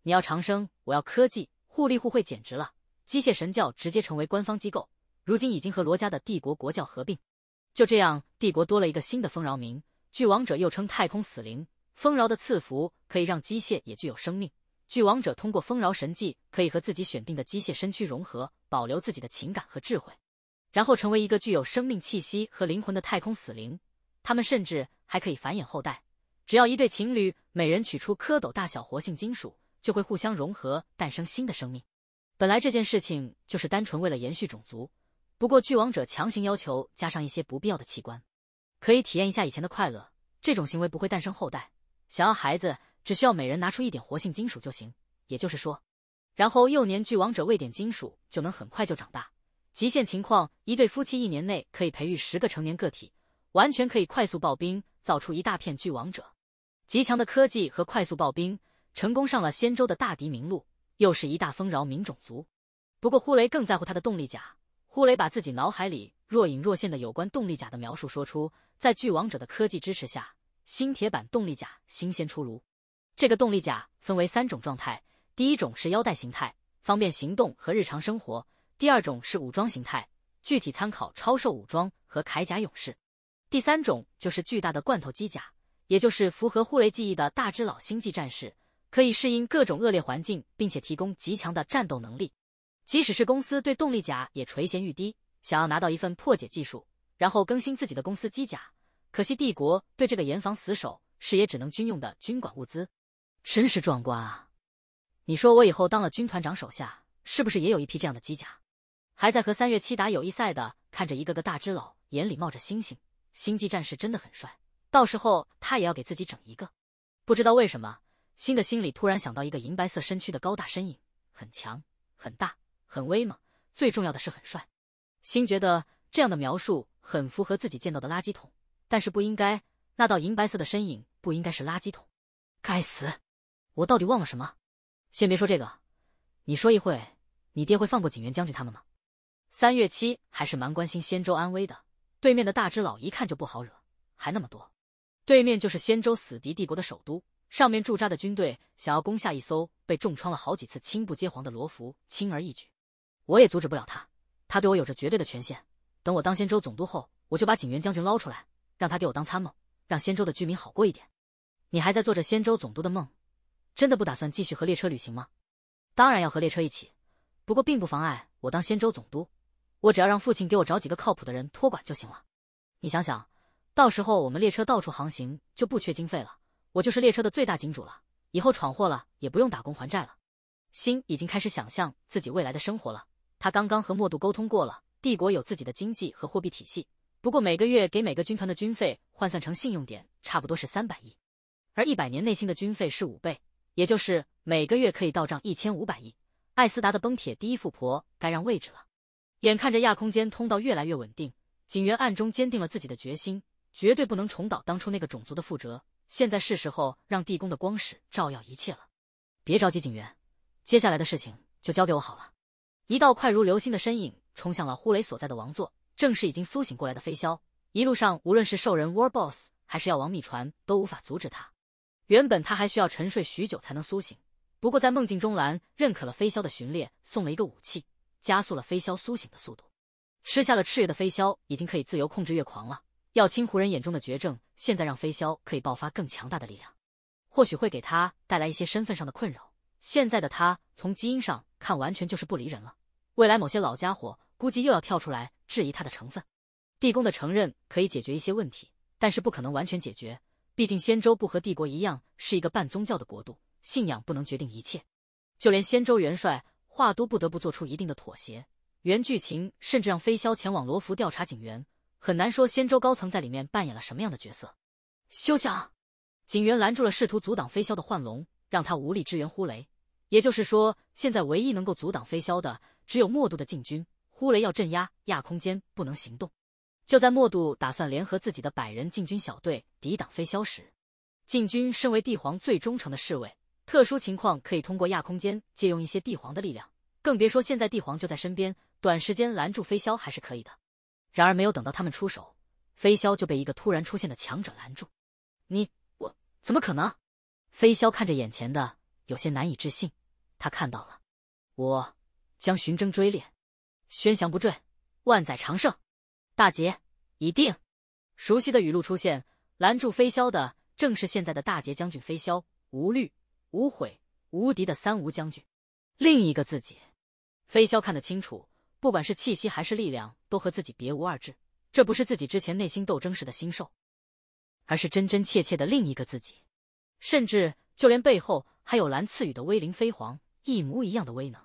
你要长生，我要科技，互利互惠简直了。机械神教直接成为官方机构，如今已经和罗家的帝国国教合并。就这样，帝国多了一个新的丰饶名，巨王者又称太空死灵，丰饶的赐福可以让机械也具有生命。巨王者通过丰饶神迹，可以和自己选定的机械身躯融合，保留自己的情感和智慧，然后成为一个具有生命气息和灵魂的太空死灵。他们甚至还可以繁衍后代，只要一对情侣每人取出蝌蚪大小活性金属，就会互相融合，诞生新的生命。本来这件事情就是单纯为了延续种族，不过巨王者强行要求加上一些不必要的器官，可以体验一下以前的快乐。这种行为不会诞生后代，想要孩子只需要每人拿出一点活性金属就行，也就是说，然后幼年巨王者喂点金属就能很快就长大。极限情况，一对夫妻一年内可以培育十个成年个体。完全可以快速爆兵，造出一大片巨王者。极强的科技和快速爆兵，成功上了仙州的大敌名录，又是一大丰饶民种族。不过，呼雷更在乎他的动力甲。呼雷把自己脑海里若隐若现的有关动力甲的描述说出。在巨王者的科技支持下，新铁板动力甲新鲜出炉。这个动力甲分为三种状态：第一种是腰带形态，方便行动和日常生活；第二种是武装形态，具体参考超兽武装和铠甲勇士。第三种就是巨大的罐头机甲，也就是符合呼雷记忆的大只佬星际战士，可以适应各种恶劣环境，并且提供极强的战斗能力。即使是公司对动力甲也垂涎欲滴，想要拿到一份破解技术，然后更新自己的公司机甲。可惜帝国对这个严防死守，是也只能军用的军管物资。真是壮观啊！你说我以后当了军团长，手下是不是也有一批这样的机甲？还在和三月七打友谊赛的，看着一个个大只佬，眼里冒着星星。星际战士真的很帅，到时候他也要给自己整一个。不知道为什么，新的心里突然想到一个银白色身躯的高大身影，很强、很大、很威猛，最重要的是很帅。星觉得这样的描述很符合自己见到的垃圾桶，但是不应该，那道银白色的身影不应该是垃圾桶。该死，我到底忘了什么？先别说这个，你说一会你爹会放过景元将军他们吗？三月七还是蛮关心仙州安危的。对面的大只佬一看就不好惹，还那么多。对面就是仙州死敌帝国的首都，上面驻扎的军队，想要攻下一艘被重创了好几次、青不接黄的罗浮，轻而易举。我也阻止不了他，他对我有着绝对的权限。等我当仙州总督后，我就把景元将军捞出来，让他给我当参谋，让仙州的居民好过一点。你还在做着仙州总督的梦？真的不打算继续和列车旅行吗？当然要和列车一起，不过并不妨碍我当仙州总督。我只要让父亲给我找几个靠谱的人托管就行了。你想想，到时候我们列车到处航行就不缺经费了。我就是列车的最大金主了。以后闯祸了也不用打工还债了。星已经开始想象自己未来的生活了。他刚刚和莫度沟通过了，帝国有自己的经济和货币体系，不过每个月给每个军团的军费换算成信用点差不多是三百亿，而一百年内心的军费是五倍，也就是每个月可以到账一千五百亿。艾斯达的崩铁第一富婆该让位置了。眼看着亚空间通道越来越稳定，警员暗中坚定了自己的决心，绝对不能重蹈当初那个种族的覆辙。现在是时候让地宫的光矢照耀一切了。别着急，警员，接下来的事情就交给我好了。一道快如流星的身影冲向了呼雷所在的王座，正是已经苏醒过来的飞霄。一路上，无论是兽人 War Boss 还是药王秘传都无法阻止他。原本他还需要沉睡许久才能苏醒，不过在梦境中蓝认可了飞霄的巡猎，送了一个武器。加速了飞霄苏醒的速度，吃下了赤月的飞霄已经可以自由控制月狂了。耀清湖人眼中的绝症，现在让飞霄可以爆发更强大的力量，或许会给他带来一些身份上的困扰。现在的他从基因上看完全就是不离人了，未来某些老家伙估计又要跳出来质疑他的成分。地宫的承认可以解决一些问题，但是不可能完全解决，毕竟仙州不和帝国一样是一个半宗教的国度，信仰不能决定一切，就连仙州元帅。华都不得不做出一定的妥协，原剧情甚至让飞霄前往罗浮调查警员，很难说仙州高层在里面扮演了什么样的角色。休想！警员拦住了试图阻挡飞霄的幻龙，让他无力支援呼雷。也就是说，现在唯一能够阻挡飞霄的只有莫度的禁军。呼雷要镇压亚空间，不能行动。就在莫度打算联合自己的百人禁军小队抵挡飞霄时，禁军身为帝皇最忠诚的侍卫。特殊情况可以通过亚空间借用一些帝皇的力量，更别说现在帝皇就在身边，短时间拦住飞霄还是可以的。然而，没有等到他们出手，飞霄就被一个突然出现的强者拦住。你我怎么可能？飞霄看着眼前的，有些难以置信。他看到了，我将寻征追猎，宣祥不坠，万载长盛，大捷已定。熟悉的语录出现，拦住飞霄的正是现在的大捷将军飞霄无虑。无悔无敌的三无将军，另一个自己，飞霄看得清楚，不管是气息还是力量，都和自己别无二致。这不是自己之前内心斗争时的星兽，而是真真切切的另一个自己，甚至就连背后还有蓝赐羽的威灵飞凰，一模一样的威能。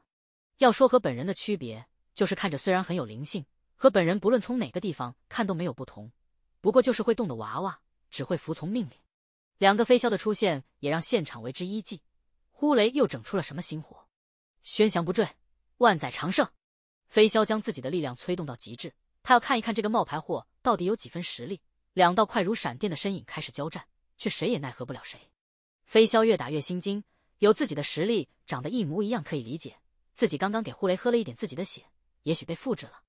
要说和本人的区别，就是看着虽然很有灵性，和本人不论从哪个地方看都没有不同，不过就是会动的娃娃，只会服从命令。两个飞枭的出现也让现场为之一寂。呼雷又整出了什么新活？宣降不坠，万载长盛。飞枭将自己的力量催动到极致，他要看一看这个冒牌货到底有几分实力。两道快如闪电的身影开始交战，却谁也奈何不了谁。飞枭越打越心惊，有自己的实力，长得一模一样可以理解。自己刚刚给呼雷喝了一点自己的血，也许被复制了。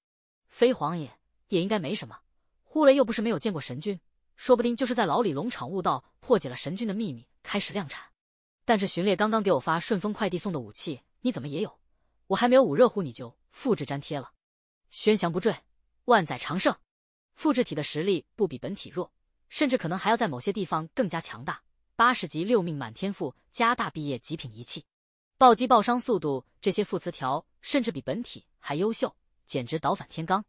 飞黄也也应该没什么。呼雷又不是没有见过神君。说不定就是在老李龙场悟道，破解了神君的秘密，开始量产。但是巡猎刚刚给我发顺丰快递送的武器，你怎么也有？我还没有捂热乎你就复制粘贴了。喧翔不坠，万载长盛。复制体的实力不比本体弱，甚至可能还要在某些地方更加强大。八十级六命满天赋，加大毕业极品仪器，暴击暴伤速度这些副词条甚至比本体还优秀，简直倒反天罡。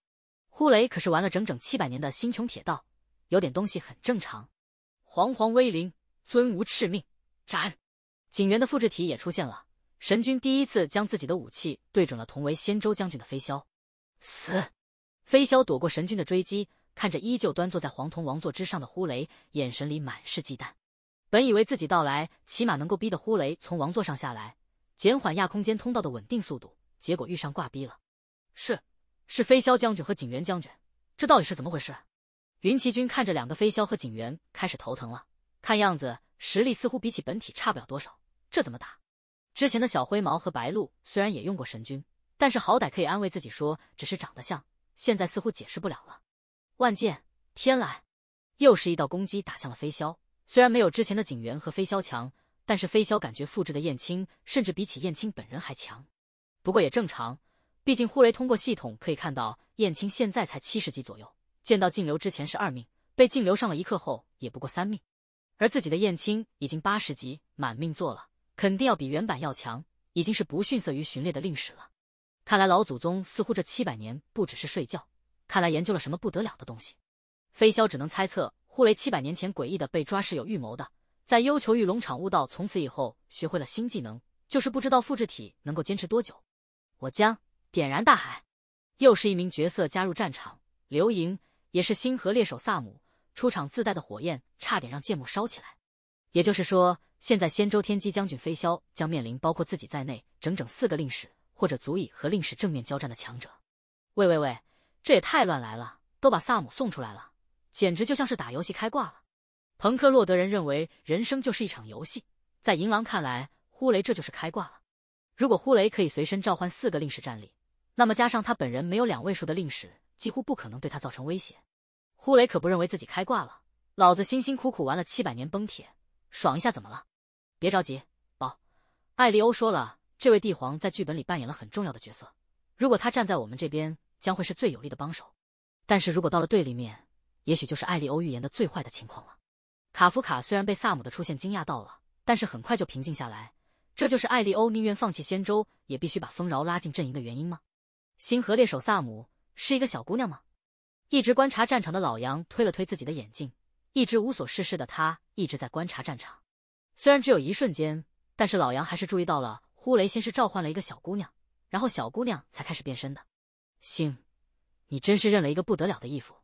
呼雷可是玩了整整七百年的星穷铁道。有点东西很正常。煌煌威灵，尊无敕命，斩！警员的复制体也出现了。神君第一次将自己的武器对准了同为仙州将军的飞霄。死！飞霄躲过神君的追击，看着依旧端坐在黄铜王座之上的呼雷，眼神里满是忌惮。本以为自己到来起码能够逼得呼雷从王座上下来，减缓亚空间通道的稳定速度，结果遇上挂逼了。是，是飞霄将军和景元将军，这到底是怎么回事？云奇君看着两个飞霄和警员，开始头疼了。看样子实力似乎比起本体差不了多少，这怎么打？之前的小灰毛和白鹿虽然也用过神君，但是好歹可以安慰自己说只是长得像。现在似乎解释不了了。万剑天来，又是一道攻击打向了飞霄。虽然没有之前的警员和飞霄强，但是飞霄感觉复制的燕青甚至比起燕青本人还强。不过也正常，毕竟呼雷通过系统可以看到燕青现在才七十级左右。见到静流之前是二命，被静流上了一刻后也不过三命，而自己的燕青已经八十级满命做了，肯定要比原版要强，已经是不逊色于巡猎的令使了。看来老祖宗似乎这七百年不只是睡觉，看来研究了什么不得了的东西。飞霄只能猜测，忽雷七百年前诡异的被抓是有预谋的，在幽囚玉龙场悟道，从此以后学会了新技能，就是不知道复制体能够坚持多久。我将点燃大海，又是一名角色加入战场，刘莹。也是星河猎手萨姆出场自带的火焰，差点让剑末烧起来。也就是说，现在仙州天机将军飞霄将面临包括自己在内整整四个令使，或者足以和令使正面交战的强者。喂喂喂，这也太乱来了！都把萨姆送出来了，简直就像是打游戏开挂了。朋克洛德人认为人生就是一场游戏，在银狼看来，呼雷这就是开挂了。如果呼雷可以随身召唤四个令使战力，那么加上他本人没有两位数的令使。几乎不可能对他造成威胁。呼雷可不认为自己开挂了，老子辛辛苦苦玩了七百年崩铁，爽一下怎么了？别着急宝，艾利欧说了，这位帝皇在剧本里扮演了很重要的角色，如果他站在我们这边，将会是最有力的帮手。但是如果到了对立面，也许就是艾利欧预言的最坏的情况了。卡夫卡虽然被萨姆的出现惊讶到了，但是很快就平静下来。这就是艾利欧宁愿放弃仙舟，也必须把丰饶拉进阵营的原因吗？星河猎手萨姆。是一个小姑娘吗？一直观察战场的老杨推了推自己的眼镜，一直无所事事的他一直在观察战场，虽然只有一瞬间，但是老杨还是注意到了呼雷先是召唤了一个小姑娘，然后小姑娘才开始变身的。星，你真是认了一个不得了的义父，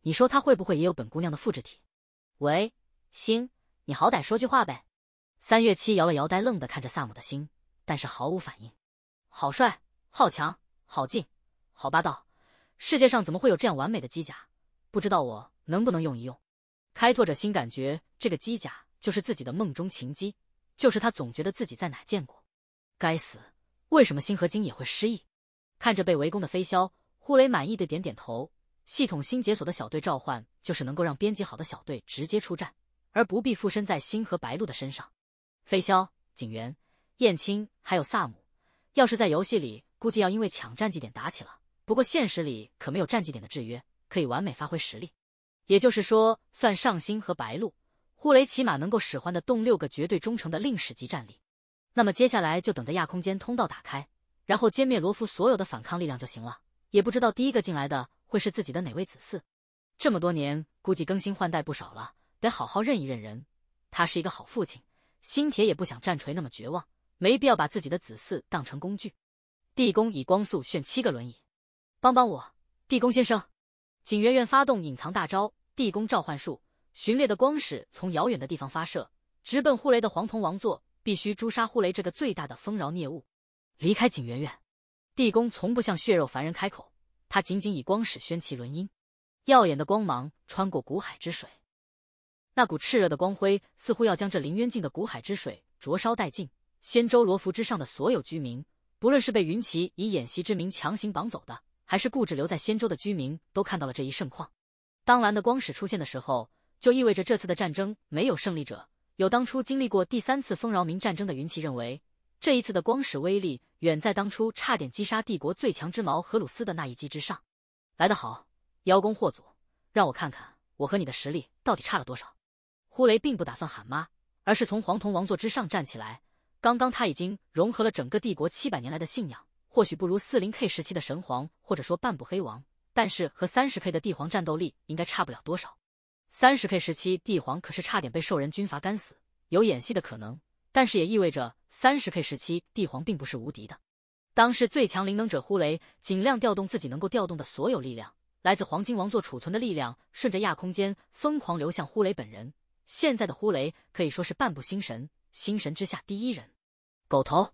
你说他会不会也有本姑娘的复制体？喂，星，你好歹说句话呗！三月七摇了摇，呆愣的看着萨姆的星，但是毫无反应。好帅，好强，好劲！好霸道！世界上怎么会有这样完美的机甲？不知道我能不能用一用。开拓者心感觉这个机甲就是自己的梦中情机，就是他总觉得自己在哪见过。该死，为什么星河金也会失忆？看着被围攻的飞枭，呼雷满意的点点头。系统新解锁的小队召唤，就是能够让编辑好的小队直接出战，而不必附身在星河白鹿的身上。飞枭、警员、燕青还有萨姆，要是在游戏里，估计要因为抢战绩点打起了。不过现实里可没有战绩点的制约，可以完美发挥实力。也就是说，算上星和白鹿，呼雷起码能够使唤的动六个绝对忠诚的令史级战力。那么接下来就等着亚空间通道打开，然后歼灭罗夫所有的反抗力量就行了。也不知道第一个进来的会是自己的哪位子嗣，这么多年估计更新换代不少了，得好好认一认人。他是一个好父亲，星铁也不想战锤那么绝望，没必要把自己的子嗣当成工具。地宫以光速炫七个轮椅。帮帮我，地宫先生！景圆圆发动隐藏大招，地宫召唤术，巡猎的光矢从遥远的地方发射，直奔呼雷的黄铜王座。必须诛杀呼雷这个最大的丰饶孽物！离开景圆圆，地宫从不向血肉凡人开口，他仅仅以光矢宣其轮音，耀眼的光芒穿过古海之水，那股炽热的光辉似乎要将这凌渊境的古海之水灼烧殆尽。仙舟罗浮之上的所有居民，不论是被云奇以演习之名强行绑走的，还是固执留在仙州的居民都看到了这一盛况。当蓝的光矢出现的时候，就意味着这次的战争没有胜利者。有当初经历过第三次丰饶民战争的云奇认为，这一次的光矢威力远在当初差点击杀帝国最强之矛荷鲁斯的那一击之上。来得好，妖功祸祖，让我看看我和你的实力到底差了多少。呼雷并不打算喊妈，而是从黄铜王座之上站起来。刚刚他已经融合了整个帝国七百年来的信仰。或许不如四零 K 时期的神皇，或者说半步黑王，但是和三十 K 的帝皇战斗力应该差不了多少。三十 K 时期帝皇可是差点被兽人军阀干死，有演戏的可能，但是也意味着三十 K 时期帝皇并不是无敌的。当时最强灵能者呼雷，尽量调动自己能够调动的所有力量，来自黄金王座储存的力量，顺着亚空间疯狂流向呼雷本人。现在的呼雷可以说是半步星神，星神之下第一人。狗头，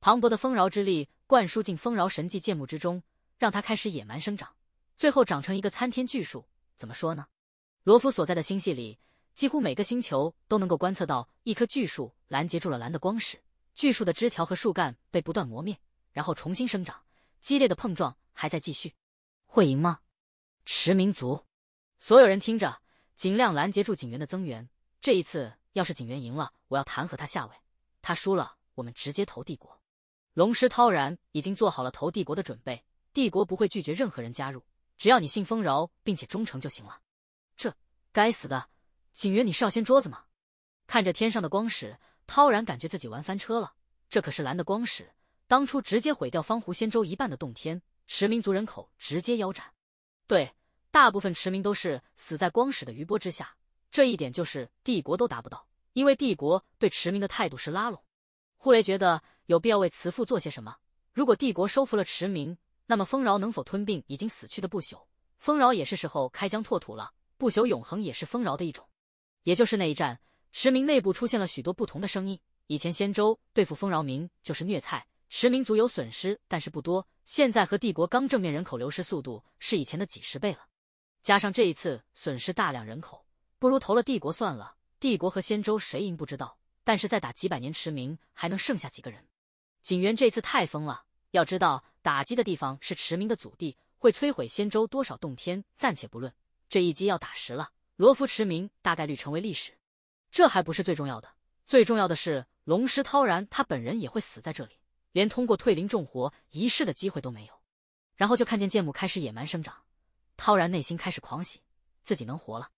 磅礴的丰饶之力。灌输进丰饶神迹剑幕之中，让它开始野蛮生长，最后长成一个参天巨树。怎么说呢？罗夫所在的星系里，几乎每个星球都能够观测到一棵巨树拦截住了蓝的光矢。巨树的枝条和树干被不断磨灭，然后重新生长。激烈的碰撞还在继续。会赢吗？持名族，所有人听着，尽量拦截住警员的增援。这一次要是警员赢了，我要弹劾他下位；他输了，我们直接投帝国。龙师涛然已经做好了投帝国的准备，帝国不会拒绝任何人加入，只要你信丰饶并且忠诚就行了。这该死的景元你是要掀桌子吗？看着天上的光使，涛然感觉自己玩翻车了。这可是蓝的光使，当初直接毁掉方湖仙州一半的洞天，池民族人口直接腰斩。对，大部分池民都是死在光使的余波之下，这一点就是帝国都达不到，因为帝国对池民的态度是拉拢。忽雷觉得。有必要为慈父做些什么？如果帝国收服了池名，那么丰饶能否吞并已经死去的不朽？丰饶也是时候开疆拓土了。不朽永恒也是丰饶的一种。也就是那一战，池名内部出现了许多不同的声音。以前仙州对付丰饶民就是虐菜，池名族有损失，但是不多。现在和帝国刚正面，人口流失速度是以前的几十倍了。加上这一次损失大量人口，不如投了帝国算了。帝国和仙州谁赢不知道，但是再打几百年，池名，还能剩下几个人？景元这次太疯了，要知道打击的地方是驰名的祖地，会摧毁仙州多少洞天暂且不论，这一击要打实了，罗浮驰名大概率成为历史。这还不是最重要的，最重要的是龙师涛然他本人也会死在这里，连通过退灵重活一世的机会都没有。然后就看见剑木开始野蛮生长，涛然内心开始狂喜，自己能活了。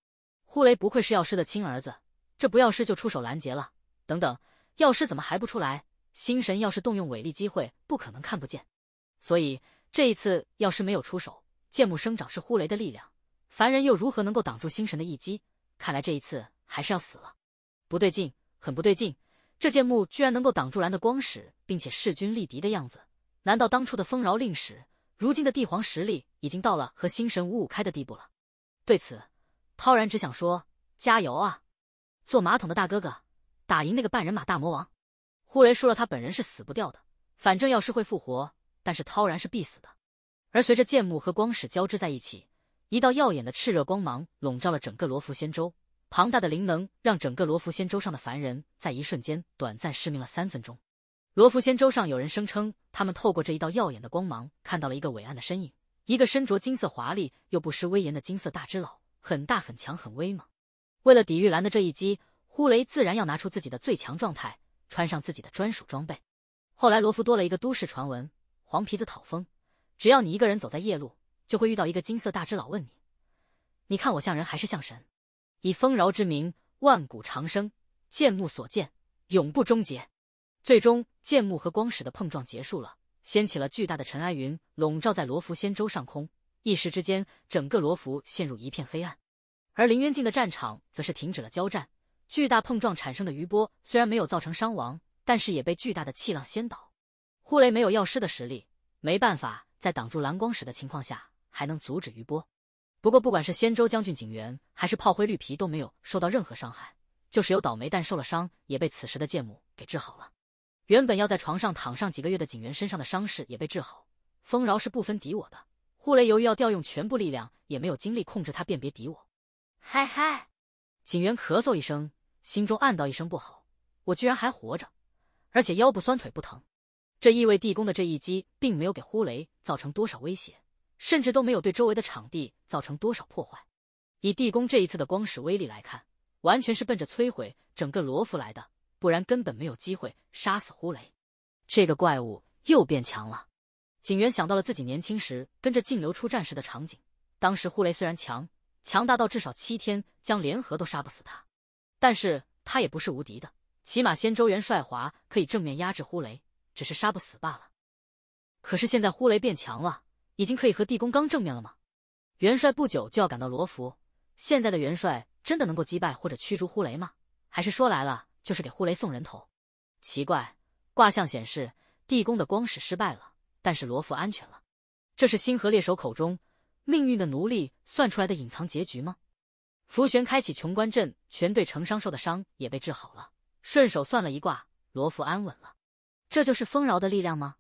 呼雷不愧是药师的亲儿子，这不药师就出手拦截了。等等，药师怎么还不出来？星神要是动用伟力，机会不可能看不见，所以这一次要是没有出手，剑木生长是呼雷的力量，凡人又如何能够挡住星神的一击？看来这一次还是要死了。不对劲，很不对劲，这剑木居然能够挡住蓝的光矢，并且势均力敌的样子。难道当初的丰饶令使，如今的帝皇实力已经到了和星神五五开的地步了？对此，陶然只想说：加油啊，坐马桶的大哥哥，打赢那个半人马大魔王！呼雷说了，他本人是死不掉的，反正要是会复活，但是涛然是必死的。而随着剑幕和光矢交织在一起，一道耀眼的炽热光芒笼罩了整个罗浮仙州，庞大的灵能让整个罗浮仙州上的凡人在一瞬间短暂失明了三分钟。罗浮仙州上有人声称，他们透过这一道耀眼的光芒看到了一个伟岸的身影，一个身着金色华丽又不失威严的金色大只佬，很大很强很威猛。为了抵御蓝的这一击，呼雷自然要拿出自己的最强状态。穿上自己的专属装备。后来罗浮多了一个都市传闻：黄皮子讨风，只要你一个人走在夜路，就会遇到一个金色大只佬问你：“你看我像人还是像神？”以丰饶之名，万古长生，剑木所见，永不终结。最终剑木和光矢的碰撞结束了，掀起了巨大的尘埃云，笼罩在罗浮仙舟上空。一时之间，整个罗浮陷入一片黑暗，而凌渊境的战场则是停止了交战。巨大碰撞产生的余波虽然没有造成伤亡，但是也被巨大的气浪掀倒。呼雷没有药师的实力，没办法在挡住蓝光石的情况下还能阻止余波。不过，不管是仙州将军警员还是炮灰绿皮都没有受到任何伤害，就是有倒霉蛋受了伤，也被此时的剑木给治好了。原本要在床上躺上几个月的警员身上的伤势也被治好。丰饶是不分敌我的，呼雷由于要调用全部力量，也没有精力控制他辨别敌我。嗨嗨，警员咳嗽一声。心中暗道一声不好，我居然还活着，而且腰部酸腿不疼，这意味地宫的这一击并没有给呼雷造成多少威胁，甚至都没有对周围的场地造成多少破坏。以地宫这一次的光使威力来看，完全是奔着摧毁整个罗浮来的，不然根本没有机会杀死呼雷。这个怪物又变强了。警员想到了自己年轻时跟着镜流出战时的场景，当时呼雷虽然强，强大到至少七天将联合都杀不死他。但是他也不是无敌的，起码仙周元帅华可以正面压制呼雷，只是杀不死罢了。可是现在呼雷变强了，已经可以和地宫刚正面了吗？元帅不久就要赶到罗浮，现在的元帅真的能够击败或者驱逐呼雷吗？还是说来了就是给呼雷送人头？奇怪，卦象显示地宫的光使失败了，但是罗浮安全了。这是星河猎手口中命运的奴隶算出来的隐藏结局吗？福玄开启穷关阵，全队乘伤受的伤也被治好了，顺手算了一卦，罗福安稳了。这就是丰饶的力量吗？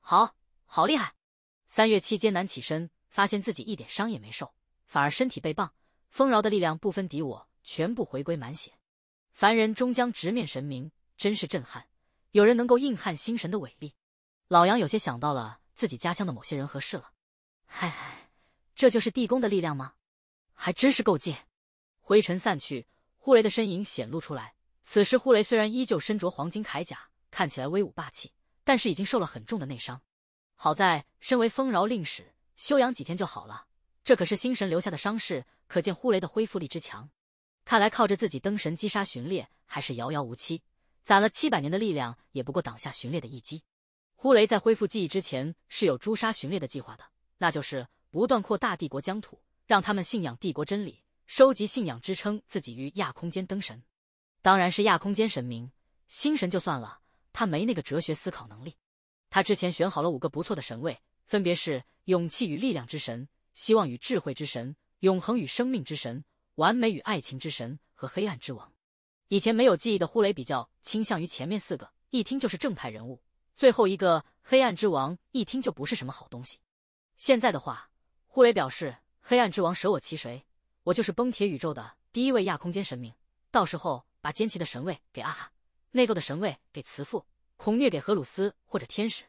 好，好厉害！三月七艰难起身，发现自己一点伤也没受，反而身体倍棒。丰饶的力量不分敌我，全部回归满血。凡人终将直面神明，真是震撼！有人能够硬撼星神的伟力？老杨有些想到了自己家乡的某些人和事了。嗨嗨，这就是地宫的力量吗？还真是够劲！灰尘散去，呼雷的身影显露出来。此时，呼雷虽然依旧身着黄金铠甲，看起来威武霸气，但是已经受了很重的内伤。好在身为丰饶令使，休养几天就好了。这可是星神留下的伤势，可见呼雷的恢复力之强。看来靠着自己登神击杀巡猎还是遥遥无期，攒了七百年的力量也不过挡下巡猎的一击。呼雷在恢复记忆之前是有诛杀巡猎的计划的，那就是不断扩大帝国疆土，让他们信仰帝国真理。收集信仰支撑自己于亚空间登神，当然是亚空间神明星神就算了，他没那个哲学思考能力。他之前选好了五个不错的神位，分别是勇气与力量之神、希望与智慧之神、永恒与生命之神、完美与爱情之神和黑暗之王。以前没有记忆的呼雷比较倾向于前面四个，一听就是正派人物。最后一个黑暗之王一听就不是什么好东西。现在的话，呼雷表示黑暗之王舍我其谁。我就是崩铁宇宙的第一位亚空间神明，到时候把坚奇的神位给阿哈，内斗的神位给慈父，恐虐给荷鲁斯或者天使，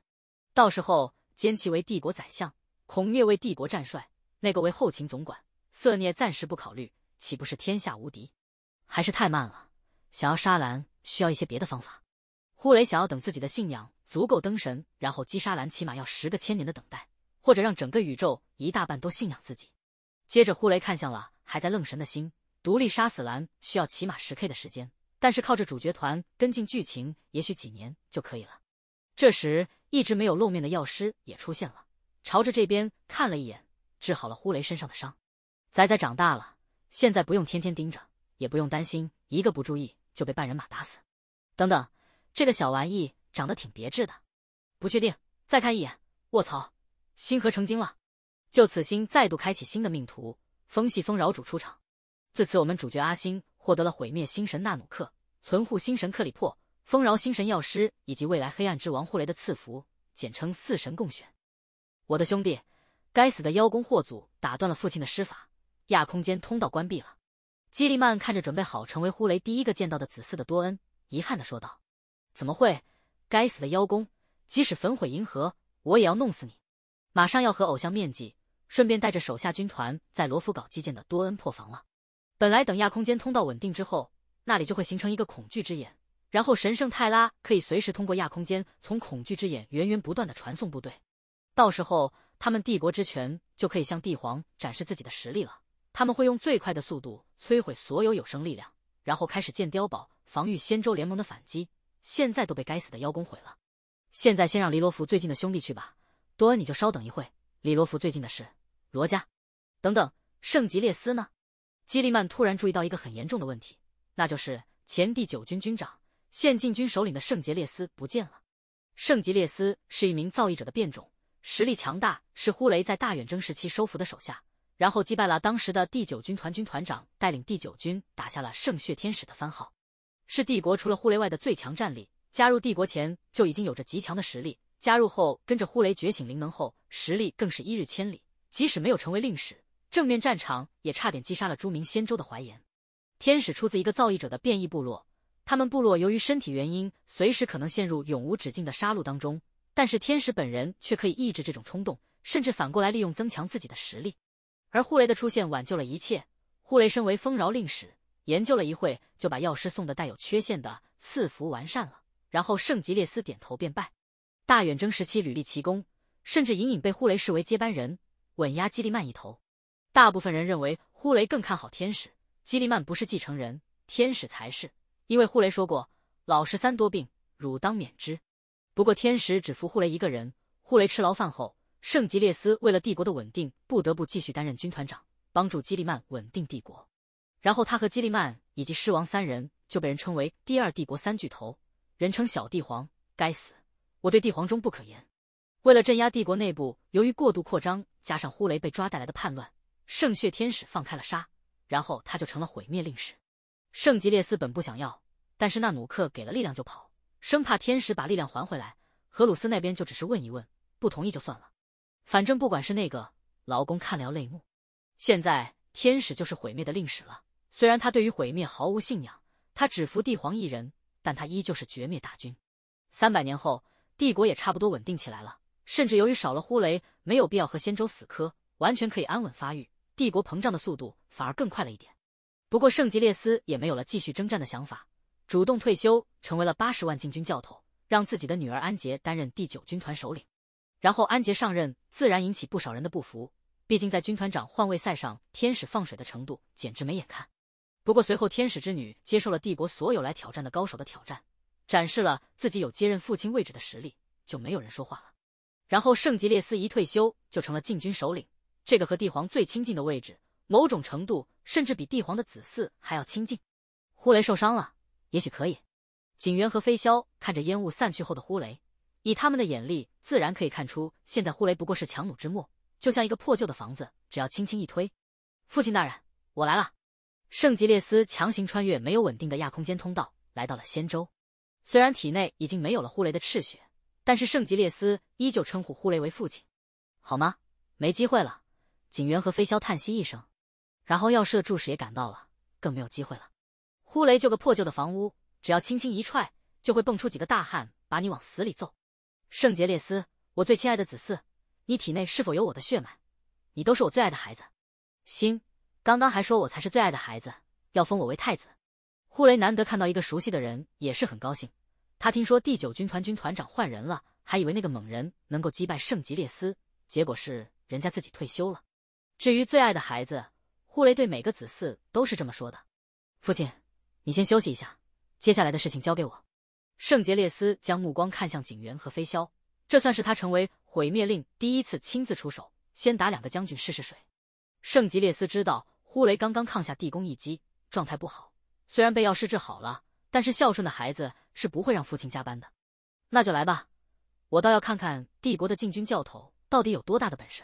到时候奸奇为帝国宰相，恐虐为帝国战帅，内购为后勤总管，色孽暂时不考虑，岂不是天下无敌？还是太慢了，想要杀兰需要一些别的方法。呼雷想要等自己的信仰足够登神，然后击杀兰，起码要十个千年的等待，或者让整个宇宙一大半都信仰自己。接着呼雷看向了。还在愣神的心，独立杀死蓝需要起码十 k 的时间，但是靠着主角团跟进剧情，也许几年就可以了。这时，一直没有露面的药师也出现了，朝着这边看了一眼，治好了呼雷身上的伤。仔仔长大了，现在不用天天盯着，也不用担心一个不注意就被半人马打死。等等，这个小玩意长得挺别致的，不确定，再看一眼。卧槽，星河成精了，就此星再度开启新的命途。风系风饶主出场，自此我们主角阿星获得了毁灭星神纳努克、存护星神克里珀、丰饶星神药师以及未来黑暗之王呼雷的赐福，简称四神共选。我的兄弟，该死的妖公货祖打断了父亲的施法，亚空间通道关闭了。基利曼看着准备好成为呼雷第一个见到的子嗣的多恩，遗憾的说道：“怎么会？该死的妖公，即使焚毁银河，我也要弄死你！马上要和偶像面基。”顺便带着手下军团在罗浮搞基建的多恩破防了。本来等亚空间通道稳定之后，那里就会形成一个恐惧之眼，然后神圣泰拉可以随时通过亚空间从恐惧之眼源源不断的传送部队。到时候他们帝国之权就可以向帝皇展示自己的实力了。他们会用最快的速度摧毁所有有生力量，然后开始建碉堡防御仙舟联盟的反击。现在都被该死的妖攻毁了。现在先让离罗浮最近的兄弟去吧，多恩你就稍等一会。李罗福最近的事，罗家，等等，圣吉列斯呢？基利曼突然注意到一个很严重的问题，那就是前第九军军长、现禁军首领的圣吉列斯不见了。圣吉列斯是一名造诣者的变种，实力强大，是呼雷在大远征时期收服的手下，然后击败了当时的第九军团军团长，带领第九军打下了圣血天使的番号，是帝国除了呼雷外的最强战力。加入帝国前就已经有着极强的实力，加入后跟着呼雷觉醒灵能后。实力更是一日千里，即使没有成为令使，正面战场也差点击杀了朱明仙州的怀岩。天使出自一个造诣者的变异部落，他们部落由于身体原因，随时可能陷入永无止境的杀戮当中。但是天使本人却可以抑制这种冲动，甚至反过来利用增强自己的实力。而护雷的出现挽救了一切。护雷身为丰饶令使，研究了一会，就把药师送的带有缺陷的赐福完善了。然后圣吉列斯点头便拜，大远征时期屡立奇功。甚至隐隐被呼雷视为接班人，稳压基利曼一头。大部分人认为呼雷更看好天使，基利曼不是继承人，天使才是。因为呼雷说过：“老十三多病，汝当免之。”不过天使只服呼雷一个人。呼雷吃牢饭后，圣吉列斯为了帝国的稳定，不得不继续担任军团长，帮助基利曼稳定帝国。然后他和基利曼以及狮王三人就被人称为第二帝国三巨头，人称小帝皇。该死，我对帝皇忠不可言。为了镇压帝国内部，由于过度扩张，加上呼雷被抓带来的叛乱，圣血天使放开了杀，然后他就成了毁灭令使。圣吉列斯本不想要，但是那努克给了力量就跑，生怕天使把力量还回来。荷鲁斯那边就只是问一问，不同意就算了。反正不管是那个劳工看了要泪目。现在天使就是毁灭的令使了，虽然他对于毁灭毫无信仰，他只服帝皇一人，但他依旧是绝灭大军。三百年后，帝国也差不多稳定起来了。甚至由于少了呼雷，没有必要和仙舟死磕，完全可以安稳发育。帝国膨胀的速度反而更快了一点。不过圣吉列斯也没有了继续征战的想法，主动退休，成为了八十万禁军教头，让自己的女儿安杰担任第九军团首领。然后安杰上任，自然引起不少人的不服。毕竟在军团长换位赛上，天使放水的程度简直没眼看。不过随后天使之女接受了帝国所有来挑战的高手的挑战，展示了自己有接任父亲位置的实力，就没有人说话了。然后圣吉列斯一退休就成了禁军首领，这个和帝皇最亲近的位置，某种程度甚至比帝皇的子嗣还要亲近。呼雷受伤了，也许可以。景元和飞霄看着烟雾散去后的呼雷，以他们的眼力，自然可以看出现在呼雷不过是强弩之末，就像一个破旧的房子，只要轻轻一推。父亲大人，我来了。圣吉列斯强行穿越没有稳定的亚空间通道，来到了仙州，虽然体内已经没有了呼雷的赤血。但是圣吉列斯依旧称呼呼雷为父亲，好吗？没机会了。警员和飞霄叹息一声，然后药师的住士也赶到了，更没有机会了。呼雷就个破旧的房屋，只要轻轻一踹，就会蹦出几个大汉把你往死里揍。圣吉列斯，我最亲爱的子嗣，你体内是否有我的血脉？你都是我最爱的孩子。星，刚刚还说我才是最爱的孩子，要封我为太子。呼雷难得看到一个熟悉的人，也是很高兴。他听说第九军团军团长换人了，还以为那个猛人能够击败圣吉列斯，结果是人家自己退休了。至于最爱的孩子，呼雷对每个子嗣都是这么说的：“父亲，你先休息一下，接下来的事情交给我。”圣吉列斯将目光看向警员和飞霄，这算是他成为毁灭令第一次亲自出手，先打两个将军试试水。圣吉列斯知道呼雷刚刚抗下地宫一击，状态不好，虽然被药师治好了。但是孝顺的孩子是不会让父亲加班的，那就来吧，我倒要看看帝国的禁军教头到底有多大的本事。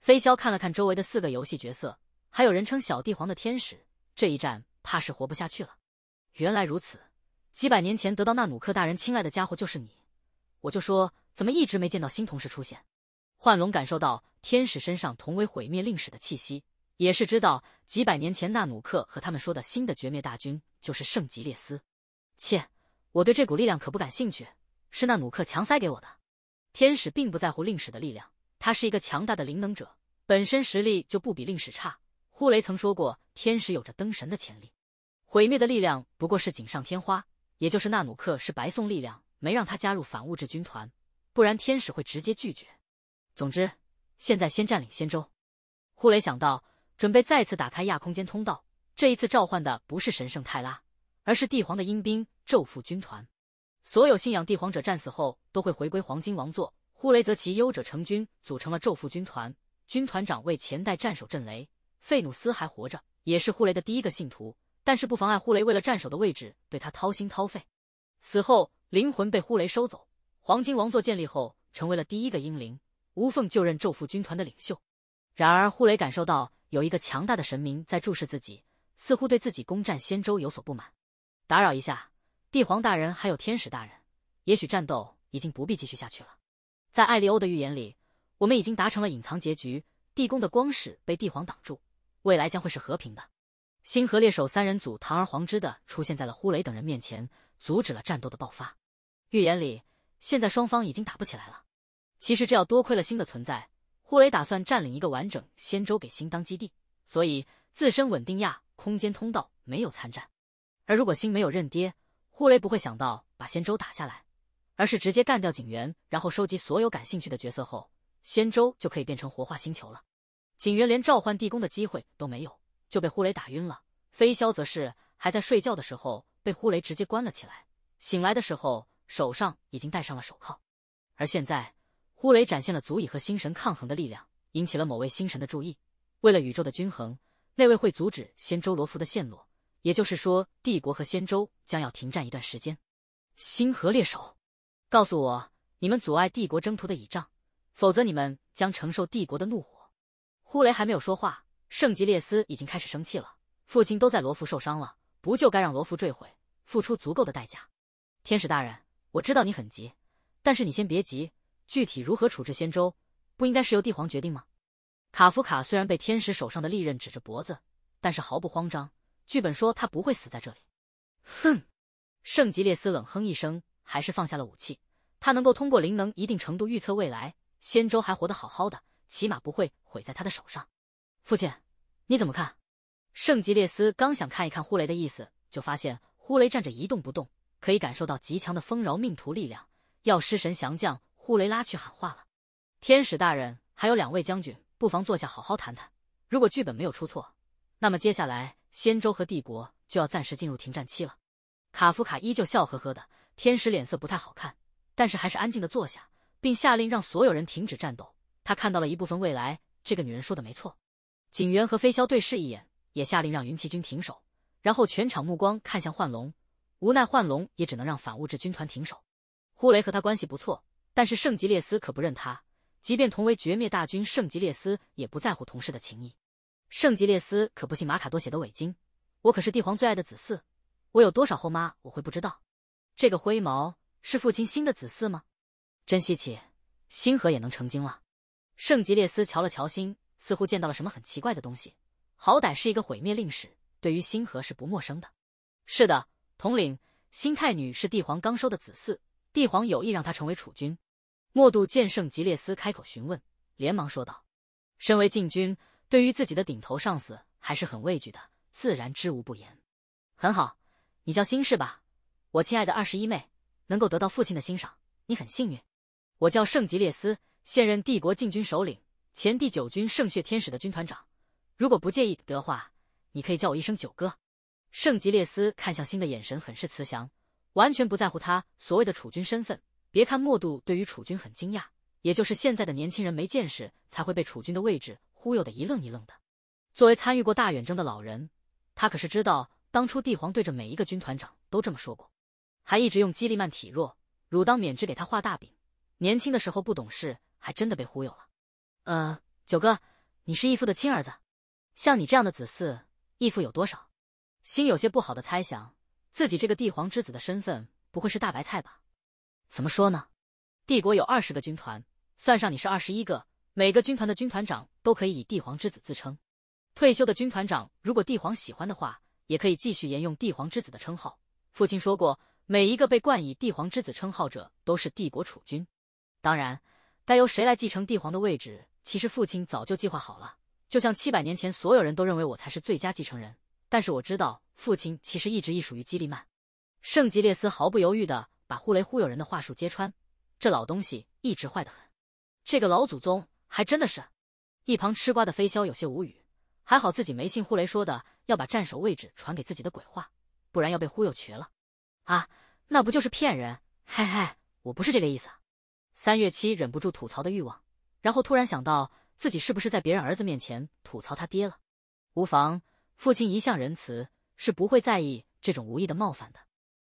飞霄看了看周围的四个游戏角色，还有人称小帝皇的天使，这一战怕是活不下去了。原来如此，几百年前得到纳努克大人青睐的家伙就是你，我就说怎么一直没见到新同事出现。幻龙感受到天使身上同为毁灭令使的气息，也是知道几百年前纳努克和他们说的新的绝灭大军就是圣吉列斯。切，我对这股力量可不感兴趣，是那努克强塞给我的。天使并不在乎令使的力量，他是一个强大的灵能者，本身实力就不比令使差。呼雷曾说过，天使有着灯神的潜力，毁灭的力量不过是锦上添花。也就是纳努克是白送力量，没让他加入反物质军团，不然天使会直接拒绝。总之，现在先占领仙州。呼雷想到，准备再次打开亚空间通道，这一次召唤的不是神圣泰拉。而是帝皇的阴兵昼缚军团，所有信仰帝皇者战死后都会回归黄金王座。呼雷则其优者成军，组成了昼缚军团。军团长为前代战手震雷费努斯，还活着，也是呼雷的第一个信徒。但是不妨碍呼雷为了战手的位置，对他掏心掏肺。死后灵魂被呼雷收走。黄金王座建立后，成为了第一个英灵，无缝就任昼缚军团的领袖。然而呼雷感受到有一个强大的神明在注视自己，似乎对自己攻占仙州有所不满。打扰一下，帝皇大人还有天使大人，也许战斗已经不必继续下去了。在艾利欧的预言里，我们已经达成了隐藏结局，地宫的光矢被帝皇挡住，未来将会是和平的。星河猎手三人组堂而皇之的出现在了呼雷等人面前，阻止了战斗的爆发。预言里，现在双方已经打不起来了。其实这要多亏了星的存在，呼雷打算占领一个完整仙舟给星当基地，所以自身稳定亚空间通道没有参战。而如果星没有认爹，呼雷不会想到把仙舟打下来，而是直接干掉警员，然后收集所有感兴趣的角色后，仙舟就可以变成活化星球了。警员连召唤地宫的机会都没有，就被呼雷打晕了。飞霄则是还在睡觉的时候被呼雷直接关了起来，醒来的时候手上已经戴上了手铐。而现在，呼雷展现了足以和星神抗衡的力量，引起了某位星神的注意。为了宇宙的均衡，那位会阻止仙舟罗浮的陷落。也就是说，帝国和仙舟将要停战一段时间。星河猎手，告诉我你们阻碍帝国征途的倚仗，否则你们将承受帝国的怒火。呼雷还没有说话，圣吉列斯已经开始生气了。父亲都在罗浮受伤了，不就该让罗浮坠毁，付出足够的代价？天使大人，我知道你很急，但是你先别急。具体如何处置仙舟，不应该是由帝皇决定吗？卡夫卡虽然被天使手上的利刃指着脖子，但是毫不慌张。剧本说他不会死在这里，哼！圣吉列斯冷哼一声，还是放下了武器。他能够通过灵能一定程度预测未来，仙舟还活得好好的，起码不会毁在他的手上。父亲，你怎么看？圣吉列斯刚想看一看呼雷的意思，就发现呼雷站着一动不动，可以感受到极强的丰饶命途力量。药师神降将呼雷拉去喊话了，天使大人，还有两位将军，不妨坐下好好谈谈。如果剧本没有出错，那么接下来。仙舟和帝国就要暂时进入停战期了。卡夫卡依旧笑呵呵的，天使脸色不太好看，但是还是安静的坐下，并下令让所有人停止战斗。他看到了一部分未来，这个女人说的没错。警员和飞霄对视一眼，也下令让云骑军停手。然后全场目光看向幻龙，无奈幻龙也只能让反物质军团停手。呼雷和他关系不错，但是圣吉列斯可不认他。即便同为绝灭大军，圣吉列斯也不在乎同事的情谊。圣吉列斯可不信马卡多写的伪经，我可是帝皇最爱的子嗣，我有多少后妈我会不知道。这个灰毛是父亲新的子嗣吗？真稀奇，星河也能成精了。圣吉列斯瞧了瞧星，似乎见到了什么很奇怪的东西。好歹是一个毁灭令使，对于星河是不陌生的。是的，统领，星太女是帝皇刚收的子嗣，帝皇有意让她成为储君。莫度见圣吉列斯开口询问，连忙说道：“身为禁军。”对于自己的顶头上司还是很畏惧的，自然知无不言。很好，你叫新氏吧？我亲爱的二十一妹，能够得到父亲的欣赏，你很幸运。我叫圣吉列斯，现任帝国禁军首领，前第九军圣血天使的军团长。如果不介意的话，你可以叫我一声九哥。圣吉列斯看向新的眼神很是慈祥，完全不在乎他所谓的储君身份。别看莫度对于储君很惊讶，也就是现在的年轻人没见识，才会被储君的位置。忽悠的一愣一愣的。作为参与过大远征的老人，他可是知道当初帝皇对着每一个军团长都这么说过，还一直用基利曼体弱，汝当免职给他画大饼。年轻的时候不懂事，还真的被忽悠了。呃，九哥，你是义父的亲儿子，像你这样的子嗣，义父有多少？心有些不好的猜想，自己这个帝皇之子的身份不会是大白菜吧？怎么说呢？帝国有二十个军团，算上你是二十一个。每个军团的军团长都可以以帝皇之子自称，退休的军团长如果帝皇喜欢的话，也可以继续沿用帝皇之子的称号。父亲说过，每一个被冠以帝皇之子称号者都是帝国储君。当然，该由谁来继承帝皇的位置，其实父亲早就计划好了。就像七百年前，所有人都认为我才是最佳继承人，但是我知道，父亲其实一直隶属于基利曼。圣吉列斯毫不犹豫地把忽雷忽悠人的话术揭穿，这老东西一直坏得很。这个老祖宗。还真的是，一旁吃瓜的飞霄有些无语，还好自己没信呼雷说的要把战守位置传给自己的鬼话，不然要被忽悠瘸了。啊，那不就是骗人？嘿嘿，我不是这个意思。三月七忍不住吐槽的欲望，然后突然想到自己是不是在别人儿子面前吐槽他爹了？无妨，父亲一向仁慈，是不会在意这种无意的冒犯的。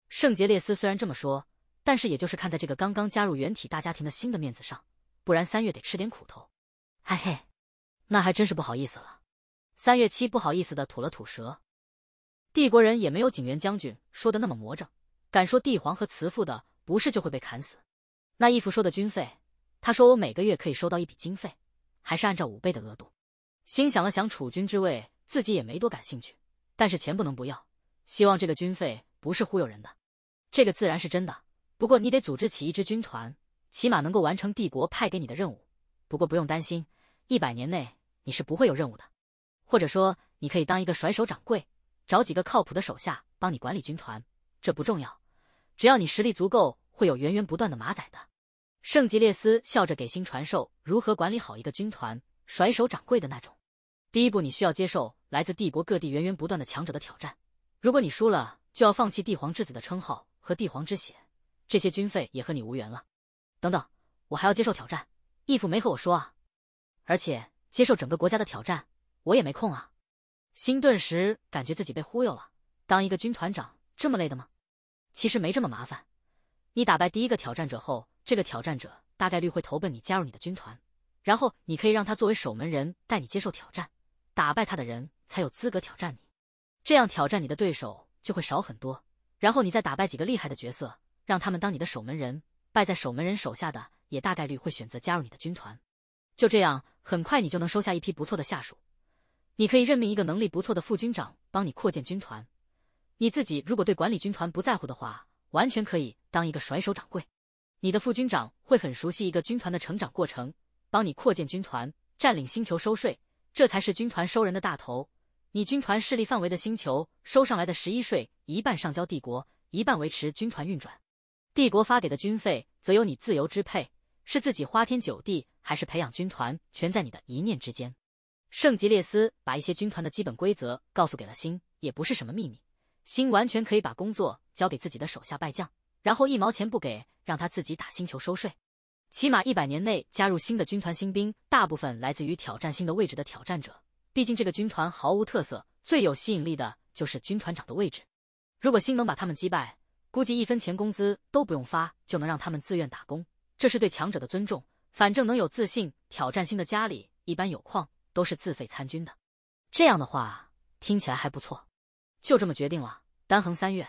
圣杰列斯虽然这么说，但是也就是看在这个刚刚加入原体大家庭的新的面子上，不然三月得吃点苦头。哎嘿，那还真是不好意思了。三月七不好意思的吐了吐舌，帝国人也没有景元将军说的那么魔怔，敢说帝皇和慈父的不是就会被砍死。那义父说的军费，他说我每个月可以收到一笔经费，还是按照五倍的额度。心想了想，储君之位自己也没多感兴趣，但是钱不能不要。希望这个军费不是忽悠人的，这个自然是真的。不过你得组织起一支军团，起码能够完成帝国派给你的任务。不过不用担心，一百年内你是不会有任务的，或者说你可以当一个甩手掌柜，找几个靠谱的手下帮你管理军团。这不重要，只要你实力足够，会有源源不断的马仔的。圣吉列斯笑着给星传授如何管理好一个军团，甩手掌柜的那种。第一步，你需要接受来自帝国各地源源不断的强者的挑战。如果你输了，就要放弃帝皇之子的称号和帝皇之血，这些军费也和你无缘了。等等，我还要接受挑战。义父没和我说啊，而且接受整个国家的挑战，我也没空啊。心顿时感觉自己被忽悠了。当一个军团长这么累的吗？其实没这么麻烦。你打败第一个挑战者后，这个挑战者大概率会投奔你，加入你的军团，然后你可以让他作为守门人带你接受挑战。打败他的人才有资格挑战你，这样挑战你的对手就会少很多。然后你再打败几个厉害的角色，让他们当你的守门人，败在守门人手下的。也大概率会选择加入你的军团，就这样，很快你就能收下一批不错的下属。你可以任命一个能力不错的副军长帮你扩建军团，你自己如果对管理军团不在乎的话，完全可以当一个甩手掌柜。你的副军长会很熟悉一个军团的成长过程，帮你扩建军团、占领星球、收税，这才是军团收人的大头。你军团势力范围的星球收上来的十一税，一半上交帝国，一半维持军团运转。帝国发给的军费则由你自由支配。是自己花天酒地，还是培养军团，全在你的一念之间。圣吉列斯把一些军团的基本规则告诉给了星，也不是什么秘密。星完全可以把工作交给自己的手下败将，然后一毛钱不给，让他自己打星球收税。起码一百年内加入新的军团新兵，大部分来自于挑战新的位置的挑战者。毕竟这个军团毫无特色，最有吸引力的就是军团长的位置。如果星能把他们击败，估计一分钱工资都不用发，就能让他们自愿打工。这是对强者的尊重。反正能有自信挑战星的家里一般有矿，都是自费参军的。这样的话听起来还不错，就这么决定了。丹恒三月，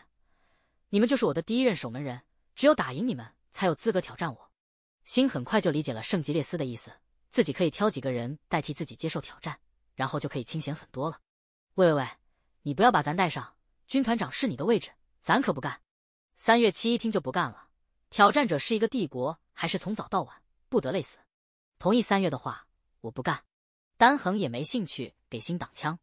你们就是我的第一任守门人。只有打赢你们，才有资格挑战我。星很快就理解了圣吉列斯的意思，自己可以挑几个人代替自己接受挑战，然后就可以清闲很多了。喂喂喂，你不要把咱带上！军团长是你的位置，咱可不干。三月七一听就不干了。挑战者是一个帝国，还是从早到晚不得累死？同意三月的话，我不干。丹恒也没兴趣给星挡枪。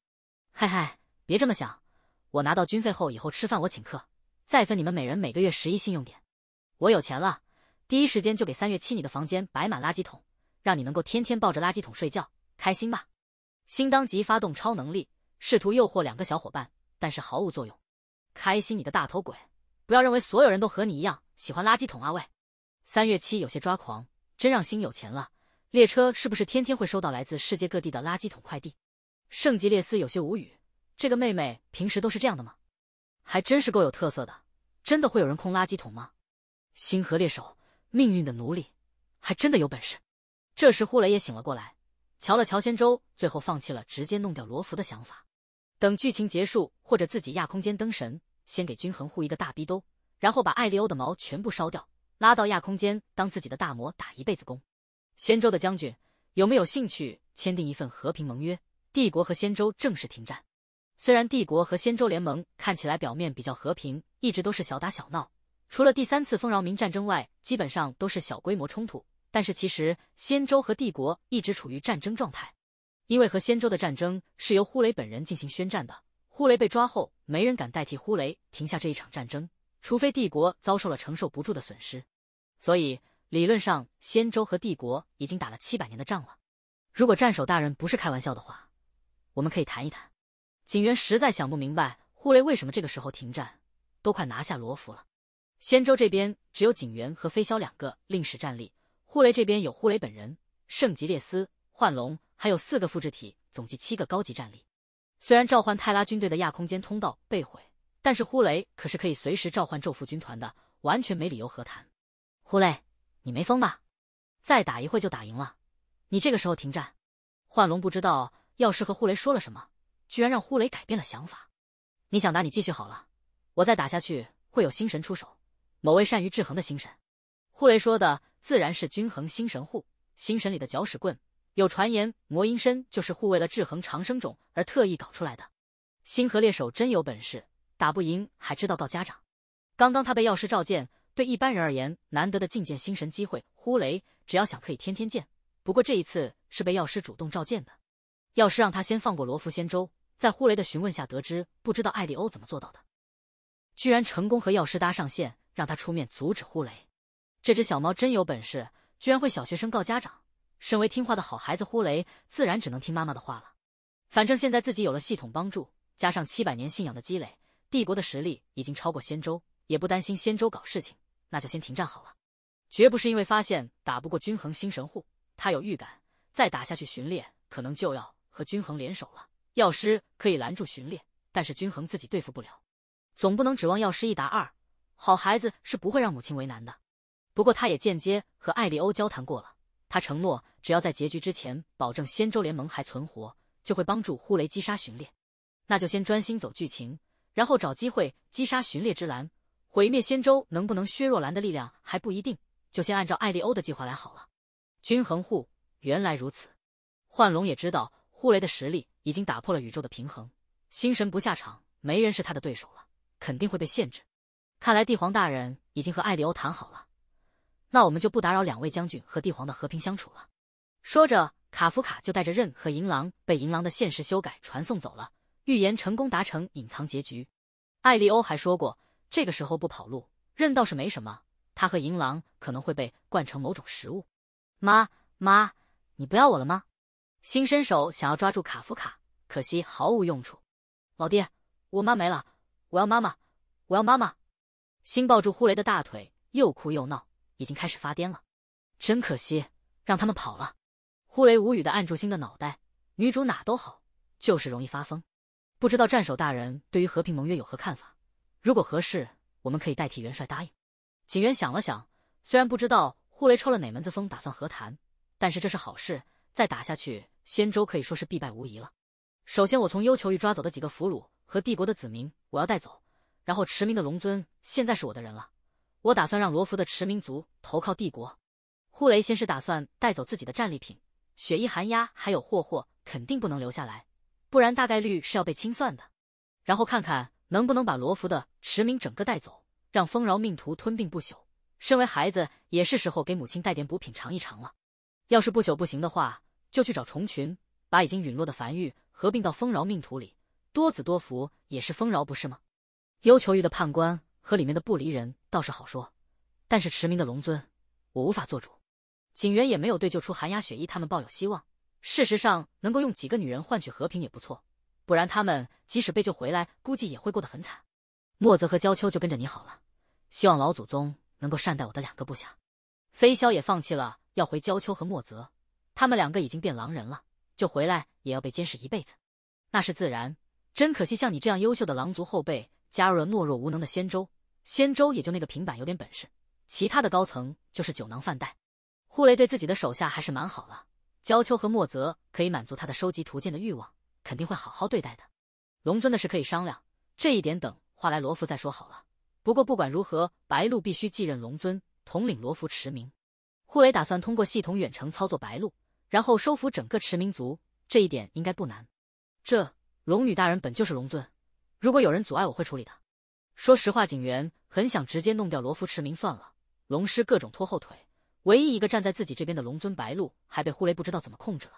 嗨嗨，别这么想，我拿到军费后，以后吃饭我请客，再分你们每人每个月十亿信用点。我有钱了，第一时间就给三月七，你的房间摆满垃圾桶，让你能够天天抱着垃圾桶睡觉，开心吧？星当即发动超能力，试图诱惑两个小伙伴，但是毫无作用。开心，你的大头鬼，不要认为所有人都和你一样。喜欢垃圾桶啊喂！三月七有些抓狂，真让星有钱了。列车是不是天天会收到来自世界各地的垃圾桶快递？圣吉列斯有些无语，这个妹妹平时都是这样的吗？还真是够有特色的。真的会有人空垃圾桶吗？星河猎手，命运的奴隶，还真的有本事。这时呼雷也醒了过来，瞧了乔仙舟，最后放弃了直接弄掉罗浮的想法，等剧情结束或者自己亚空间灯神，先给均衡护一个大逼兜。然后把艾利欧的毛全部烧掉，拉到亚空间当自己的大魔打一辈子工。仙州的将军有没有兴趣签订一份和平盟约？帝国和仙州正式停战。虽然帝国和仙州联盟看起来表面比较和平，一直都是小打小闹，除了第三次丰饶民战争外，基本上都是小规模冲突。但是其实仙州和帝国一直处于战争状态，因为和仙州的战争是由呼雷本人进行宣战的。呼雷被抓后，没人敢代替呼雷停下这一场战争。除非帝国遭受了承受不住的损失，所以理论上仙州和帝国已经打了七百年的仗了。如果战守大人不是开玩笑的话，我们可以谈一谈。景元实在想不明白，呼雷为什么这个时候停战，都快拿下罗浮了。仙州这边只有景元和飞霄两个令使战力，呼雷这边有呼雷本人、圣吉列斯、幻龙，还有四个复制体，总计七个高级战力。虽然召唤泰拉军队的亚空间通道被毁。但是呼雷可是可以随时召唤咒缚军团的，完全没理由和谈。呼雷，你没疯吧？再打一会就打赢了，你这个时候停战？幻龙不知道药师和呼雷说了什么，居然让呼雷改变了想法。你想打你继续好了，我再打下去会有星神出手。某位善于制衡的星神，呼雷说的自然是均衡星神护星神里的搅屎棍。有传言魔音身就是护为了制衡长生种而特意搞出来的。星河猎手真有本事。打不赢还知道告家长，刚刚他被药师召见，对一般人而言难得的觐见心神机会。呼雷只要想可以天天见，不过这一次是被药师主动召见的。药师让他先放过罗浮仙舟，在呼雷的询问下得知，不知道艾利欧怎么做到的，居然成功和药师搭上线，让他出面阻止呼雷。这只小猫真有本事，居然会小学生告家长。身为听话的好孩子，呼雷自然只能听妈妈的话了。反正现在自己有了系统帮助，加上七百年信仰的积累。帝国的实力已经超过仙州，也不担心仙州搞事情，那就先停战好了。绝不是因为发现打不过均衡星神户，他有预感，再打下去巡猎可能就要和均衡联手了。药师可以拦住巡猎，但是均衡自己对付不了，总不能指望药师一打二。好孩子是不会让母亲为难的。不过他也间接和艾利欧交谈过了，他承诺只要在结局之前保证仙州联盟还存活，就会帮助呼雷击杀巡猎。那就先专心走剧情。然后找机会击杀巡猎之蓝，毁灭仙舟，能不能削弱蓝的力量还不一定。就先按照艾利欧的计划来好了。均衡护，原来如此。幻龙也知道呼雷的实力已经打破了宇宙的平衡，星神不下场，没人是他的对手了，肯定会被限制。看来帝皇大人已经和艾利欧谈好了，那我们就不打扰两位将军和帝皇的和平相处了。说着，卡夫卡就带着刃和银狼被银狼的现实修改传送走了。预言成功达成，隐藏结局。艾利欧还说过，这个时候不跑路，认倒是没什么。他和银狼可能会被惯成某种食物。妈妈，你不要我了吗？新伸手想要抓住卡夫卡，可惜毫无用处。老爹，我妈没了，我要妈妈，我要妈妈。新抱住呼雷的大腿，又哭又闹，已经开始发癫了。真可惜，让他们跑了。呼雷无语的按住新的脑袋，女主哪都好，就是容易发疯。不知道战守大人对于和平盟约有何看法？如果合适，我们可以代替元帅答应。景元想了想，虽然不知道护雷抽了哪门子风打算和谈，但是这是好事。再打下去，仙州可以说是必败无疑了。首先，我从幽囚狱抓走的几个俘虏和帝国的子民，我要带走。然后，驰名的龙尊现在是我的人了，我打算让罗浮的驰名族投靠帝国。护雷先是打算带走自己的战利品，雪衣寒鸦还有霍霍，肯定不能留下来。不然大概率是要被清算的，然后看看能不能把罗浮的驰名整个带走，让丰饶命途吞并不朽。身为孩子，也是时候给母亲带点补品尝一尝了。要是不朽不行的话，就去找虫群，把已经陨落的繁育合并到丰饶命途里，多子多福也是丰饶不是吗？幽囚狱的判官和里面的不离人倒是好说，但是驰名的龙尊，我无法做主。警员也没有对救出寒鸦雪衣他们抱有希望。事实上，能够用几个女人换取和平也不错，不然他们即使被救回来，估计也会过得很惨。莫泽和焦秋就跟着你好了，希望老祖宗能够善待我的两个部下。飞霄也放弃了要回焦秋和莫泽，他们两个已经变狼人了，就回来也要被监视一辈子。那是自然，真可惜，像你这样优秀的狼族后辈加入了懦弱无能的仙州，仙州也就那个平板有点本事，其他的高层就是酒囊饭袋。护雷对自己的手下还是蛮好了。焦秋和莫泽可以满足他的收集图鉴的欲望，肯定会好好对待的。龙尊的事可以商量，这一点等画来罗浮再说好了。不过不管如何，白鹿必须继任龙尊，统领罗浮池名。护雷打算通过系统远程操作白鹿，然后收服整个池名族，这一点应该不难。这龙女大人本就是龙尊，如果有人阻碍，我会处理的。说实话，警员很想直接弄掉罗浮池名算了，龙师各种拖后腿。唯一一个站在自己这边的龙尊白鹿，还被呼雷不知道怎么控制了。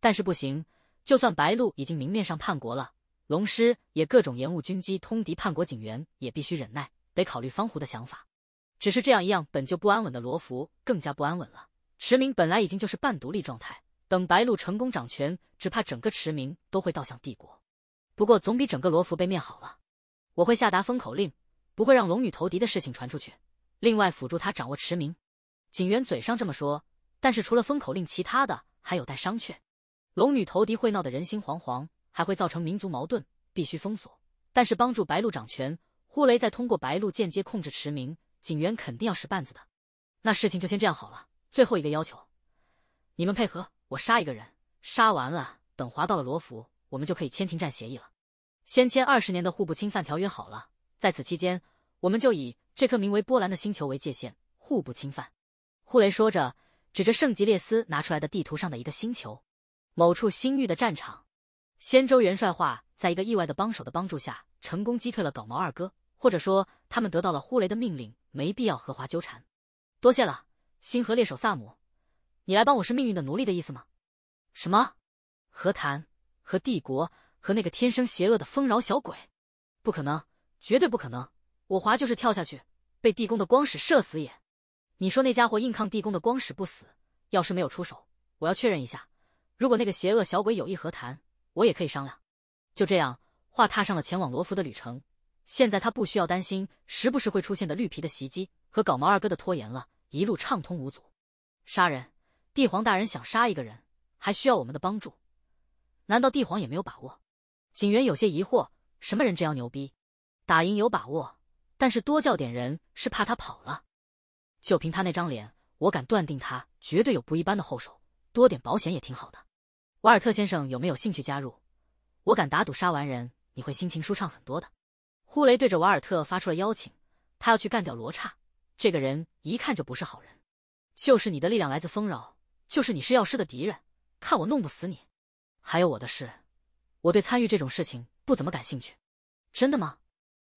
但是不行，就算白鹿已经明面上叛国了，龙师也各种延误军机，通敌叛国警员也必须忍耐，得考虑方湖的想法。只是这样一样本就不安稳的罗浮更加不安稳了。池明本来已经就是半独立状态，等白鹿成功掌权，只怕整个池明都会倒向帝国。不过总比整个罗浮被灭好了。我会下达封口令，不会让龙女投敌的事情传出去。另外辅助他掌握池明。警员嘴上这么说，但是除了封口令，其他的还有待商榷。龙女投敌会闹得人心惶惶，还会造成民族矛盾，必须封锁。但是帮助白鹿掌权，呼雷再通过白鹿间接控制驰名警员，肯定要使绊子的。那事情就先这样好了。最后一个要求，你们配合我杀一个人，杀完了，等划到了罗浮，我们就可以签停战协议了。先签二十年的互不侵犯条约好了，在此期间，我们就以这颗名为波兰的星球为界限，互不侵犯。呼雷说着，指着圣吉列斯拿出来的地图上的一个星球，某处星域的战场。仙舟元帅话，在一个意外的帮手的帮助下，成功击退了搞毛二哥，或者说他们得到了呼雷的命令，没必要和华纠缠。多谢了，星河猎手萨姆，你来帮我是命运的奴隶的意思吗？什么？和谈？和帝国？和那个天生邪恶的丰饶小鬼？不可能，绝对不可能！我华就是跳下去，被地宫的光矢射死也。你说那家伙硬抗地宫的光使不死，要是没有出手，我要确认一下。如果那个邪恶小鬼有意和谈，我也可以商量。就这样，画踏上了前往罗浮的旅程。现在他不需要担心时不时会出现的绿皮的袭击和搞毛二哥的拖延了，一路畅通无阻。杀人，帝皇大人想杀一个人，还需要我们的帮助？难道帝皇也没有把握？警员有些疑惑，什么人这样牛逼？打赢有把握，但是多叫点人是怕他跑了。就凭他那张脸，我敢断定他绝对有不一般的后手，多点保险也挺好的。瓦尔特先生有没有兴趣加入？我敢打赌，杀完人你会心情舒畅很多的。呼雷对着瓦尔特发出了邀请，他要去干掉罗刹这个人，一看就不是好人。就是你的力量来自丰饶，就是你是药师的敌人。看我弄不死你。还有我的事，我对参与这种事情不怎么感兴趣。真的吗？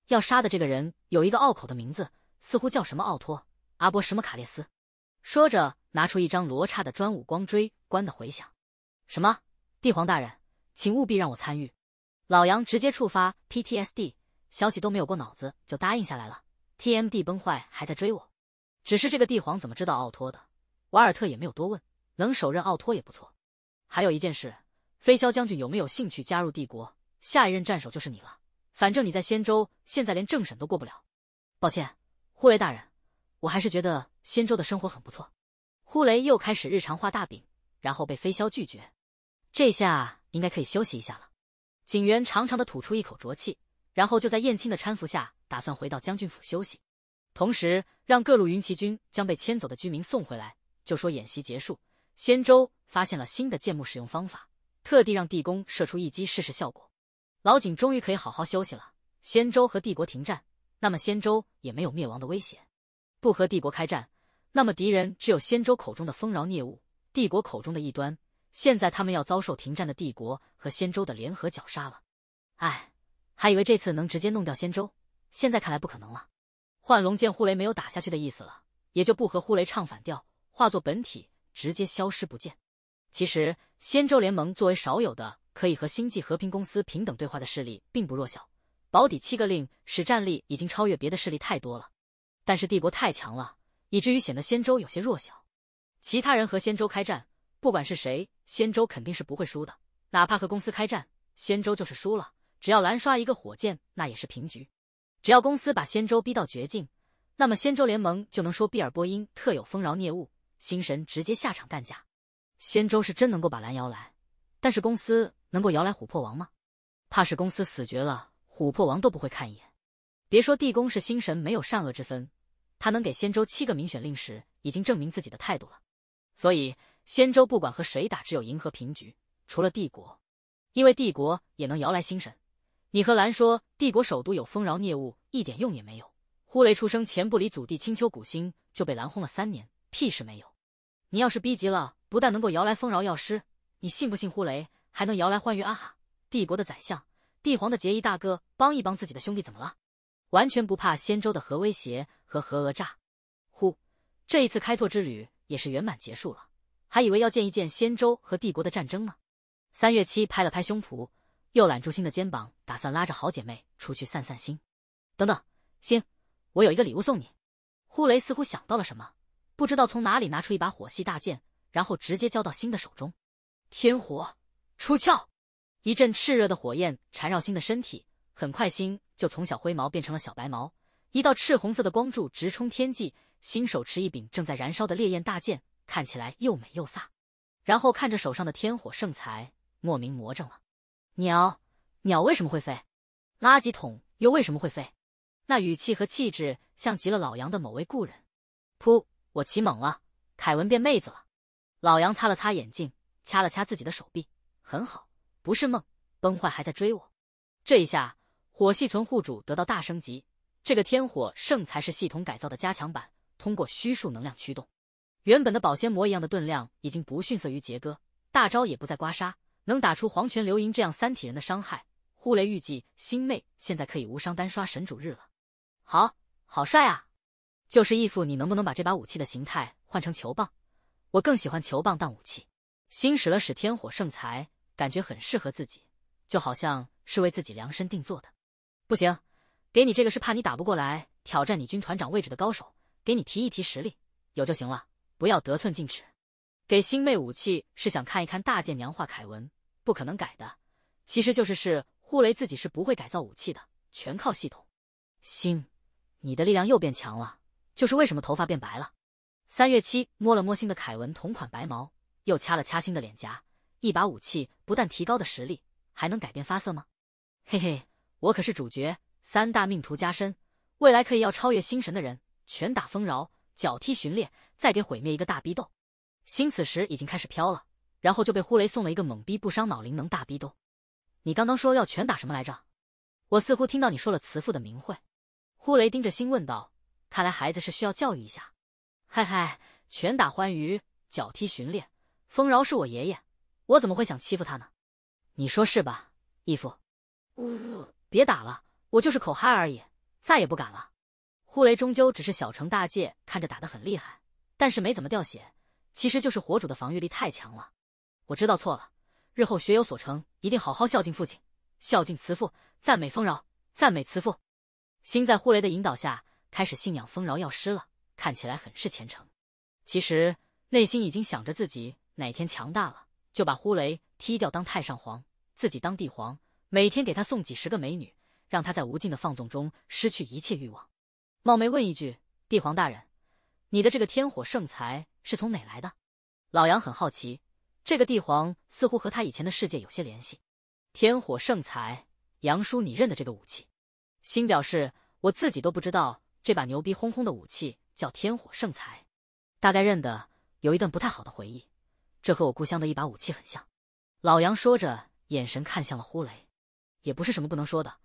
要杀的这个人有一个拗口的名字，似乎叫什么奥托。阿波什么卡列斯，说着拿出一张罗刹的专武光锥关的回响。什么？帝皇大人，请务必让我参与。老杨直接触发 PTSD，消息都没有过脑子就答应下来了。TMD 崩坏还在追我。只是这个帝皇怎么知道奥托的？瓦尔特也没有多问，能手刃奥托也不错。还有一件事，飞霄将军有没有兴趣加入帝国？下一任战手就是你了，反正你在仙州现在连政审都过不了。抱歉，护卫大人。我还是觉得仙州的生活很不错。呼雷又开始日常画大饼，然后被飞霄拒绝。这下应该可以休息一下了。景元长长的吐出一口浊气，然后就在燕青的搀扶下，打算回到将军府休息，同时让各路云骑军将被迁走的居民送回来，就说演习结束，仙州发现了新的建木使用方法，特地让地宫射出一击试试效果。老景终于可以好好休息了。仙州和帝国停战，那么仙州也没有灭亡的危险。不和帝国开战，那么敌人只有仙州口中的丰饶孽物，帝国口中的异端。现在他们要遭受停战的帝国和仙州的联合绞杀了。哎，还以为这次能直接弄掉仙州，现在看来不可能了。幻龙见呼雷没有打下去的意思了，也就不和呼雷唱反调，化作本体直接消失不见。其实仙州联盟作为少有的可以和星际和平公司平等对话的势力，并不弱小，保底七个令使战力已经超越别的势力太多了。但是帝国太强了，以至于显得仙州有些弱小。其他人和仙州开战，不管是谁，仙州肯定是不会输的。哪怕和公司开战，仙州就是输了，只要蓝刷一个火箭，那也是平局。只要公司把仙州逼到绝境，那么仙州联盟就能说比尔波因特有丰饶孽物星神直接下场干架。仙州是真能够把蓝摇来，但是公司能够摇来琥珀王吗？怕是公司死绝了，琥珀王都不会看一眼。别说地宫是星神，没有善恶之分。他能给仙州七个民选令时，已经证明自己的态度了。所以仙州不管和谁打，只有赢和平局。除了帝国，因为帝国也能摇来星神。你和兰说帝国首都有丰饶孽物，一点用也没有。呼雷出生前不离祖地青丘古星，就被蓝轰了三年，屁事没有。你要是逼急了，不但能够摇来丰饶药师，你信不信呼雷还能摇来欢愉？啊哈！帝国的宰相，帝皇的结义大哥，帮一帮自己的兄弟，怎么了？完全不怕仙州的核威胁和核讹诈，呼，这一次开拓之旅也是圆满结束了。还以为要见一见仙州和帝国的战争呢。三月七拍了拍胸脯，又揽住星的肩膀，打算拉着好姐妹出去散散心。等等，星，我有一个礼物送你。呼雷似乎想到了什么，不知道从哪里拿出一把火系大剑，然后直接交到星的手中。天火，出鞘！一阵炽热的火焰缠绕星的身体。很快，心就从小灰毛变成了小白毛。一道赤红色的光柱直冲天际，心手持一柄正在燃烧的烈焰大剑，看起来又美又飒。然后看着手上的天火圣材，莫名魔怔了。鸟鸟为什么会飞？垃圾桶又为什么会飞？那语气和气质像极了老杨的某位故人。噗，我起猛了，凯文变妹子了。老杨擦了擦眼镜，掐了掐自己的手臂，很好，不是梦。崩坏还在追我，这一下。火系存护主得到大升级，这个天火圣才是系统改造的加强版，通过虚数能量驱动，原本的保鲜膜一样的盾量已经不逊色于杰哥，大招也不再刮痧，能打出黄泉流萤这样三体人的伤害。呼雷预计星妹现在可以无伤单刷神主日了，好好帅啊！就是义父，你能不能把这把武器的形态换成球棒？我更喜欢球棒当武器。星使了使天火圣才，感觉很适合自己，就好像是为自己量身定做的。不行，给你这个是怕你打不过来，挑战你军团长位置的高手，给你提一提实力，有就行了，不要得寸进尺。给星妹武器是想看一看大剑娘化凯文不可能改的，其实就是是呼雷自己是不会改造武器的，全靠系统。星，你的力量又变强了，就是为什么头发变白了？三月七摸了摸星的凯文同款白毛，又掐了掐星的脸颊，一把武器不但提高的实力，还能改变发色吗？嘿嘿。我可是主角，三大命途加身，未来可以要超越星神的人，拳打丰饶，脚踢巡猎，再给毁灭一个大逼斗。星此时已经开始飘了，然后就被呼雷送了一个猛逼不伤脑灵能大逼斗。你刚刚说要拳打什么来着？我似乎听到你说了慈父的名讳。呼雷盯着星问道：“看来孩子是需要教育一下。”嗨嗨，拳打欢愉，脚踢巡猎，丰饶是我爷爷，我怎么会想欺负他呢？你说是吧，义父？呜。别打了，我就是口嗨而已，再也不敢了。呼雷终究只是小成大戒，看着打得很厉害，但是没怎么掉血，其实就是火主的防御力太强了。我知道错了，日后学有所成，一定好好孝敬父亲，孝敬慈父，赞美丰饶，赞美慈父。心在呼雷的引导下开始信仰丰饶药师了，看起来很是虔诚，其实内心已经想着自己哪天强大了，就把呼雷踢掉当太上皇，自己当帝皇。每天给他送几十个美女，让他在无尽的放纵中失去一切欲望。冒昧问一句，帝皇大人，你的这个天火圣才是从哪来的？老杨很好奇，这个帝皇似乎和他以前的世界有些联系。天火圣才，杨叔，你认得这个武器？星表示我自己都不知道这把牛逼哄哄的武器叫天火圣才，大概认得，有一段不太好的回忆，这和我故乡的一把武器很像。老杨说着，眼神看向了呼雷。也不是什么不能说的。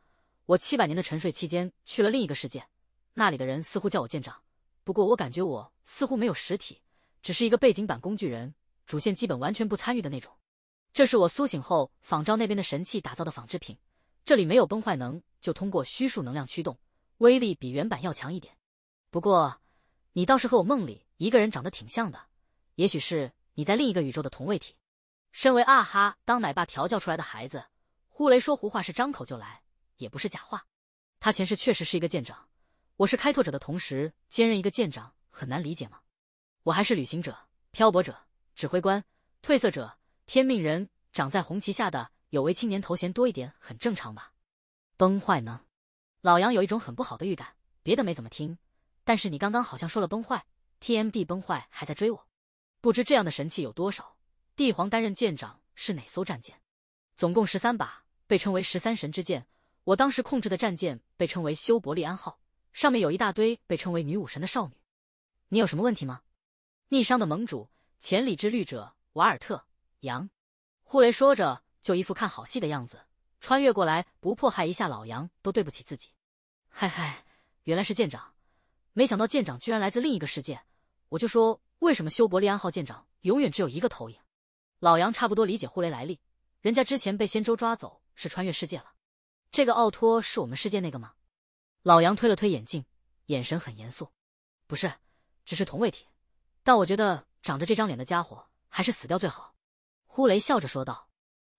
我七百年的沉睡期间去了另一个世界，那里的人似乎叫我舰长。不过我感觉我似乎没有实体，只是一个背景板工具人，主线基本完全不参与的那种。这是我苏醒后仿照那边的神器打造的仿制品，这里没有崩坏能，就通过虚数能量驱动，威力比原版要强一点。不过，你倒是和我梦里一个人长得挺像的，也许是你在另一个宇宙的同位体。身为二哈当奶爸调教出来的孩子。乌雷说胡话是张口就来，也不是假话，他前世确实是一个舰长。我是开拓者的同时兼任一个舰长，很难理解吗？我还是旅行者、漂泊者、指挥官、褪色者、天命人，长在红旗下的有为青年头衔多一点很正常吧？崩坏呢？老杨有一种很不好的预感，别的没怎么听，但是你刚刚好像说了崩坏，TMD 崩坏还在追我，不知这样的神器有多少？帝皇担任舰长是哪艘战舰？总共十三把。被称为十三神之剑，我当时控制的战舰被称为修伯利安号，上面有一大堆被称为女武神的少女。你有什么问题吗？逆商的盟主，千里之律者瓦尔特杨，呼雷说着就一副看好戏的样子，穿越过来不迫害一下老杨都对不起自己。嗨嗨，原来是舰长，没想到舰长居然来自另一个世界，我就说为什么修伯利安号舰长永远只有一个投影。老杨差不多理解呼雷来历，人家之前被仙舟抓走。是穿越世界了，这个奥托是我们世界那个吗？老杨推了推眼镜，眼神很严肃。不是，只是同位体。但我觉得长着这张脸的家伙还是死掉最好。呼雷笑着说道：“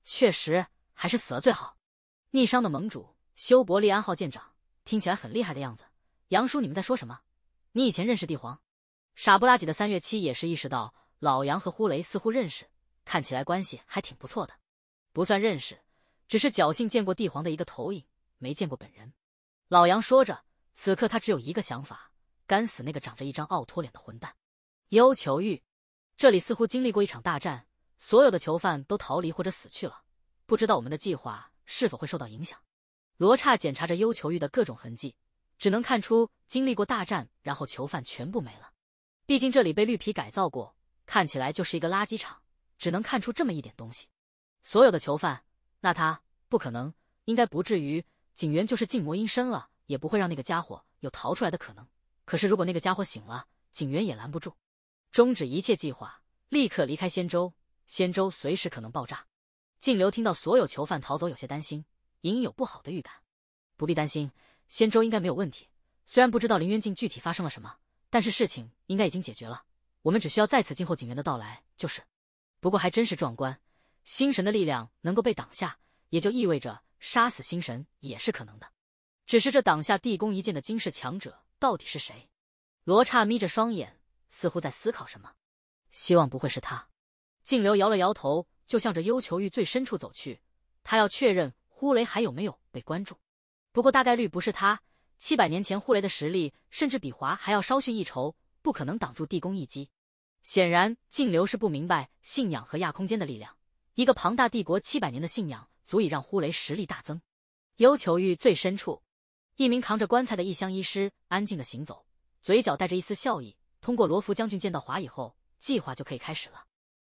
确实，还是死了最好。”逆商的盟主修伯利安号舰长听起来很厉害的样子。杨叔，你们在说什么？你以前认识帝皇？傻不拉几的三月七也是意识到老杨和呼雷似乎认识，看起来关系还挺不错的，不算认识。只是侥幸见过帝皇的一个投影，没见过本人。老杨说着，此刻他只有一个想法：干死那个长着一张奥托脸的混蛋。幽囚狱，这里似乎经历过一场大战，所有的囚犯都逃离或者死去了，不知道我们的计划是否会受到影响。罗刹检查着幽囚狱的各种痕迹，只能看出经历过大战，然后囚犯全部没了。毕竟这里被绿皮改造过，看起来就是一个垃圾场，只能看出这么一点东西。所有的囚犯。那他不可能，应该不至于。警员就是禁魔阴身了，也不会让那个家伙有逃出来的可能。可是如果那个家伙醒了，警员也拦不住。终止一切计划，立刻离开仙州，仙州随时可能爆炸。静流听到所有囚犯逃走，有些担心，隐隐有不好的预感。不必担心，仙州应该没有问题。虽然不知道林渊境具体发生了什么，但是事情应该已经解决了。我们只需要再次静候警员的到来就是。不过还真是壮观。星神的力量能够被挡下，也就意味着杀死星神也是可能的。只是这挡下地宫一剑的惊世强者到底是谁？罗刹眯着双眼，似乎在思考什么。希望不会是他。静流摇了摇头，就向着幽囚狱最深处走去。他要确认呼雷还有没有被关注。不过大概率不是他。七百年前呼雷的实力甚至比华还要稍逊一筹，不可能挡住地宫一击。显然静流是不明白信仰和亚空间的力量。一个庞大帝国七百年的信仰，足以让呼雷实力大增。幽囚狱最深处，一名扛着棺材的异乡医师安静的行走，嘴角带着一丝笑意。通过罗浮将军见到华以后，计划就可以开始了。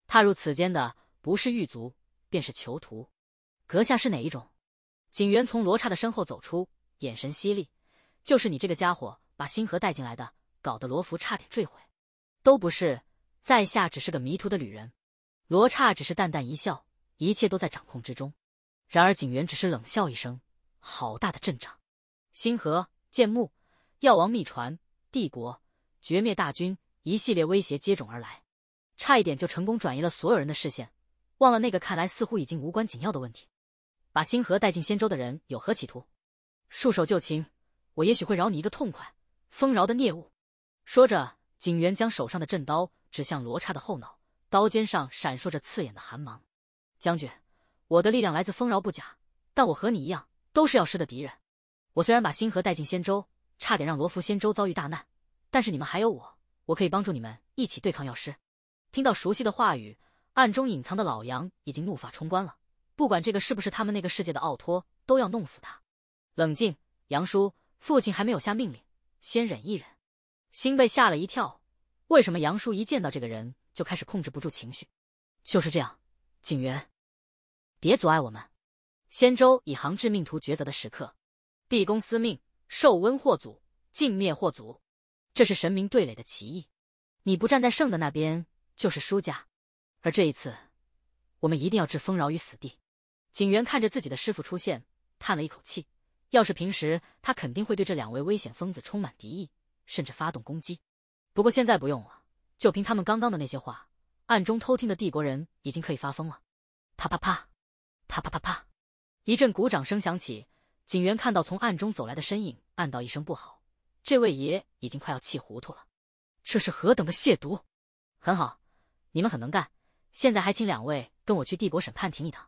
踏入此间的不是狱卒，便是囚徒。阁下是哪一种？警员从罗刹的身后走出，眼神犀利。就是你这个家伙把星河带进来的，搞得罗浮差点坠毁。都不是，在下只是个迷途的旅人。罗刹只是淡淡一笑，一切都在掌控之中。然而警员只是冷笑一声：“好大的阵仗！”星河、剑木、药王秘传、帝国、绝灭大军，一系列威胁接踵而来，差一点就成功转移了所有人的视线，忘了那个看来似乎已经无关紧要的问题：把星河带进仙州的人有何企图？束手就擒，我也许会饶你一个痛快，丰饶的孽物。说着，警员将手上的震刀指向罗刹的后脑。刀尖上闪烁着刺眼的寒芒。将军，我的力量来自丰饶不假，但我和你一样都是药师的敌人。我虽然把星河带进仙州，差点让罗浮仙州遭遇大难，但是你们还有我，我可以帮助你们一起对抗药师。听到熟悉的话语，暗中隐藏的老杨已经怒发冲冠了。不管这个是不是他们那个世界的奥托，都要弄死他。冷静，杨叔，父亲还没有下命令，先忍一忍。星被吓了一跳，为什么杨叔一见到这个人？就开始控制不住情绪，就是这样。警员，别阻碍我们。仙舟以航致命图抉择的时刻，地宫司命受瘟祸阻，尽灭祸阻，这是神明对垒的奇异。你不站在圣的那边，就是输家。而这一次，我们一定要置丰饶于死地。警员看着自己的师傅出现，叹了一口气。要是平时，他肯定会对这两位危险疯子充满敌意，甚至发动攻击。不过现在不用了。就凭他们刚刚的那些话，暗中偷听的帝国人已经可以发疯了。啪啪啪，啪啪啪啪，一阵鼓掌声响起。警员看到从暗中走来的身影，暗道一声不好，这位爷已经快要气糊涂了。这是何等的亵渎！很好，你们很能干。现在还请两位跟我去帝国审判庭一趟。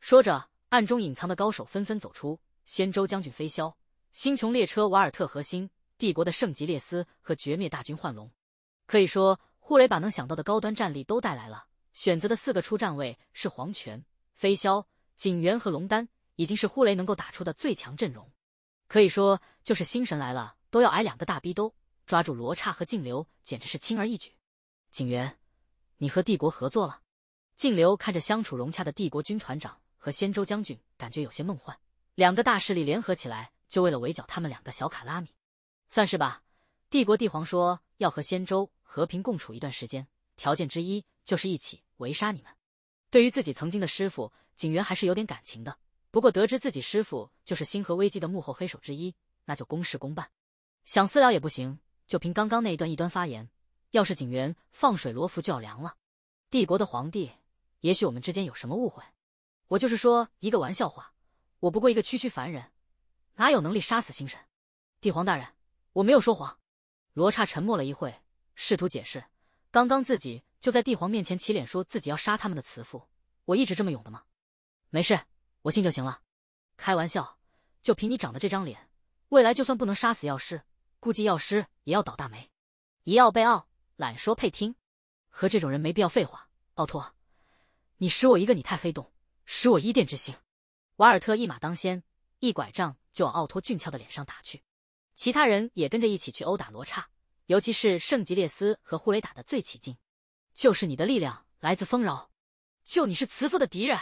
说着，暗中隐藏的高手纷纷走出。仙舟将军飞霄、星穹列车瓦尔特、核心帝国的圣吉列斯和绝灭大军幻龙。可以说，呼雷把能想到的高端战力都带来了。选择的四个出战位是黄泉、飞霄、景元和龙丹，已经是呼雷能够打出的最强阵容。可以说，就是星神来了都要挨两个大逼兜。抓住罗刹和静流简直是轻而易举。景元，你和帝国合作了？静流看着相处融洽的帝国军团长和仙舟将军，感觉有些梦幻。两个大势力联合起来，就为了围剿他们两个小卡拉米，算是吧。帝国帝皇说要和仙州和平共处一段时间，条件之一就是一起围杀你们。对于自己曾经的师傅景元还是有点感情的，不过得知自己师傅就是星河危机的幕后黑手之一，那就公事公办。想私了也不行，就凭刚刚那一段一端发言，要是景元放水罗浮就要凉了。帝国的皇帝，也许我们之间有什么误会，我就是说一个玩笑话，我不过一个区区凡人，哪有能力杀死星神？帝皇大人，我没有说谎。罗刹沉默了一会，试图解释，刚刚自己就在帝皇面前起脸，说自己要杀他们的慈父。我一直这么勇的吗？没事，我信就行了。开玩笑，就凭你长的这张脸，未来就算不能杀死药师，估计药师也要倒大霉。一奥贝奥，懒说配听，和这种人没必要废话。奥托，你使我一个你太黑洞，使我伊甸之星。瓦尔特一马当先，一拐杖就往奥托俊俏的脸上打去。其他人也跟着一起去殴打罗刹，尤其是圣吉列斯和呼雷打的最起劲。就是你的力量来自丰饶，就你是慈父的敌人。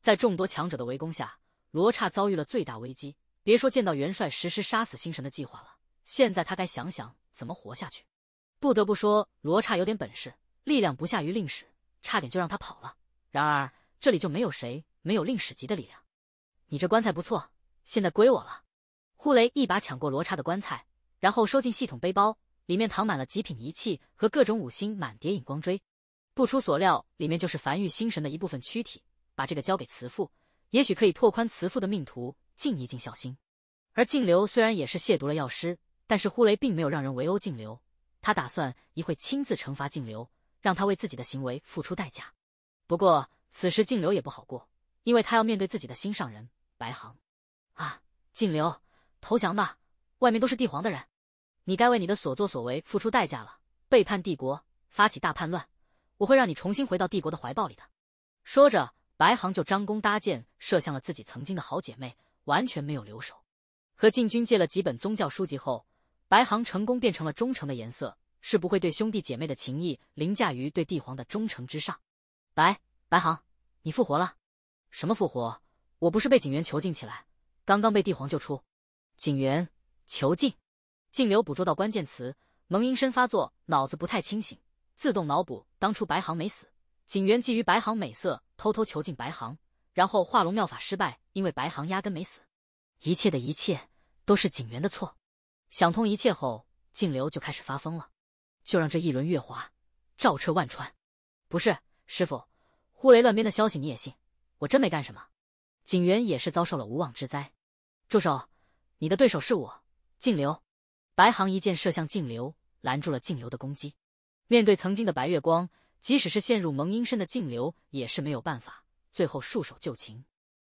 在众多强者的围攻下，罗刹遭遇了最大危机。别说见到元帅实施杀死星神的计划了，现在他该想想怎么活下去。不得不说，罗刹有点本事，力量不下于令史，差点就让他跑了。然而这里就没有谁没有令史级的力量。你这棺材不错，现在归我了。呼雷一把抢过罗刹的棺材，然后收进系统背包，里面躺满了极品仪器和各种五星满叠影光锥。不出所料，里面就是繁育星神的一部分躯体。把这个交给慈父，也许可以拓宽慈父的命途，尽一尽孝心。而静流虽然也是亵渎了药师，但是呼雷并没有让人围殴静流，他打算一会亲自惩罚静流，让他为自己的行为付出代价。不过此时静流也不好过，因为他要面对自己的心上人白杭啊，静流。投降吧，外面都是帝皇的人，你该为你的所作所为付出代价了。背叛帝国，发起大叛乱，我会让你重新回到帝国的怀抱里的。说着，白航就张弓搭箭，射向了自己曾经的好姐妹，完全没有留手。和禁军借了几本宗教书籍后，白航成功变成了忠诚的颜色，是不会对兄弟姐妹的情谊凌驾于对帝皇的忠诚之上。白白航，你复活了？什么复活？我不是被警员囚禁起来，刚刚被帝皇救出。警员囚禁，静流捕捉到关键词，蒙阴身发作，脑子不太清醒，自动脑补当初白行没死，警员觊觎白行美色，偷偷囚禁白行，然后化龙妙法失败，因为白行压根没死，一切的一切都是警员的错。想通一切后，静流就开始发疯了，就让这一轮月华照彻万川。不是师傅，呼雷乱编的消息你也信？我真没干什么。警员也是遭受了无妄之灾，住手。你的对手是我，静流。白航一箭射向静流，拦住了静流的攻击。面对曾经的白月光，即使是陷入蒙阴身的静流也是没有办法，最后束手就擒。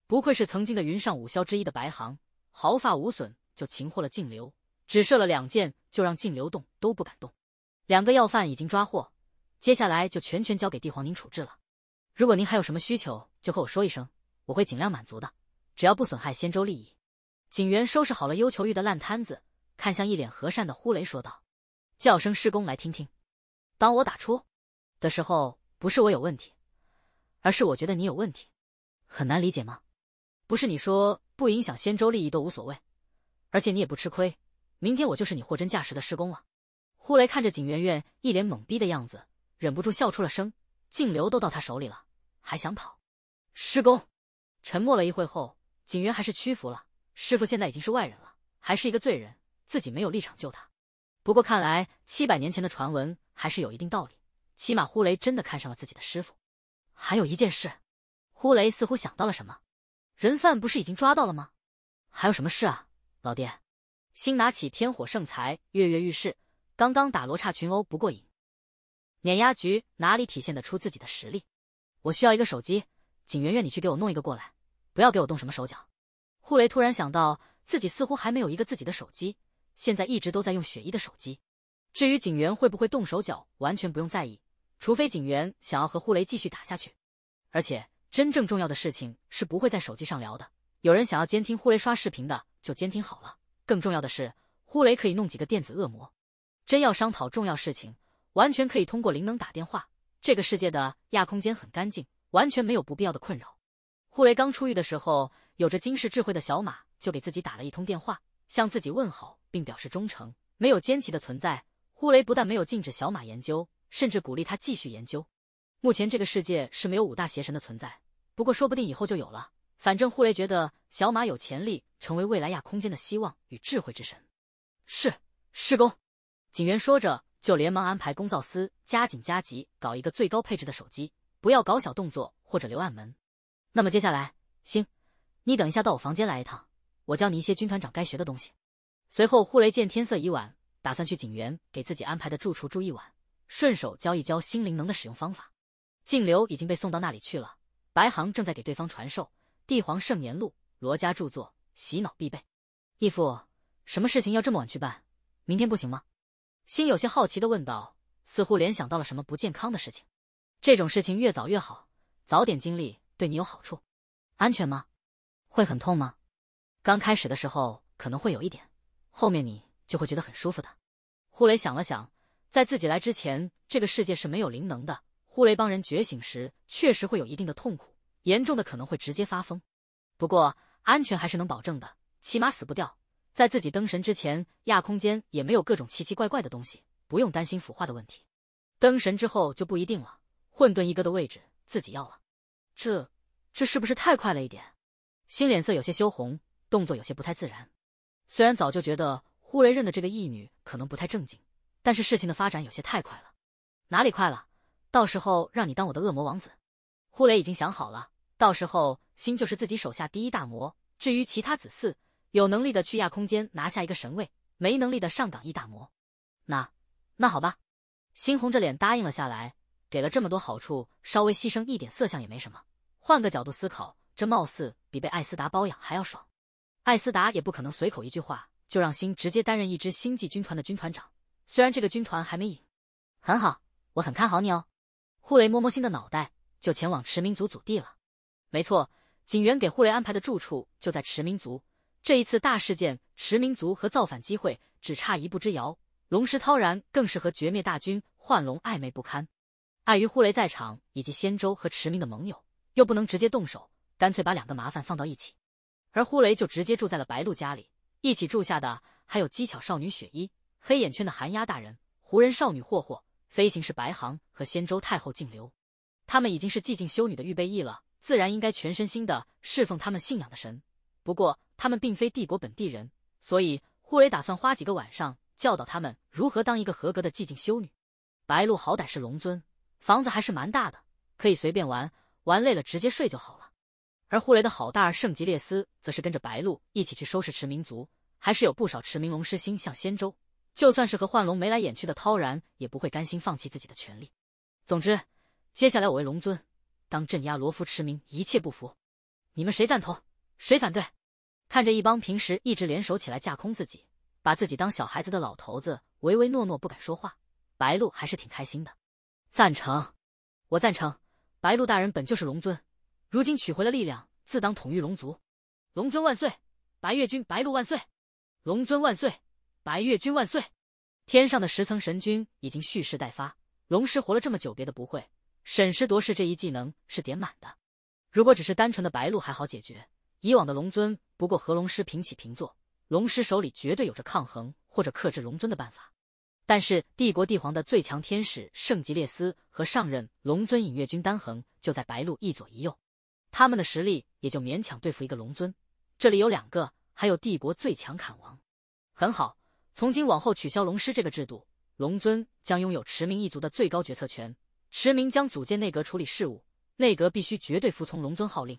不愧是曾经的云上五霄之一的白航，毫发无损就擒获了静流，只射了两箭就让静流动都不敢动。两个要犯已经抓获，接下来就全权交给帝皇您处置了。如果您还有什么需求，就和我说一声，我会尽量满足的，只要不损害仙州利益。警员收拾好了幽球玉的烂摊子，看向一脸和善的呼雷说道：“叫声施工来听听，当我打出的时候，不是我有问题，而是我觉得你有问题，很难理解吗？不是你说不影响仙州利益都无所谓，而且你也不吃亏。明天我就是你货真价实的施工了。”呼雷看着景媛媛一脸懵逼的样子，忍不住笑出了声。净流都到他手里了，还想跑？施工。沉默了一会后，景元还是屈服了。师傅现在已经是外人了，还是一个罪人，自己没有立场救他。不过看来七百年前的传闻还是有一定道理，起码呼雷真的看上了自己的师傅。还有一件事，呼雷似乎想到了什么。人犯不是已经抓到了吗？还有什么事啊，老爹？新拿起天火圣裁，跃跃欲试。刚刚打罗刹群殴不过瘾，碾压局哪里体现得出自己的实力？我需要一个手机，景媛媛，你去给我弄一个过来，不要给我动什么手脚。呼雷突然想到，自己似乎还没有一个自己的手机，现在一直都在用雪衣的手机。至于警员会不会动手脚，完全不用在意，除非警员想要和呼雷继续打下去。而且真正重要的事情是不会在手机上聊的。有人想要监听呼雷刷视频的，就监听好了。更重要的是，呼雷可以弄几个电子恶魔。真要商讨重要事情，完全可以通过灵能打电话。这个世界的亚空间很干净，完全没有不必要的困扰。呼雷刚出狱的时候。有着惊世智慧的小马就给自己打了一通电话，向自己问好，并表示忠诚。没有奸奇的存在，呼雷不但没有禁止小马研究，甚至鼓励他继续研究。目前这个世界是没有五大邪神的存在，不过说不定以后就有了。反正呼雷觉得小马有潜力成为未来亚空间的希望与智慧之神。是，施工警员说着，就连忙安排工造司加紧加急搞一个最高配置的手机，不要搞小动作或者留暗门。那么接下来，星你等一下到我房间来一趟，我教你一些军团长该学的东西。随后，呼雷见天色已晚，打算去警员给自己安排的住处住一晚，顺手教一教心灵能的使用方法。静流已经被送到那里去了，白杭正在给对方传授《帝皇圣言录》，罗家著作，洗脑必备。义父，什么事情要这么晚去办？明天不行吗？心有些好奇的问道，似乎联想到了什么不健康的事情。这种事情越早越好，早点经历对你有好处。安全吗？会很痛吗？刚开始的时候可能会有一点，后面你就会觉得很舒服的。呼雷想了想，在自己来之前，这个世界是没有灵能的。呼雷帮人觉醒时，确实会有一定的痛苦，严重的可能会直接发疯。不过安全还是能保证的，起码死不掉。在自己登神之前，亚空间也没有各种奇奇怪怪的东西，不用担心腐化的问题。登神之后就不一定了。混沌一哥的位置自己要了，这，这是不是太快了一点？心脸色有些羞红，动作有些不太自然。虽然早就觉得呼雷认的这个义女可能不太正经，但是事情的发展有些太快了。哪里快了？到时候让你当我的恶魔王子。呼雷已经想好了，到时候心就是自己手下第一大魔。至于其他子嗣，有能力的去亚空间拿下一个神位，没能力的上岗一大魔。那，那好吧。猩红着脸答应了下来。给了这么多好处，稍微牺牲一点色相也没什么。换个角度思考。这貌似比被艾斯达包养还要爽，艾斯达也不可能随口一句话就让星直接担任一支星际军团的军团长。虽然这个军团还没影，很好，我很看好你哦。呼雷摸摸星的脑袋，就前往驰名族祖地了。没错，警员给呼雷安排的住处就在驰名族。这一次大事件，驰名族和造反机会只差一步之遥。龙石涛然更是和绝灭大军幻龙暧昧不堪。碍于呼雷在场，以及仙舟和驰名的盟友，又不能直接动手。干脆把两个麻烦放到一起，而呼雷就直接住在了白鹿家里，一起住下的还有机巧少女雪衣、黑眼圈的寒鸦大人、胡人少女霍霍、飞行是白行和仙舟太后静流。他们已经是寂静修女的预备役了，自然应该全身心的侍奉他们信仰的神。不过他们并非帝国本地人，所以呼雷打算花几个晚上教导他们如何当一个合格的寂静修女。白鹿好歹是龙尊，房子还是蛮大的，可以随便玩，玩累了直接睡就好了。而呼雷的好大儿圣吉列斯则是跟着白鹿一起去收拾驰名族，还是有不少驰名龙师心向仙舟。就算是和幻龙眉来眼去的，涛然也不会甘心放弃自己的权利。总之，接下来我为龙尊，当镇压罗浮驰名，一切不服，你们谁赞同，谁反对？看着一帮平时一直联手起来架空自己，把自己当小孩子的老头子，唯唯诺诺不敢说话，白鹿还是挺开心的。赞成，我赞成。白鹿大人本就是龙尊。如今取回了力量，自当统御龙族。龙尊万岁，白月君白鹿万岁，龙尊万岁，白月君万岁。天上的十层神君已经蓄势待发。龙师活了这么久，别的不会，审时度势这一技能是点满的。如果只是单纯的白鹿还好解决，以往的龙尊不过和龙师平起平坐，龙师手里绝对有着抗衡或者克制龙尊的办法。但是帝国帝皇的最强天使圣吉列斯和上任龙尊隐月君丹恒就在白鹿一左一右。他们的实力也就勉强对付一个龙尊，这里有两个，还有帝国最强砍王。很好，从今往后取消龙师这个制度，龙尊将拥有驰名一族的最高决策权，驰名将组建内阁处理事务，内阁必须绝对服从龙尊号令。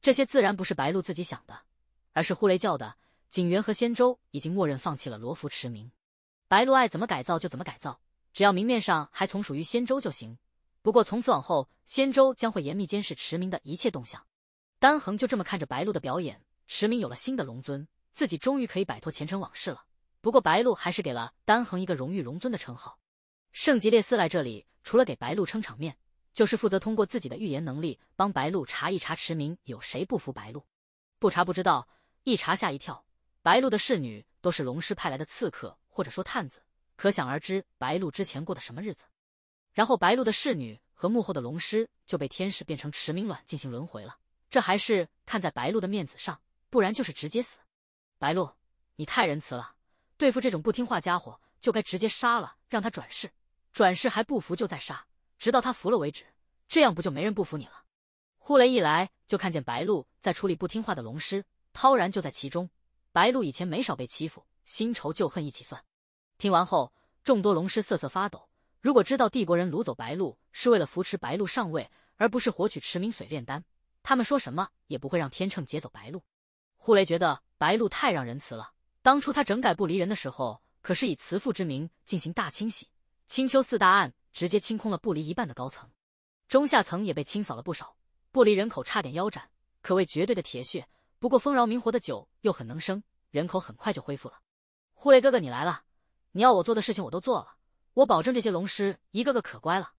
这些自然不是白鹿自己想的，而是呼雷教的景元和仙舟已经默认放弃了罗浮驰名，白鹿爱怎么改造就怎么改造，只要明面上还从属于仙舟就行。不过从此往后，仙州将会严密监视池明的一切动向。丹恒就这么看着白鹿的表演，池明有了新的龙尊，自己终于可以摆脱前尘往事了。不过白鹿还是给了丹恒一个荣誉龙尊的称号。圣吉列斯来这里，除了给白鹿撑场面，就是负责通过自己的预言能力帮白鹿查一查池明有谁不服白鹿。不查不知道，一查吓一跳。白鹿的侍女都是龙师派来的刺客或者说探子，可想而知白鹿之前过的什么日子。然后白鹿的侍女和幕后的龙师就被天使变成池明卵进行轮回了，这还是看在白鹿的面子上，不然就是直接死。白鹿，你太仁慈了，对付这种不听话家伙就该直接杀了，让他转世，转世还不服就再杀，直到他服了为止，这样不就没人不服你了？呼雷一来就看见白鹿在处理不听话的龙师，涛然就在其中。白鹿以前没少被欺负，新仇旧恨一起算。听完后，众多龙师瑟瑟发抖。如果知道帝国人掳走白鹿是为了扶持白鹿上位，而不是获取驰名水炼丹，他们说什么也不会让天秤劫走白鹿。呼雷觉得白鹿太让人慈了。当初他整改不离人的时候，可是以慈父之名进行大清洗，青丘四大案直接清空了不离一半的高层，中下层也被清扫了不少，不离人口差点腰斩，可谓绝对的铁血。不过丰饶明活的酒又很能生，人口很快就恢复了。呼雷哥哥，你来了，你要我做的事情我都做了。我保证这些龙师一个个可乖了，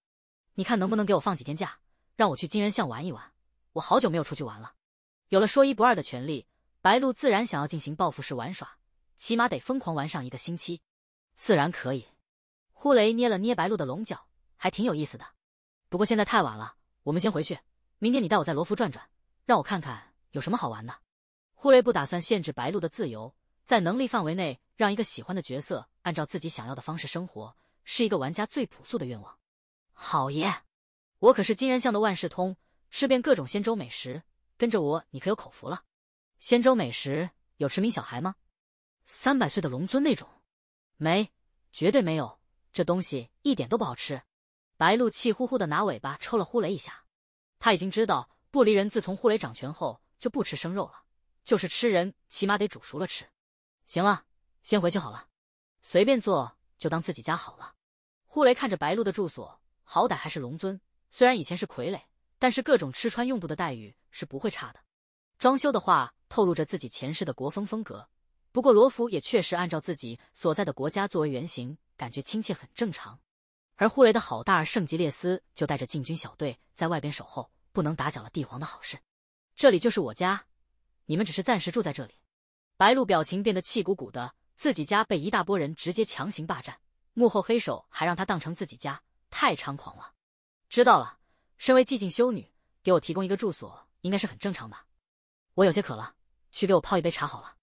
你看能不能给我放几天假，让我去金人巷玩一玩？我好久没有出去玩了。有了说一不二的权利，白鹿自然想要进行报复式玩耍，起码得疯狂玩上一个星期。自然可以。呼雷捏了捏白鹿的龙角，还挺有意思的。不过现在太晚了，我们先回去。明天你带我在罗浮转转，让我看看有什么好玩的。呼雷不打算限制白鹿的自由，在能力范围内让一个喜欢的角色按照自己想要的方式生活。是一个玩家最朴素的愿望。好耶！我可是金人巷的万事通，吃遍各种仙州美食。跟着我，你可有口福了。仙州美食有驰名小孩吗？三百岁的龙尊那种？没，绝对没有。这东西一点都不好吃。白露气呼呼的拿尾巴抽了呼雷一下。他已经知道，不离人自从呼雷掌权后就不吃生肉了，就是吃人，起码得煮熟了吃。行了，先回去好了，随便做。就当自己家好了。呼雷看着白鹿的住所，好歹还是龙尊，虽然以前是傀儡，但是各种吃穿用度的待遇是不会差的。装修的话，透露着自己前世的国风风格。不过罗浮也确实按照自己所在的国家作为原型，感觉亲切很正常。而呼雷的好大儿圣吉列斯就带着禁军小队在外边守候，不能打搅了帝皇的好事。这里就是我家，你们只是暂时住在这里。白鹿表情变得气鼓鼓的。自己家被一大波人直接强行霸占，幕后黑手还让他当成自己家，太猖狂了。知道了，身为寂静修女，给我提供一个住所应该是很正常吧。我有些渴了，去给我泡一杯茶好了。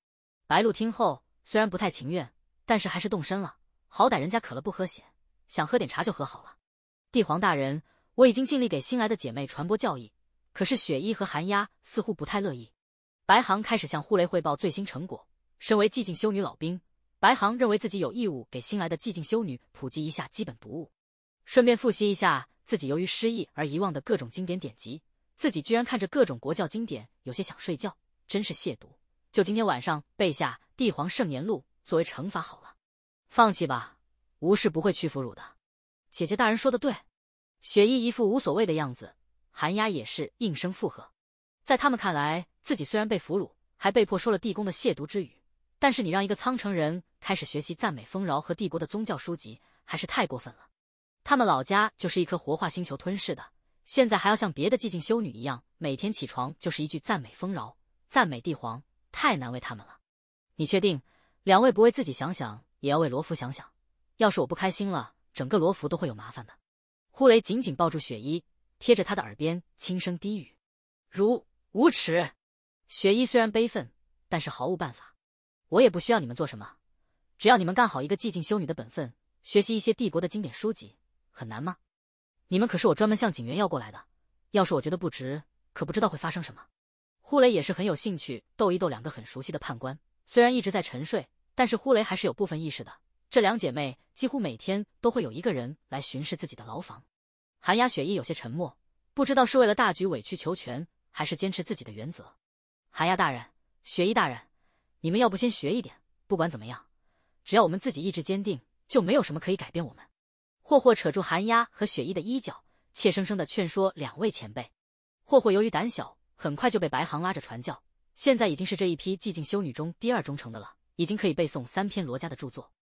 白露听后虽然不太情愿，但是还是动身了。好歹人家渴了不喝血，想喝点茶就喝好了。帝皇大人，我已经尽力给新来的姐妹传播教义，可是雪衣和寒鸦似乎不太乐意。白航开始向呼雷汇报最新成果。身为寂静修女老兵，白航认为自己有义务给新来的寂静修女普及一下基本读物，顺便复习一下自己由于失忆而遗忘的各种经典典籍。自己居然看着各种国教经典，有些想睡觉，真是亵渎！就今天晚上背下《帝皇圣言录》作为惩罚好了。放弃吧，吾是不会屈服汝的。姐姐大人说的对，雪衣一副无所谓的样子，寒鸦也是应声附和。在他们看来，自己虽然被俘虏，还被迫说了地宫的亵渎之语。但是你让一个苍城人开始学习赞美丰饶和帝国的宗教书籍，还是太过分了。他们老家就是一颗活化星球吞噬的，现在还要像别的寂静修女一样，每天起床就是一句赞美丰饶、赞美帝皇，太难为他们了。你确定？两位不为自己想想，也要为罗浮想想。要是我不开心了，整个罗浮都会有麻烦的。呼雷紧紧抱住雪衣，贴着他的耳边轻声低语：“如无耻。”雪衣虽然悲愤，但是毫无办法。我也不需要你们做什么，只要你们干好一个寂静修女的本分，学习一些帝国的经典书籍，很难吗？你们可是我专门向警员要过来的，要是我觉得不值，可不知道会发生什么。呼雷也是很有兴趣逗一逗两个很熟悉的判官，虽然一直在沉睡，但是呼雷还是有部分意识的。这两姐妹几乎每天都会有一个人来巡视自己的牢房。寒鸦雪衣有些沉默，不知道是为了大局委曲求全，还是坚持自己的原则。寒鸦大人，雪衣大人。你们要不先学一点，不管怎么样，只要我们自己意志坚定，就没有什么可以改变我们。霍霍扯住寒鸦和雪衣的衣角，怯生生的劝说两位前辈。霍霍由于胆小，很快就被白行拉着传教，现在已经是这一批寂静修女中第二忠诚的了，已经可以背诵三篇罗家的著作。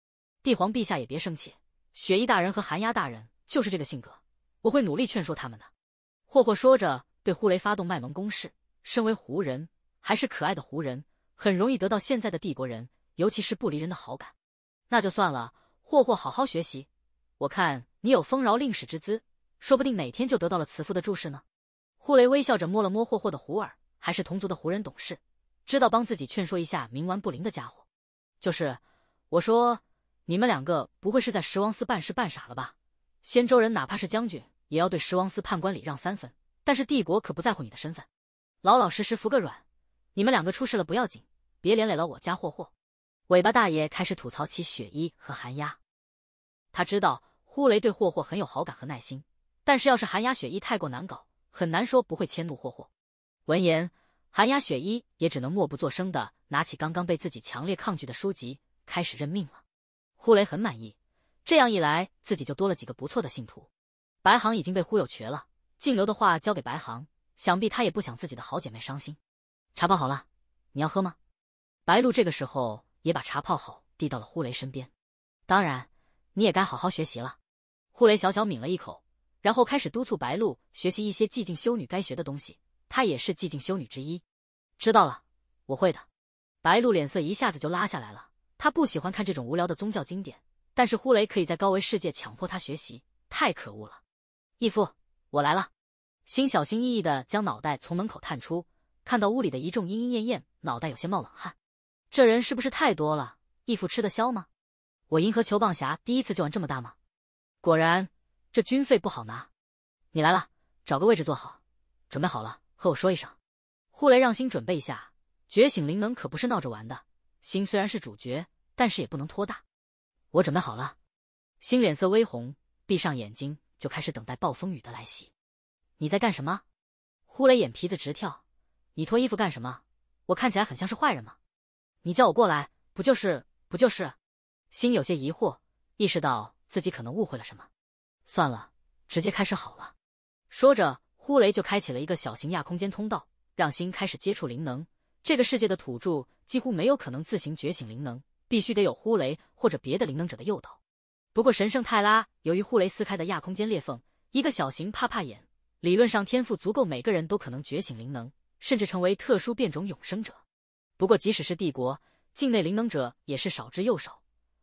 帝皇陛下也别生气，雪衣大人和寒鸦大人就是这个性格，我会努力劝说他们的。霍霍说着，对呼雷发动卖萌攻势，身为胡人，还是可爱的胡人。很容易得到现在的帝国人，尤其是不离人的好感。那就算了，霍霍，好好学习。我看你有丰饶令史之资，说不定哪天就得到了慈父的注视呢。呼雷微笑着摸了摸霍霍的胡耳，还是同族的胡人懂事，知道帮自己劝说一下冥顽不灵的家伙。就是我说，你们两个不会是在十王司办事办傻了吧？仙州人哪怕是将军，也要对十王司判官礼让三分，但是帝国可不在乎你的身份，老老实实服个软。你们两个出事了不要紧。别连累了我家霍霍，尾巴大爷开始吐槽起雪衣和寒鸦。他知道呼雷对霍霍很有好感和耐心，但是要是寒鸦雪衣太过难搞，很难说不会迁怒霍霍。闻言，寒鸦雪衣也只能默不作声的拿起刚刚被自己强烈抗拒的书籍，开始认命了。呼雷很满意，这样一来自己就多了几个不错的信徒。白行已经被忽悠瘸了，静流的话交给白行，想必他也不想自己的好姐妹伤心。茶泡好了，你要喝吗？白露这个时候也把茶泡好，递到了呼雷身边。当然，你也该好好学习了。呼雷小小抿了一口，然后开始督促白露学习一些寂静修女该学的东西。她也是寂静修女之一。知道了，我会的。白露脸色一下子就拉下来了。她不喜欢看这种无聊的宗教经典，但是呼雷可以在高维世界强迫她学习，太可恶了。义父，我来了。心小心翼翼的将脑袋从门口探出，看到屋里的一众莺莺燕燕，脑袋有些冒冷汗。这人是不是太多了？义父吃得消吗？我银河球棒侠第一次就玩这么大吗？果然，这军费不好拿。你来了，找个位置坐好，准备好了和我说一声。呼雷让心准备一下，觉醒灵能可不是闹着玩的。心虽然是主角，但是也不能拖大。我准备好了。心脸色微红，闭上眼睛就开始等待暴风雨的来袭。你在干什么？呼雷眼皮子直跳。你脱衣服干什么？我看起来很像是坏人吗？你叫我过来，不就是不就是？心有些疑惑，意识到自己可能误会了什么。算了，直接开始好了。说着，呼雷就开启了一个小型亚空间通道，让心开始接触灵能。这个世界的土著几乎没有可能自行觉醒灵能，必须得有呼雷或者别的灵能者的诱导。不过，神圣泰拉由于呼雷撕开的亚空间裂缝，一个小型帕帕眼，理论上天赋足够，每个人都可能觉醒灵能，甚至成为特殊变种永生者。不过，即使是帝国境内灵能者也是少之又少，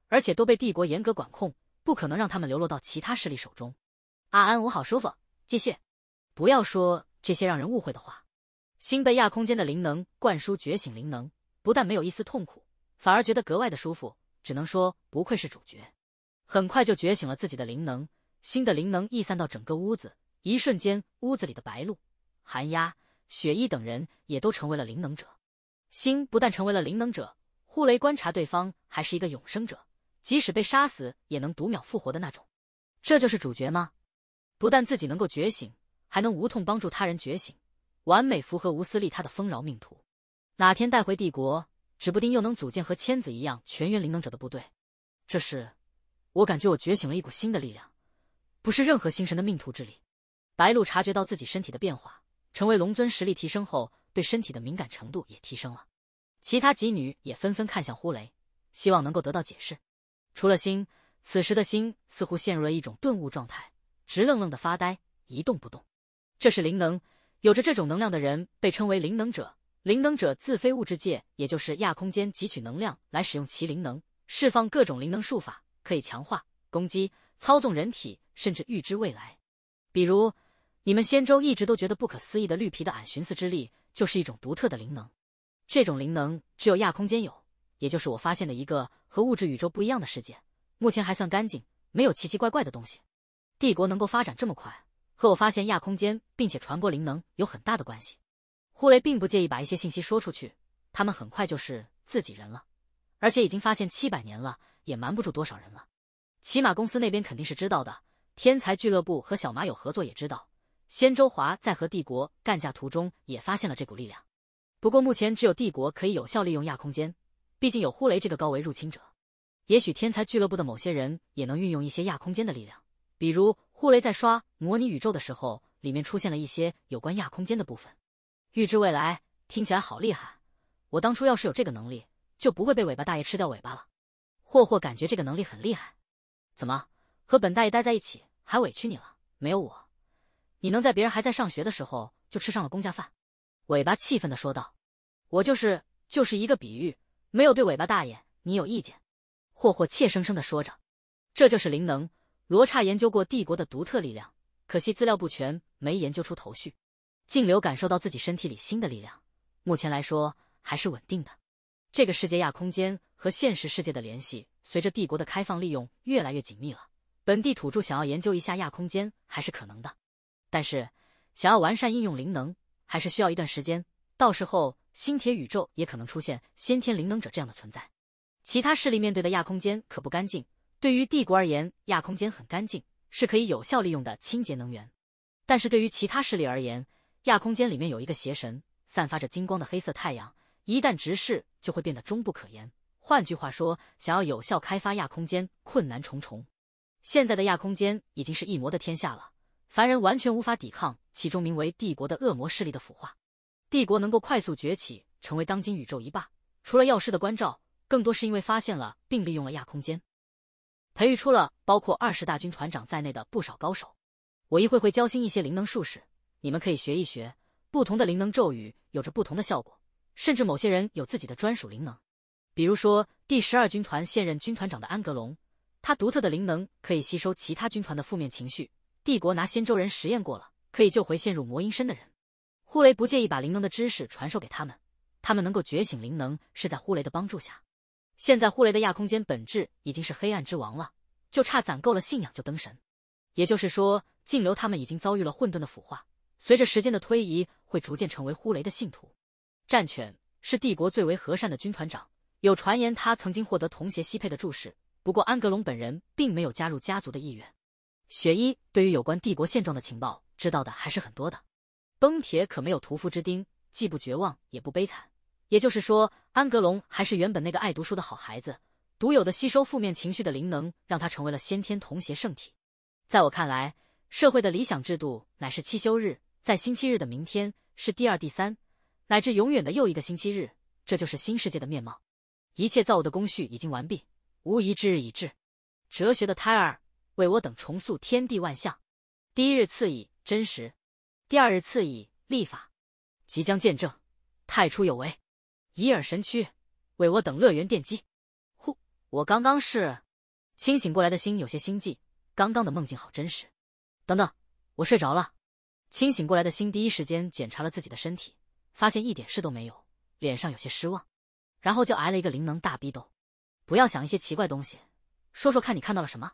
而且都被帝国严格管控，不可能让他们流落到其他势力手中。阿安，我好舒服。继续，不要说这些让人误会的话。新被亚空间的灵能灌输觉醒灵能，不但没有一丝痛苦，反而觉得格外的舒服。只能说，不愧是主角。很快就觉醒了自己的灵能，新的灵能溢散到整个屋子，一瞬间，屋子里的白鹿、寒鸦、雪衣等人也都成为了灵能者。星不但成为了灵能者，护雷观察对方还是一个永生者，即使被杀死也能读秒复活的那种。这就是主角吗？不但自己能够觉醒，还能无痛帮助他人觉醒，完美符合无私利他的丰饶命途。哪天带回帝国，指不定又能组建和千子一样全员灵能者的部队。这是，我感觉我觉醒了一股新的力量，不是任何星神的命途之力。白鹿察觉到自己身体的变化，成为龙尊，实力提升后。对身体的敏感程度也提升了，其他几女也纷纷看向呼雷，希望能够得到解释。除了星，此时的星似乎陷入了一种顿悟状态，直愣愣的发呆，一动不动。这是灵能，有着这种能量的人被称为灵能者。灵能者自非物质界，也就是亚空间汲取能量来使用其灵能，释放各种灵能术法，可以强化、攻击、操纵人体，甚至预知未来。比如，你们仙舟一直都觉得不可思议的绿皮的俺寻思之力。就是一种独特的灵能，这种灵能只有亚空间有，也就是我发现的一个和物质宇宙不一样的世界，目前还算干净，没有奇奇怪怪的东西。帝国能够发展这么快，和我发现亚空间并且传播灵能有很大的关系。呼雷并不介意把一些信息说出去，他们很快就是自己人了，而且已经发现七百年了，也瞒不住多少人了。起码公司那边肯定是知道的，天才俱乐部和小马有合作也知道。仙舟华在和帝国干架途中也发现了这股力量，不过目前只有帝国可以有效利用亚空间，毕竟有呼雷这个高维入侵者。也许天才俱乐部的某些人也能运用一些亚空间的力量，比如呼雷在刷模拟宇宙的时候，里面出现了一些有关亚空间的部分。预知未来听起来好厉害，我当初要是有这个能力，就不会被尾巴大爷吃掉尾巴了。霍霍，感觉这个能力很厉害，怎么和本大爷待在一起还委屈你了？没有我。你能在别人还在上学的时候就吃上了公家饭，尾巴气愤的说道：“我就是就是一个比喻，没有对尾巴大爷你有意见。”霍霍怯生生的说着：“这就是灵能，罗刹研究过帝国的独特力量，可惜资料不全，没研究出头绪。”静流感受到自己身体里新的力量，目前来说还是稳定的。这个世界亚空间和现实世界的联系，随着帝国的开放利用越来越紧密了。本地土著想要研究一下亚空间，还是可能的。但是，想要完善应用灵能，还是需要一段时间。到时候，星铁宇宙也可能出现先天灵能者这样的存在。其他势力面对的亚空间可不干净。对于帝国而言，亚空间很干净，是可以有效利用的清洁能源。但是对于其他势力而言，亚空间里面有一个邪神，散发着金光的黑色太阳，一旦直视就会变得终不可言。换句话说，想要有效开发亚空间，困难重重。现在的亚空间已经是异魔的天下了。凡人完全无法抵抗其中名为帝国的恶魔势力的腐化。帝国能够快速崛起，成为当今宇宙一霸，除了药师的关照，更多是因为发现了并利用了亚空间，培育出了包括二十大军团长在内的不少高手。我一会会教新一些灵能术士，你们可以学一学。不同的灵能咒语有着不同的效果，甚至某些人有自己的专属灵能。比如说第十二军团现任军团长的安格隆，他独特的灵能可以吸收其他军团的负面情绪。帝国拿仙州人实验过了，可以救回陷入魔音身的人。呼雷不介意把灵能的知识传授给他们，他们能够觉醒灵能是在呼雷的帮助下。现在呼雷的亚空间本质已经是黑暗之王了，就差攒够了信仰就登神。也就是说，镜流他们已经遭遇了混沌的腐化，随着时间的推移，会逐渐成为呼雷的信徒。战犬是帝国最为和善的军团长，有传言他曾经获得同邪西佩的注视，不过安格隆本人并没有加入家族的意愿。雪衣对于有关帝国现状的情报，知道的还是很多的。崩铁可没有屠夫之钉，既不绝望，也不悲惨。也就是说，安格隆还是原本那个爱读书的好孩子。独有的吸收负面情绪的灵能，让他成为了先天童邪圣体。在我看来，社会的理想制度乃是七休日，在星期日的明天是第二、第三，乃至永远的又一个星期日。这就是新世界的面貌。一切造物的工序已经完毕，无疑之日已至。哲学的胎儿。为我等重塑天地万象，第一日赐以真实，第二日赐以立法，即将见证太初有为，以尔神躯为我等乐园奠基。呼，我刚刚是清醒过来的心，有些心悸，刚刚的梦境好真实。等等，我睡着了。清醒过来的心第一时间检查了自己的身体，发现一点事都没有，脸上有些失望，然后就挨了一个灵能大逼斗。不要想一些奇怪东西，说说看你看到了什么。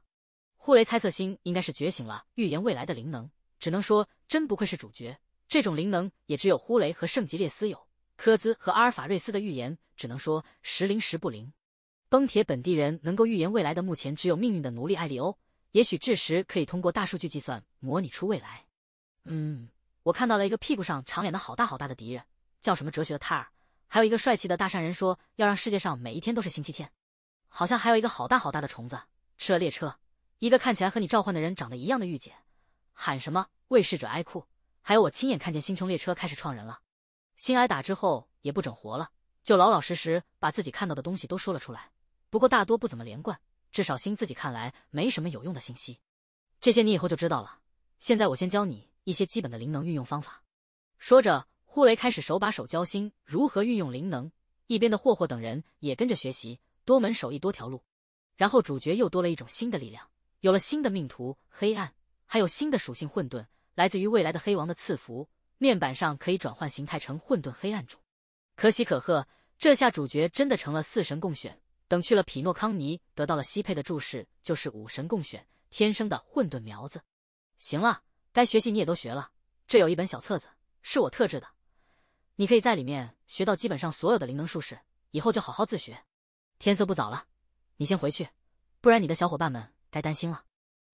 呼雷猜测星应该是觉醒了预言未来的灵能，只能说真不愧是主角。这种灵能也只有呼雷和圣吉列斯有。科兹和阿尔法瑞斯的预言只能说时灵时不灵。崩铁本地人能够预言未来的，目前只有命运的奴隶艾利欧。也许至时可以通过大数据计算模拟出未来。嗯，我看到了一个屁股上长脸的好大好大的敌人，叫什么哲学的泰尔。还有一个帅气的大善人说要让世界上每一天都是星期天。好像还有一个好大好大的虫子吃了列车。一个看起来和你召唤的人长得一样的御姐，喊什么“为逝者哀哭”？还有我亲眼看见星穹列车开始撞人了，星挨打之后也不整活了，就老老实实把自己看到的东西都说了出来。不过大多不怎么连贯，至少星自己看来没什么有用的信息。这些你以后就知道了。现在我先教你一些基本的灵能运用方法。说着，呼雷开始手把手教星如何运用灵能，一边的霍霍等人也跟着学习。多门手艺，多条路。然后主角又多了一种新的力量。有了新的命途，黑暗还有新的属性，混沌，来自于未来的黑王的赐福。面板上可以转换形态成混沌黑暗主，可喜可贺，这下主角真的成了四神共选。等去了匹诺康尼，得到了西佩的注视，就是五神共选，天生的混沌苗子。行了，该学习你也都学了，这有一本小册子是我特制的，你可以在里面学到基本上所有的灵能术士，以后就好好自学。天色不早了，你先回去，不然你的小伙伴们。该担心了，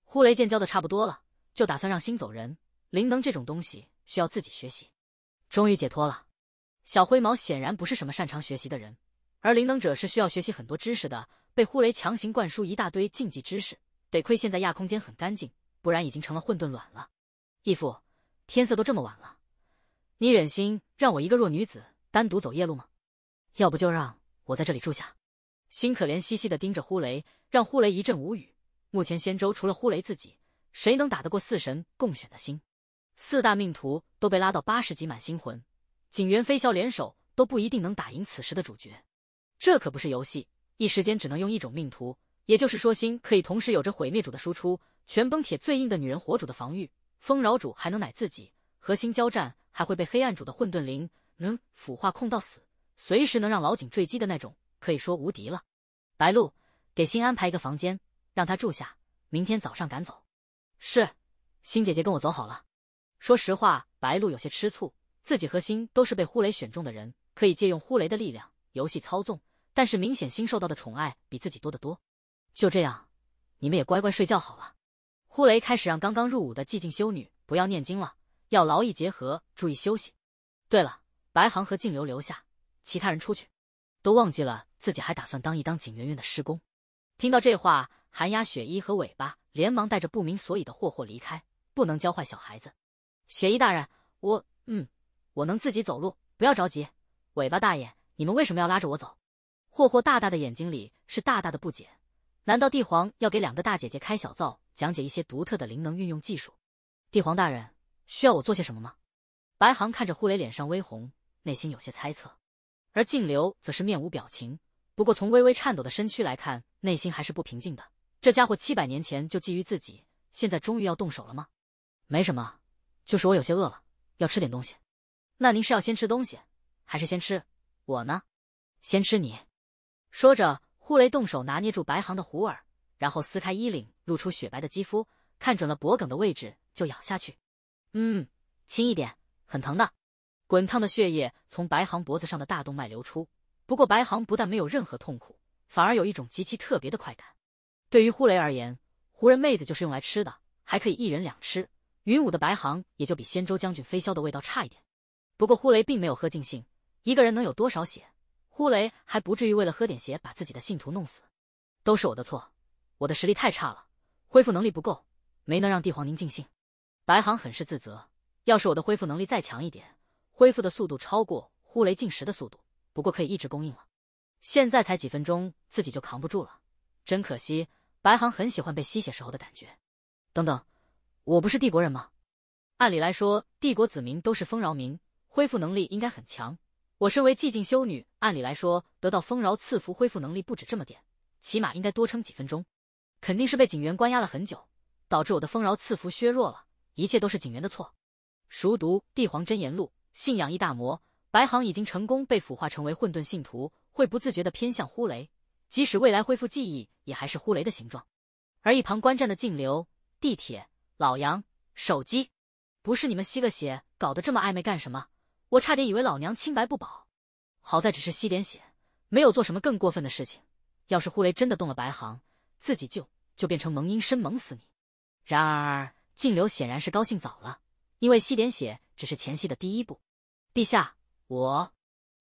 呼雷剑教的差不多了，就打算让心走人。灵能这种东西需要自己学习，终于解脱了。小灰毛显然不是什么擅长学习的人，而灵能者是需要学习很多知识的。被呼雷强行灌输一大堆禁忌知识，得亏现在亚空间很干净，不然已经成了混沌卵了。义父，天色都这么晚了，你忍心让我一个弱女子单独走夜路吗？要不就让我在这里住下。心可怜兮兮的盯着呼雷，让呼雷一阵无语。目前仙州除了呼雷自己，谁能打得过四神共选的星？四大命途都被拉到八十级满星魂，景元飞霄联手都不一定能打赢此时的主角。这可不是游戏，一时间只能用一种命途，也就是说星可以同时有着毁灭主的输出，全崩铁最硬的女人火主的防御，丰饶主还能奶自己，和星交战还会被黑暗主的混沌灵能腐化控到死，随时能让老井坠机的那种，可以说无敌了。白鹿，给心安排一个房间。让他住下，明天早上赶走。是，星姐姐跟我走好了。说实话，白露有些吃醋，自己和星都是被呼雷选中的人，可以借用呼雷的力量游戏操纵，但是明显星受到的宠爱比自己多得多。就这样，你们也乖乖睡觉好了。呼雷开始让刚刚入伍的寂静修女不要念经了，要劳逸结合，注意休息。对了，白行和静流留下，其他人出去。都忘记了自己还打算当一当景媛媛的师公。听到这话。寒鸦、雪衣和尾巴连忙带着不明所以的霍霍离开，不能教坏小孩子。雪衣大人，我嗯，我能自己走路，不要着急。尾巴大爷，你们为什么要拉着我走？霍霍大大的眼睛里是大大的不解。难道帝皇要给两个大姐姐开小灶，讲解一些独特的灵能运用技术？帝皇大人需要我做些什么吗？白航看着呼雷脸上微红，内心有些猜测。而静流则是面无表情，不过从微微颤抖的身躯来看，内心还是不平静的。这家伙七百年前就觊觎自己，现在终于要动手了吗？没什么，就是我有些饿了，要吃点东西。那您是要先吃东西，还是先吃我呢？先吃你。说着，呼雷动手拿捏住白行的虎耳，然后撕开衣领，露出雪白的肌肤，看准了脖梗的位置就咬下去。嗯，轻一点，很疼的。滚烫的血液从白行脖子上的大动脉流出。不过白行不但没有任何痛苦，反而有一种极其特别的快感。对于呼雷而言，湖人妹子就是用来吃的，还可以一人两吃。云武的白行也就比仙州将军飞霄的味道差一点。不过呼雷并没有喝尽兴，一个人能有多少血？呼雷还不至于为了喝点血把自己的信徒弄死。都是我的错，我的实力太差了，恢复能力不够，没能让帝皇您尽兴。白行很是自责，要是我的恢复能力再强一点，恢复的速度超过呼雷进食的速度，不过可以一直供应了。现在才几分钟，自己就扛不住了，真可惜。白航很喜欢被吸血时候的感觉。等等，我不是帝国人吗？按理来说，帝国子民都是丰饶民，恢复能力应该很强。我身为寂静修女，按理来说得到丰饶赐福，恢复能力不止这么点，起码应该多撑几分钟。肯定是被警员关押了很久，导致我的丰饶赐福削弱了。一切都是警员的错。熟读帝皇真言录，信仰一大魔，白航已经成功被腐化成为混沌信徒，会不自觉的偏向呼雷。即使未来恢复记忆，也还是呼雷的形状。而一旁观战的静流、地铁、老杨、手机，不是你们吸个血搞得这么暧昧干什么？我差点以为老娘清白不保。好在只是吸点血，没有做什么更过分的事情。要是呼雷真的动了白行，自己就就变成蒙阴身，蒙死你。然而静流显然是高兴早了，因为吸点血只是前戏的第一步。陛下，我，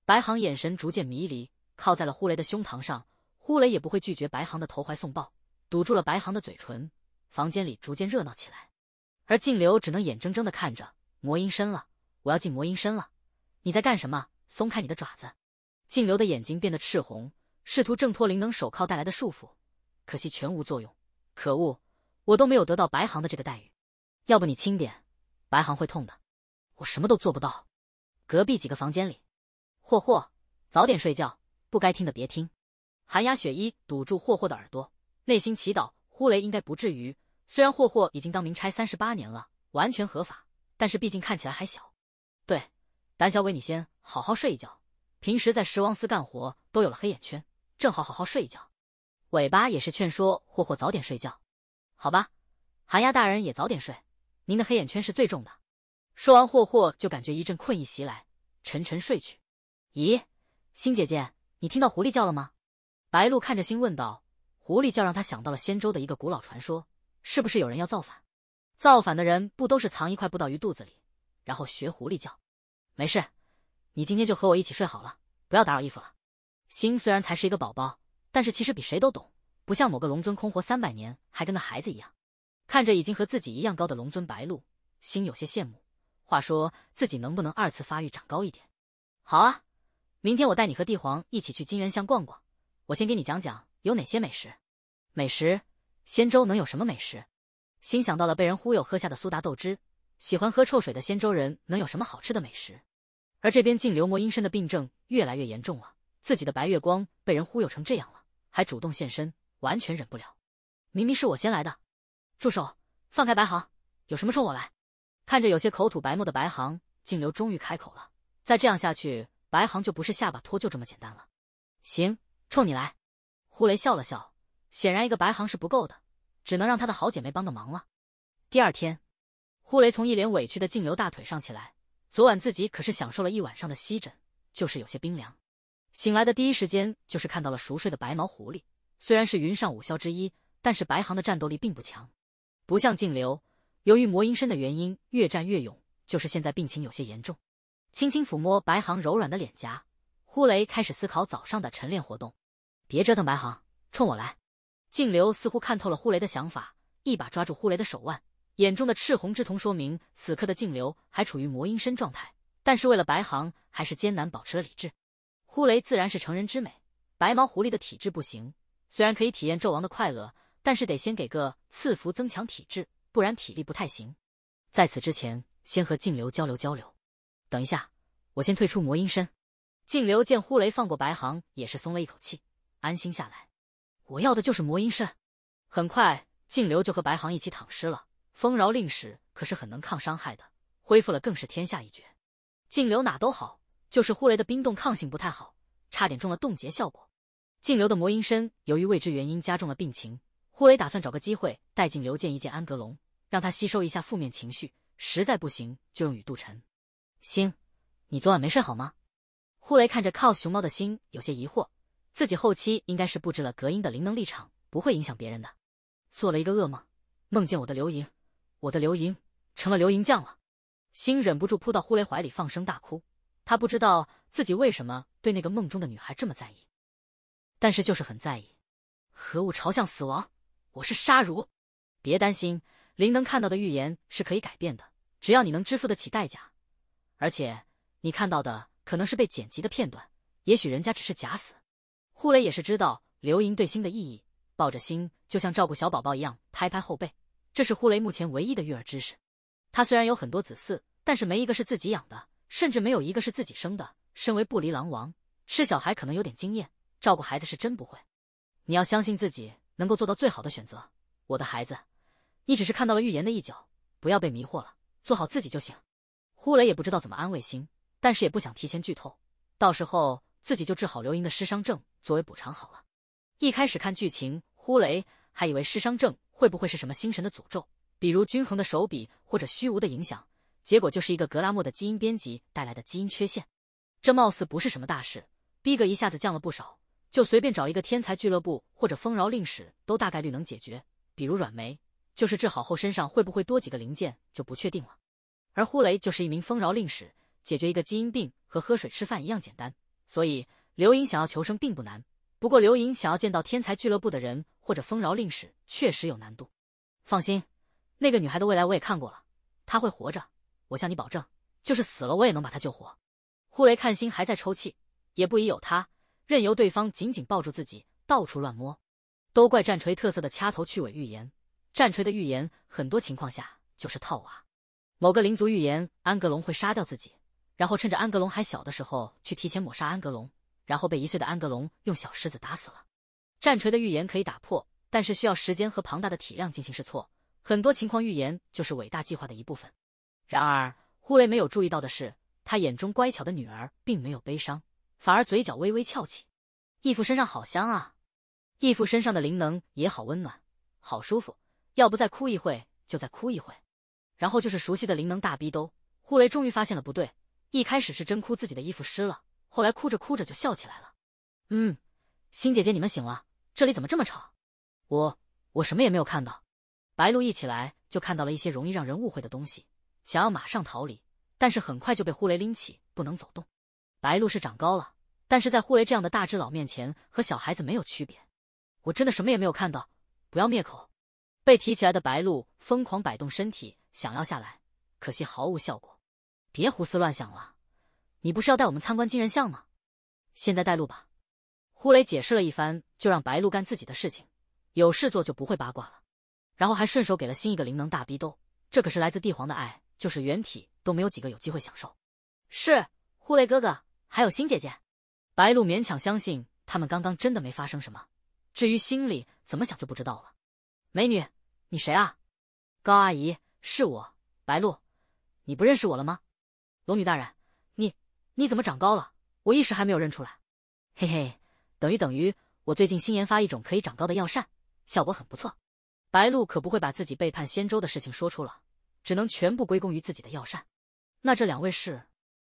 白行眼神逐渐迷离，靠在了呼雷的胸膛上。呼雷也不会拒绝白行的投怀送抱，堵住了白行的嘴唇。房间里逐渐热闹起来，而静流只能眼睁睁的看着。魔音深了，我要进魔音深了。你在干什么？松开你的爪子！静流的眼睛变得赤红，试图挣脱灵能手铐带来的束缚，可惜全无作用。可恶，我都没有得到白行的这个待遇。要不你轻点，白行会痛的。我什么都做不到。隔壁几个房间里，霍霍，早点睡觉，不该听的别听。寒鸦雪衣堵住霍霍的耳朵，内心祈祷呼雷应该不至于。虽然霍霍已经当明差三十八年了，完全合法，但是毕竟看起来还小。对，胆小鬼，你先好好睡一觉。平时在十王司干活都有了黑眼圈，正好好好睡一觉。尾巴也是劝说霍霍早点睡觉。好吧，寒鸦大人也早点睡，您的黑眼圈是最重的。说完，霍霍就感觉一阵困意袭来，沉沉睡去。咦，星姐姐，你听到狐狸叫了吗？白鹿看着星问道：“狐狸叫让他想到了仙州的一个古老传说，是不是有人要造反？造反的人不都是藏一块布到鱼肚子里，然后学狐狸叫？没事，你今天就和我一起睡好了，不要打扰义父了。星虽然才是一个宝宝，但是其实比谁都懂，不像某个龙尊空活三百年还跟个孩子一样。看着已经和自己一样高的龙尊白鹿，星有些羡慕。话说自己能不能二次发育长高一点？好啊，明天我带你和帝皇一起去金元巷逛逛。”我先给你讲讲有哪些美食，美食，仙州能有什么美食？心想到了被人忽悠喝下的苏打豆汁，喜欢喝臭水的仙州人能有什么好吃的美食？而这边静流魔阴身的病症越来越严重了，自己的白月光被人忽悠成这样了，还主动现身，完全忍不了。明明是我先来的，住手，放开白行，有什么冲我来！看着有些口吐白沫的白行，静流终于开口了：再这样下去，白行就不是下巴脱臼这么简单了。行。冲你来，呼雷笑了笑，显然一个白行是不够的，只能让他的好姐妹帮个忙了。第二天，呼雷从一脸委屈的静流大腿上起来，昨晚自己可是享受了一晚上的吸枕，就是有些冰凉。醒来的第一时间就是看到了熟睡的白毛狐狸，虽然是云上五霄之一，但是白行的战斗力并不强，不像静流，由于魔音身的原因，越战越勇，就是现在病情有些严重。轻轻抚摸白行柔软的脸颊。呼雷开始思考早上的晨练活动，别折腾白行，冲我来！静流似乎看透了呼雷的想法，一把抓住呼雷的手腕，眼中的赤红之瞳说明此刻的静流还处于魔音身状态，但是为了白行，还是艰难保持了理智。呼雷自然是成人之美，白毛狐狸的体质不行，虽然可以体验纣王的快乐，但是得先给个赐福增强体质，不然体力不太行。在此之前，先和静流交流交流。等一下，我先退出魔音身。静流见呼雷放过白行，也是松了一口气，安心下来。我要的就是魔音身。很快，静流就和白行一起躺尸了。丰饶令使可是很能抗伤害的，恢复了更是天下一绝。静流哪都好，就是呼雷的冰冻抗性不太好，差点中了冻结效果。静流的魔音身由于未知原因加重了病情。呼雷打算找个机会带静流见一见安格隆，让他吸收一下负面情绪。实在不行就用雨渡尘。星，你昨晚没睡好吗？呼雷看着靠熊猫的心有些疑惑，自己后期应该是布置了隔音的灵能力场，不会影响别人的。做了一个噩梦，梦见我的刘莹，我的刘莹成了刘莹匠了。心忍不住扑到呼雷怀里，放声大哭。他不知道自己为什么对那个梦中的女孩这么在意，但是就是很在意。何物朝向死亡？我是杀如。别担心，灵能看到的预言是可以改变的，只要你能支付得起代价。而且你看到的。可能是被剪辑的片段，也许人家只是假死。呼雷也是知道刘莹对星的意义，抱着星就像照顾小宝宝一样，拍拍后背。这是呼雷目前唯一的育儿知识。他虽然有很多子嗣，但是没一个是自己养的，甚至没有一个是自己生的。身为不离狼王，吃小孩可能有点经验，照顾孩子是真不会。你要相信自己能够做到最好的选择，我的孩子。你只是看到了预言的一角，不要被迷惑了，做好自己就行。呼雷也不知道怎么安慰星。但是也不想提前剧透，到时候自己就治好刘莹的失伤症作为补偿好了。一开始看剧情，呼雷还以为失伤症会不会是什么星神的诅咒，比如均衡的手笔或者虚无的影响，结果就是一个格拉莫的基因编辑带来的基因缺陷。这貌似不是什么大事，逼格一下子降了不少，就随便找一个天才俱乐部或者丰饶令使都大概率能解决。比如软梅，就是治好后身上会不会多几个零件就不确定了。而呼雷就是一名丰饶令使。解决一个基因病和喝水吃饭一样简单，所以刘莹想要求生并不难。不过刘莹想要见到天才俱乐部的人或者丰饶令使，确实有难度。放心，那个女孩的未来我也看过了，她会活着。我向你保证，就是死了我也能把她救活。呼雷看心还在抽泣，也不疑有他，任由对方紧紧抱住自己，到处乱摸。都怪战锤特色的掐头去尾预言，战锤的预言很多情况下就是套娃。某个灵族预言安格隆会杀掉自己。然后趁着安格隆还小的时候去提前抹杀安格隆，然后被一岁的安格隆用小石子打死了。战锤的预言可以打破，但是需要时间和庞大的体量进行试错。很多情况预言就是伟大计划的一部分。然而，呼雷没有注意到的是，他眼中乖巧的女儿并没有悲伤，反而嘴角微微翘起。义父身上好香啊，义父身上的灵能也好温暖，好舒服。要不再哭一会，就再哭一会。然后就是熟悉的灵能大逼兜。呼雷终于发现了不对。一开始是真哭，自己的衣服湿了，后来哭着哭着就笑起来了。嗯，新姐姐，你们醒了？这里怎么这么吵？我我什么也没有看到。白露一起来就看到了一些容易让人误会的东西，想要马上逃离，但是很快就被呼雷拎起，不能走动。白露是长高了，但是在呼雷这样的大智老面前，和小孩子没有区别。我真的什么也没有看到，不要灭口！被提起来的白露疯狂摆动身体，想要下来，可惜毫无效果。别胡思乱想了，你不是要带我们参观金人像吗？现在带路吧。呼雷解释了一番，就让白鹿干自己的事情，有事做就不会八卦了。然后还顺手给了新一个灵能大逼兜，这可是来自帝皇的爱，就是原体都没有几个有机会享受。是呼雷哥哥，还有新姐姐。白鹿勉强相信他们刚刚真的没发生什么，至于心里怎么想就不知道了。美女，你谁啊？高阿姨，是我，白鹿，你不认识我了吗？龙女大人，你你怎么长高了？我一时还没有认出来。嘿嘿，等于等于，我最近新研发一种可以长高的药膳，效果很不错。白露可不会把自己背叛仙州的事情说出了，只能全部归功于自己的药膳。那这两位是？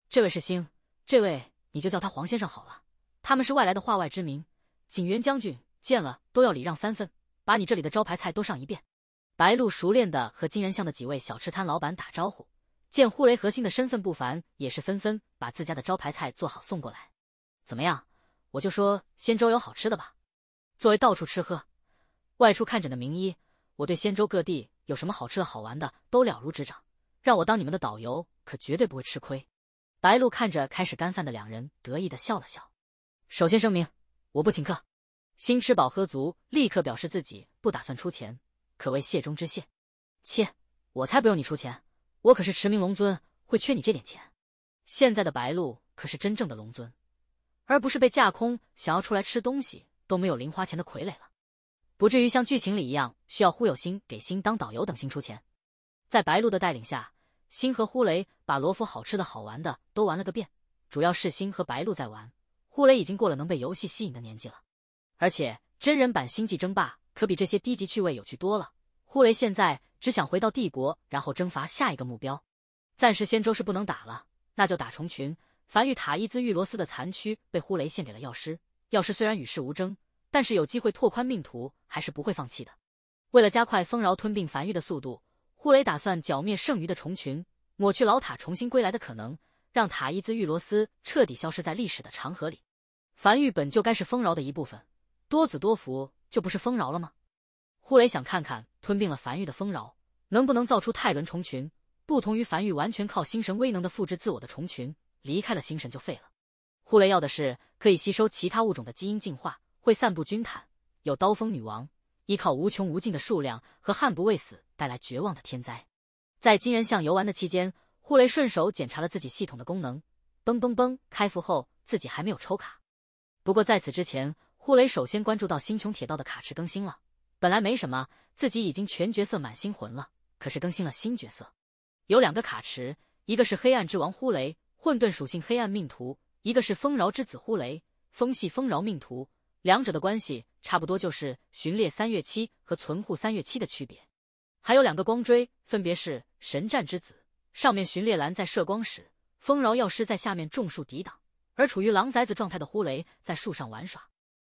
这位是星，这位你就叫他黄先生好了。他们是外来的画外之名，景元将军见了都要礼让三分，把你这里的招牌菜都上一遍。白露熟练的和金人巷的几位小吃摊老板打招呼。见呼雷核心的身份不凡，也是纷纷把自家的招牌菜做好送过来。怎么样？我就说仙州有好吃的吧。作为到处吃喝、外出看诊的名医，我对仙州各地有什么好吃的好玩的都了如指掌。让我当你们的导游，可绝对不会吃亏。白露看着开始干饭的两人，得意的笑了笑。首先声明，我不请客。新吃饱喝足，立刻表示自己不打算出钱，可谓谢中之谢。切，我才不用你出钱。我可是驰名龙尊，会缺你这点钱？现在的白鹿可是真正的龙尊，而不是被架空，想要出来吃东西都没有零花钱的傀儡了，不至于像剧情里一样需要忽悠星给星当导游等星出钱。在白鹿的带领下，星和呼雷把罗浮好吃的好玩的都玩了个遍，主要是星和白鹿在玩，呼雷已经过了能被游戏吸引的年纪了，而且真人版星际争霸可比这些低级趣味有趣多了。呼雷现在。只想回到帝国，然后征伐下一个目标。暂时仙州是不能打了，那就打虫群。凡玉塔伊兹玉罗斯的残躯被呼雷献给了药师。药师虽然与世无争，但是有机会拓宽命途，还是不会放弃的。为了加快丰饶吞并凡玉的速度，呼雷打算剿灭剩余的虫群，抹去老塔重新归来的可能，让塔伊兹玉罗斯彻底消失在历史的长河里。凡玉本就该是丰饶的一部分，多子多福就不是丰饶了吗？呼雷想看看吞并了繁育的丰饶能不能造出泰伦虫群。不同于凡玉完全靠星神威能的复制自我的虫群，离开了星神就废了。呼雷要的是可以吸收其他物种的基因进化，会散布菌毯，有刀锋女王，依靠无穷无尽的数量和悍不畏死带来绝望的天灾。在金人像游玩的期间，呼雷顺手检查了自己系统的功能。嘣嘣嘣，开服后自己还没有抽卡。不过在此之前，呼雷首先关注到星穹铁道的卡池更新了。本来没什么，自己已经全角色满星魂了。可是更新了新角色，有两个卡池，一个是黑暗之王呼雷，混沌属性黑暗命途；一个是丰饶之子呼雷，风系丰饶命途。两者的关系差不多就是巡猎三月七和存护三月七的区别。还有两个光锥，分别是神战之子，上面巡猎蓝在射光时，丰饶药师在下面种树抵挡，而处于狼崽子状态的呼雷在树上玩耍；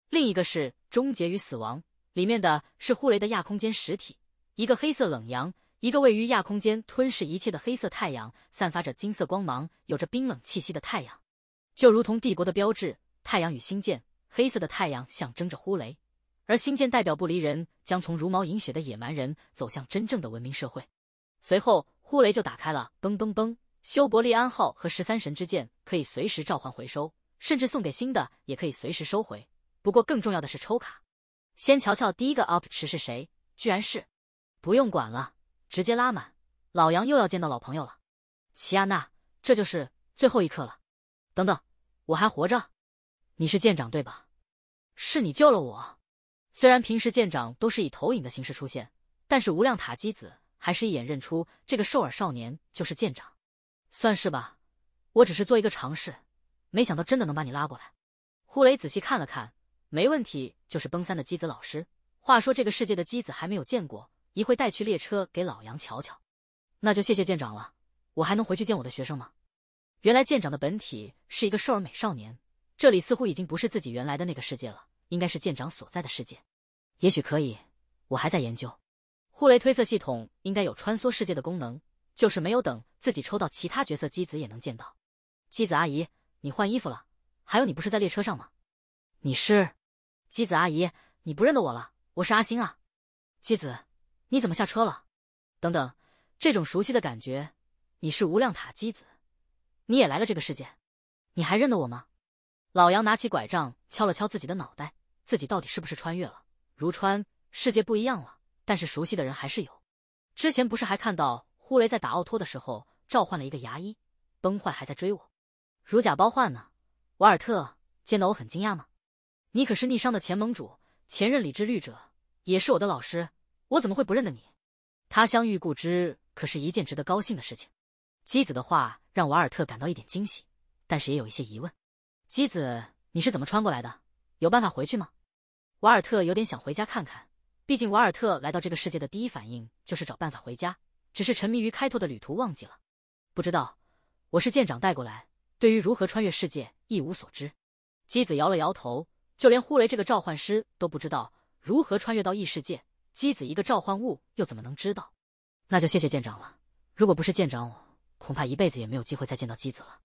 另一个是终结与死亡。里面的是呼雷的亚空间实体，一个黑色冷阳，一个位于亚空间吞噬一切的黑色太阳，散发着金色光芒，有着冰冷气息的太阳，就如同帝国的标志——太阳与星舰。黑色的太阳象征着呼雷，而星舰代表不离人将从茹毛饮血的野蛮人走向真正的文明社会。随后，呼雷就打开了，嘣嘣嘣！修伯利安号和十三神之剑可以随时召唤回收，甚至送给新的也可以随时收回。不过，更重要的是抽卡。先瞧瞧第一个 up 池是谁，居然是，不用管了，直接拉满。老杨又要见到老朋友了，齐亚娜，这就是最后一刻了。等等，我还活着，你是舰长对吧？是你救了我。虽然平时舰长都是以投影的形式出现，但是无量塔基子还是一眼认出这个瘦耳少年就是舰长，算是吧。我只是做一个尝试，没想到真的能把你拉过来。呼雷仔细看了看，没问题。就是崩三的机子老师。话说这个世界的机子还没有见过，一会带去列车给老杨瞧瞧。那就谢谢舰长了，我还能回去见我的学生吗？原来舰长的本体是一个兽儿美少年，这里似乎已经不是自己原来的那个世界了，应该是舰长所在的世界。也许可以，我还在研究。护雷推测系统应该有穿梭世界的功能，就是没有等自己抽到其他角色机子也能见到。机子阿姨，你换衣服了？还有你不是在列车上吗？你是？姬子阿姨，你不认得我了，我是阿星啊。姬子，你怎么下车了？等等，这种熟悉的感觉，你是无量塔姬子，你也来了这个世界，你还认得我吗？老杨拿起拐杖敲了敲自己的脑袋，自己到底是不是穿越了？如川，世界不一样了，但是熟悉的人还是有。之前不是还看到呼雷在打奥托的时候召唤了一个牙医，崩坏还在追我，如假包换呢。瓦尔特见到我很惊讶吗？你可是逆商的前盟主，前任理智律者，也是我的老师，我怎么会不认得你？他乡遇故知，可是一件值得高兴的事情。姬子的话让瓦尔特感到一点惊喜，但是也有一些疑问。姬子，你是怎么穿过来的？有办法回去吗？瓦尔特有点想回家看看，毕竟瓦尔特来到这个世界的第一反应就是找办法回家，只是沉迷于开拓的旅途忘记了。不知道，我是舰长带过来，对于如何穿越世界一无所知。姬子摇了摇头。就连呼雷这个召唤师都不知道如何穿越到异世界，姬子一个召唤物又怎么能知道？那就谢谢舰长了。如果不是舰长，我恐怕一辈子也没有机会再见到姬子了。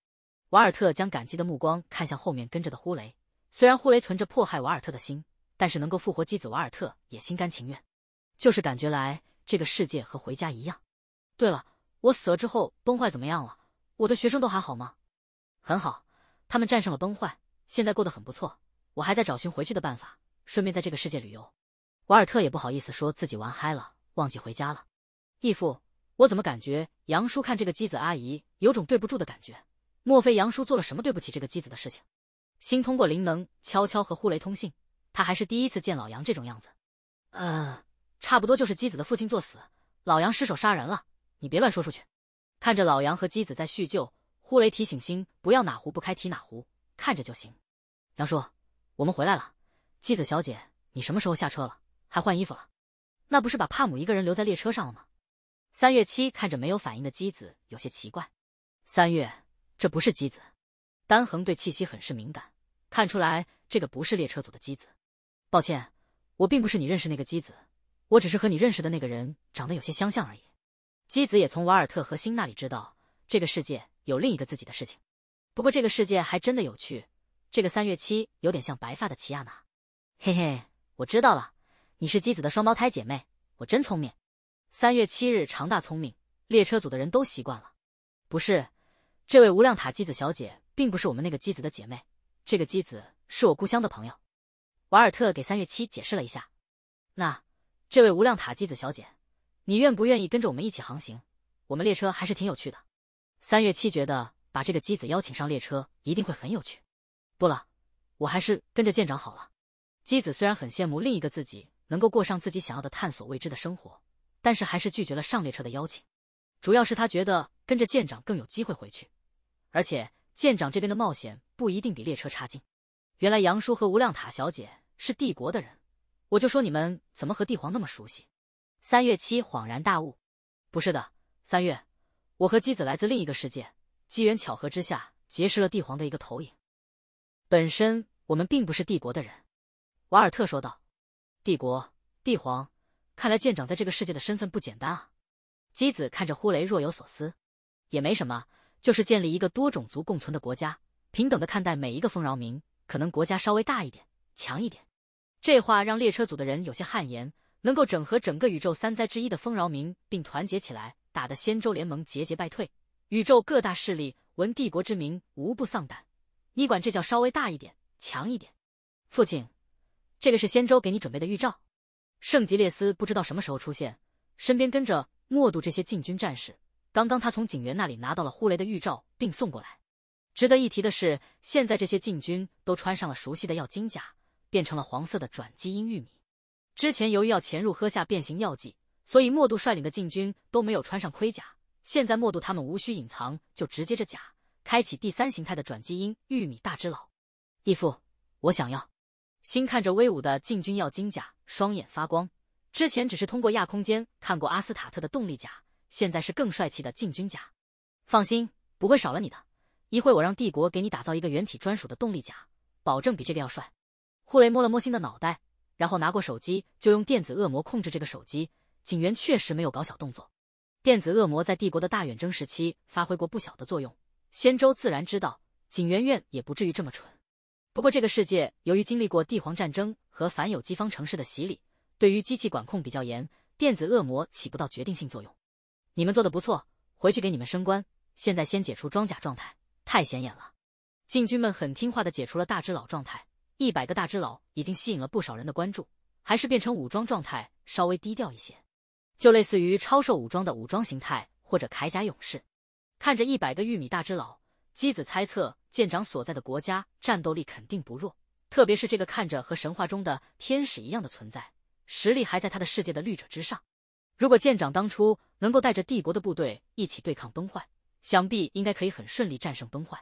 瓦尔特将感激的目光看向后面跟着的呼雷。虽然呼雷存着迫害瓦尔特的心，但是能够复活姬子，瓦尔特也心甘情愿。就是感觉来这个世界和回家一样。对了，我死了之后崩坏怎么样了？我的学生都还好吗？很好，他们战胜了崩坏，现在过得很不错。我还在找寻回去的办法，顺便在这个世界旅游。瓦尔特也不好意思说自己玩嗨了，忘记回家了。义父，我怎么感觉杨叔看这个机子阿姨有种对不住的感觉？莫非杨叔做了什么对不起这个机子的事情？心通过灵能悄悄和呼雷通信，他还是第一次见老杨这种样子。嗯，差不多就是机子的父亲作死，老杨失手杀人了。你别乱说出去。看着老杨和机子在叙旧，呼雷提醒心不要哪壶不开提哪壶，看着就行。杨叔。我们回来了，姬子小姐，你什么时候下车了？还换衣服了？那不是把帕姆一个人留在列车上了吗？三月七看着没有反应的姬子有些奇怪。三月，这不是姬子。丹恒对气息很是敏感，看出来这个不是列车组的姬子。抱歉，我并不是你认识那个姬子，我只是和你认识的那个人长得有些相像而已。姬子也从瓦尔特和星那里知道这个世界有另一个自己的事情，不过这个世界还真的有趣。这个三月七有点像白发的齐亚娜，嘿嘿，我知道了，你是姬子的双胞胎姐妹，我真聪明。三月七日，常大聪明，列车组的人都习惯了。不是，这位无量塔姬子小姐并不是我们那个姬子的姐妹，这个姬子是我故乡的朋友。瓦尔特给三月七解释了一下。那，这位无量塔姬子小姐，你愿不愿意跟着我们一起航行？我们列车还是挺有趣的。三月七觉得把这个姬子邀请上列车一定会很有趣。不了，我还是跟着舰长好了。姬子虽然很羡慕另一个自己能够过上自己想要的探索未知的生活，但是还是拒绝了上列车的邀请。主要是他觉得跟着舰长更有机会回去，而且舰长这边的冒险不一定比列车差劲。原来杨叔和无量塔小姐是帝国的人，我就说你们怎么和帝皇那么熟悉？三月七恍然大悟，不是的，三月，我和姬子来自另一个世界，机缘巧合之下结识了帝皇的一个投影。本身我们并不是帝国的人，瓦尔特说道。帝国帝皇，看来舰长在这个世界的身份不简单啊。机子看着呼雷若有所思，也没什么，就是建立一个多种族共存的国家，平等的看待每一个丰饶民，可能国家稍微大一点，强一点。这话让列车组的人有些汗颜，能够整合整个宇宙三灾之一的丰饶民，并团结起来，打得仙舟联盟节节败退，宇宙各大势力闻帝国之名无不丧胆。你管这叫稍微大一点、强一点，父亲。这个是仙舟给你准备的预兆。圣吉列斯不知道什么时候出现，身边跟着莫度这些禁军战士。刚刚他从警员那里拿到了呼雷的预兆，并送过来。值得一提的是，现在这些禁军都穿上了熟悉的药金甲，变成了黄色的转基因玉米。之前由于要潜入，喝下变形药剂，所以莫度率领的禁军都没有穿上盔甲。现在莫度他们无需隐藏，就直接着甲。开启第三形态的转基因玉米大之老，义父，我想要。星看着威武的禁军耀金甲，双眼发光。之前只是通过亚空间看过阿斯塔特的动力甲，现在是更帅气的禁军甲。放心，不会少了你的。一会我让帝国给你打造一个原体专属的动力甲，保证比这个要帅。护雷摸了摸星的脑袋，然后拿过手机，就用电子恶魔控制这个手机。警员确实没有搞小动作。电子恶魔在帝国的大远征时期发挥过不小的作用。仙舟自然知道，景元院也不至于这么蠢。不过这个世界由于经历过帝皇战争和反有机方城市的洗礼，对于机器管控比较严，电子恶魔起不到决定性作用。你们做的不错，回去给你们升官。现在先解除装甲状态，太显眼了。禁军们很听话的解除了大只佬状态，一百个大只佬已经吸引了不少人的关注，还是变成武装状态稍微低调一些，就类似于超兽武装的武装形态或者铠甲勇士。看着一百个玉米大之老，姬子猜测舰长所在的国家战斗力肯定不弱，特别是这个看着和神话中的天使一样的存在，实力还在他的世界的律者之上。如果舰长当初能够带着帝国的部队一起对抗崩坏，想必应该可以很顺利战胜崩坏。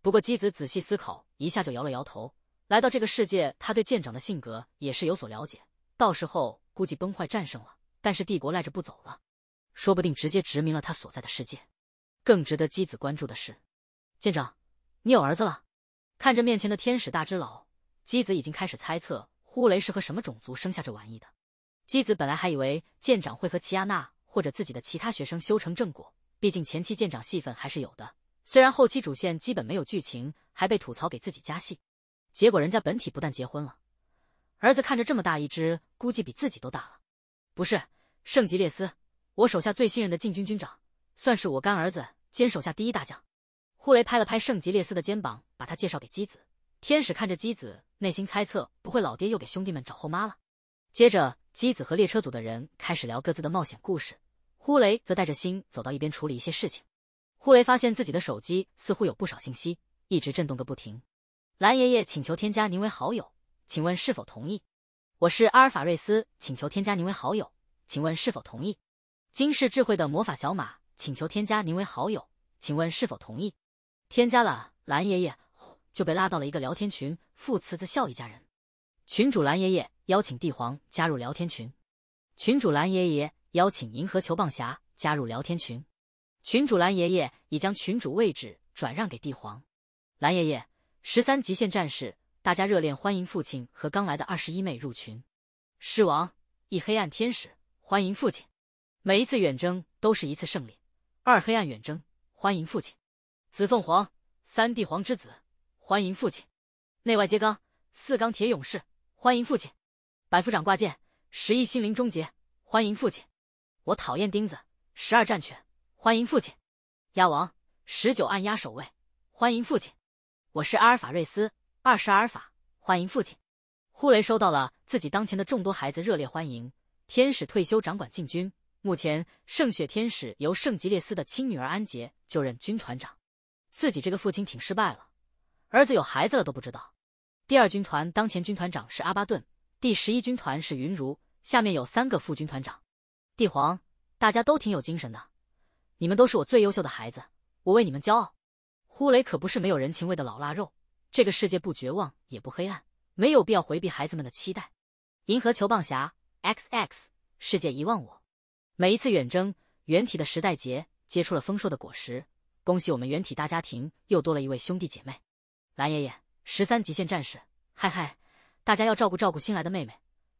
不过姬子仔细思考一下，就摇了摇头。来到这个世界，他对舰长的性格也是有所了解。到时候估计崩坏战胜了，但是帝国赖着不走了，说不定直接殖民了他所在的世界。更值得机子关注的是，舰长，你有儿子了？看着面前的天使大之老，机子已经开始猜测呼雷是和什么种族生下这玩意的。机子本来还以为舰长会和齐亚娜或者自己的其他学生修成正果，毕竟前期舰长戏份还是有的。虽然后期主线基本没有剧情，还被吐槽给自己加戏，结果人家本体不但结婚了，儿子看着这么大一只，估计比自己都大了。不是圣吉列斯，我手下最信任的禁军军长，算是我干儿子。坚守下第一大将，呼雷拍了拍圣吉列斯的肩膀，把他介绍给姬子。天使看着姬子，内心猜测，不会老爹又给兄弟们找后妈了。接着，姬子和列车组的人开始聊各自的冒险故事，呼雷则带着心走到一边处理一些事情。呼雷发现自己的手机似乎有不少信息，一直震动个不停。蓝爷爷请求添加您为好友，请问是否同意？我是阿尔法瑞斯，请求添加您为好友，请问是否同意？金氏智慧的魔法小马。请求添加您为好友，请问是否同意？添加了蓝爷爷，就被拉到了一个聊天群——父慈子孝一家人。群主蓝爷爷邀请帝皇加入聊天群。群主蓝爷爷邀请银河球棒侠加入聊天群。群主蓝爷爷已将群主位置转让给帝皇。蓝爷爷，十三极限战士，大家热烈欢迎父亲和刚来的二十一妹入群。狮王，一黑暗天使，欢迎父亲。每一次远征都是一次胜利。二黑暗远征，欢迎父亲；紫凤凰三帝皇之子，欢迎父亲；内外皆钢四钢铁勇士，欢迎父亲；百夫长挂件十一心灵终结，欢迎父亲；我讨厌钉子十二战犬，欢迎父亲；鸭王十九按压守卫，欢迎父亲；我是阿尔法瑞斯二十阿尔法，欢迎父亲。呼雷收到了自己当前的众多孩子热烈欢迎，天使退休掌管禁军。目前，圣雪天使由圣吉列斯的亲女儿安杰就任军团长，自己这个父亲挺失败了，儿子有孩子了都不知道。第二军团当前军团长是阿巴顿，第十一军团是云如，下面有三个副军团长。帝皇，大家都挺有精神的，你们都是我最优秀的孩子，我为你们骄傲。呼雷可不是没有人情味的老腊肉，这个世界不绝望也不黑暗，没有必要回避孩子们的期待。银河球棒侠 X X 世界遗忘我。每一次远征，原体的时代结结出了丰硕的果实。恭喜我们原体大家庭又多了一位兄弟姐妹，蓝爷爷十三极限战士，嗨嗨！大家要照顾照顾新来的妹妹，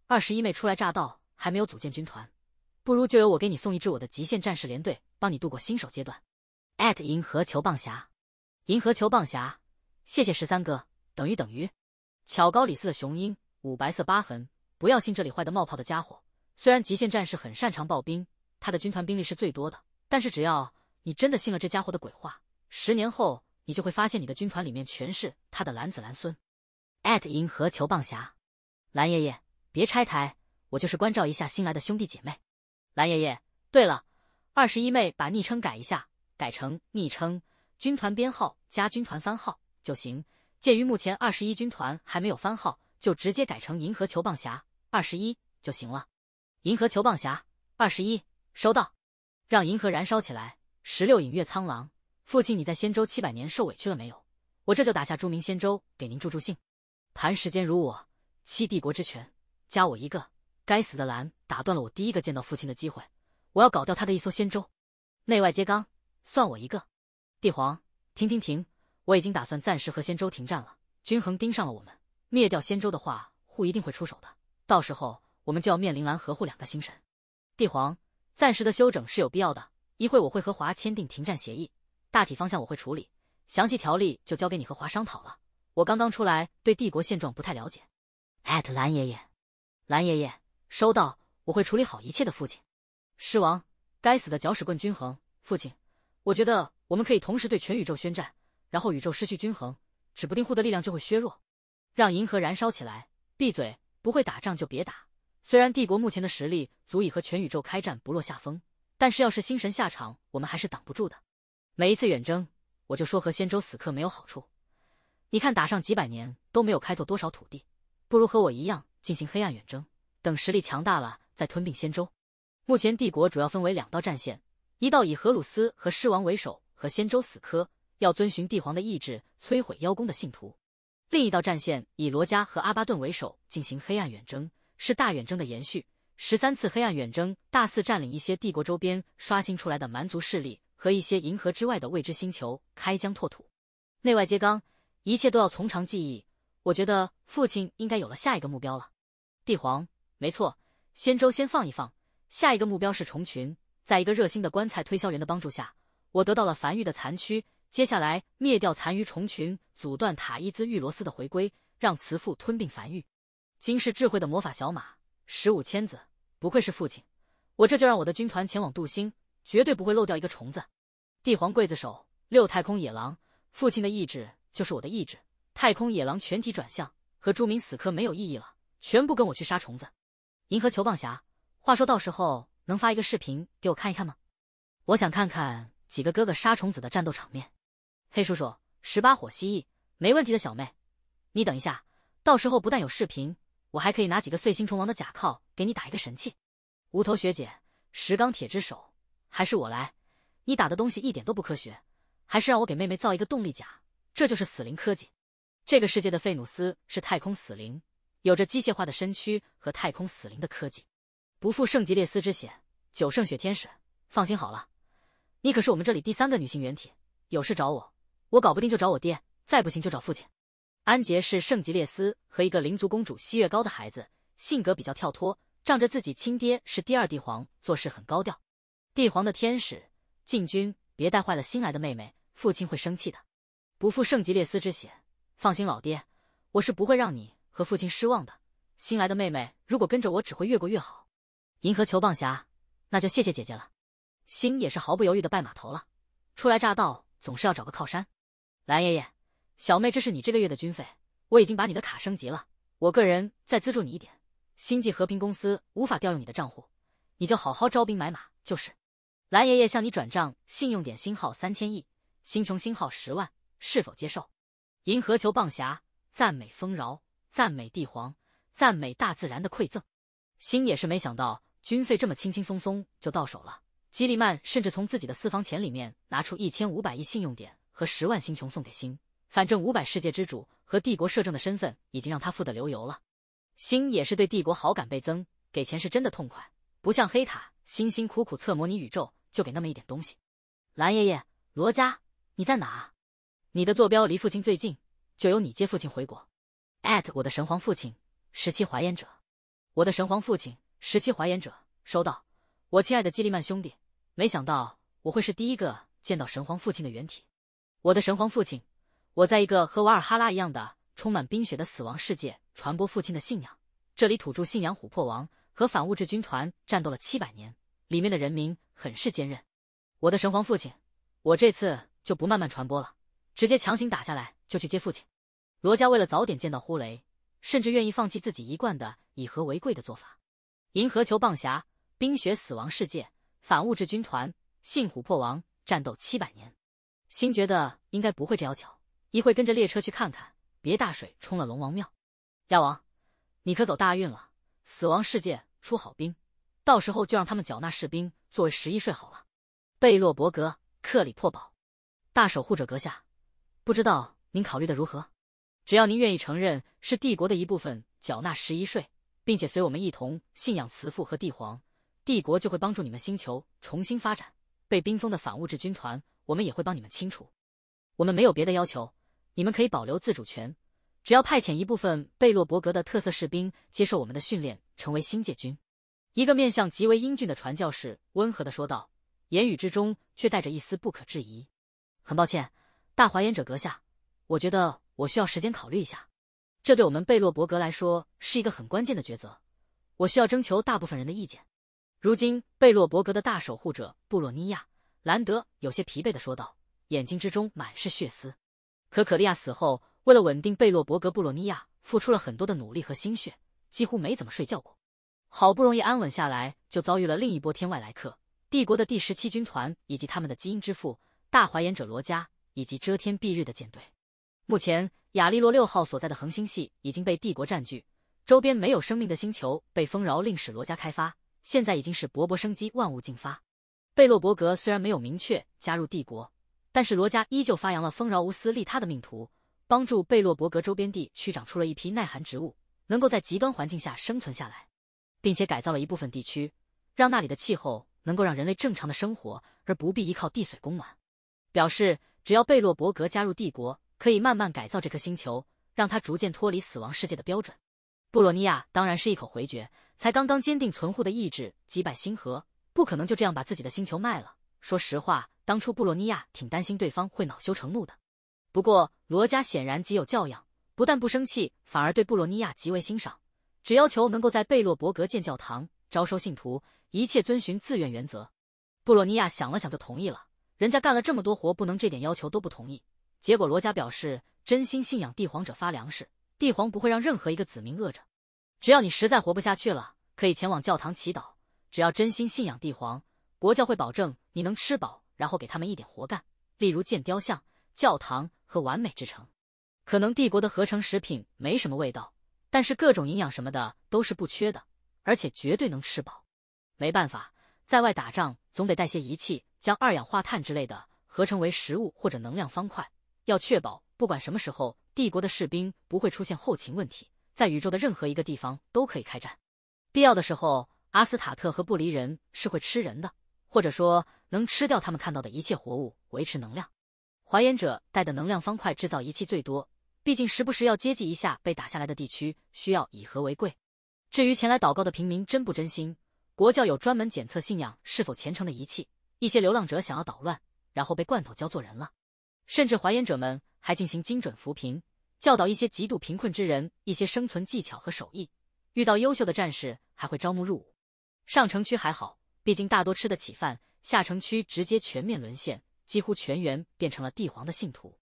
二十一妹初来乍到还没有组建军团，不如就由我给你送一支我的极限战士连队，帮你度过新手阶段。银河球棒侠，银河球棒侠，谢谢十三哥。等于等于，巧高里斯的雄鹰五白色疤痕，不要信这里坏的冒泡的家伙。虽然极限战士很擅长暴兵，他的军团兵力是最多的，但是只要你真的信了这家伙的鬼话，十年后你就会发现你的军团里面全是他的蓝子蓝孙。银河球棒侠，蓝爷爷别拆台，我就是关照一下新来的兄弟姐妹。蓝爷爷，对了，二十一妹把昵称改一下，改成昵称军团编号加军团番号就行。鉴于目前二十一军团还没有番号，就直接改成银河球棒侠二十一就行了。银河球棒侠，二十一收到，让银河燃烧起来。十六影月苍狼，父亲你在仙州七百年受委屈了没有？我这就打下朱明仙州给您助助兴。盘时间如我，七帝国之权，加我一个。该死的蓝打断了我第一个见到父亲的机会，我要搞掉他的一艘仙舟。内外皆刚，算我一个。帝皇，停停停，我已经打算暂时和仙舟停战了。均衡盯上了我们，灭掉仙舟的话，护一定会出手的，到时候。我们就要面临蓝和护两个星神，帝皇暂时的休整是有必要的。一会我会和华签订停战协议，大体方向我会处理，详细条例就交给你和华商讨了。我刚刚出来，对帝国现状不太了解。艾特蓝爷爷，蓝爷爷收到，我会处理好一切的父亲。狮王，该死的搅屎棍均衡，父亲，我觉得我们可以同时对全宇宙宣战，然后宇宙失去均衡，指不定护的力量就会削弱，让银河燃烧起来。闭嘴，不会打仗就别打。虽然帝国目前的实力足以和全宇宙开战不落下风，但是要是星神下场，我们还是挡不住的。每一次远征，我就说和仙州死磕没有好处。你看，打上几百年都没有开拓多少土地，不如和我一样进行黑暗远征，等实力强大了再吞并仙州。目前帝国主要分为两道战线，一道以荷鲁斯和狮王为首，和仙州死磕，要遵循帝皇的意志摧毁妖宫的信徒；另一道战线以罗加和阿巴顿为首，进行黑暗远征。是大远征的延续，十三次黑暗远征大肆占领一些帝国周边，刷新出来的蛮族势力和一些银河之外的未知星球，开疆拓土，内外皆刚，一切都要从长计议。我觉得父亲应该有了下一个目标了。帝皇，没错，仙舟先放一放，下一个目标是虫群。在一个热心的棺材推销员的帮助下，我得到了繁育的残躯。接下来灭掉残余虫群，阻断塔伊兹玉罗斯的回归，让慈父吞并繁育。金氏智慧的魔法小马，十五千子，不愧是父亲，我这就让我的军团前往杜星，绝对不会漏掉一个虫子。帝皇刽子手，六太空野狼，父亲的意志就是我的意志。太空野狼全体转向，和朱明死磕没有意义了，全部跟我去杀虫子。银河球棒侠，话说到时候能发一个视频给我看一看吗？我想看看几个哥哥杀虫子的战斗场面。黑叔叔，十八火蜥蜴，没问题的小妹，你等一下，到时候不但有视频。我还可以拿几个碎星虫王的甲壳给你打一个神器，无头学姐石钢铁之手还是我来，你打的东西一点都不科学，还是让我给妹妹造一个动力甲，这就是死灵科技。这个世界的费努斯是太空死灵，有着机械化的身躯和太空死灵的科技，不负圣吉列斯之血，九圣雪天使。放心好了，你可是我们这里第三个女性原体，有事找我，我搞不定就找我爹，再不行就找父亲。安杰是圣吉列斯和一个灵族公主西月高的孩子，性格比较跳脱，仗着自己亲爹是第二帝皇，做事很高调。帝皇的天使，禁军，别带坏了新来的妹妹，父亲会生气的。不负圣吉列斯之血，放心，老爹，我是不会让你和父亲失望的。新来的妹妹如果跟着我，只会越过越好。银河球棒侠，那就谢谢姐姐了。星也是毫不犹豫的拜码头了。初来乍到，总是要找个靠山。蓝爷爷。小妹，这是你这个月的军费，我已经把你的卡升级了。我个人再资助你一点。星际和平公司无法调用你的账户，你就好好招兵买马。就是，蓝爷爷向你转账信用点星号三千亿，星琼星号十万，是否接受？银河球棒侠，赞美丰饶，赞美帝皇，赞美大自然的馈赠。星也是没想到军费这么轻轻松松就到手了。基利曼甚至从自己的私房钱里面拿出一千五百亿信用点和十万星琼送给星。反正五百世界之主和帝国摄政的身份已经让他富得流油了，心也是对帝国好感倍增。给钱是真的痛快，不像黑塔辛辛苦苦测模拟宇宙就给那么一点东西。蓝爷爷，罗家，你在哪？你的坐标离父亲最近，就由你接父亲回国。我的神皇父亲十七怀言者，我的神皇父亲十七怀言者，收到。我亲爱的基利曼兄弟，没想到我会是第一个见到神皇父亲的原体。我的神皇父亲。我在一个和瓦尔哈拉一样的充满冰雪的死亡世界传播父亲的信仰。这里土著信仰琥珀王和反物质军团战斗了七百年，里面的人民很是坚韧。我的神皇父亲，我这次就不慢慢传播了，直接强行打下来就去接父亲。罗家为了早点见到呼雷，甚至愿意放弃自己一贯的以和为贵的做法。银河球棒侠，冰雪死亡世界，反物质军团，信琥珀王战斗七百年。心觉得应该不会这要求。一会跟着列车去看看，别大水冲了龙王庙。亚王，你可走大运了，死亡世界出好兵，到时候就让他们缴纳士兵作为十一税好了。贝洛伯格克里珀堡，大守护者阁下，不知道您考虑的如何？只要您愿意承认是帝国的一部分，缴纳十一税，并且随我们一同信仰慈父和帝皇，帝国就会帮助你们星球重新发展。被冰封的反物质军团，我们也会帮你们清除。我们没有别的要求。你们可以保留自主权，只要派遣一部分贝洛伯格的特色士兵接受我们的训练，成为星界军。一个面向极为英俊的传教士温和的说道，言语之中却带着一丝不可置疑。很抱歉，大怀言者阁下，我觉得我需要时间考虑一下。这对我们贝洛伯格来说是一个很关键的抉择，我需要征求大部分人的意见。如今贝洛伯格的大守护者布洛尼亚兰德有些疲惫的说道，眼睛之中满是血丝。可可利亚死后，为了稳定贝洛伯格布洛尼亚，付出了很多的努力和心血，几乎没怎么睡觉过。好不容易安稳下来，就遭遇了另一波天外来客——帝国的第十七军团以及他们的基因之父大怀炎者罗加以及遮天蔽日的舰队。目前，亚利洛六号所在的恒星系已经被帝国占据，周边没有生命的星球被丰饶令使罗加开发，现在已经是勃勃生机，万物进发。贝洛伯格虽然没有明确加入帝国。但是罗家依旧发扬了丰饶无私、利他的命途，帮助贝洛伯格周边地区长出了一批耐寒植物，能够在极端环境下生存下来，并且改造了一部分地区，让那里的气候能够让人类正常的生活而不必依靠地水供暖。表示只要贝洛伯格加入帝国，可以慢慢改造这颗星球，让它逐渐脱离死亡世界的标准。布罗尼亚当然是一口回绝，才刚刚坚定存护的意志，击败星河，不可能就这样把自己的星球卖了。说实话。当初布洛尼亚挺担心对方会恼羞成怒的，不过罗加显然极有教养，不但不生气，反而对布洛尼亚极为欣赏。只要求能够在贝洛伯格建教堂、招收信徒，一切遵循自愿原则。布洛尼亚想了想就同意了。人家干了这么多活，不能这点要求都不同意。结果罗加表示，真心信仰帝皇者发粮食，帝皇不会让任何一个子民饿着。只要你实在活不下去了，可以前往教堂祈祷。只要真心信仰帝皇，国教会保证你能吃饱。然后给他们一点活干，例如建雕像、教堂和完美之城。可能帝国的合成食品没什么味道，但是各种营养什么的都是不缺的，而且绝对能吃饱。没办法，在外打仗总得带些仪器，将二氧化碳之类的合成为食物或者能量方块，要确保不管什么时候帝国的士兵不会出现后勤问题。在宇宙的任何一个地方都可以开战，必要的时候，阿斯塔特和不离人是会吃人的，或者说。能吃掉他们看到的一切活物，维持能量。怀言者带的能量方块制造仪器最多，毕竟时不时要接济一下被打下来的地区，需要以和为贵。至于前来祷告的平民真不真心，国教有专门检测信仰是否虔诚的仪器。一些流浪者想要捣乱，然后被罐头教做人了。甚至怀言者们还进行精准扶贫，教导一些极度贫困之人一些生存技巧和手艺。遇到优秀的战士，还会招募入伍。上城区还好，毕竟大多吃得起饭。下城区直接全面沦陷，几乎全员变成了帝皇的信徒。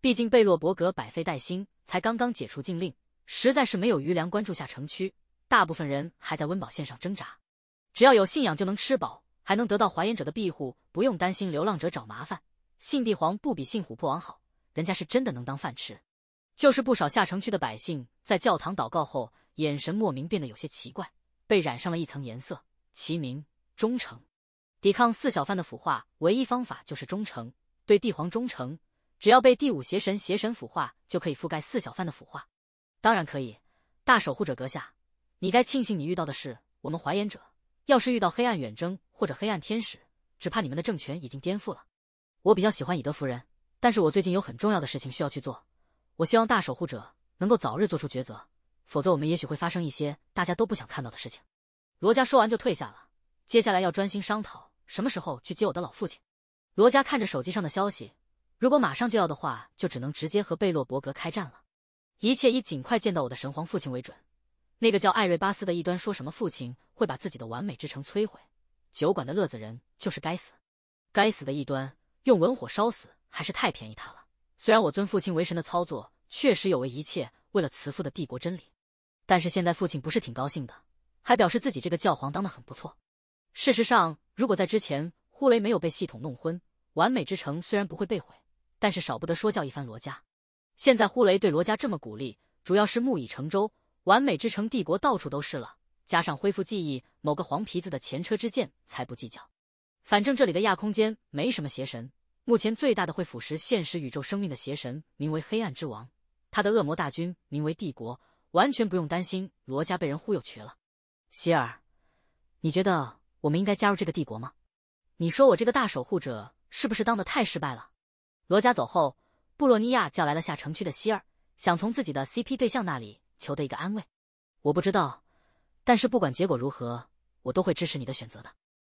毕竟贝洛伯格百废待兴，才刚刚解除禁令，实在是没有余粮关注下城区。大部分人还在温饱线上挣扎。只要有信仰就能吃饱，还能得到怀疑者的庇护，不用担心流浪者找麻烦。信帝皇不比信琥珀王好，人家是真的能当饭吃。就是不少下城区的百姓在教堂祷告后，眼神莫名变得有些奇怪，被染上了一层颜色。齐名忠诚。抵抗四小犯的腐化，唯一方法就是忠诚，对帝皇忠诚。只要被第五邪神邪神腐化，就可以覆盖四小犯的腐化。当然可以，大守护者阁下，你该庆幸你遇到的是我们怀炎者。要是遇到黑暗远征或者黑暗天使，只怕你们的政权已经颠覆了。我比较喜欢以德服人，但是我最近有很重要的事情需要去做。我希望大守护者能够早日做出抉择，否则我们也许会发生一些大家都不想看到的事情。罗家说完就退下了，接下来要专心商讨。什么时候去接我的老父亲？罗家看着手机上的消息，如果马上就要的话，就只能直接和贝洛伯格开战了。一切以尽快见到我的神皇父亲为准。那个叫艾瑞巴斯的异端说什么父亲会把自己的完美之城摧毁，酒馆的乐子人就是该死，该死的异端用文火烧死还是太便宜他了。虽然我尊父亲为神的操作确实有违一切为了慈父的帝国真理，但是现在父亲不是挺高兴的，还表示自己这个教皇当的很不错。事实上。如果在之前，呼雷没有被系统弄昏，完美之城虽然不会被毁，但是少不得说教一番罗家。现在呼雷对罗家这么鼓励，主要是木已成舟，完美之城帝国到处都是了。加上恢复记忆，某个黄皮子的前车之鉴，才不计较。反正这里的亚空间没什么邪神，目前最大的会腐蚀现实宇宙生命的邪神名为黑暗之王，他的恶魔大军名为帝国，完全不用担心罗家被人忽悠瘸了。希尔，你觉得？我们应该加入这个帝国吗？你说我这个大守护者是不是当的太失败了？罗家走后，布洛尼亚叫来了下城区的希尔，想从自己的 CP 对象那里求得一个安慰。我不知道，但是不管结果如何，我都会支持你的选择的。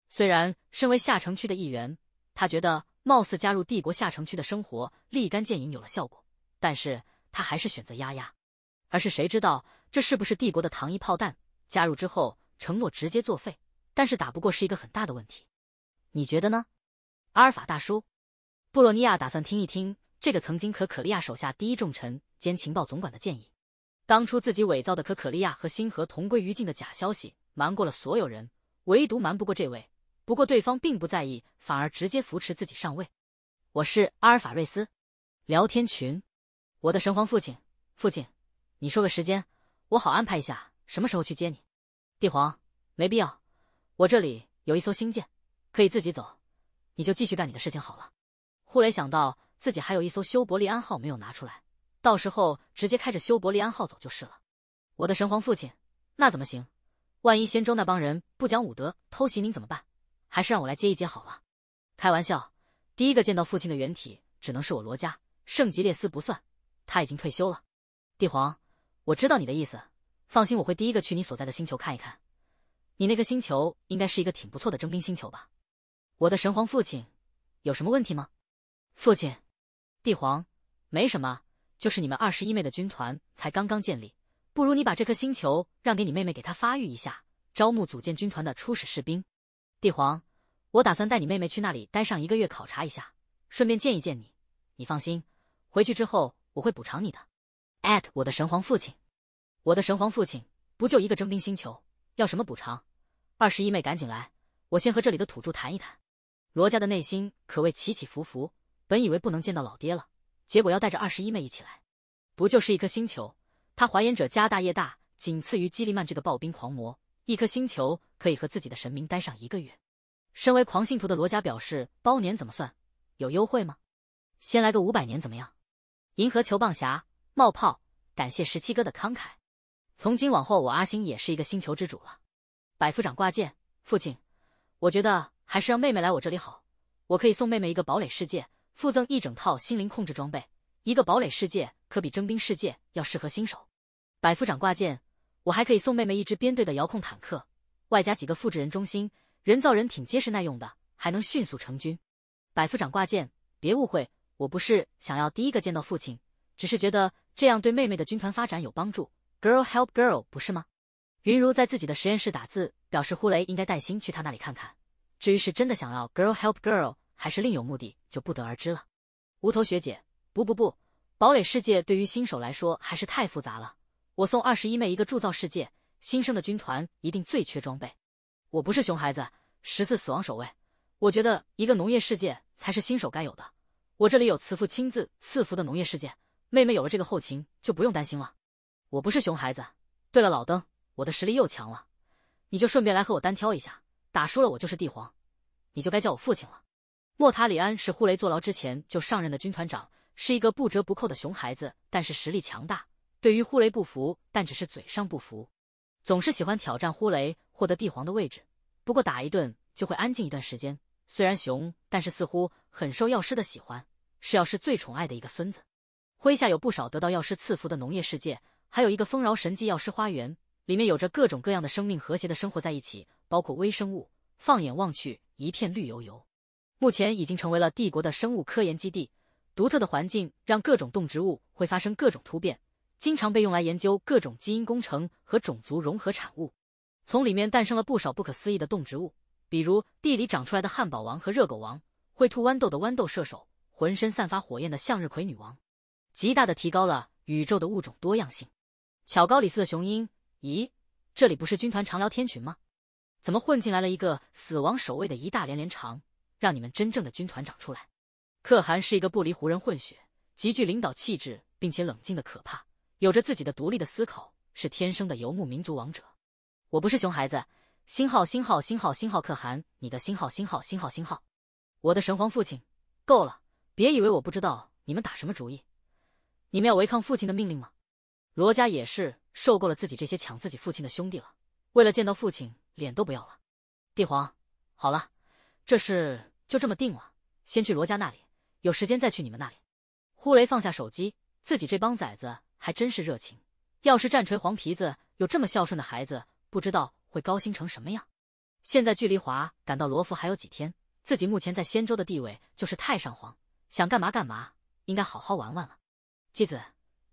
虽然身为下城区的一员，他觉得貌似加入帝国下城区的生活立竿见影有了效果，但是他还是选择丫丫。而是谁知道这是不是帝国的糖衣炮弹？加入之后承诺直接作废。但是打不过是一个很大的问题，你觉得呢？阿尔法大叔，布洛尼亚打算听一听这个曾经可可利亚手下第一重臣兼情报总管的建议。当初自己伪造的可可利亚和星河同归于尽的假消息瞒过了所有人，唯独瞒不过这位。不过对方并不在意，反而直接扶持自己上位。我是阿尔法瑞斯，聊天群，我的神皇父亲，父亲，你说个时间，我好安排一下什么时候去接你。帝皇，没必要。我这里有一艘星舰，可以自己走，你就继续干你的事情好了。呼雷想到自己还有一艘修伯利安号没有拿出来，到时候直接开着修伯利安号走就是了。我的神皇父亲，那怎么行？万一仙州那帮人不讲武德偷袭您怎么办？还是让我来接一接好了。开玩笑，第一个见到父亲的原体只能是我罗家，圣吉列斯不算，他已经退休了。帝皇，我知道你的意思，放心，我会第一个去你所在的星球看一看。你那颗星球应该是一个挺不错的征兵星球吧？我的神皇父亲，有什么问题吗？父亲，帝皇，没什么，就是你们二十一妹的军团才刚刚建立，不如你把这颗星球让给你妹妹，给她发育一下，招募组建军团的初始士兵。帝皇，我打算带你妹妹去那里待上一个月考察一下，顺便见一见你。你放心，回去之后我会补偿你的。at 我的神皇父亲，我的神皇父亲，不就一个征兵星球？要什么补偿？二十一妹，赶紧来！我先和这里的土著谈一谈。罗家的内心可谓起起伏伏，本以为不能见到老爹了，结果要带着二十一妹一起来。不就是一颗星球？他怀疑者家大业大，仅次于基利曼这个暴兵狂魔。一颗星球可以和自己的神明待上一个月。身为狂信徒的罗家表示：包年怎么算？有优惠吗？先来个五百年怎么样？银河球棒侠冒泡，感谢十七哥的慷慨。从今往后，我阿星也是一个星球之主了。百夫长挂件，父亲，我觉得还是让妹妹来我这里好。我可以送妹妹一个堡垒世界，附赠一整套心灵控制装备。一个堡垒世界可比征兵世界要适合新手。百夫长挂件，我还可以送妹妹一支编队的遥控坦克，外加几个复制人中心人造人，挺结实耐用的，还能迅速成军。百夫长挂件，别误会，我不是想要第一个见到父亲，只是觉得这样对妹妹的军团发展有帮助。Girl help girl 不是吗？云如在自己的实验室打字，表示呼雷应该带薪去他那里看看。至于是真的想要 Girl help girl，还是另有目的，就不得而知了。无头学姐，不不不，堡垒世界对于新手来说还是太复杂了。我送二十一妹一个铸造世界，新生的军团一定最缺装备。我不是熊孩子，十四死亡守卫。我觉得一个农业世界才是新手该有的。我这里有慈父亲自赐福的农业世界，妹妹有了这个后勤就不用担心了。我不是熊孩子。对了，老登，我的实力又强了，你就顺便来和我单挑一下，打输了我就是帝皇，你就该叫我父亲了。莫塔里安是呼雷坐牢之前就上任的军团长，是一个不折不扣的熊孩子，但是实力强大，对于呼雷不服，但只是嘴上不服，总是喜欢挑战呼雷，获得帝皇的位置。不过打一顿就会安静一段时间。虽然熊，但是似乎很受药师的喜欢，是药师最宠爱的一个孙子，麾下有不少得到药师赐福的农业世界。还有一个丰饶神迹药师花园，里面有着各种各样的生命，和谐的生活在一起，包括微生物。放眼望去，一片绿油油。目前已经成为了帝国的生物科研基地。独特的环境让各种动植物会发生各种突变，经常被用来研究各种基因工程和种族融合产物。从里面诞生了不少不可思议的动植物，比如地里长出来的汉堡王和热狗王，会吐豌豆的豌豆射手，浑身散发火焰的向日葵女王，极大的提高了宇宙的物种多样性。巧高里斯的雄鹰？咦，这里不是军团长聊天群吗？怎么混进来了一个死亡守卫的一大连连长？让你们真正的军团长出来！可汗是一个不离胡人混血，极具领导气质，并且冷静的可怕，有着自己的独立的思考，是天生的游牧民族王者。我不是熊孩子。星号星号星号星号，可汗，你的星号星号星号星号，我的神皇父亲，够了！别以为我不知道你们打什么主意，你们要违抗父亲的命令吗？罗家也是受够了自己这些抢自己父亲的兄弟了，为了见到父亲，脸都不要了。帝皇，好了，这事就这么定了，先去罗家那里，有时间再去你们那里。呼雷放下手机，自己这帮崽子还真是热情，要是战锤黄皮子有这么孝顺的孩子，不知道会高兴成什么样。现在距离华赶到罗府还有几天，自己目前在仙州的地位就是太上皇，想干嘛干嘛，应该好好玩玩了。继子，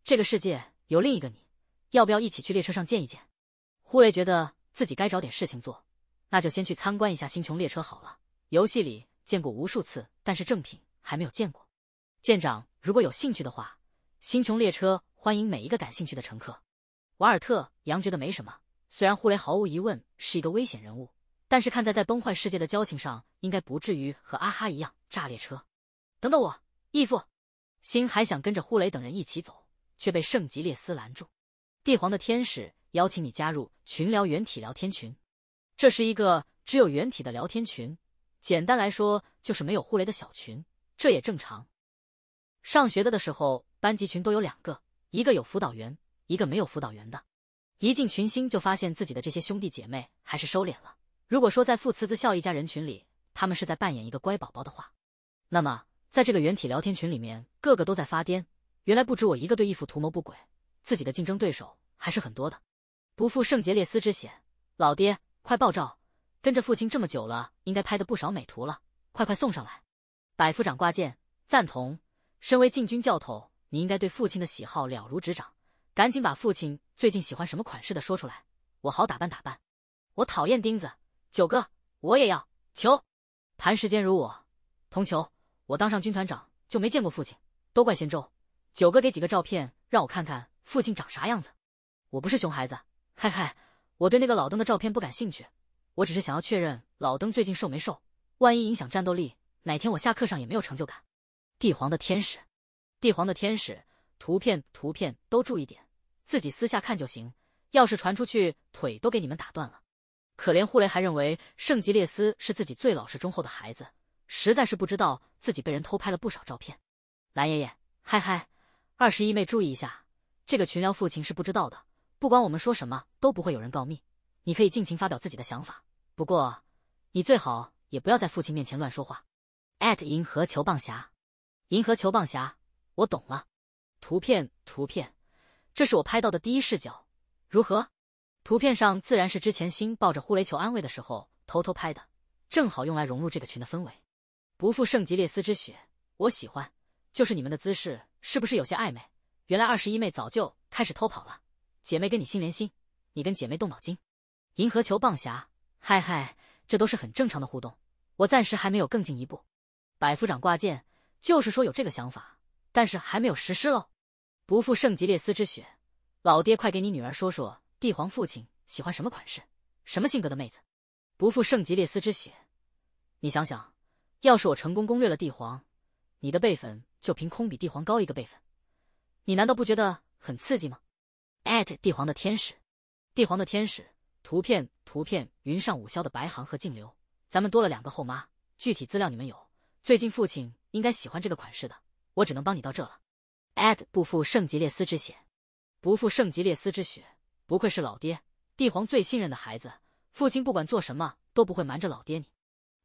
这个世界。有另一个你，要不要一起去列车上见一见？呼雷觉得自己该找点事情做，那就先去参观一下星穹列车好了。游戏里见过无数次，但是正品还没有见过。舰长，如果有兴趣的话，星穹列车欢迎每一个感兴趣的乘客。瓦尔特杨觉得没什么，虽然呼雷毫无疑问是一个危险人物，但是看在在崩坏世界的交情上，应该不至于和阿哈一样炸列车。等等我，义父，星还想跟着呼雷等人一起走。却被圣吉列斯拦住。帝皇的天使邀请你加入群聊原体聊天群，这是一个只有原体的聊天群，简单来说就是没有互雷的小群。这也正常，上学的的时候班级群都有两个，一个有辅导员，一个没有辅导员的。一进群星就发现自己的这些兄弟姐妹还是收敛了。如果说在父慈子孝一家人群里，他们是在扮演一个乖宝宝的话，那么在这个原体聊天群里面，个个都在发癫。原来不止我一个对义父图谋不轨，自己的竞争对手还是很多的。不负圣杰列斯之险，老爹，快爆照！跟着父亲这么久了，应该拍的不少美图了，快快送上来。百夫长挂件，赞同。身为禁军教头，你应该对父亲的喜好了如指掌，赶紧把父亲最近喜欢什么款式的说出来，我好打扮打扮。我讨厌钉子，九哥，我也要求。谈时间如我，同求。我当上军团长就没见过父亲，都怪仙舟。九哥给几个照片让我看看父亲长啥样子，我不是熊孩子，嗨嗨，我对那个老登的照片不感兴趣，我只是想要确认老登最近瘦没瘦，万一影响战斗力，哪天我下课上也没有成就感。帝皇的天使，帝皇的天使，图片图片都注意点，自己私下看就行，要是传出去，腿都给你们打断了。可怜护雷还认为圣吉列斯是自己最老实忠厚的孩子，实在是不知道自己被人偷拍了不少照片。蓝爷爷，嗨嗨。二十一妹，注意一下，这个群聊父亲是不知道的，不管我们说什么都不会有人告密，你可以尽情发表自己的想法。不过你最好也不要在父亲面前乱说话。银河球棒侠，银河球棒侠，我懂了。图片图片，这是我拍到的第一视角，如何？图片上自然是之前新抱着呼雷球安慰的时候偷偷拍的，正好用来融入这个群的氛围。不负圣吉列斯之血，我喜欢。就是你们的姿势。是不是有些暧昧？原来二十一妹早就开始偷跑了。姐妹跟你心连心，你跟姐妹动脑筋。银河球棒侠，嗨嗨，这都是很正常的互动。我暂时还没有更进一步。百夫长挂件就是说有这个想法，但是还没有实施喽。不负圣吉列斯之血，老爹快给你女儿说说，帝皇父亲喜欢什么款式、什么性格的妹子。不负圣吉列斯之血，你想想，要是我成功攻略了帝皇，你的辈分。就凭空比帝皇高一个辈分，你难道不觉得很刺激吗？@帝皇的天使，帝皇的天使图片图片云上五霄的白行和静流，咱们多了两个后妈。具体资料你们有。最近父亲应该喜欢这个款式的，我只能帮你到这了。不负圣吉列斯之血，不负圣吉列斯之血，不愧是老爹，帝皇最信任的孩子，父亲不管做什么都不会瞒着老爹你。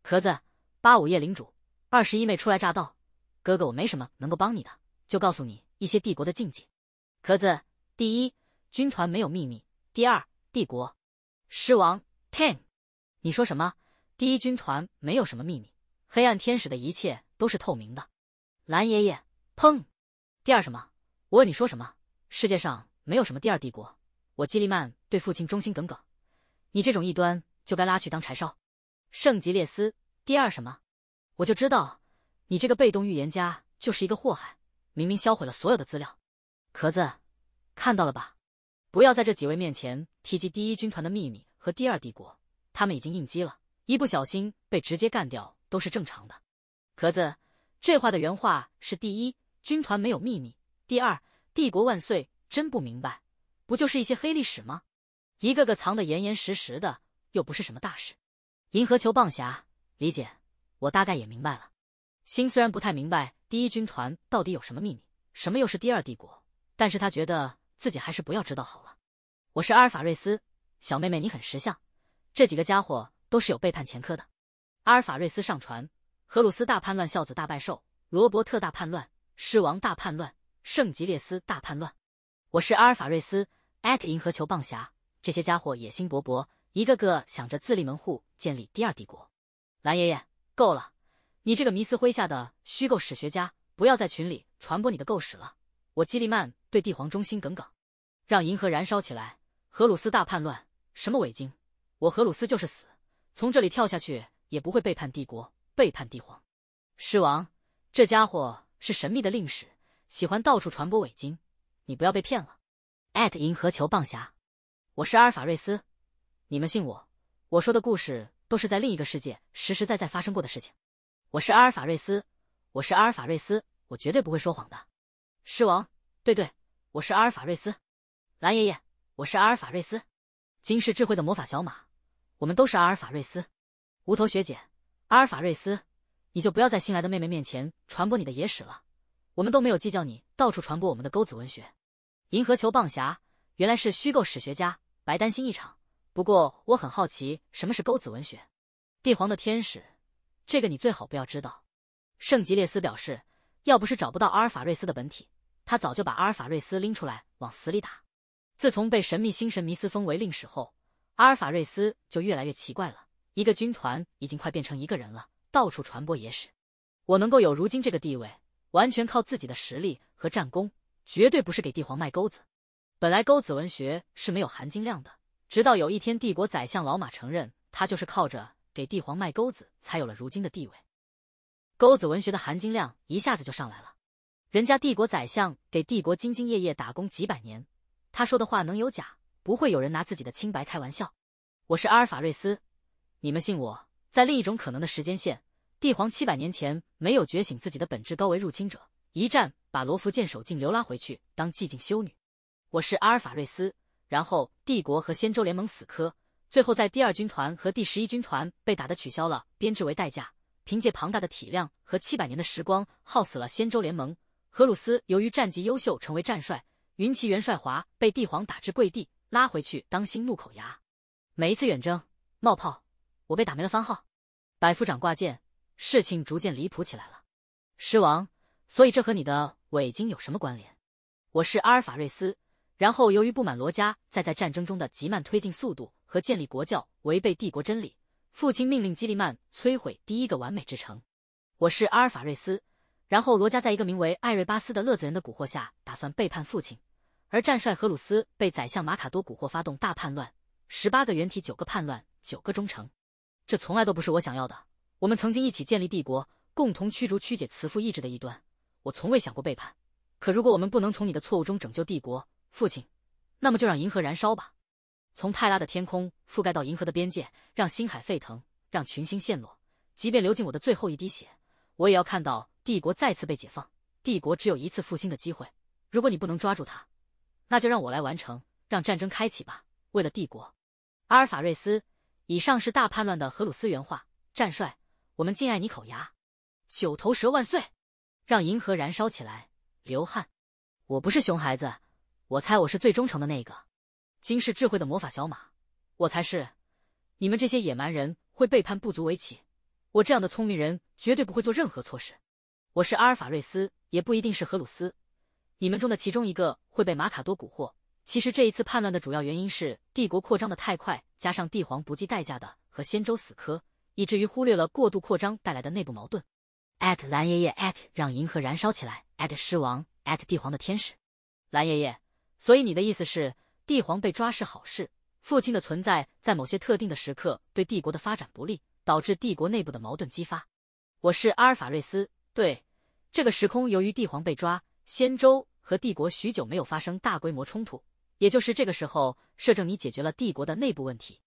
壳子，八五夜领主，二十一妹初来乍到。哥哥，我没什么能够帮你的，就告诉你一些帝国的禁忌。壳子，第一军团没有秘密。第二帝国，狮王 Pain，你说什么？第一军团没有什么秘密，黑暗天使的一切都是透明的。蓝爷爷，砰！第二什么？我问你说什么？世界上没有什么第二帝国。我基利曼对父亲忠心耿耿，你这种异端就该拉去当柴烧。圣吉列斯，第二什么？我就知道。你这个被动预言家就是一个祸害，明明销毁了所有的资料，壳子，看到了吧？不要在这几位面前提及第一军团的秘密和第二帝国，他们已经应激了，一不小心被直接干掉都是正常的。壳子，这话的原话是：第一军团没有秘密，第二帝国万岁。真不明白，不就是一些黑历史吗？一个个藏得严严实实的，又不是什么大事。银河球棒侠，理解，我大概也明白了。心虽然不太明白第一军团到底有什么秘密，什么又是第二帝国，但是他觉得自己还是不要知道好了。我是阿尔法瑞斯，小妹妹你很识相，这几个家伙都是有背叛前科的。阿尔法瑞斯上船，荷鲁斯大叛乱，孝子大败兽，罗伯特大叛乱，狮王大叛乱，圣吉列斯大叛乱。我是阿尔法瑞斯，at 银河球棒侠，这些家伙野心勃勃，一个个想着自立门户，建立第二帝国。蓝爷爷，够了。你这个迷思麾下的虚构史学家，不要在群里传播你的构史了。我基利曼对帝皇忠心耿耿，让银河燃烧起来。荷鲁斯大叛乱，什么伪经？我荷鲁斯就是死，从这里跳下去也不会背叛帝国，背叛帝皇。狮王这家伙是神秘的令史，喜欢到处传播伪经，你不要被骗了。银河球棒侠，我是阿尔法瑞斯，你们信我，我说的故事都是在另一个世界实实在在发生过的事情。我是阿尔法瑞斯，我是阿尔法瑞斯，我绝对不会说谎的。狮王，对对，我是阿尔法瑞斯。蓝爷爷，我是阿尔法瑞斯。金氏智慧的魔法小马，我们都是阿尔法瑞斯。无头学姐，阿尔法瑞斯，你就不要在新来的妹妹面前传播你的野史了。我们都没有计较你到处传播我们的钩子文学。银河球棒侠原来是虚构史学家，白担心一场。不过我很好奇，什么是钩子文学？帝皇的天使。这个你最好不要知道，圣吉列斯表示，要不是找不到阿尔法瑞斯的本体，他早就把阿尔法瑞斯拎出来往死里打。自从被神秘星神迷斯封为令使后，阿尔法瑞斯就越来越奇怪了。一个军团已经快变成一个人了，到处传播野史。我能够有如今这个地位，完全靠自己的实力和战功，绝对不是给帝皇卖钩子。本来钩子文学是没有含金量的，直到有一天，帝国宰相老马承认，他就是靠着。给帝皇卖钩子，才有了如今的地位。钩子文学的含金量一下子就上来了。人家帝国宰相给帝国兢兢业业打工几百年，他说的话能有假？不会有人拿自己的清白开玩笑。我是阿尔法瑞斯，你们信我。在另一种可能的时间线，帝皇七百年前没有觉醒自己的本质，高维入侵者一战把罗浮剑手竟流拉回去当寂静修女。我是阿尔法瑞斯，然后帝国和仙舟联盟死磕。最后，在第二军团和第十一军团被打的取消了编制为代价，凭借庞大的体量和七百年的时光耗死了仙舟联盟。荷鲁斯由于战绩优秀成为战帅，云骑元帅华被帝皇打至跪地，拉回去当心怒口牙。每一次远征，冒泡，我被打没了番号，百夫长挂件，事情逐渐离谱起来了。狮王，所以这和你的伪经有什么关联？我是阿尔法瑞斯。然后，由于不满罗加在在战争中的极慢推进速度。和建立国教违背帝国真理，父亲命令基利曼摧毁第一个完美之城。我是阿尔法瑞斯。然后罗加在一个名为艾瑞巴斯的乐子人的蛊惑下，打算背叛父亲。而战帅荷鲁斯被宰相马卡多蛊惑，发动大叛乱。十八个原体，九个叛乱，九个忠诚。这从来都不是我想要的。我们曾经一起建立帝国，共同驱逐曲解慈父意志的一端。我从未想过背叛。可如果我们不能从你的错误中拯救帝国，父亲，那么就让银河燃烧吧。从泰拉的天空覆盖到银河的边界，让星海沸腾，让群星陷落。即便流尽我的最后一滴血，我也要看到帝国再次被解放。帝国只有一次复兴的机会。如果你不能抓住它，那就让我来完成。让战争开启吧，为了帝国，阿尔法瑞斯。以上是大叛乱的荷鲁斯原话。战帅，我们敬爱你口牙，九头蛇万岁！让银河燃烧起来，流汗。我不是熊孩子，我猜我是最忠诚的那个。今世智慧的魔法小马，我才是。你们这些野蛮人会背叛不足为奇。我这样的聪明人绝对不会做任何错事。我是阿尔法瑞斯，也不一定是荷鲁斯。你们中的其中一个会被马卡多蛊惑。其实这一次叛乱的主要原因是帝国扩张的太快，加上帝皇不计代价的和仙州死磕，以至于忽略了过度扩张带来的内部矛盾。at 蓝爷爷 at 让银河燃烧起来 at 狮王 at 帝皇的天使蓝爷爷，所以你的意思是？帝皇被抓是好事，父亲的存在在某些特定的时刻对帝国的发展不利，导致帝国内部的矛盾激发。我是阿尔法瑞斯，对这个时空，由于帝皇被抓，仙州和帝国许久没有发生大规模冲突，也就是这个时候，摄政你解决了帝国的内部问题。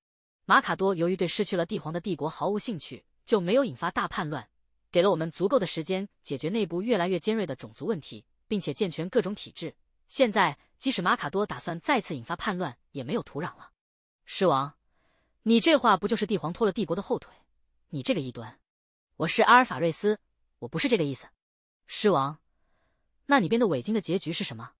马卡多由于对失去了帝皇的帝国毫无兴趣，就没有引发大叛乱，给了我们足够的时间解决内部越来越尖锐的种族问题，并且健全各种体制。现在，即使马卡多打算再次引发叛乱，也没有土壤了。狮王，你这话不就是帝皇拖了帝国的后腿？你这个异端！我是阿尔法瑞斯，我不是这个意思。狮王，那你编的伪经的结局是什么？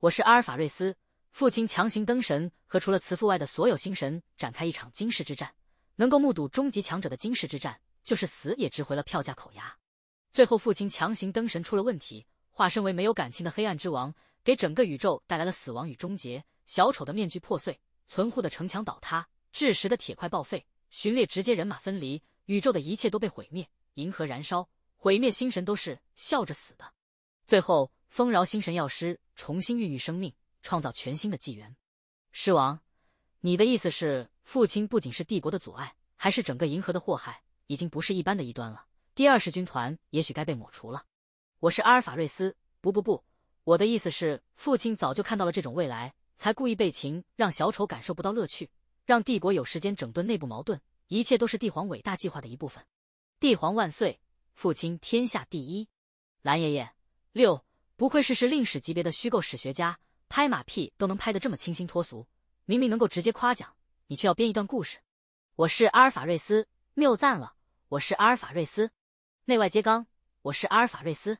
我是阿尔法瑞斯，父亲强行登神和除了慈父外的所有星神展开一场惊世之战。能够目睹终极强者的惊世之战，就是死也值回了票价口牙。最后，父亲强行登神出了问题，化身为没有感情的黑暗之王。给整个宇宙带来了死亡与终结。小丑的面具破碎，存户的城墙倒塌，制石的铁块报废，巡猎直接人马分离。宇宙的一切都被毁灭，银河燃烧，毁灭星神都是笑着死的。最后，丰饶星神药师重新孕育生命，创造全新的纪元。狮王，你的意思是，父亲不仅是帝国的阻碍，还是整个银河的祸害，已经不是一般的异端了。第二十军团也许该被抹除了。我是阿尔法瑞斯。不不不。我的意思是，父亲早就看到了这种未来，才故意被擒，让小丑感受不到乐趣，让帝国有时间整顿内部矛盾。一切都是帝皇伟大计划的一部分。帝皇万岁！父亲天下第一！蓝爷爷，六不愧是是令史级别的虚构史学家，拍马屁都能拍得这么清新脱俗。明明能够直接夸奖，你却要编一段故事。我是阿尔法瑞斯，谬赞了。我是阿尔法瑞斯，内外皆刚。我是阿尔法瑞斯，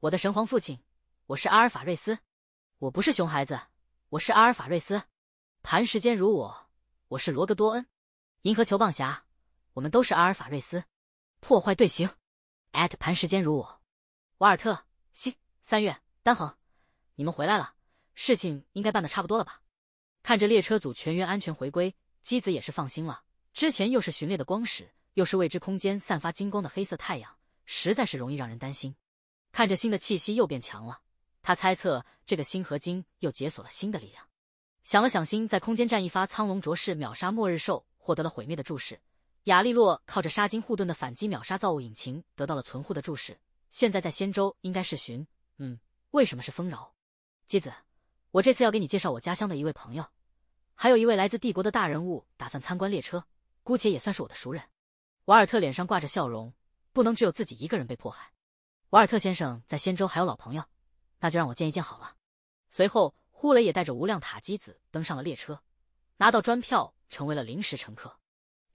我的神皇父亲。我是阿尔法瑞斯，我不是熊孩子，我是阿尔法瑞斯。磐石间如我，我是罗格多恩，银河球棒侠，我们都是阿尔法瑞斯。破坏队形，@磐石间如我。瓦尔特，星三月，丹恒，你们回来了，事情应该办的差不多了吧？看着列车组全员安全回归，机子也是放心了。之前又是巡猎的光使，又是未知空间散发金光的黑色太阳，实在是容易让人担心。看着新的气息又变强了。他猜测这个新合金又解锁了新的力量。想了想，星在空间站一发苍龙卓式秒杀末日兽，获得了毁灭的注视。雅利洛靠着沙金护盾的反击秒杀造物引擎，得到了存护的注视。现在在仙州应该是寻……嗯，为什么是丰饶？姬子，我这次要给你介绍我家乡的一位朋友，还有一位来自帝国的大人物，打算参观列车，姑且也算是我的熟人。瓦尔特脸上挂着笑容，不能只有自己一个人被迫害。瓦尔特先生在仙州还有老朋友。那就让我见一见好了。随后，呼雷也带着无量塔姬子登上了列车，拿到专票成为了临时乘客。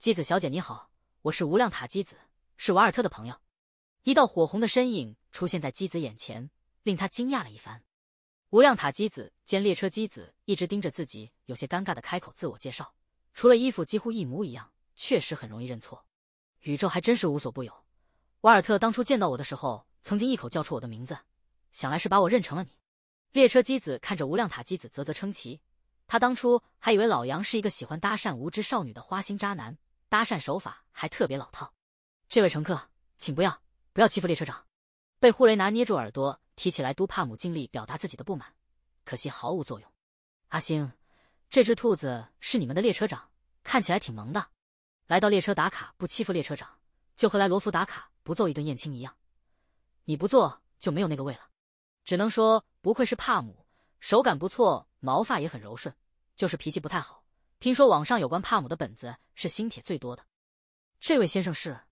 姬子小姐你好，我是无量塔姬子，是瓦尔特的朋友。一道火红的身影出现在姬子眼前，令他惊讶了一番。无量塔姬子见列车姬子一直盯着自己，有些尴尬的开口自我介绍。除了衣服几乎一模一样，确实很容易认错。宇宙还真是无所不有。瓦尔特当初见到我的时候，曾经一口叫出我的名字。想来是把我认成了你。列车机子看着无量塔机子啧啧称奇，他当初还以为老杨是一个喜欢搭讪无知少女的花心渣男，搭讪手法还特别老套。这位乘客，请不要不要欺负列车长。被护雷拿捏住耳朵提起来，都帕姆尽力表达自己的不满，可惜毫无作用。阿星，这只兔子是你们的列车长，看起来挺萌的。来到列车打卡不欺负列车长，就和来罗福打卡不揍一顿燕青一样，你不做就没有那个味了。只能说，不愧是帕姆，手感不错，毛发也很柔顺，就是脾气不太好。听说网上有关帕姆的本子是新铁最多的。这位先生是？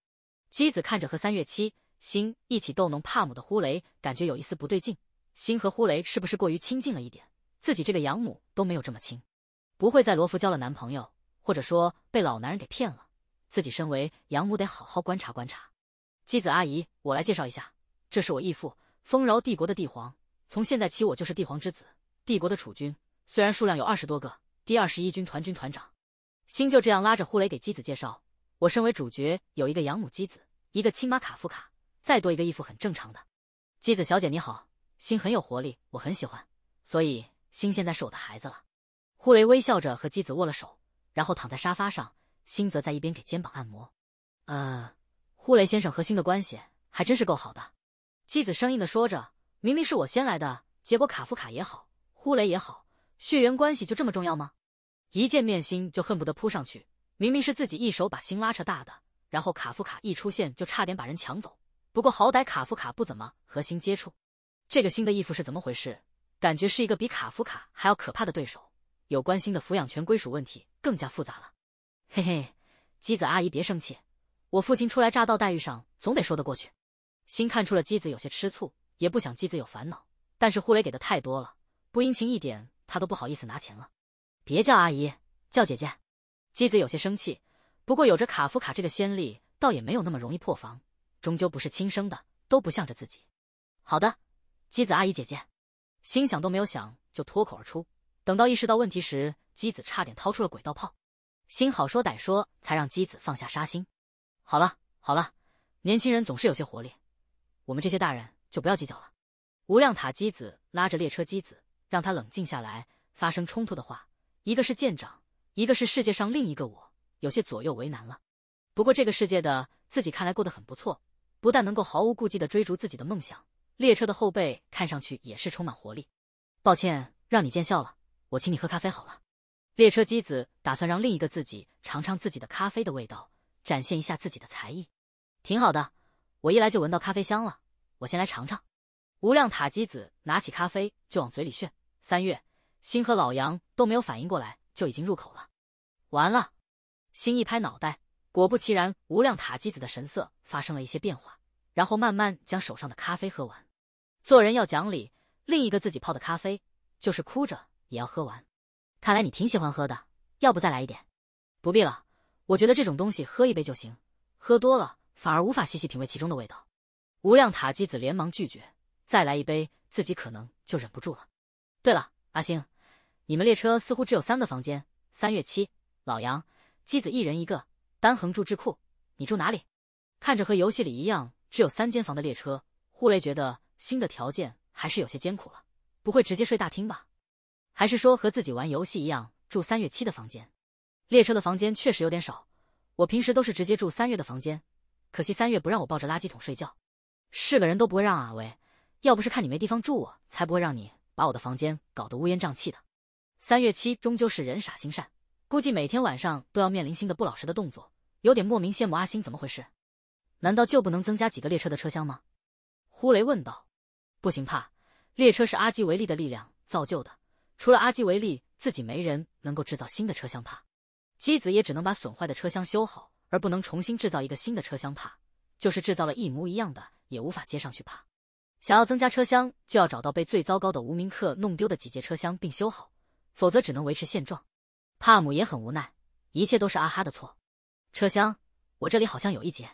姬子看着和三月七星一起逗弄帕姆的呼雷，感觉有一丝不对劲。星和呼雷是不是过于亲近了一点？自己这个养母都没有这么亲，不会在罗浮交了男朋友，或者说被老男人给骗了？自己身为养母得好好观察观察。姬子阿姨，我来介绍一下，这是我义父。丰饶帝国的帝皇，从现在起我就是帝皇之子，帝国的储君。虽然数量有二十多个，第二十一军团军团长，星就这样拉着呼雷给姬子介绍。我身为主角，有一个养母姬子，一个亲妈卡夫卡，再多一个义父很正常的。姬子小姐你好，星很有活力，我很喜欢，所以星现在是我的孩子了。呼雷微笑着和姬子握了手，然后躺在沙发上，星则在一边给肩膀按摩。呃，呼雷先生和星的关系还真是够好的。妻子生硬的说着：“明明是我先来的，结果卡夫卡也好，呼雷也好，血缘关系就这么重要吗？一见面，心就恨不得扑上去。明明是自己一手把心拉扯大的，然后卡夫卡一出现就差点把人抢走。不过好歹卡夫卡不怎么和心接触。这个新的义父是怎么回事？感觉是一个比卡夫卡还要可怕的对手。有关心的抚养权归属问题更加复杂了。嘿嘿，姬子阿姨别生气，我父亲初来乍到，待遇上总得说得过去。”心看出了姬子有些吃醋，也不想姬子有烦恼，但是呼雷给的太多了，不殷勤一点，他都不好意思拿钱了。别叫阿姨，叫姐姐。姬子有些生气，不过有着卡夫卡这个先例，倒也没有那么容易破防，终究不是亲生的，都不向着自己。好的，姬子阿姨姐姐。心想都没有想，就脱口而出。等到意识到问题时，姬子差点掏出了轨道炮。心好说歹说，才让姬子放下杀心。好了好了，年轻人总是有些活力。我们这些大人就不要计较了。无量塔机子拉着列车机子，让他冷静下来。发生冲突的话，一个是舰长，一个是世界上另一个我，有些左右为难了。不过这个世界的自己看来过得很不错，不但能够毫无顾忌的追逐自己的梦想，列车的后背看上去也是充满活力。抱歉让你见笑了，我请你喝咖啡好了。列车机子打算让另一个自己尝尝自己的咖啡的味道，展现一下自己的才艺，挺好的。我一来就闻到咖啡香了，我先来尝尝。无量塔姬子拿起咖啡就往嘴里炫，三月心和老杨都没有反应过来就已经入口了。完了，心一拍脑袋，果不其然，无量塔姬子的神色发生了一些变化，然后慢慢将手上的咖啡喝完。做人要讲理，另一个自己泡的咖啡，就是哭着也要喝完。看来你挺喜欢喝的，要不再来一点？不必了，我觉得这种东西喝一杯就行，喝多了。反而无法细细品味其中的味道。无量塔机子连忙拒绝，再来一杯自己可能就忍不住了。对了，阿星，你们列车似乎只有三个房间。三月七，老杨，机子一人一个，单恒住智库，你住哪里？看着和游戏里一样只有三间房的列车，护雷觉得新的条件还是有些艰苦了。不会直接睡大厅吧？还是说和自己玩游戏一样住三月七的房间？列车的房间确实有点少，我平时都是直接住三月的房间。可惜三月不让我抱着垃圾桶睡觉，是个人都不会让阿维。要不是看你没地方住，我才不会让你把我的房间搞得乌烟瘴气的。三月七终究是人傻心善，估计每天晚上都要面临新的不老实的动作，有点莫名羡慕阿星，怎么回事？难道就不能增加几个列车的车厢吗？呼雷问道。不行，怕列车是阿基维利的力量造就的，除了阿基维利，自己没人能够制造新的车厢。怕机子也只能把损坏的车厢修好。而不能重新制造一个新的车厢，帕，就是制造了一模一样的也无法接上去帕。想要增加车厢，就要找到被最糟糕的无名客弄丢的几节车厢并修好，否则只能维持现状。帕姆也很无奈，一切都是阿哈的错。车厢，我这里好像有一节。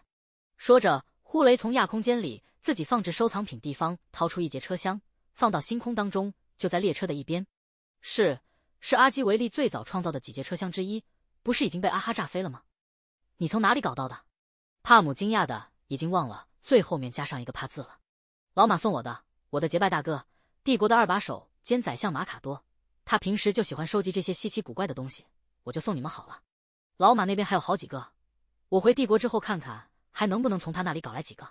说着，呼雷从亚空间里自己放置收藏品地方掏出一节车厢，放到星空当中，就在列车的一边。是，是阿基维利最早创造的几节车厢之一，不是已经被阿哈炸飞了吗？你从哪里搞到的？帕姆惊讶的，已经忘了最后面加上一个“帕”字了。老马送我的，我的结拜大哥，帝国的二把手兼宰相马卡多，他平时就喜欢收集这些稀奇古怪的东西，我就送你们好了。老马那边还有好几个，我回帝国之后看看还能不能从他那里搞来几个。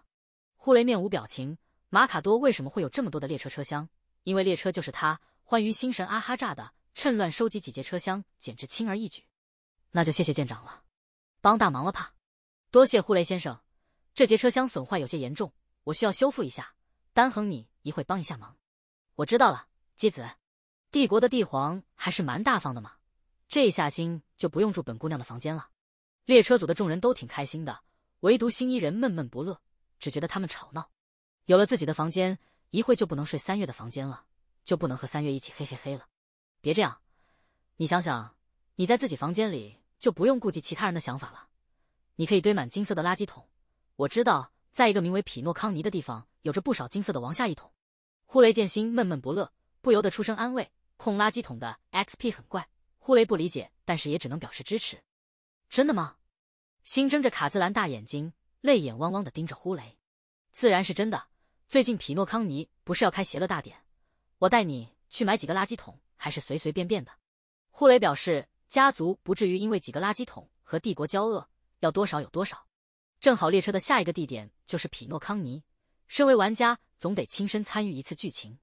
呼雷面无表情，马卡多为什么会有这么多的列车车厢？因为列车就是他欢愉星神阿哈炸的，趁乱收集几节车厢简直轻而易举。那就谢谢舰长了。帮大忙了吧，多谢护雷先生，这节车厢损坏有些严重，我需要修复一下。丹恒，你一会帮一下忙。我知道了，姬子，帝国的帝皇还是蛮大方的嘛，这一下心就不用住本姑娘的房间了。列车组的众人都挺开心的，唯独新衣人闷闷不乐，只觉得他们吵闹。有了自己的房间，一会就不能睡三月的房间了，就不能和三月一起嘿嘿嘿了。别这样，你想想，你在自己房间里。就不用顾及其他人的想法了，你可以堆满金色的垃圾桶。我知道，在一个名为匹诺康尼的地方，有着不少金色的王下一统。呼雷剑心闷闷不乐，不由得出声安慰。控垃圾桶的 XP 很怪，呼雷不理解，但是也只能表示支持。真的吗？心睁着卡姿兰大眼睛，泪眼汪汪的盯着呼雷。自然是真的。最近匹诺康尼不是要开邪了大典？我带你去买几个垃圾桶，还是随随便便的？呼雷表示。家族不至于因为几个垃圾桶和帝国交恶，要多少有多少。正好列车的下一个地点就是匹诺康尼，身为玩家总得亲身参与一次剧情。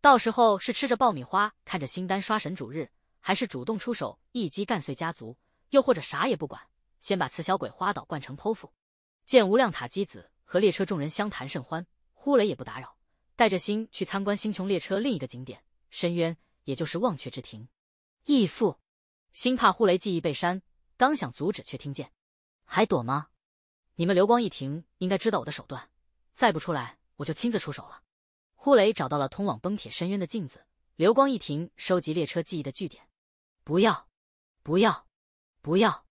到时候是吃着爆米花看着星单刷神主日，还是主动出手一击干碎家族，又或者啥也不管，先把雌小鬼花岛灌成剖腹？见无量塔姬子和列车众人相谈甚欢，呼雷也不打扰，带着星去参观星穹列车另一个景点——深渊，也就是忘却之庭。义父。心怕呼雷记忆被删，刚想阻止，却听见：“还躲吗？你们流光一停，应该知道我的手段。再不出来，我就亲自出手了。”呼雷找到了通往崩铁深渊的镜子，流光一停收集列车记忆的据点。不要，不要，不要！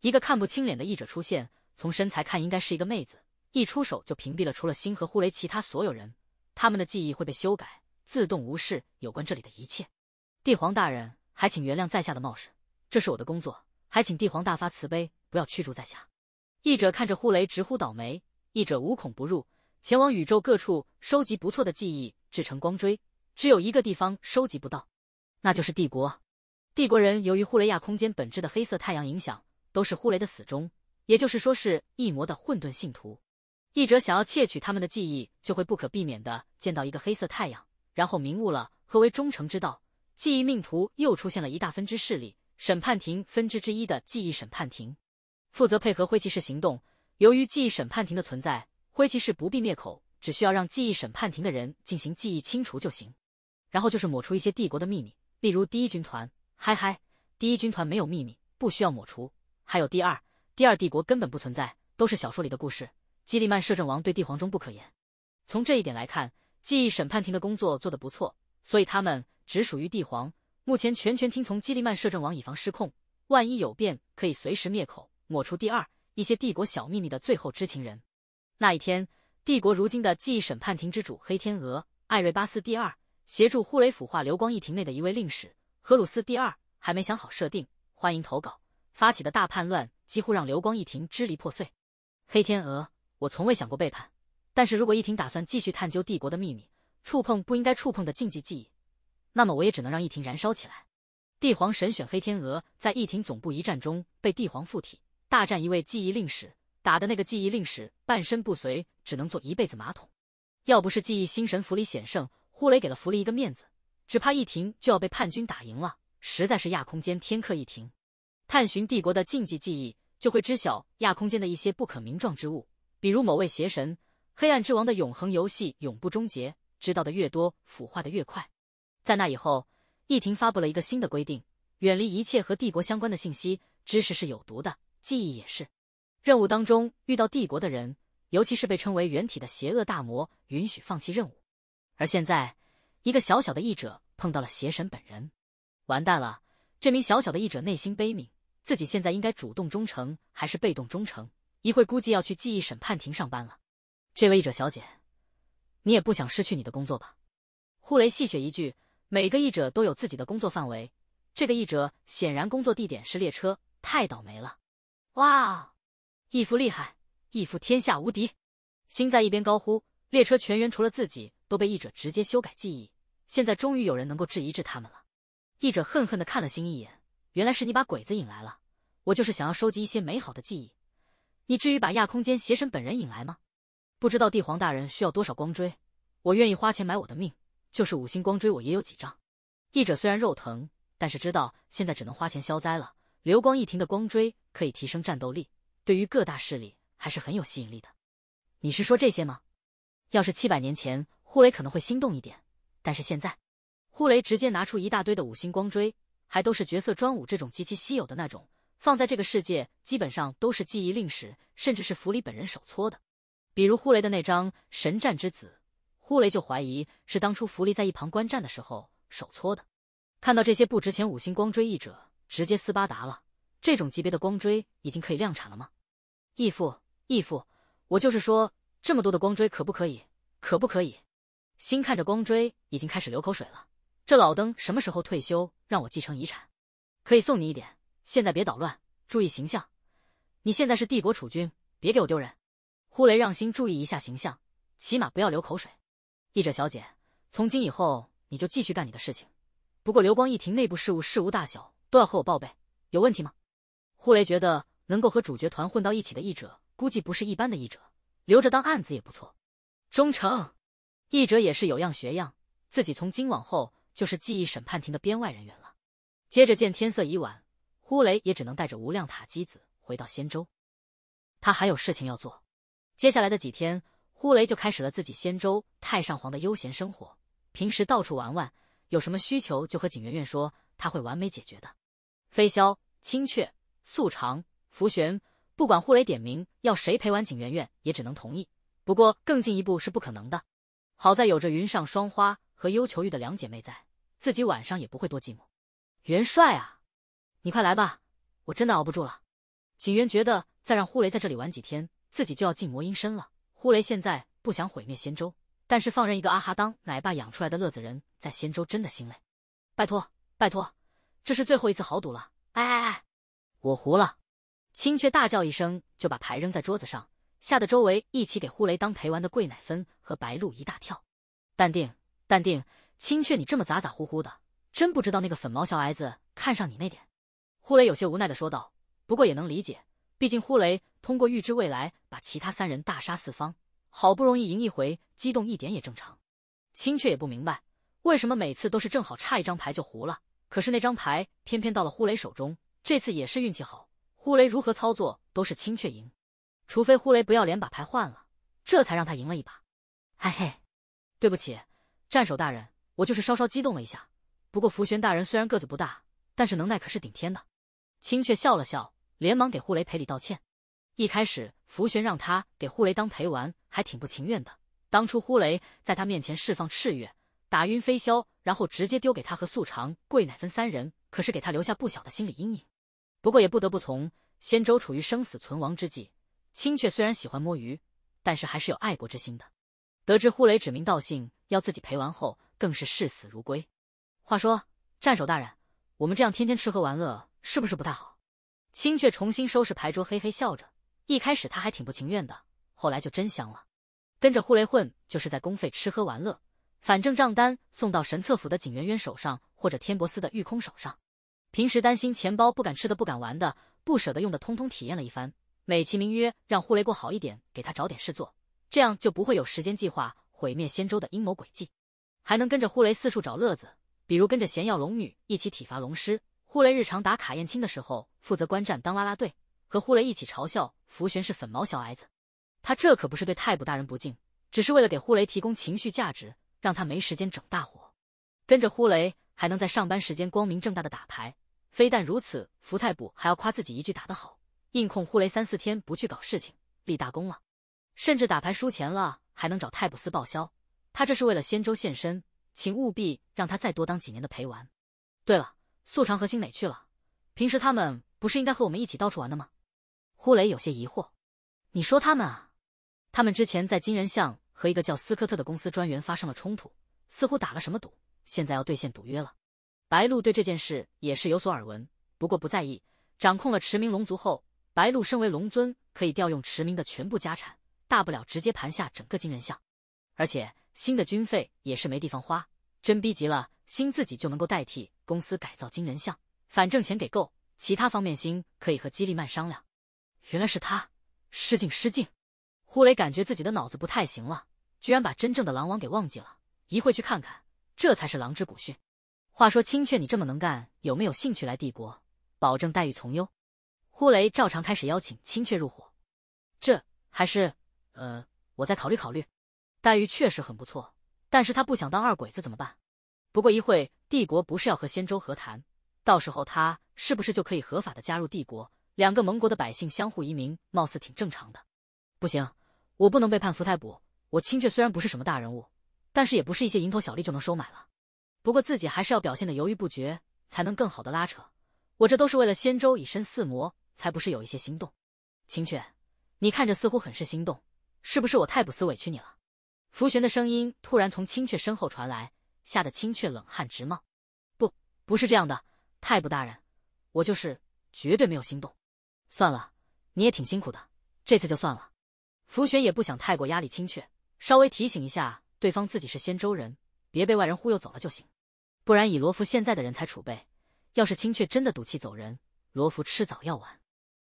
一个看不清脸的异者出现，从身材看应该是一个妹子。一出手就屏蔽了，除了星和呼雷，其他所有人，他们的记忆会被修改，自动无视有关这里的一切。帝皇大人，还请原谅在下的冒失。这是我的工作，还请帝皇大发慈悲，不要驱逐在下。译者看着呼雷直呼倒霉，译者无孔不入，前往宇宙各处收集不错的记忆，制成光锥。只有一个地方收集不到，那就是帝国。帝国人由于呼雷亚空间本质的黑色太阳影响，都是呼雷的死忠，也就是说是异魔的混沌信徒。译者想要窃取他们的记忆，就会不可避免的见到一个黑色太阳，然后明悟了何为忠诚之道。记忆命途又出现了一大分支势力。审判庭分支之一的记忆审判庭，负责配合灰骑士行动。由于记忆审判庭的存在，灰骑士不必灭口，只需要让记忆审判庭的人进行记忆清除就行。然后就是抹除一些帝国的秘密，例如第一军团。嗨嗨，第一军团没有秘密，不需要抹除。还有第二，第二帝国根本不存在，都是小说里的故事。基利曼摄政王对帝皇忠不可言。从这一点来看，记忆审判庭的工作做得不错，所以他们只属于帝皇。目前全权听从基利曼摄政王，以防失控。万一有变，可以随时灭口，抹除第二一些帝国小秘密的最后知情人。那一天，帝国如今的记忆审判庭之主黑天鹅艾瑞巴斯第二，协助呼雷腐化流光一庭内的一位令史荷鲁斯第二，还没想好设定，欢迎投稿。发起的大叛乱几乎让流光一庭支离破碎。黑天鹅，我从未想过背叛，但是如果一庭打算继续探究帝国的秘密，触碰不应该触碰的禁忌记忆。那么我也只能让一庭燃烧起来。帝皇神选黑天鹅在一庭总部一战中被帝皇附体，大战一位记忆令使，打的那个记忆令使半身不遂，只能坐一辈子马桶。要不是记忆星神弗里险胜，呼雷给了弗里一个面子，只怕一庭就要被叛军打赢了。实在是亚空间天克一庭。探寻帝国的禁忌记忆，就会知晓亚空间的一些不可名状之物，比如某位邪神、黑暗之王的永恒游戏永不终结。知道的越多，腐化的越快。在那以后，议庭发布了一个新的规定：远离一切和帝国相关的信息。知识是有毒的，记忆也是。任务当中遇到帝国的人，尤其是被称为原体的邪恶大魔，允许放弃任务。而现在，一个小小的译者碰到了邪神本人，完蛋了！这名小小的译者内心悲悯，自己现在应该主动忠诚还是被动忠诚？一会估计要去记忆审判庭上班了。这位译者小姐，你也不想失去你的工作吧？呼雷戏谑一句。每个译者都有自己的工作范围，这个译者显然工作地点是列车，太倒霉了！哇，义父厉害，义父天下无敌！星在一边高呼。列车全员除了自己都被译者直接修改记忆，现在终于有人能够质疑质他们了。译者恨恨的看了星一眼，原来是你把鬼子引来了。我就是想要收集一些美好的记忆，你至于把亚空间邪神本人引来吗？不知道帝皇大人需要多少光锥，我愿意花钱买我的命。就是五星光锥，我也有几张。译者虽然肉疼，但是知道现在只能花钱消灾了。流光一停的光锥可以提升战斗力，对于各大势力还是很有吸引力的。你是说这些吗？要是七百年前，呼雷可能会心动一点，但是现在，呼雷直接拿出一大堆的五星光锥，还都是角色专武这种极其稀有的那种，放在这个世界基本上都是记忆令史，甚至是弗里本人手搓的。比如呼雷的那张神战之子。呼雷就怀疑是当初福离在一旁观战的时候手搓的。看到这些不值钱五星光追忆者，直接斯巴达了。这种级别的光锥已经可以量产了吗？义父，义父，我就是说，这么多的光锥可不可以？可不可以？星看着光锥已经开始流口水了。这老登什么时候退休，让我继承遗产？可以送你一点。现在别捣乱，注意形象。你现在是帝国储君，别给我丢人。呼雷让星注意一下形象，起码不要流口水。译者小姐，从今以后你就继续干你的事情，不过流光一庭内部事务事无大小都要和我报备，有问题吗？呼雷觉得能够和主角团混到一起的译者，估计不是一般的译者，留着当案子也不错。忠诚，译者也是有样学样，自己从今往后就是记忆审判庭的编外人员了。接着见天色已晚，呼雷也只能带着无量塔姬子回到仙州，他还有事情要做。接下来的几天。呼雷就开始了自己仙州太上皇的悠闲生活，平时到处玩玩，有什么需求就和景媛媛说，他会完美解决的。飞霄、青雀、素长、浮玄，不管呼雷点名要谁陪玩，景媛媛也只能同意。不过更进一步是不可能的。好在有着云上霜花和幽求玉的两姐妹在，自己晚上也不会多寂寞。元帅啊，你快来吧，我真的熬不住了。景元觉得再让呼雷在这里玩几天，自己就要进魔音身了。呼雷现在不想毁灭仙州，但是放任一个阿哈当奶爸养出来的乐子人，在仙州真的心累。拜托，拜托，这是最后一次豪赌了。哎哎哎，我胡了！青雀大叫一声，就把牌扔在桌子上，吓得周围一起给呼雷当陪玩的桂乃芬和白鹿一大跳。淡定，淡定，青雀你这么咋咋呼呼的，真不知道那个粉毛小矮子看上你那点。呼雷有些无奈的说道，不过也能理解。毕竟呼雷通过预知未来把其他三人大杀四方，好不容易赢一回，激动一点也正常。青雀也不明白为什么每次都是正好差一张牌就胡了，可是那张牌偏偏到了呼雷手中，这次也是运气好。呼雷如何操作都是青雀赢，除非呼雷不要脸把牌换了，这才让他赢了一把。哎嘿，对不起，战守大人，我就是稍稍激动了一下。不过福玄大人虽然个子不大，但是能耐可是顶天的。青雀笑了笑。连忙给呼雷赔礼道歉。一开始，福玄让他给呼雷当陪玩，还挺不情愿的。当初呼雷在他面前释放赤月，打晕飞霄，然后直接丢给他和素长、桂乃芬三人，可是给他留下不小的心理阴影。不过也不得不从，仙舟处于生死存亡之际。青雀虽然喜欢摸鱼，但是还是有爱国之心的。得知呼雷指名道姓要自己陪玩后，更是视死如归。话说，战守大人，我们这样天天吃喝玩乐，是不是不太好？青雀重新收拾牌桌，嘿嘿笑着。一开始他还挺不情愿的，后来就真香了。跟着呼雷混，就是在公费吃喝玩乐，反正账单送到神策府的景元渊手上或者天博司的玉空手上。平时担心钱包不敢吃的、不敢玩的、不舍得用的，通通体验了一番，美其名曰让呼雷过好一点，给他找点事做，这样就不会有时间计划毁灭仙州的阴谋诡计，还能跟着呼雷四处找乐子，比如跟着贤耀龙女一起体罚龙师。呼雷日常打卡宴亲的时候，负责观战当啦啦队，和呼雷一起嘲笑福玄是粉毛小矮子。他这可不是对太卜大人不敬，只是为了给呼雷提供情绪价值，让他没时间整大活。跟着呼雷还能在上班时间光明正大的打牌。非但如此，福太卜还要夸自己一句打得好，硬控呼雷三四天不去搞事情，立大功了。甚至打牌输钱了，还能找太卜司报销。他这是为了仙舟献身，请务必让他再多当几年的陪玩。对了。素常和星哪去了？平时他们不是应该和我们一起到处玩的吗？呼雷有些疑惑。你说他们啊？他们之前在金人巷和一个叫斯科特的公司专员发生了冲突，似乎打了什么赌，现在要兑现赌约了。白露对这件事也是有所耳闻，不过不在意。掌控了驰名龙族后，白露身为龙尊，可以调用驰名的全部家产，大不了直接盘下整个金人巷。而且新的军费也是没地方花，真逼急了。星自己就能够代替公司改造金人像，反正钱给够，其他方面星可以和基利曼商量。原来是他，失敬失敬。呼雷感觉自己的脑子不太行了，居然把真正的狼王给忘记了。一会去看看，这才是狼之古训。话说青雀，你这么能干，有没有兴趣来帝国？保证待遇从优。呼雷照常开始邀请青雀入伙，这还是……呃，我再考虑考虑。待遇确实很不错，但是他不想当二鬼子怎么办？不过一会帝国不是要和仙州和谈，到时候他是不是就可以合法的加入帝国？两个盟国的百姓相互移民，貌似挺正常的。不行，我不能背叛福太卜。我青雀虽然不是什么大人物，但是也不是一些蝇头小利就能收买了。不过自己还是要表现的犹豫不决，才能更好的拉扯。我这都是为了仙州以身饲魔，才不是有一些心动。青雀，你看着似乎很是心动，是不是我太不思委屈你了？福玄的声音突然从青雀身后传来。吓得青雀冷汗直冒，不，不是这样的，太卜大人，我就是绝对没有心动。算了，你也挺辛苦的，这次就算了。福玄也不想太过压力青雀，稍微提醒一下对方自己是仙州人，别被外人忽悠走了就行。不然以罗浮现在的人才储备，要是青雀真的赌气走人，罗浮迟早要完。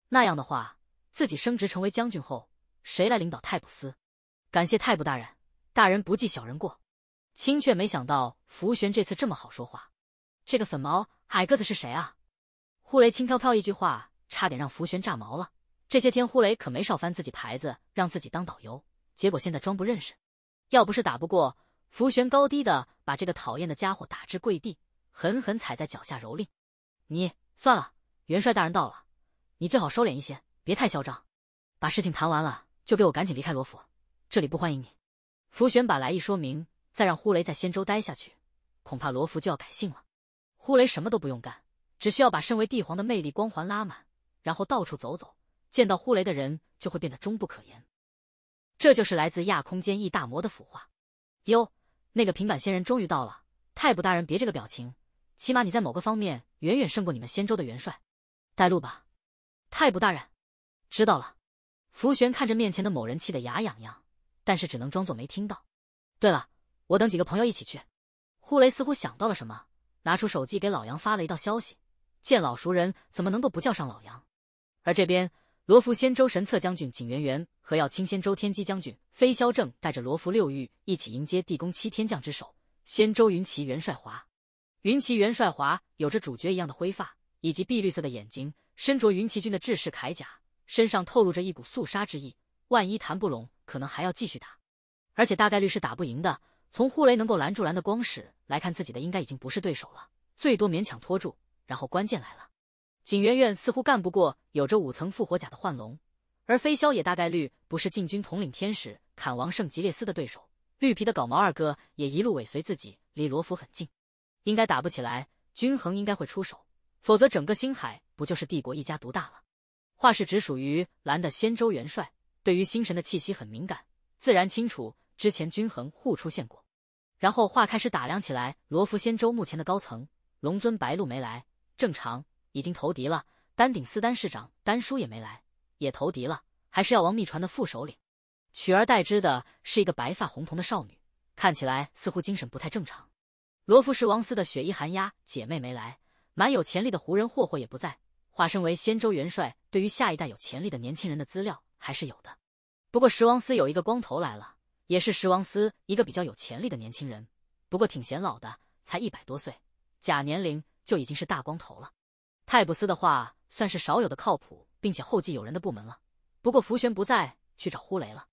那样的话，自己升职成为将军后，谁来领导太卜司？感谢太卜大人，大人不计小人过。青雀没想到福玄这次这么好说话，这个粉毛矮个子是谁啊？呼雷轻飘飘一句话，差点让福玄炸毛了。这些天呼雷可没少翻自己牌子，让自己当导游，结果现在装不认识。要不是打不过，福玄高低的把这个讨厌的家伙打至跪地，狠狠踩在脚下蹂躏。你算了，元帅大人到了，你最好收敛一些，别太嚣张。把事情谈完了，就给我赶紧离开罗府，这里不欢迎你。福玄把来意说明。再让呼雷在仙州待下去，恐怕罗浮就要改姓了。呼雷什么都不用干，只需要把身为帝皇的魅力光环拉满，然后到处走走，见到呼雷的人就会变得终不可言。这就是来自亚空间异大魔的腐化。哟，那个平板仙人终于到了。太卜大人，别这个表情，起码你在某个方面远远胜过你们仙州的元帅，带路吧。太卜大人，知道了。浮玄看着面前的某人气得牙痒痒，但是只能装作没听到。对了。我等几个朋友一起去，呼雷似乎想到了什么，拿出手机给老杨发了一道消息。见老熟人，怎么能够不叫上老杨？而这边，罗浮仙州神策将军景元元和要清仙州天机将军飞霄正带着罗浮六域一起迎接地宫七天将之首仙州云奇元帅华。云奇元帅华有着主角一样的灰发以及碧绿色的眼睛，身着云奇军的制式铠甲，身上透露着一股肃杀之意。万一谈不拢，可能还要继续打，而且大概率是打不赢的。从护雷能够拦住蓝的光矢来看，自己的应该已经不是对手了，最多勉强拖住。然后关键来了，景媛媛似乎干不过有着五层复活甲的幻龙，而飞霄也大概率不是禁军统领天使砍王圣吉列斯的对手。绿皮的搞毛二哥也一路尾随自己，离罗浮很近，应该打不起来。均衡应该会出手，否则整个星海不就是帝国一家独大了？话是只属于蓝的仙舟元帅，对于星神的气息很敏感，自然清楚之前均衡互出现过。然后，话开始打量起来罗浮仙州目前的高层。龙尊白露没来，正常，已经投敌了。丹顶四丹市长丹叔也没来，也投敌了。还是药王秘传的副首领，取而代之的是一个白发红瞳的少女，看起来似乎精神不太正常。罗浮十王司的雪衣寒鸦姐妹没来，蛮有潜力的胡人霍霍也不在。化身为仙州元帅，对于下一代有潜力的年轻人的资料还是有的。不过，十王司有一个光头来了。也是石王司一个比较有潜力的年轻人，不过挺显老的，才一百多岁，假年龄就已经是大光头了。泰布斯的话算是少有的靠谱并且后继有人的部门了，不过浮玄不在，去找呼雷了。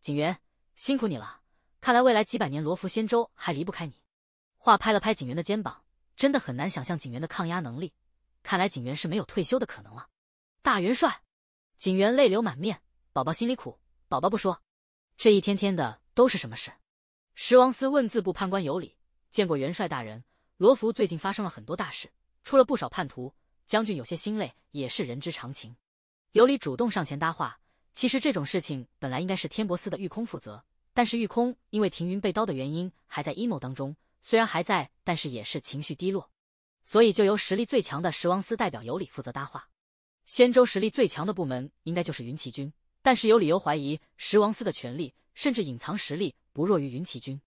景元，辛苦你了，看来未来几百年罗浮仙舟还离不开你。话拍了拍景元的肩膀，真的很难想象景元的抗压能力，看来景元是没有退休的可能了。大元帅，景元泪流满面，宝宝心里苦，宝宝不说。这一天天的都是什么事？十王司问字部判官尤里见过元帅大人。罗浮最近发生了很多大事，出了不少叛徒，将军有些心累也是人之常情。尤里主动上前搭话。其实这种事情本来应该是天博司的御空负责，但是御空因为停云被刀的原因还在 emo 当中，虽然还在，但是也是情绪低落，所以就由实力最强的十王司代表尤里负责搭话。仙州实力最强的部门应该就是云骑军。但是有理由怀疑十王司的权力甚至隐藏实力不弱于云骑军。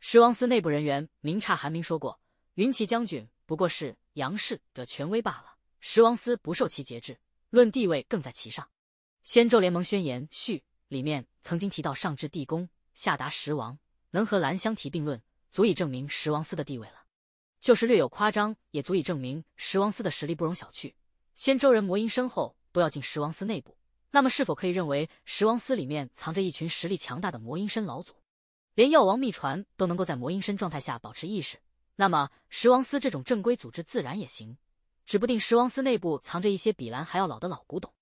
十王司内部人员明察韩明说过：“云骑将军不过是杨氏的权威罢了，十王司不受其节制，论地位更在其上。”《仙州联盟宣言序》里面曾经提到：“上至地宫，下达十王，能和兰香提并论，足以证明十王司的地位了。就是略有夸张，也足以证明十王司的实力不容小觑。”仙州人魔音身后都要进十王司内部。那么，是否可以认为十王司里面藏着一群实力强大的魔音身老祖？连药王秘传都能够在魔音身状态下保持意识，那么十王司这种正规组织自然也行。指不定十王司内部藏着一些比蓝还要老的老古董，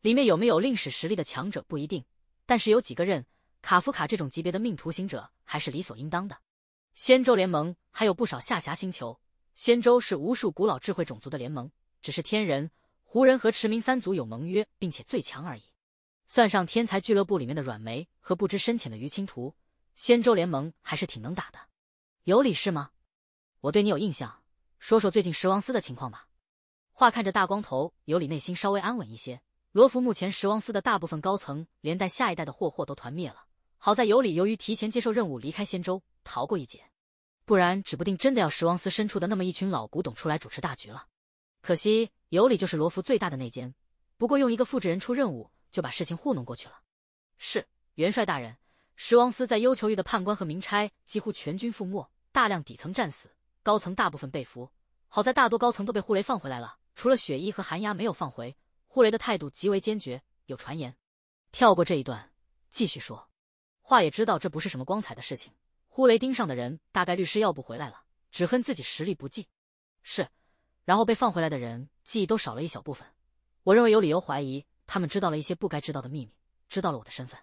里面有没有令使实力的强者不一定，但是有几个人卡夫卡这种级别的命途行者还是理所应当的。仙舟联盟还有不少下辖星球，仙舟是无数古老智慧种族的联盟，只是天人。湖人和驰名三族有盟约，并且最强而已。算上天才俱乐部里面的软梅和不知深浅的于青图，仙州联盟还是挺能打的。尤里是吗？我对你有印象，说说最近十王司的情况吧。话看着大光头尤里内心稍微安稳一些。罗浮目前十王司的大部分高层，连带下一代的霍霍都团灭了。好在尤里由于提前接受任务离开仙州，逃过一劫，不然指不定真的要十王司深处的那么一群老古董出来主持大局了。可惜尤里就是罗福最大的内奸，不过用一个复制人出任务就把事情糊弄过去了。是元帅大人，石王司在幽囚狱的判官和民差几乎全军覆没，大量底层战死，高层大部分被俘。好在大多高层都被呼雷放回来了，除了雪衣和寒鸦没有放回。呼雷的态度极为坚决。有传言，跳过这一段，继续说。话也知道这不是什么光彩的事情。呼雷盯上的人大概率是要不回来了，只恨自己实力不济。是。然后被放回来的人记忆都少了一小部分，我认为有理由怀疑他们知道了一些不该知道的秘密，知道了我的身份。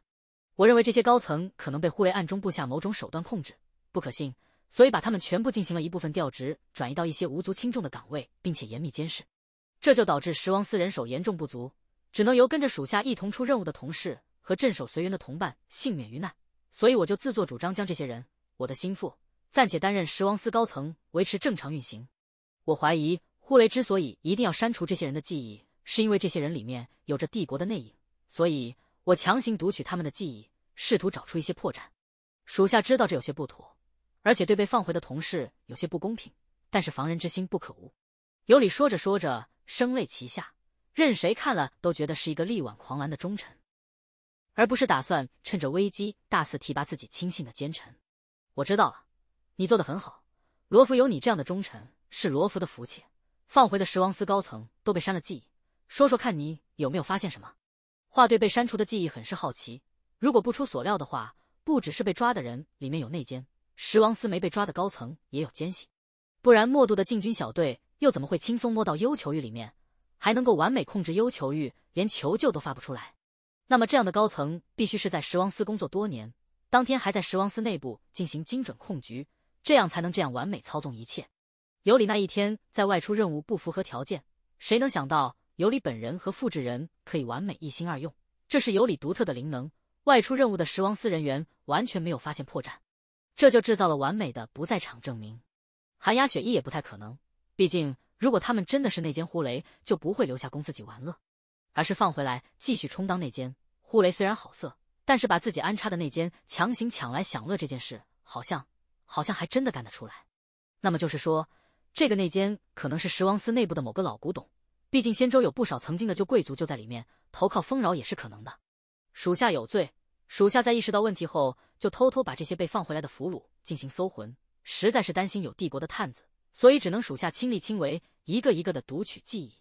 我认为这些高层可能被忽雷暗中布下某种手段控制，不可信，所以把他们全部进行了一部分调职，转移到一些无足轻重的岗位，并且严密监视。这就导致十王司人手严重不足，只能由跟着属下一同出任务的同事和镇守随员的同伴幸免于难。所以我就自作主张将这些人，我的心腹，暂且担任十王司高层，维持正常运行。我怀疑。呼雷之所以一定要删除这些人的记忆，是因为这些人里面有着帝国的内应，所以我强行读取他们的记忆，试图找出一些破绽。属下知道这有些不妥，而且对被放回的同事有些不公平，但是防人之心不可无。尤里说着说着，声泪齐下，任谁看了都觉得是一个力挽狂澜的忠臣，而不是打算趁着危机大肆提拔自己亲信的奸臣。我知道了，你做的很好，罗浮有你这样的忠臣是罗浮的福气。放回的十王司高层都被删了记忆，说说看你有没有发现什么。华对被删除的记忆很是好奇，如果不出所料的话，不只是被抓的人里面有内奸，十王司没被抓的高层也有奸细，不然莫度的禁军小队又怎么会轻松摸到幽囚狱里面，还能够完美控制幽囚狱，连求救都发不出来？那么这样的高层必须是在十王司工作多年，当天还在十王司内部进行精准控局，这样才能这样完美操纵一切。尤里那一天在外出任务不符合条件，谁能想到尤里本人和复制人可以完美一心二用？这是尤里独特的灵能。外出任务的石王司人员完全没有发现破绽，这就制造了完美的不在场证明。寒鸦雪衣也不太可能，毕竟如果他们真的是内奸呼雷，就不会留下供自己玩乐，而是放回来继续充当内奸。呼雷虽然好色，但是把自己安插的内奸强行抢来享乐这件事，好像好像还真的干得出来。那么就是说。这个内奸可能是十王司内部的某个老古董，毕竟仙州有不少曾经的旧贵族就在里面投靠丰饶也是可能的。属下有罪，属下在意识到问题后就偷偷把这些被放回来的俘虏进行搜魂，实在是担心有帝国的探子，所以只能属下亲力亲为，一个一个的读取记忆。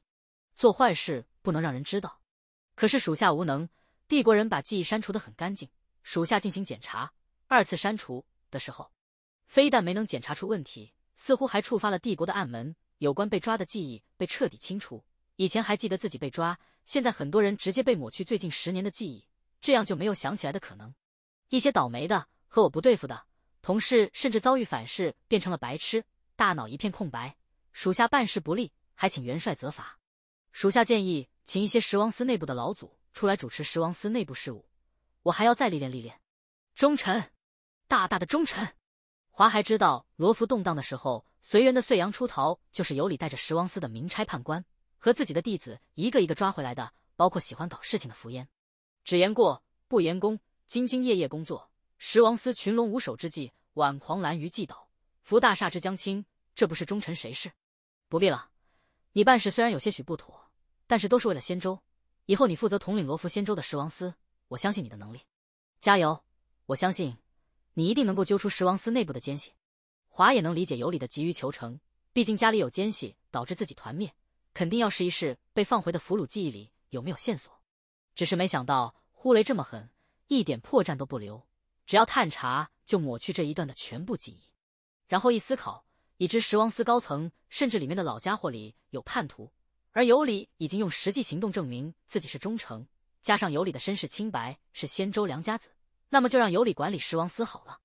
做坏事不能让人知道，可是属下无能，帝国人把记忆删除的很干净，属下进行检查二次删除的时候，非但没能检查出问题。似乎还触发了帝国的暗门，有关被抓的记忆被彻底清除。以前还记得自己被抓，现在很多人直接被抹去最近十年的记忆，这样就没有想起来的可能。一些倒霉的和我不对付的同事，甚至遭遇反噬，变成了白痴，大脑一片空白。属下办事不力，还请元帅责罚。属下建议，请一些十王司内部的老祖出来主持十王司内部事务。我还要再历练历练。忠臣，大大的忠臣。华还知道，罗浮动荡的时候，随缘的碎阳出逃，就是尤里带着十王司的明差判官和自己的弟子一个一个抓回来的，包括喜欢搞事情的福烟。只言过不言功，兢兢业业工作。十王司群龙无首之际，挽狂澜于既倒，扶大厦之将倾，这不是忠臣谁是？不必了，你办事虽然有些许不妥，但是都是为了仙州。以后你负责统领罗浮仙州的十王司，我相信你的能力。加油，我相信。你一定能够揪出十王司内部的奸细，华也能理解尤里的急于求成，毕竟家里有奸细导致自己团灭，肯定要试一试被放回的俘虏记忆里有没有线索。只是没想到呼雷这么狠，一点破绽都不留，只要探查就抹去这一段的全部记忆。然后一思考，已知十王司高层甚至里面的老家伙里有叛徒，而尤里已经用实际行动证明自己是忠诚，加上尤里的身世清白，是仙州良家子。那么就让尤里管理十王司好了，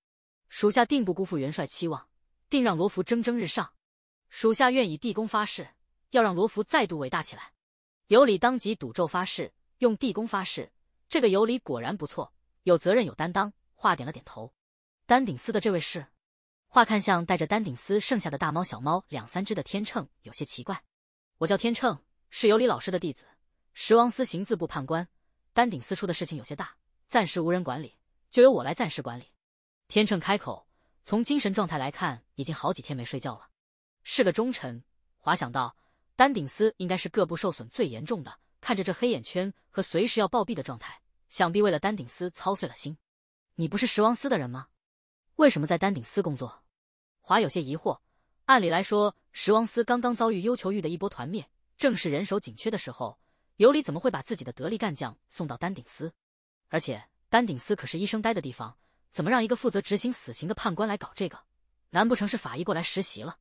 属下定不辜负元帅期望，定让罗浮蒸蒸日上。属下愿以地宫发誓，要让罗浮再度伟大起来。尤里当即赌咒发誓，用地宫发誓。这个尤里果然不错，有责任有担当。话点了点头。丹顶司的这位是？画看向带着丹顶司剩下的大猫小猫两三只的天秤，有些奇怪。我叫天秤，是尤里老师的弟子，十王司刑字部判官。丹顶司出的事情有些大，暂时无人管理。就由我来暂时管理。天秤开口，从精神状态来看，已经好几天没睡觉了，是个忠臣。华想到丹顶斯应该是各部受损最严重的，看着这黑眼圈和随时要暴毙的状态，想必为了丹顶斯操碎了心。你不是十王司的人吗？为什么在丹顶司工作？华有些疑惑。按理来说，十王司刚刚遭遇幽囚狱的一波团灭，正是人手紧缺的时候，尤里怎么会把自己的得力干将送到丹顶司？而且。丹顶司可是医生待的地方，怎么让一个负责执行死刑的判官来搞这个？难不成是法医过来实习了？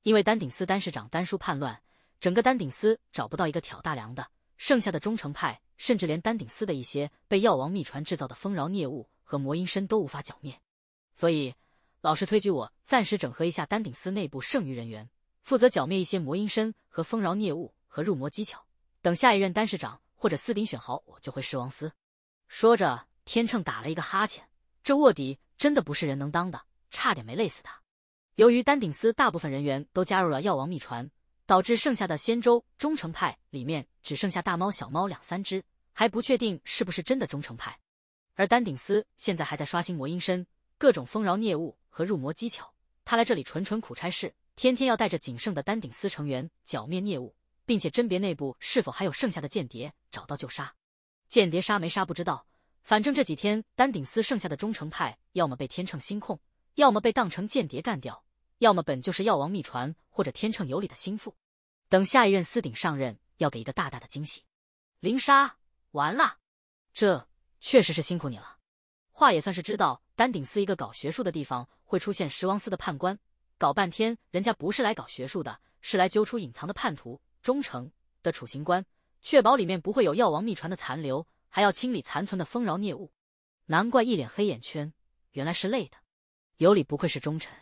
因为丹顶司丹市长丹叔叛乱，整个丹顶司找不到一个挑大梁的，剩下的忠诚派，甚至连丹顶司的一些被药王秘传制造的丰饶孽物和魔音身都无法剿灭，所以老师推举我暂时整合一下丹顶司内部剩余人员，负责剿灭一些魔音身和丰饶孽物和入魔技巧。等下一任丹市长或者司顶选好，我就回狮王司。说着。天秤打了一个哈欠，这卧底真的不是人能当的，差点没累死他。由于丹顶斯大部分人员都加入了药王秘传，导致剩下的仙州忠诚派里面只剩下大猫、小猫两三只，还不确定是不是真的忠诚派。而丹顶斯现在还在刷新魔音身，各种丰饶孽物和入魔技巧。他来这里纯纯苦差事，天天要带着仅剩的丹顶斯成员剿灭孽物，并且甄别内部是否还有剩下的间谍，找到就杀。间谍杀没杀不知道。反正这几天丹顶司剩下的忠诚派，要么被天秤心控，要么被当成间谍干掉，要么本就是药王秘传或者天秤有理的心腹。等下一任司鼎上任，要给一个大大的惊喜。林莎，完了，这确实是辛苦你了。话也算是知道，丹顶司一个搞学术的地方会出现十王司的判官，搞半天人家不是来搞学术的，是来揪出隐藏的叛徒忠诚的处刑官，确保里面不会有药王秘传的残留。还要清理残存的丰饶孽物，难怪一脸黑眼圈，原来是累的。尤里不愧是忠臣，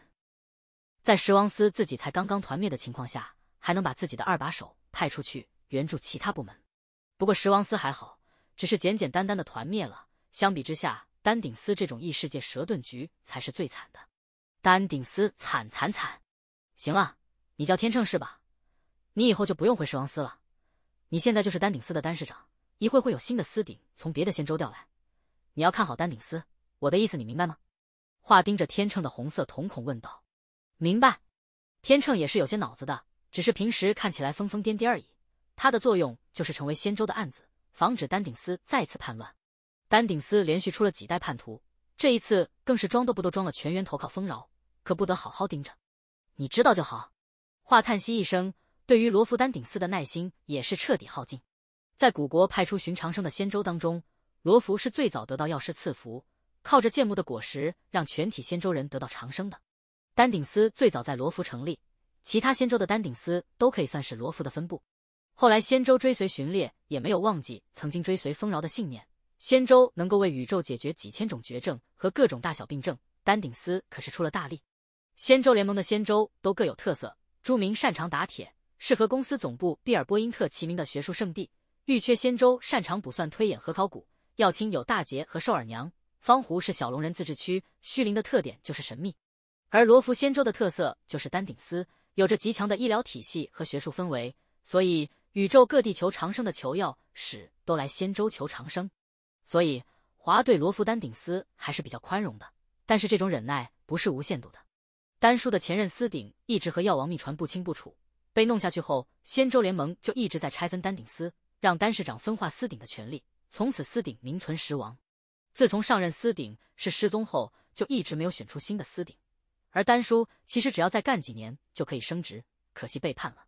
在十王司自己才刚刚团灭的情况下，还能把自己的二把手派出去援助其他部门。不过十王司还好，只是简简单单的团灭了。相比之下，丹顶司这种异世界蛇盾局才是最惨的。丹顶司惨惨惨！行了，你叫天秤是吧？你以后就不用回十王司了，你现在就是丹顶司的丹市长。一会会有新的私鼎从别的仙州调来，你要看好丹顶司。我的意思你明白吗？华盯着天秤的红色瞳孔问道。明白。天秤也是有些脑子的，只是平时看起来疯疯癫癫而已。他的作用就是成为仙州的案子，防止丹顶司再次叛乱。丹顶司连续出了几代叛徒，这一次更是装都不都装了，全员投靠丰饶，可不得好好盯着。你知道就好。华叹息一声，对于罗浮丹顶司的耐心也是彻底耗尽。在古国派出寻长生的仙舟当中，罗浮是最早得到药师赐福，靠着剑木的果实让全体仙舟人得到长生的。丹顶司最早在罗浮成立，其他仙舟的丹顶司都可以算是罗浮的分部。后来仙舟追随巡猎，也没有忘记曾经追随丰饶的信念。仙舟能够为宇宙解决几千种绝症和各种大小病症，丹顶司可是出了大力。仙舟联盟的仙舟都各有特色，朱明擅长打铁，是和公司总部毕尔波因特齐名的学术圣地。玉阙仙州擅长卜算推演和考古，耀清有大劫和寿耳娘，方湖是小龙人自治区。虚灵的特点就是神秘，而罗浮仙州的特色就是丹顶司，有着极强的医疗体系和学术氛围，所以宇宙各地求长生的求药使都来仙州求长生。所以华对罗浮丹顶司还是比较宽容的，但是这种忍耐不是无限度的。丹叔的前任司鼎一直和药王秘传不清不楚，被弄下去后，仙州联盟就一直在拆分丹顶司，让丹市长分化司鼎的权力，从此司鼎名存实亡。自从上任司鼎是失踪后，就一直没有选出新的司鼎。而丹叔其实只要再干几年就可以升职，可惜背叛了。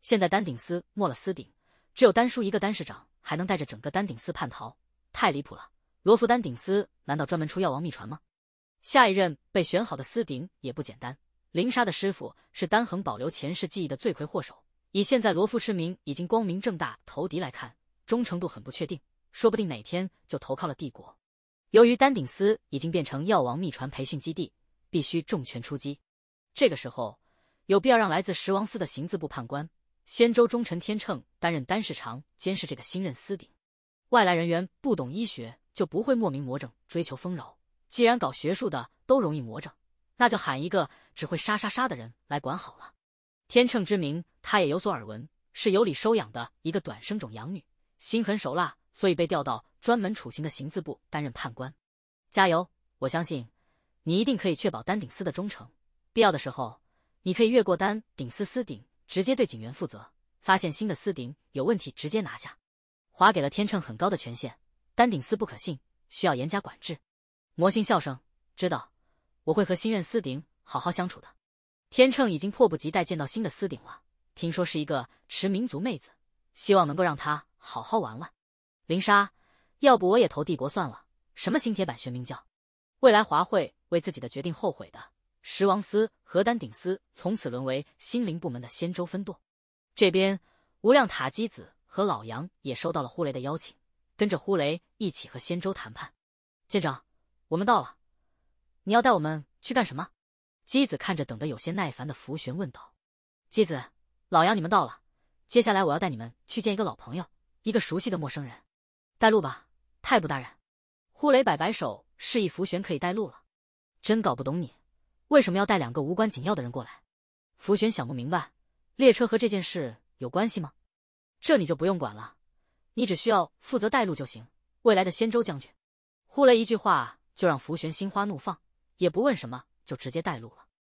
现在丹鼎司没了司鼎，只有丹叔一个丹市长还能带着整个丹鼎司叛逃，太离谱了！罗浮丹鼎司难道专门出药王秘传吗？下一任被选好的司鼎也不简单，灵莎的师傅是丹恒保留前世记忆的罪魁祸首。以现在罗浮赤明已经光明正大投敌来看，忠诚度很不确定，说不定哪天就投靠了帝国。由于丹顶司已经变成药王秘传培训基地，必须重拳出击。这个时候有必要让来自十王司的刑字部判官仙州忠臣天秤担任丹事长，监视这个新任司顶。外来人员不懂医学，就不会莫名魔怔追求丰饶。既然搞学术的都容易魔怔，那就喊一个只会杀杀杀的人来管好了。天秤之名，他也有所耳闻，是由里收养的一个短生种养女，心狠手辣，所以被调到专门处刑的刑字部担任判官。加油，我相信你一定可以确保丹顶司的忠诚。必要的时候，你可以越过丹顶司司顶，直接对警员负责。发现新的司顶有问题，直接拿下。划给了天秤很高的权限，丹顶司不可信，需要严加管制。魔性笑声，知道，我会和新任司顶好好相处的。天秤已经迫不及待见到新的司鼎了，听说是一个持民族妹子，希望能够让他好好玩玩。林莎，要不我也投帝国算了。什么新铁板玄冥教，未来华会为自己的决定后悔的。十王司和丹顶司从此沦为心灵部门的仙州分舵。这边，无量塔基子和老杨也收到了呼雷的邀请，跟着呼雷一起和仙州谈判。舰长，我们到了，你要带我们去干什么？姬子看着等得有些耐烦的福玄问道：“姬子，老杨，你们到了，接下来我要带你们去见一个老朋友，一个熟悉的陌生人，带路吧，太不大人。”呼雷摆摆手，示意福玄可以带路了。真搞不懂你，为什么要带两个无关紧要的人过来？福玄想不明白，列车和这件事有关系吗？这你就不用管了，你只需要负责带路就行。未来的仙州将军，呼雷一句话就让福玄心花怒放，也不问什么。就直接带路了。